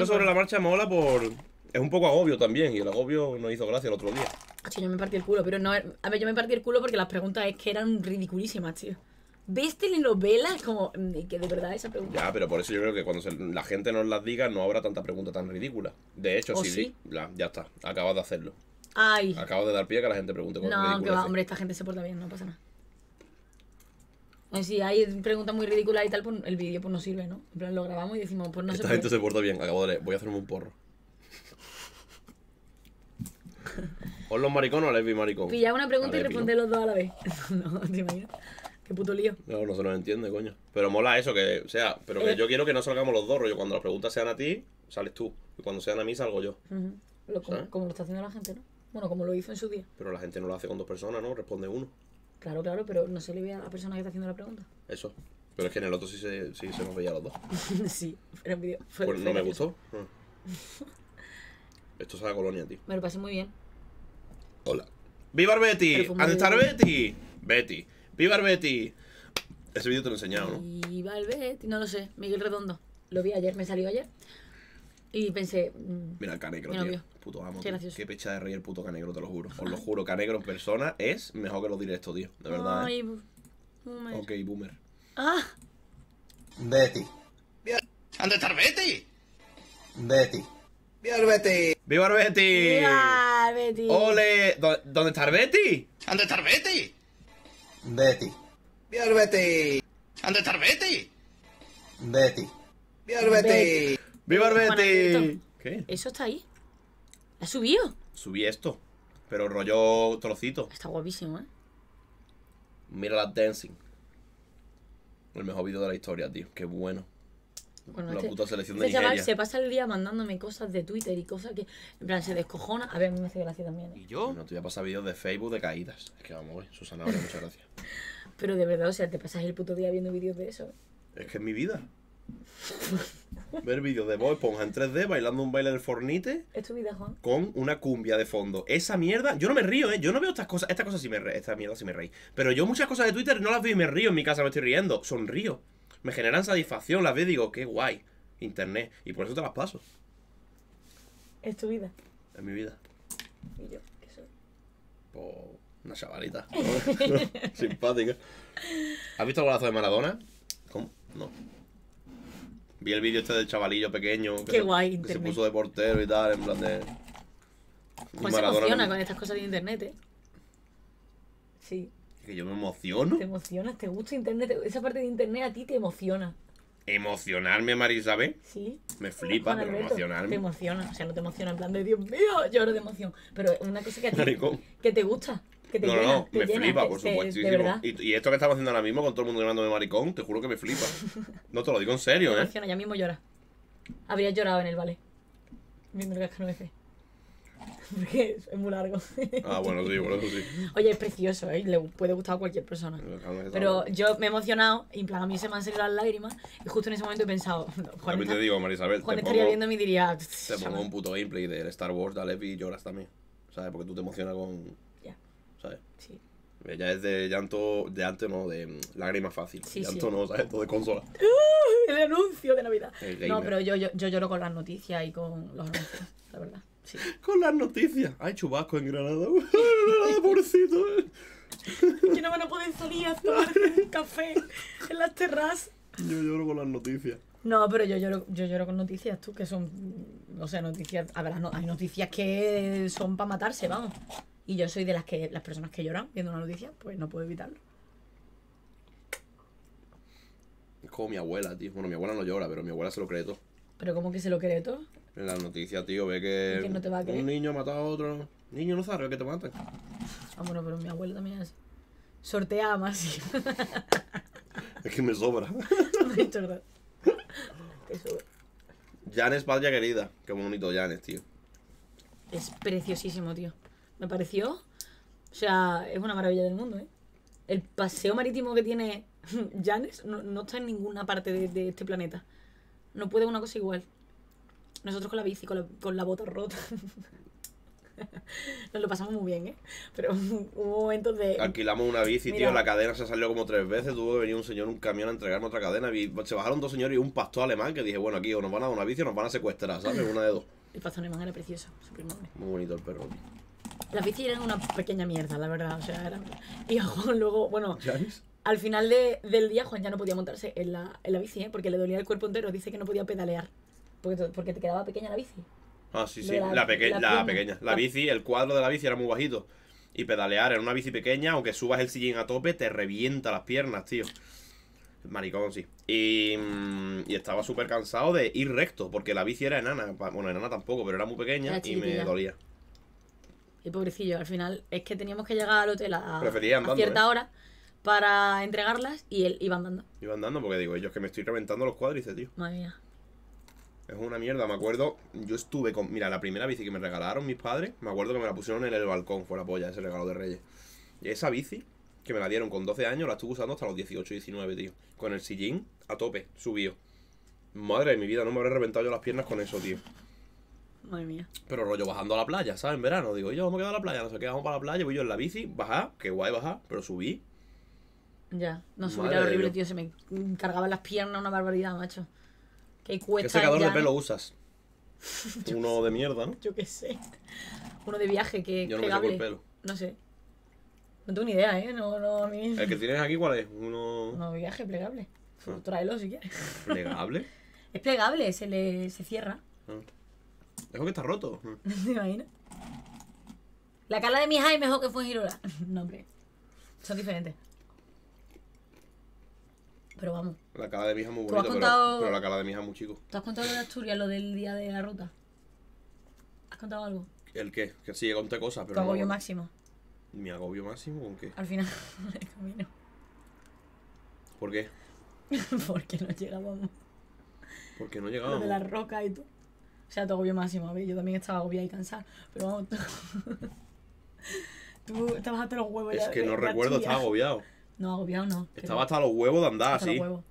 sobre la marcha mola por... Es un poco agobio también, y el agobio nos hizo gracia el otro día. yo me partí el culo, pero no... A ver, yo me partí el culo porque las preguntas es que eran ridiculísimas, tío. ¿Ves telenovelas? Como mm, que de verdad esa pregunta. Ya, pero por eso yo creo que cuando la gente nos las diga no habrá tanta pregunta tan ridícula. De hecho, sí, ya está, acabas de hacerlo. Ay. Acabas de dar pie a que la gente pregunte. No, que va, hombre, esta gente se porta bien, no pasa nada. Si hay preguntas muy ridículas y tal, pues el vídeo pues no sirve, ¿no? En plan, lo grabamos y decimos, pues no Esta se gente se porta bien, acabo de leer. Voy a hacerme un porro. O los maricones o vi maricón? Pilla una pregunta y responde los dos a la vez. no, te mío. Qué puto lío. No, no se nos entiende, coño. Pero mola eso, que sea, pero que eh. yo quiero que no salgamos los dos, rollo. Cuando las preguntas sean a ti, sales tú. Y cuando sean a mí, salgo yo. como lo está haciendo la gente, ¿no? Bueno, como lo hizo en su día. Pero la gente no lo hace con dos personas, ¿no? Responde uno. Claro, claro, pero no se le ve a la persona que está haciendo la pregunta. Eso. Pero es que en el otro sí se, sí se nos veía a los dos. sí, pero un video. pues no me gustó. Ah. Esto es a la colonia, tío. Me lo pasé muy bien. Hola. ¡Viva Betty! ¿Dónde está Betty? Betty. ¡Viva Betty! Ese vídeo te lo he enseñado, ¿no? Viva Betty. No lo sé. Miguel Redondo. Lo vi ayer, me salió ayer. Y pensé. Mm, Mira, el canegro, tío. Puto amo. Qué pechada de rey el puto canegro, te lo juro. Os lo juro, canegro en persona es mejor que los directos, tío. De verdad. ¿eh? Ay, boomer. Ok, boomer. Ah, Betty, ¿Dónde está Betty? Betty, ¡Viva el Betty. ¡Viva el Betty! el Betty. ¡Ole! ¿Dónde está el Betty? ¿Dónde está el Betty? Betty, ¡Viva el Betty. ¿Dónde está el Betty? Betty, ¡Viva el Betty. ¡Viva Arbeti! ¿Qué? ¿Eso está ahí? ¿La subido? Subí esto, pero rollo trocito. Está guapísimo, ¿eh? Mira la dancing. El mejor vídeo de la historia, tío. Qué bueno. la este puta selección este de se pasa el día mandándome cosas de Twitter y cosas que, en plan, se descojona. A ver, a mí me hace gracia también. ¿eh? ¿Y yo? No, tú ya pasas vídeos de Facebook de caídas. Es que vamos, güey. Susana, muchas gracias. Pero de verdad, o sea, te pasas el puto día viendo vídeos de eso. ¿eh? Es que es mi vida. Ver vídeos de Bob Esponja en 3D bailando un baile del fornite. Es tu vida, Juan. Con una cumbia de fondo. Esa mierda. Yo no me río, ¿eh? Yo no veo estas cosas. Estas cosas sí me re. Esta mierda sí me reí. Pero yo muchas cosas de Twitter no las veo y me río. En mi casa me estoy riendo. Sonrío. Me generan satisfacción. Las veo y digo, qué guay. Internet. Y por eso te las paso. Es tu vida. Es mi vida. ¿Y yo? ¿Qué soy? Pues, una chavalita. Simpática. ¿Has visto el golazo de Maradona? ¿Cómo? No. Vi el vídeo este del chavalillo pequeño que, Qué se, guay, se puso de portero y tal, en plan de. Juan se emociona con estas cosas de internet, ¿eh? Sí. Es Que yo me emociono. Te emocionas, te gusta internet. Esa parte de internet a ti te emociona. ¿Emocionarme, Marisabel? Sí. Me flipa, pero emocionarme. Te emociona, o sea, no te emociona en plan de Dios mío, lloro de emoción. Pero es una cosa que a ti. Que te gusta no, no, no, me flipa, por supuesto. Y, esto que estamos haciendo ahora mismo con todo el mundo llamándome maricón, te juro que me flipa. No te lo digo en serio, ¿eh? Emociona, ya mismo llora. Habría llorado en el ballet, viendo el le Porque es muy largo. Ah, bueno, sí, bueno, eso sí. Oye, es precioso, ¿eh? Le puede gustar a cualquier persona. Pero, yo me he emocionado, y en plan, a mí se me han salido las lágrimas, y justo en ese momento he pensado. Juan También te digo, Marisabel. Juan me estaría viendo y me diría. Te pongo un puto gameplay del Star Wars, dale, y lloras también. ¿Sabes? Porque tú te emocionas con ¿sabes? Sí. Ella eh, es de llanto, de llanto no, de mm, lágrimas fácil. llanto no, ¿sabes? Todo de consola. el anuncio de Navidad. No, pero yo, yo, lloro con las noticias y con los anuncios, la verdad. Con las noticias. Hay chubasco en Granada. Granada, pobrecito. que no van a poder salir a tomar café en las terrazas. Yo lloro con las noticias. No, pero yo lloro, yo lloro con noticias, tú, que son. Mm, o sea, noticias. A ver, hay noticias que son para matarse, vamos. Y yo soy de las que las personas que lloran viendo una noticia, pues no puedo evitarlo. Es como mi abuela, tío. Bueno, mi abuela no llora, pero mi abuela se lo cree todo. ¿Pero cómo que se lo cree todo? En la noticia, tío, ve que, un niño ha matado a otro. Niño, no sabes que te matan. Ah, bueno, pero mi abuela también es. Sortea más. es que me sobra. me sobra. Te sobra. Janes, patria querida. Qué bonito Janes, tío. Es preciosísimo, tío me pareció. O sea, es una maravilla del mundo, ¿eh? El paseo marítimo que tiene Janes no, está en ninguna parte de, este planeta. No puede una cosa igual. Nosotros con la bici, con la, con la bota rota. Nos lo pasamos muy bien, ¿eh? Pero hubo momentos de. Alquilamos una bici, tío. La cadena se salió como tres veces. Tuvo que venir un señor, un camión a entregarme otra cadena. se bajaron dos señores y un pastor alemán que dije, bueno, aquí o nos van a dar una bici o nos van a secuestrar, ¿sabes? Una de dos. El pastor alemán era precioso, Muy bonito el perro la bici era una pequeña mierda, la verdad. O sea, Y luego, bueno, al final del día Juan ya no podía montarse en la, bici, ¿eh? porque le dolía el cuerpo entero. Dice que no podía pedalear, porque, te quedaba pequeña la bici. Ah, sí, sí, la, pequeña. La ah. bici, el cuadro de la bici era muy bajito. Y pedalear en una bici pequeña, aunque subas el sillín a tope, te revienta las piernas, tío. Maricón, sí. Y, y estaba súper cansado de ir recto, porque la bici era enana. Bueno, enana tampoco, pero era muy pequeña y me dolía. Y pobrecillo, al final es que teníamos que llegar al hotel a, cierta ¿eh? hora para entregarlas y él iba andando. Iba andando porque digo, ellos que me estoy reventando los cuádrices, tío. Madre mía. Es una mierda, me acuerdo, yo estuve con... Mira, la primera bici que me regalaron mis padres, me acuerdo que me la pusieron en el balcón, fue la polla ese regalo de Reyes. Y esa bici, que me la dieron con 12 años, la estuve usando hasta los 18, 19, tío. Con el sillín a tope, subido. Madre de mi vida, no me habré reventado yo las piernas con eso, tío. Madre mía. Pero rollo bajando a la playa, ¿sabes? En verano, digo, yo vamos a quedar a la playa, Nos sé para la playa, voy yo en la bici, bajar, qué guay bajar, pero subí. Ya, no subí era horrible, tío, se me cargaban las piernas, una barbaridad, macho. Qué cuesta. ¿Qué este secador de pelo usas? Uno de mierda, ¿no? Yo qué sé. Uno de viaje que no plegable. No sé. No tengo ni idea, ¿eh? No, no, mí. ¿El que tienes aquí cuál es? Uno... Uno de viaje plegable. Ah. si quieres. ¿Plegable? es plegable, se le se cierra. Ah. Dejo que está roto. ¿Te imaginas? La cara de mi hija es mejor que fue en Girona. No, hombre. Son diferentes. Pero vamos. La cara de mi hija es muy bonita, contado... pero, la cara de mi hija es muy chico. ¿Tú has contado lo de Asturias, lo del día de la ruta? ¿Has contado algo? ¿El qué? Que sí, contado cosas, pero. Tu agobio máximo. ¿Mi agobio máximo con qué? Al final del camino. ¿Por qué? Porque no llegábamos. Porque no llegábamos. Lo de la roca y tú. O sea, te agobió máximo. A ver, yo también estaba agobiada y cansada. Pero vamos, tú, estabas hasta los huevos. Es que eh, no recuerdo, estaba agobiado. No, agobiado no. Estaba hasta los huevos de andar, hasta Los huevos.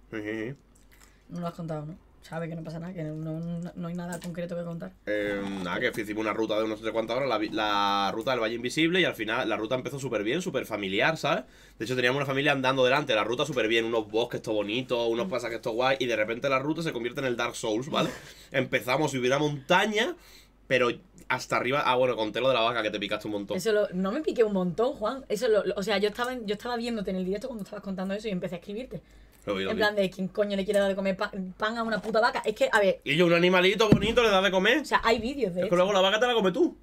no lo has contado, ¿no? sabe que no pasa nada, que no, hay nada concreto que contar. Eh, nada, que hicimos una ruta de unos no sé cuántas horas, la, ruta del Valle Invisible, y al final la ruta empezó súper bien, súper familiar, ¿sabes? De hecho, teníamos una familia andando delante, la ruta súper bien, unos bosques todo bonito unos mm. pasajes todo guay, y de repente la ruta se convierte en el Dark Souls, ¿vale? Empezamos a hubiera montaña, pero hasta arriba. Ah, bueno, conté lo de la vaca que te picaste un montón. Eso no me piqué un montón, Juan. Eso o sea, yo estaba, yo estaba viéndote en el directo cuando estabas contando eso y empecé a escribirte en plan de quién coño le quiere dar de comer pan, a una puta vaca. Es que, a ver. Y yo, un animalito bonito le da de comer. O sea, hay vídeos de. Es que luego la vaca te la come tú.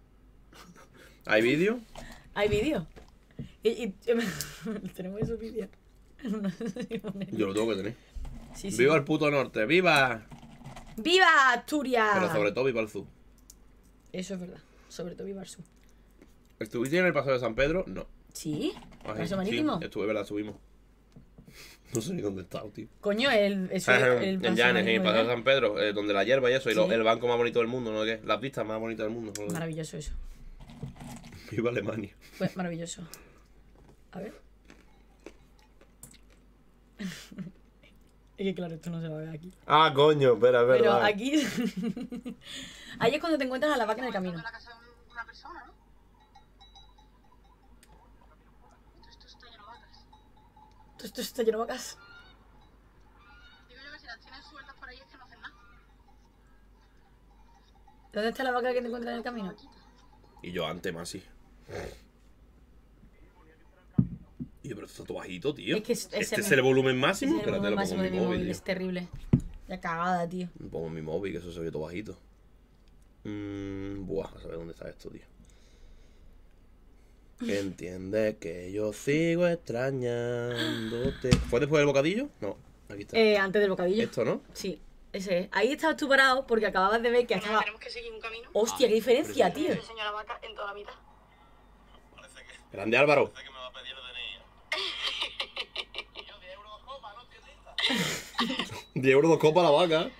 ¿Hay vídeo? Hay vídeo. Y, tenemos esos vídeos. yo lo tengo que tener. ¡Viva el puto norte! ¡Viva! ¡Viva Asturias! Pero sobre todo viva el sur. Eso es verdad. Sobre todo viva el sur. ¿Estuviste en el paseo de San Pedro? No. ¿Sí? ¿Paseo marítimo? Sí, estuve, verdad, subimos. No sé ni dónde está, tío. Coño, es, el en ah, Llanes, en el Paseo de San Pedro, eh, donde la hierba y eso, y el banco más bonito del mundo, ¿no? Las vistas más bonitas del mundo. Maravilloso eso. Viva Alemania. Pues maravilloso. A ver. es que claro, esto no se va a ver aquí. Ah, coño, espera, espera. Pero aquí. Ahí es cuando te encuentras a la vaca en el camino. Esto, esto está lleno de vacas. Digo yo que si las sueltas por ahí es que no hacen nada. ¿Dónde está la vaca que te encuentras en el camino? Y yo antes, más sí. pero esto está todo bajito, tío. Es que este es el volumen máximo. Espérate, máximo mi móvil, Es terrible. Ya cagada, tío. Me pongo mi móvil, que eso se ve todo bajito. Mmm… buah, a saber dónde está esto, tío. Entiendes que yo sigo extrañándote. ¿Fue después del bocadillo? No, aquí está. Eh, antes del bocadillo. ¿Esto no? Sí, ese es. Ahí estabas tú parado porque acababas de ver que acababa... Tenemos que seguir un camino. Hostia, qué diferencia, tío. la vaca Grande Álvaro. Parece que me va a pedir de yo, 10 euros dos copas, ¿no? 10 euros dos copas la vaca.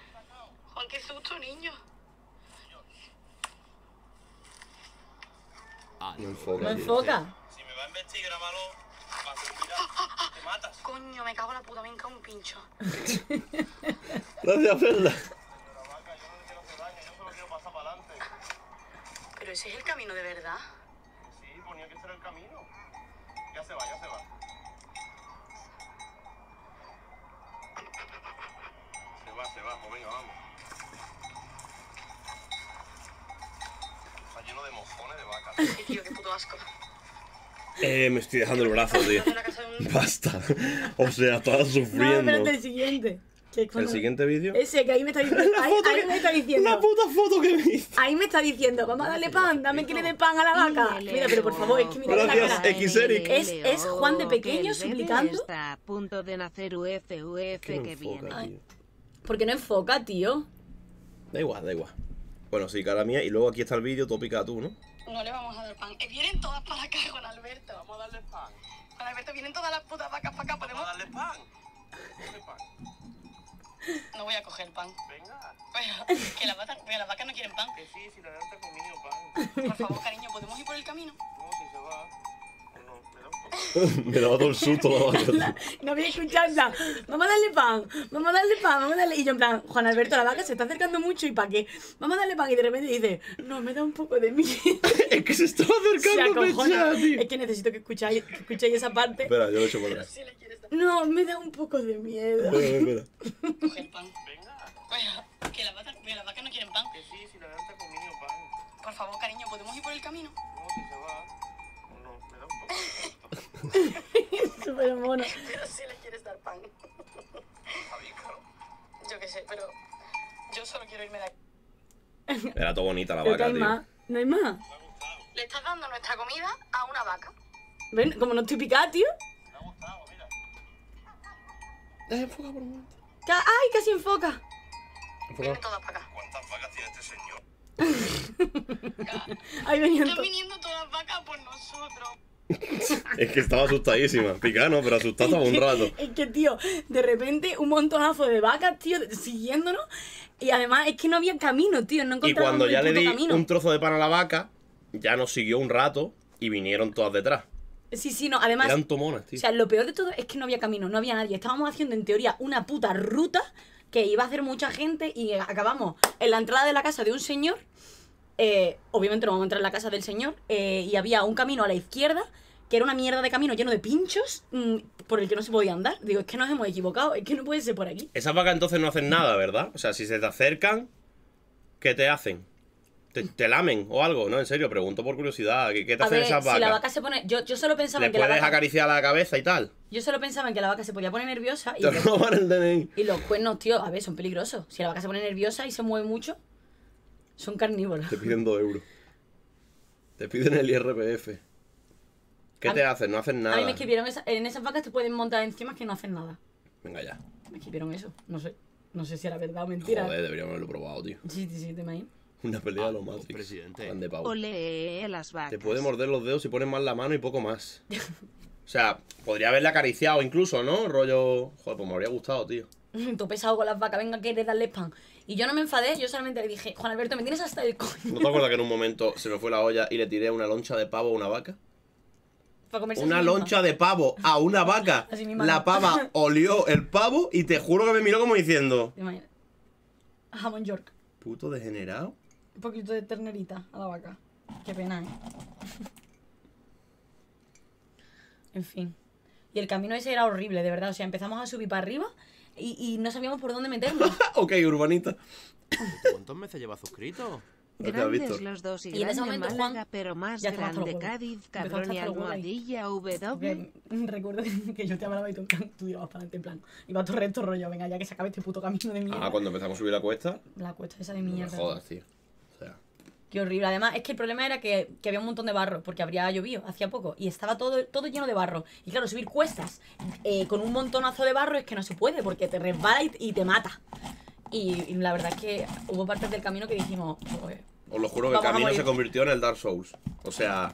Juan, qué susto. Ah, no enfoca. No enfoca. Si me va a investigar, malo, va a ser te matas. Coño, me cago en la puta, me enca un pincho. Gracias, Perla. Pero ese es el camino de verdad. Sí, ponía que ser el camino. Ya se va, ya se va. Se va, se va, pues venga, vamos. está lleno de mojones de vaca. tío, qué puto asco. Eh, me estoy dejando el brazo, tío. Basta. O sea, estaba sufriendo. No, el siguiente. ¿El siguiente vídeo? Ese, que ahí me está diciendo. Ahí, La puta foto que viste. Ahí me está diciendo, vamos a darle pan, dame que le dé pan a la vaca. Mira, pero por favor, es que mira Gracias, la cara. Xeric. Es, es Juan de pequeño suplicando. Está a punto de nacer UF, UF, que viene. Porque no enfoca, tío. Da igual, da igual. Bueno, sí, cara mía. Y luego aquí está el vídeo, tópica tú, ¿no? No le vamos a dar pan. Eh, vienen todas para acá con Alberto. Vamos a darle pan. Con Alberto vienen todas las putas vacas para acá. ¿Podemos? Vamos a darle pan. pan. No voy a coger pan. Venga. Pero, que las vacas, no quieren pan. Que sí, si la dan está pan. Por favor, cariño, ¿podemos ir por el camino? No, que se va. Me daba todo el susto la vaca. No había escuchado, vamos a darle pan, vamos a darle pan, vamos a darle. Y yo, en plan, Juan Alberto, la vaca se está acercando mucho y para qué. Vamos a darle pan. Y de repente dice, no, me da un poco de miedo. es que se está acercando Es que necesito que escucháis, esa parte. Espera, yo lo he hecho por atrás. no, me da un poco de miedo. venga, pan. Venga. que la vaca no quieren pan. Que sí, si la vaca está comido pan. Por favor, cariño, ¿podemos ir por el camino? No, si se va. No, me da un poco Súper mono. Pero si le quieres dar pan. Yo qué sé, pero yo solo quiero irme de aquí. Era todo bonita la vaca, hay tío. Más. No hay más. Le estás dando nuestra comida a una vaca. Ven, como no estoy picada, tío. Me ha gustado, mira. enfoca por un momento. ¡Ay, casi enfoca! Vienen todas para acá. ¿Cuántas vacas tiene este señor? Ahí venían Están viniendo todas vacas por nosotros. es que estaba asustadísima. Picano, pero asustada un rato. Es que, tío, de repente un montonazo de vacas, tío, siguiéndonos. Y además es que no había camino, tío. No y cuando ya le di un trozo de pan a la vaca, ya nos siguió un rato y vinieron todas detrás. Sí, sí, no, además. Eran tomones, tío. O sea, lo peor de todo es que no había camino, no había nadie. Estábamos haciendo, en teoría, una puta ruta que iba a hacer mucha gente y acabamos en la entrada de la casa de un señor eh, obviamente no vamos a entrar en la casa del señor. Eh, y había un camino a la izquierda, que era una mierda de camino lleno de pinchos, mm, por el que no se podía andar. Digo, es que nos hemos equivocado, es que no puede ser por aquí. Esas vacas entonces no hacen nada, ¿verdad? O sea, si se te acercan, ¿qué te hacen? Te, lamen o algo, ¿no? En serio, pregunto por curiosidad. ¿Qué, te hacen esas vacas? Si la vaca se pone. Yo, solo pensaba en que. la vaca... acariciar la cabeza y tal. Yo solo pensaba en que la vaca se podía poner nerviosa. Y, y los cuernos, tío, a ver, son peligrosos. Si la vaca se pone nerviosa y se mueve mucho, son carnívoras Te piden 2 euros. Te piden el IRPF. ¿Qué te hacen? No hacen nada. A mí me escribieron esa, en esas vacas te pueden montar encima que no hacen nada. Venga ya. Me escribieron eso. No sé. No sé si era verdad o mentira. Joder, deberíamos haberlo probado, tío. Sí, sí, sí, te imagino. Una pelea de ah, lo más. Matrix. Pues, presidente. De Ole, las vacas. Te puede morder los dedos si pones mal la mano y poco más. o sea, podría haberle acariciado incluso, ¿no? Rollo. Joder, pues me habría gustado, tío. Tú pesado con las vacas, venga, que darle pan. Y yo no me enfadé, yo solamente le dije, Juan Alberto, me tienes hasta el coño. ¿No te acuerdas que en un momento se me fue la olla y le tiré una loncha de pavo a una vaca? Una loncha de pavo a una vaca. La pava olió el pavo y te juro que me miró como diciendo. Jamón York. Puto degenerado. Un poquito de ternerita a la vaca. Qué pena, ¿eh? en fin. Y el camino ese era horrible, de verdad. O sea, empezamos a subir para arriba y, no sabíamos por dónde meternos. ok, urbanita. ¿Cuántos meses lleva suscrito? Grandes los dos y, y en ese momento, Málaga, Juan, pero más ya grande Cádiz, cabrón y almohadilla, W. Recuerdo que yo te hablaba y tú, tú ibas para adelante en plan. Iba todo recto rollo, venga ya que se acabe este puto camino de ah, mierda. Ah, cuando empezamos a subir la cuesta. La cuesta esa de mierda. jodas, tío. Qué horrible. Además, es que el problema era que, había un montón de barro, porque habría llovido hacía poco, y estaba todo, todo lleno de barro. Y claro, subir cuestas eh, con un montonazo de barro es que no se puede, porque te resbala y, te mata. Y, la verdad es que hubo partes del camino que dijimos... Os lo juro que el camino se convirtió en el Dark Souls. O sea,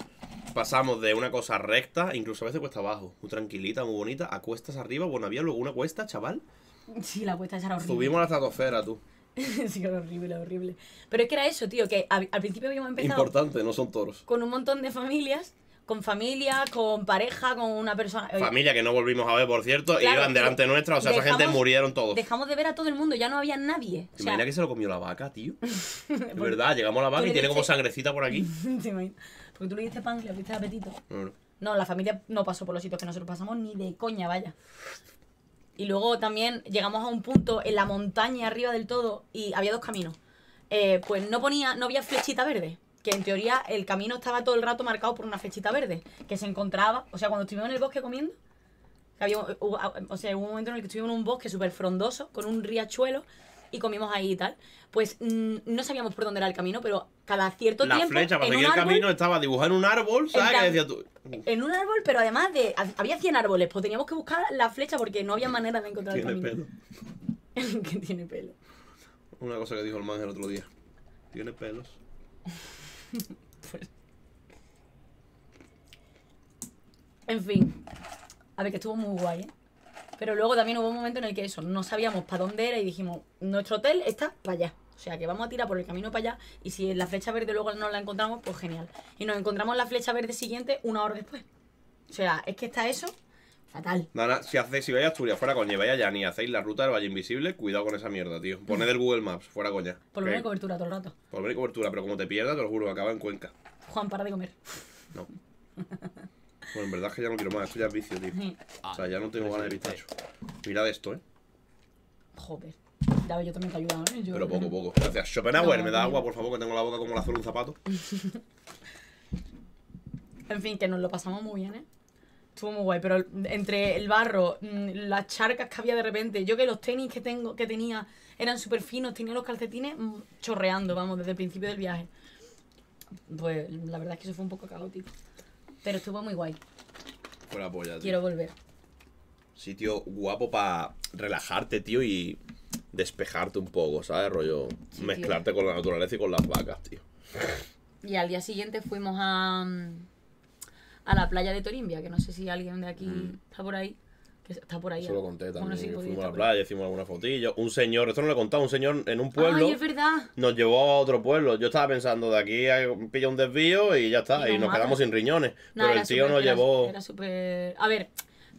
pasamos de una cosa recta, incluso a veces cuesta abajo, muy tranquilita, muy bonita, a cuestas arriba. Bueno, había luego una cuesta, chaval. Sí, la cuesta era horrible. Subimos a la estratosfera, tú. sí, era horrible, horrible. Pero es que era eso, tío, que al, principio habíamos empezado... Importante, no son toros. Con un montón de familias, con familia, con pareja, con una persona... Familia que no volvimos a ver, por cierto, y iban delante nuestra, o sea, esa gente murieron todos. dejamos de ver a todo el mundo, ya no había nadie. O que se lo comió la vaca, tío? verdad, llegamos a la vaca y tiene como sangrecita por aquí. te imaginas. Porque tú le diste pan, le diste apetito. No, la familia no pasó por los sitios que nosotros pasamos ni de coña, vaya. Y luego también llegamos a un punto en la montaña arriba del todo y había dos caminos. Eh, pues no ponía, no había flechita verde. Que en teoría el camino estaba todo el rato marcado por una flechita verde. Que se encontraba, o sea, cuando estuvimos en el bosque comiendo, había, ah, o sea, hubo un momento en el que estuvimos en un bosque súper frondoso, con un riachuelo, y comimos ahí y tal, pues mm, no sabíamos por dónde era el camino, pero cada cierto tiempo. La flecha para seguir el camino estaba dibujada en un árbol, ¿sabes? En, decía tú? en un árbol, pero además de. Había 100 árboles, pues teníamos que buscar la flecha porque no había manera de encontrar el camino. Tiene pelo. que tiene pelo. Una cosa que dijo el man el otro día. Tiene pelos. pues... En fin. A ver, que estuvo muy guay, ¿eh? Pero luego también hubo un momento en el que eso, no sabíamos para dónde era y dijimos, nuestro hotel está para allá. O sea, que vamos a tirar por el camino para allá y si la flecha verde luego no la encontramos, pues genial. Y nos encontramos la flecha verde siguiente una hora después. O sea, es que está eso fatal. Nada, si, hace, si vais a Asturias, fuera coña, vaya ya, ni hacéis la ruta del Valle Invisible, cuidado con esa mierda, tío. Poned el Google Maps, fuera coña. Por lo menos cobertura todo el rato. Por lo menos cobertura, pero como te pierdas, te lo juro, acaba en Cuenca. Juan, para de comer. No. Bueno, en verdad es que ya no quiero más, esto ya es vicio, tío. O sea, ya no tengo ganas de pistacho. Mirad esto, eh. Joder. David, yo también te ayudado, ¿eh? Pero poco, poco. Gracias. Schopenhauer, no, me da agua, por favor, que tengo la boca como la azul de un zapato. en fin, que nos lo pasamos muy bien, ¿eh? Estuvo muy guay, pero entre el barro, mm, las charcas que había de repente, yo que los tenis que tengo, que tenía eran súper finos, tenía los calcetines mm, chorreando, vamos, desde el principio del viaje. Pues la verdad es que eso fue un poco caótico. Pero estuvo muy guay. tío. Quiero volver. Sitio guapo para relajarte, tío, y despejarte un poco, ¿sabes? Rollo, mezclarte con la naturaleza y con las vacas, tío. Y al día siguiente fuimos a, mm, a la playa de Torimbia, que no sé si alguien de aquí mm. está por ahí está por ahí. Eso lo conté también. Fuimos a la playa, hicimos algunas fotillo. Un señor, esto no lo he contado, un señor en un pueblo. es verdad. Nos llevó a otro pueblo. Yo estaba pensando, de aquí pilla un desvío y ya está. Y, nos quedamos sin riñones. pero el tío nos llevó. Era súper. A ver.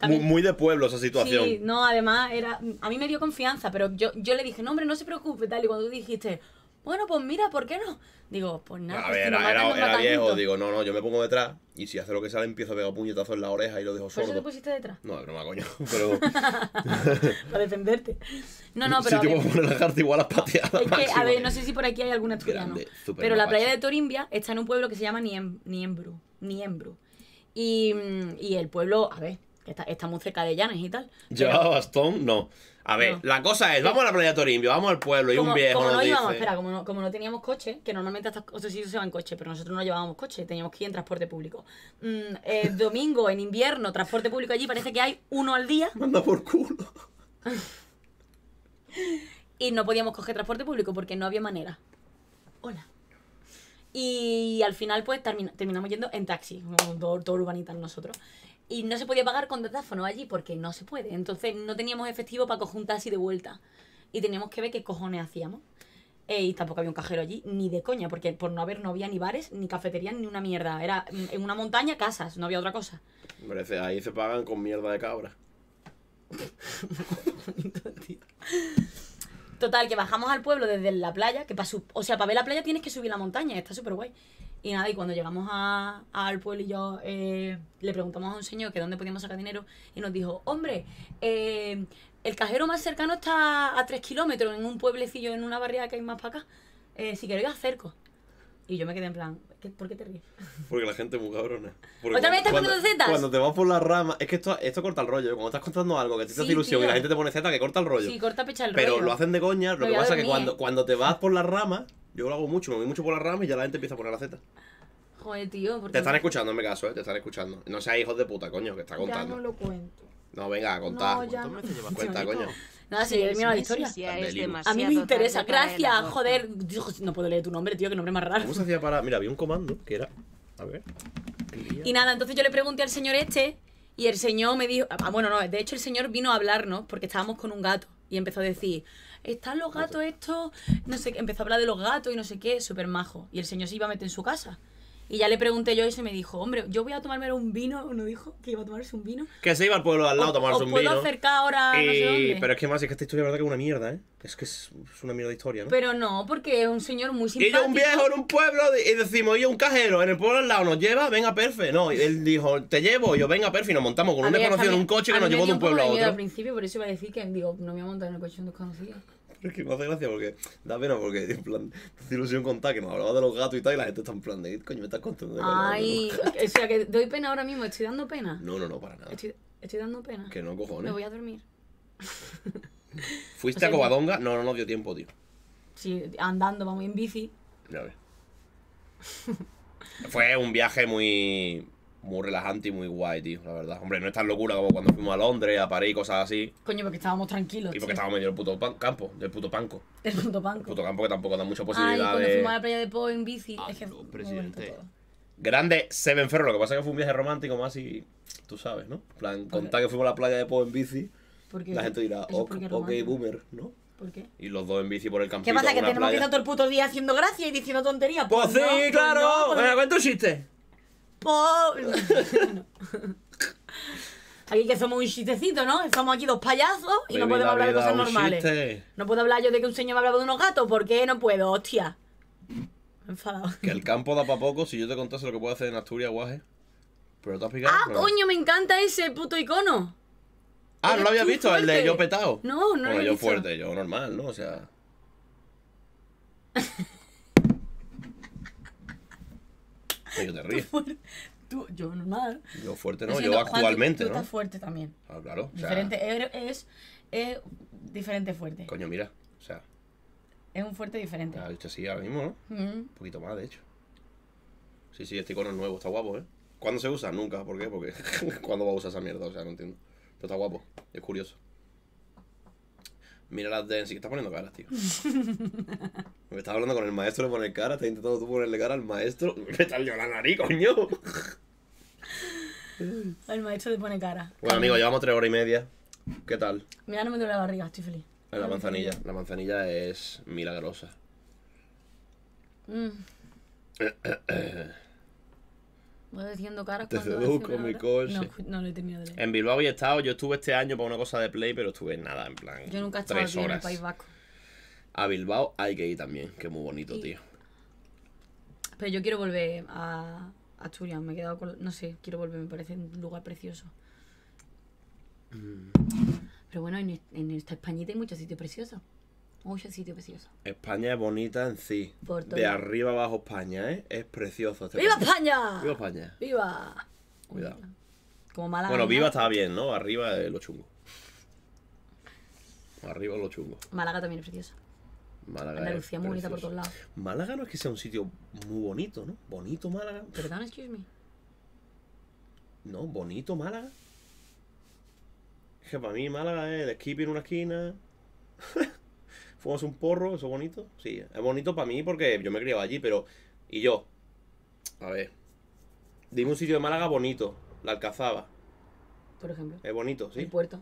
Muy, de pueblo esa situación. Sí, no, además era. A mí me dio confianza, pero yo, yo le dije, no, hombre, no se preocupe, tal. Y cuando tú dijiste, bueno, pues mira, ¿por qué no? Digo, pues nada. A ver, era, viejo, digo, no, no, yo me pongo detrás y si hace lo que sale empiezo a pegar puñetazos en la oreja y lo dejo solo. ¿Por eso te pusiste detrás? No, pero broma, coño, pero... Para defenderte. No, no, pero... Si te puedo igual a Es que, a ver, no sé si por aquí hay algún estudiante. Pero la playa de Torimbia está en un pueblo que se llama Niembru. Niembru. Y, mm, y el pueblo, a ver, está, muy cerca de Llanes y tal. ya bastón? No. A ver, la cosa es, vamos a la playa Torimbio, vamos al pueblo y un viejo como no íbamos, espera, como no, teníamos coche, que normalmente hasta otros sitios se van en coche, pero nosotros no llevábamos coche, teníamos que ir en transporte público. Mm, eh, domingo, en invierno, transporte público allí, parece que hay uno al día. Manda por culo. y no podíamos coger transporte público porque no había manera. Hola. Y al final, pues, terminamos yendo en taxi, todo, todo urbanitas nosotros y no se podía pagar con datáfono allí porque no se puede. Entonces no teníamos efectivo para conjuntar así de vuelta. Y teníamos que ver qué cojones hacíamos. Eh, y tampoco había un cajero allí, ni de coña, porque por no haber no había ni bares, ni cafeterías, ni una mierda. Era en una montaña casas, no había otra cosa. parece ahí se pagan con mierda de cabra. Total, que bajamos al pueblo desde la playa, que para o sea, para ver la playa tienes que subir la montaña, está súper guay. Y nada, y cuando llegamos al pueblo y yo eh, le preguntamos a un señor que dónde podíamos sacar dinero y nos dijo, hombre, eh, el cajero más cercano está a tres kilómetros en un pueblecillo, en una barriada que hay más para acá. Eh, si queréis, acerco. Y yo me quedé en plan, ¿por qué te ríes? Porque la gente es muy cabrona. ¿Otra vez estás poniendo Cuando te vas por la rama, es que esto, esto corta el rollo. Cuando estás contando algo que te hace ilusión y la gente te pone Z, que corta el rollo. Sí, corta pecha el rollo. Pero lo hacen de coña. Lo, que pasa es que cuando, cuando te vas por la rama, yo lo hago mucho, me voy mucho por las ramas y ya la gente empieza a poner la Z. Joder, tío, porque... Te están escuchando en mi caso, ¿eh? Te están escuchando. No seas hijos de puta, coño, que está contando. Ya no lo cuento. No, venga, contá. No, ya no. Cuenta, coño. Nada, sí, mira la historia. A mí me interesa. Gracias, joder. no puedo leer tu nombre, tío, que nombre más raro. ¿Cómo se hacía para...? Mira, había un comando que era... A ver. Y nada, entonces yo le pregunté al señor este y el señor me dijo... Ah, bueno, no, de hecho el señor vino a hablarnos porque estábamos con un gato y empezó a decir están los gatos estos, no sé empezó a hablar de los gatos y no sé qué, súper majo. Y el señor se iba a meter en su casa. Y ya le pregunté yo y se me dijo, hombre, yo voy a tomarme un vino, uno dijo? Que iba a tomarse un vino. Que se iba al pueblo al lado a tomarse vino. un puedo vino. acercar ahora, no sé dónde. Pero es que más, es que esta historia, es verdad, que es una mierda, ¿eh? Es que es, una mierda de historia, ¿no? Pero no, porque es un señor muy simpático. Y yo un viejo en un pueblo y decimos, oye, un cajero en el pueblo al lado nos lleva, venga, perfe. No, y él dijo, te llevo, yo, venga, perfe, y nos montamos con un desconocido en un coche que nos llevó de un pueblo a otro. Al principio, por eso iba a decir que, no me a montar en el coche de un desconocido es que me hace gracia porque da pena porque, en plan, te ilusión contar que nos hablaba de los gatos y tal, y la gente está en plan de, coño, me estás contando Ay, o sea, que doy pena ahora mismo, estoy dando pena. No, no, no, para nada. Estoy, dando pena. Que no, cojones. Me voy a dormir. ¿Fuiste a Covadonga? No, no no dio tiempo, tío. Sí, andando, vamos en bici. Ya ves. Fue un viaje muy muy relajante y muy guay, tío, la verdad. Hombre, no es tan locura como cuando fuimos a Londres, a París, cosas así. Coño, porque estábamos tranquilos. Y porque estábamos medio del puto campo, del puto panco. El puto panco. El puto campo que tampoco da mucha posibilidad. Ay, cuando fuimos a la playa de Po en bici, ah, ejemplo. presidente. Grande Seven Ferro, lo que pasa es que fue un viaje romántico más y. Tú sabes, ¿no? En plan, contar que fuimos a la playa de Po en bici. la gente dirá, ok, boomer, ¿no? ¿Por qué? Y los dos en bici por el campo ¿Qué pasa? ¿Que tenemos que estar todo el puto día haciendo gracia y diciendo tonterías? Pues, pues sí, pues claro. Pues un chiste. Aquí que somos un chistecito, ¿no? Estamos aquí dos payasos y no podemos hablar de cosas normales. No puedo hablar yo de que un señor me hablado de unos gatos, ¿por qué no puedo? Hostia. Que el campo da para poco si yo te contase lo que puedo hacer en Asturias, guaje. Pero te has picado. ¡Ah, coño! Me encanta ese puto icono. Ah, no lo había visto, el de yo petado. No, no yo fuerte, yo normal, ¿no? O sea. Yo te ríes. Tú, yo normal. Yo fuerte no, yo, actualmente. no tú, estás fuerte también. Ah, claro. diferente, eh, es, diferente fuerte. Coño, mira, o sea. Es un fuerte diferente. Ah, este sí, ahora mismo, ¿no? Mm. Un poquito más, de hecho. Sí, sí, este icono es nuevo, está guapo, ¿eh? ¿Cuándo se usa? Nunca, ¿por qué? Porque ¿cuándo va a usar esa mierda? O sea, no entiendo. Pero está guapo, es curioso. Mira las de sí que está poniendo caras, tío. Me estás hablando con el maestro le poner cara, está intentando tú ponerle cara al maestro. Me está llorando la nariz, coño. El maestro te pone cara. Bueno, amigo, llevamos tres horas y media. ¿Qué tal? Mira, no me duele la barriga, estoy feliz. La, la manzanilla. La manzanilla es milagrosa. Mm. Voy caras Te mi coche. No, no he En Bilbao he estado, yo estuve este año para una cosa de Play, pero estuve en nada, en plan. Yo nunca he estado en el País Vasco. A Bilbao hay que ir también, que muy bonito, tío. Pero yo quiero volver a Asturias, me he quedado con. No sé, quiero volver, me parece un lugar precioso. Mm. Pero bueno, en, en esta Españita hay muchos sitios preciosos. Mucho sitio precioso. España es bonita en sí. Por todo. De arriba abajo España, ¿eh? Es precioso. Este ¡Viva España! ¡Viva España! ¡Viva! Cuidado. Como Málaga. Bueno, viva está bien, ¿no? Arriba es lo chungo. Arriba es lo chungo. Málaga también es preciosa. Málaga Andalucía muy bonita por todos lados. Málaga no es que sea un sitio muy bonito, ¿no? Bonito Málaga. Perdón, excuse me. No, bonito Málaga. Es que para mí Málaga es de skipping en una esquina. Fuimos un porro, eso es bonito. Sí, es bonito para mí porque yo me criaba allí, pero. Y yo. A ver. Dime un sitio de Málaga bonito. La Alcazaba. Por ejemplo. Es bonito, sí. El puerto.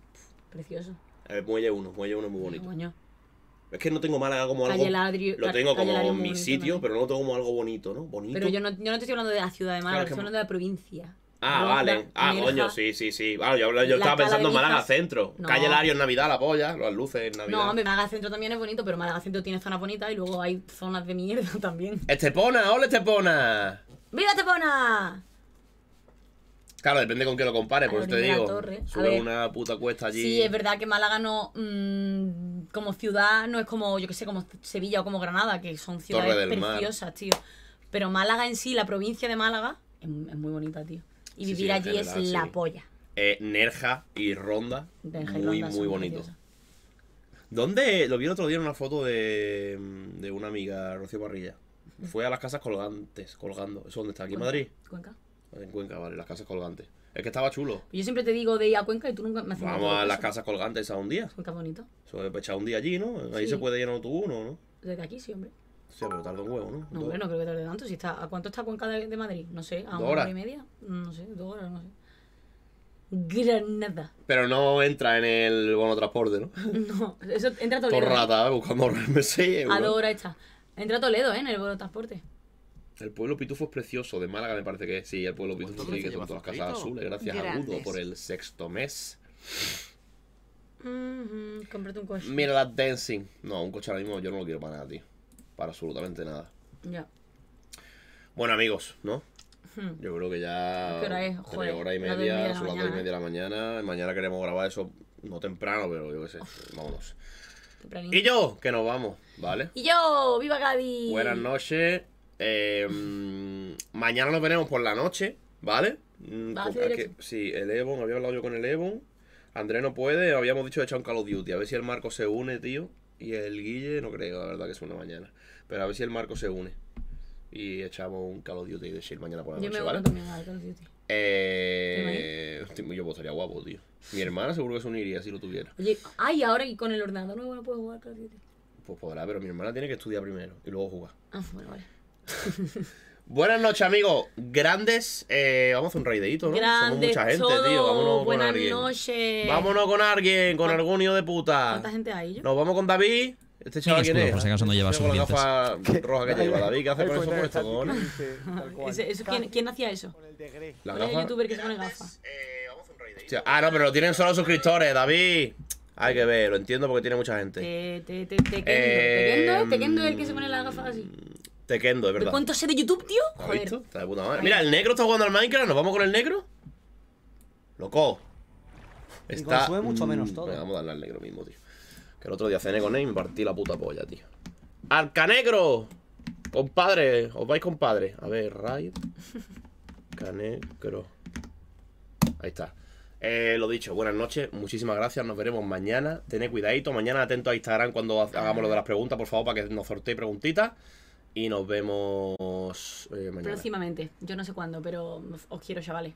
Precioso. El muelle 1. Muelle 1 es muy bonito. Es que no tengo Málaga como algo. lo tengo como mi sitio, pero no lo tengo como algo bonito, ¿no? Bonito. Pero yo no, yo no te estoy hablando de la ciudad de Málaga, estoy hablando de la provincia. Ah, vale. Ah, coño, sí, sí, sí. yo, estaba pensando en Málaga Centro. Calle Lario en Navidad, la polla, las luces en Navidad. No, hombre, Málaga Centro también es bonito, pero Málaga Centro tiene zonas bonitas y luego hay zonas de mierda también. Estepona, hola Estepona. ¡Viva Estepona! Claro, depende con qué lo compare, por te digo. Sube una puta cuesta allí. Sí, es verdad que Málaga no. Mm, como ciudad, no es como, yo qué sé, como Sevilla o como Granada, que son ciudades preciosas, tío. Pero Málaga en sí, la provincia de Málaga, es muy bonita, tío. Y vivir allí es la polla. Eh, Nerja y Ronda. muy, muy bonito. ¿Dónde? Lo vi el otro día en una foto de, de una amiga, Rocío Parrilla. Fue a las casas colgantes, colgando. ¿Eso dónde está? ¿Aquí en Madrid? Cuenca. En Cuenca, vale, las casas colgantes. Es que estaba chulo. Pues yo siempre te digo de ir a Cuenca y tú nunca me haces Vamos a las casas colgantes a un día. Cuenca bonito. Eso pues, echar un día allí, ¿no? Ahí se puede ir uno autobús, ¿no? Desde aquí, sí, hombre pero tarda un huevo, ¿no? No, hombre, creo que tarde tanto. Si está, ¿A cuánto está Cuenca de, Madrid? No sé, a una hora y media. Mm, no sé, dos horas, no sé. Granada. Pero no entra en el bono transporte, ¿no? No, eso entra a Toledo. Por ¿eh? rata, ¿eh? buscando el A dos horas está. Entra Toledo, ¿eh? En el bono transporte. El pueblo Pitufo es precioso, de Málaga me parece que Sí, el pueblo Pitufo sí, que son todas las casas azules. Gracias a Gudo por el sexto mes. Mm un coche. Mira la Dancing. No, un coche ahora mismo yo no lo quiero para nada, tío para absolutamente nada. Ya. Bueno, amigos, ¿no? Hmm. Yo creo que ya. ¿Qué hora y media, son las dos y media de la mañana. Mañana queremos grabar eso, no temprano, pero yo qué sé. Vámonos. Y yo, que nos vamos, ¿vale? Y yo, viva Gaby. Buenas noches. Eh, mañana nos veremos por la noche, ¿vale? Mm, sí, el Evon, había hablado yo con el Evon. André no puede, habíamos dicho de echar un Call of Duty. A ver si el Marco se une, tío. Y el Guille, no creo, la verdad, que es una mañana. Pero a ver si el marco se une. Y echamos un Call of Duty de Shield mañana por la yo me voy ¿vale? también a Call of Duty. Eh, yo votaría guapo, tío. Mi hermana seguro que se uniría si lo tuviera. Oye, ay, ahora y con el ordenador no puedo jugar Call of Duty. Pues podrá, pero mi hermana tiene que estudiar primero y luego jugar. Ah, bueno, vale. Buenas noches, amigos. Grandes. Eh, vamos a hacer un raideito, ¿no? Grandes Somos mucha gente, tío. Vámonos Buenas con alguien. Noches. Vámonos con alguien, con algún hijo de puta. ¿Cuánta gente hay? Nos vamos con David. Este chaval quién es. Por si acaso no lleva sus la roja que lleva. David, ¿qué hace con con puestos, eso, pues ¿Quién hacía eso? La gafa. youtuber que se pone gafas. Eh, ah, no, pero lo tienen solo suscriptores, David. Hay que ver, lo entiendo porque tiene mucha gente. Te, te, te, Tequendo, es el que se pone las gafas así. Mm, Tequendo, es verdad. ¿Cuánto sé de YouTube, tío? Joder. Mira, el negro está jugando al Minecraft, ¿nos vamos con el negro? Loco. Está... sube mucho menos todo. Mm, vamos a darle al negro mismo, tío. Que el otro día cené con él y partí la puta polla, tío. ¡Arcanegro! Compadre, os vais compadre. A ver, Raid. Canegro. Ahí está. Eh, lo dicho, buenas noches, muchísimas gracias, nos veremos mañana. Tened cuidadito, mañana atento a Instagram cuando hagamos lo de las preguntas, por favor, para que nos sorteéis preguntitas. Y nos vemos eh, mañana. Próximamente, yo no sé cuándo, pero os quiero, chavales.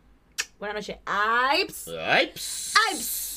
Buenas noches. Aips. Aips. Aips.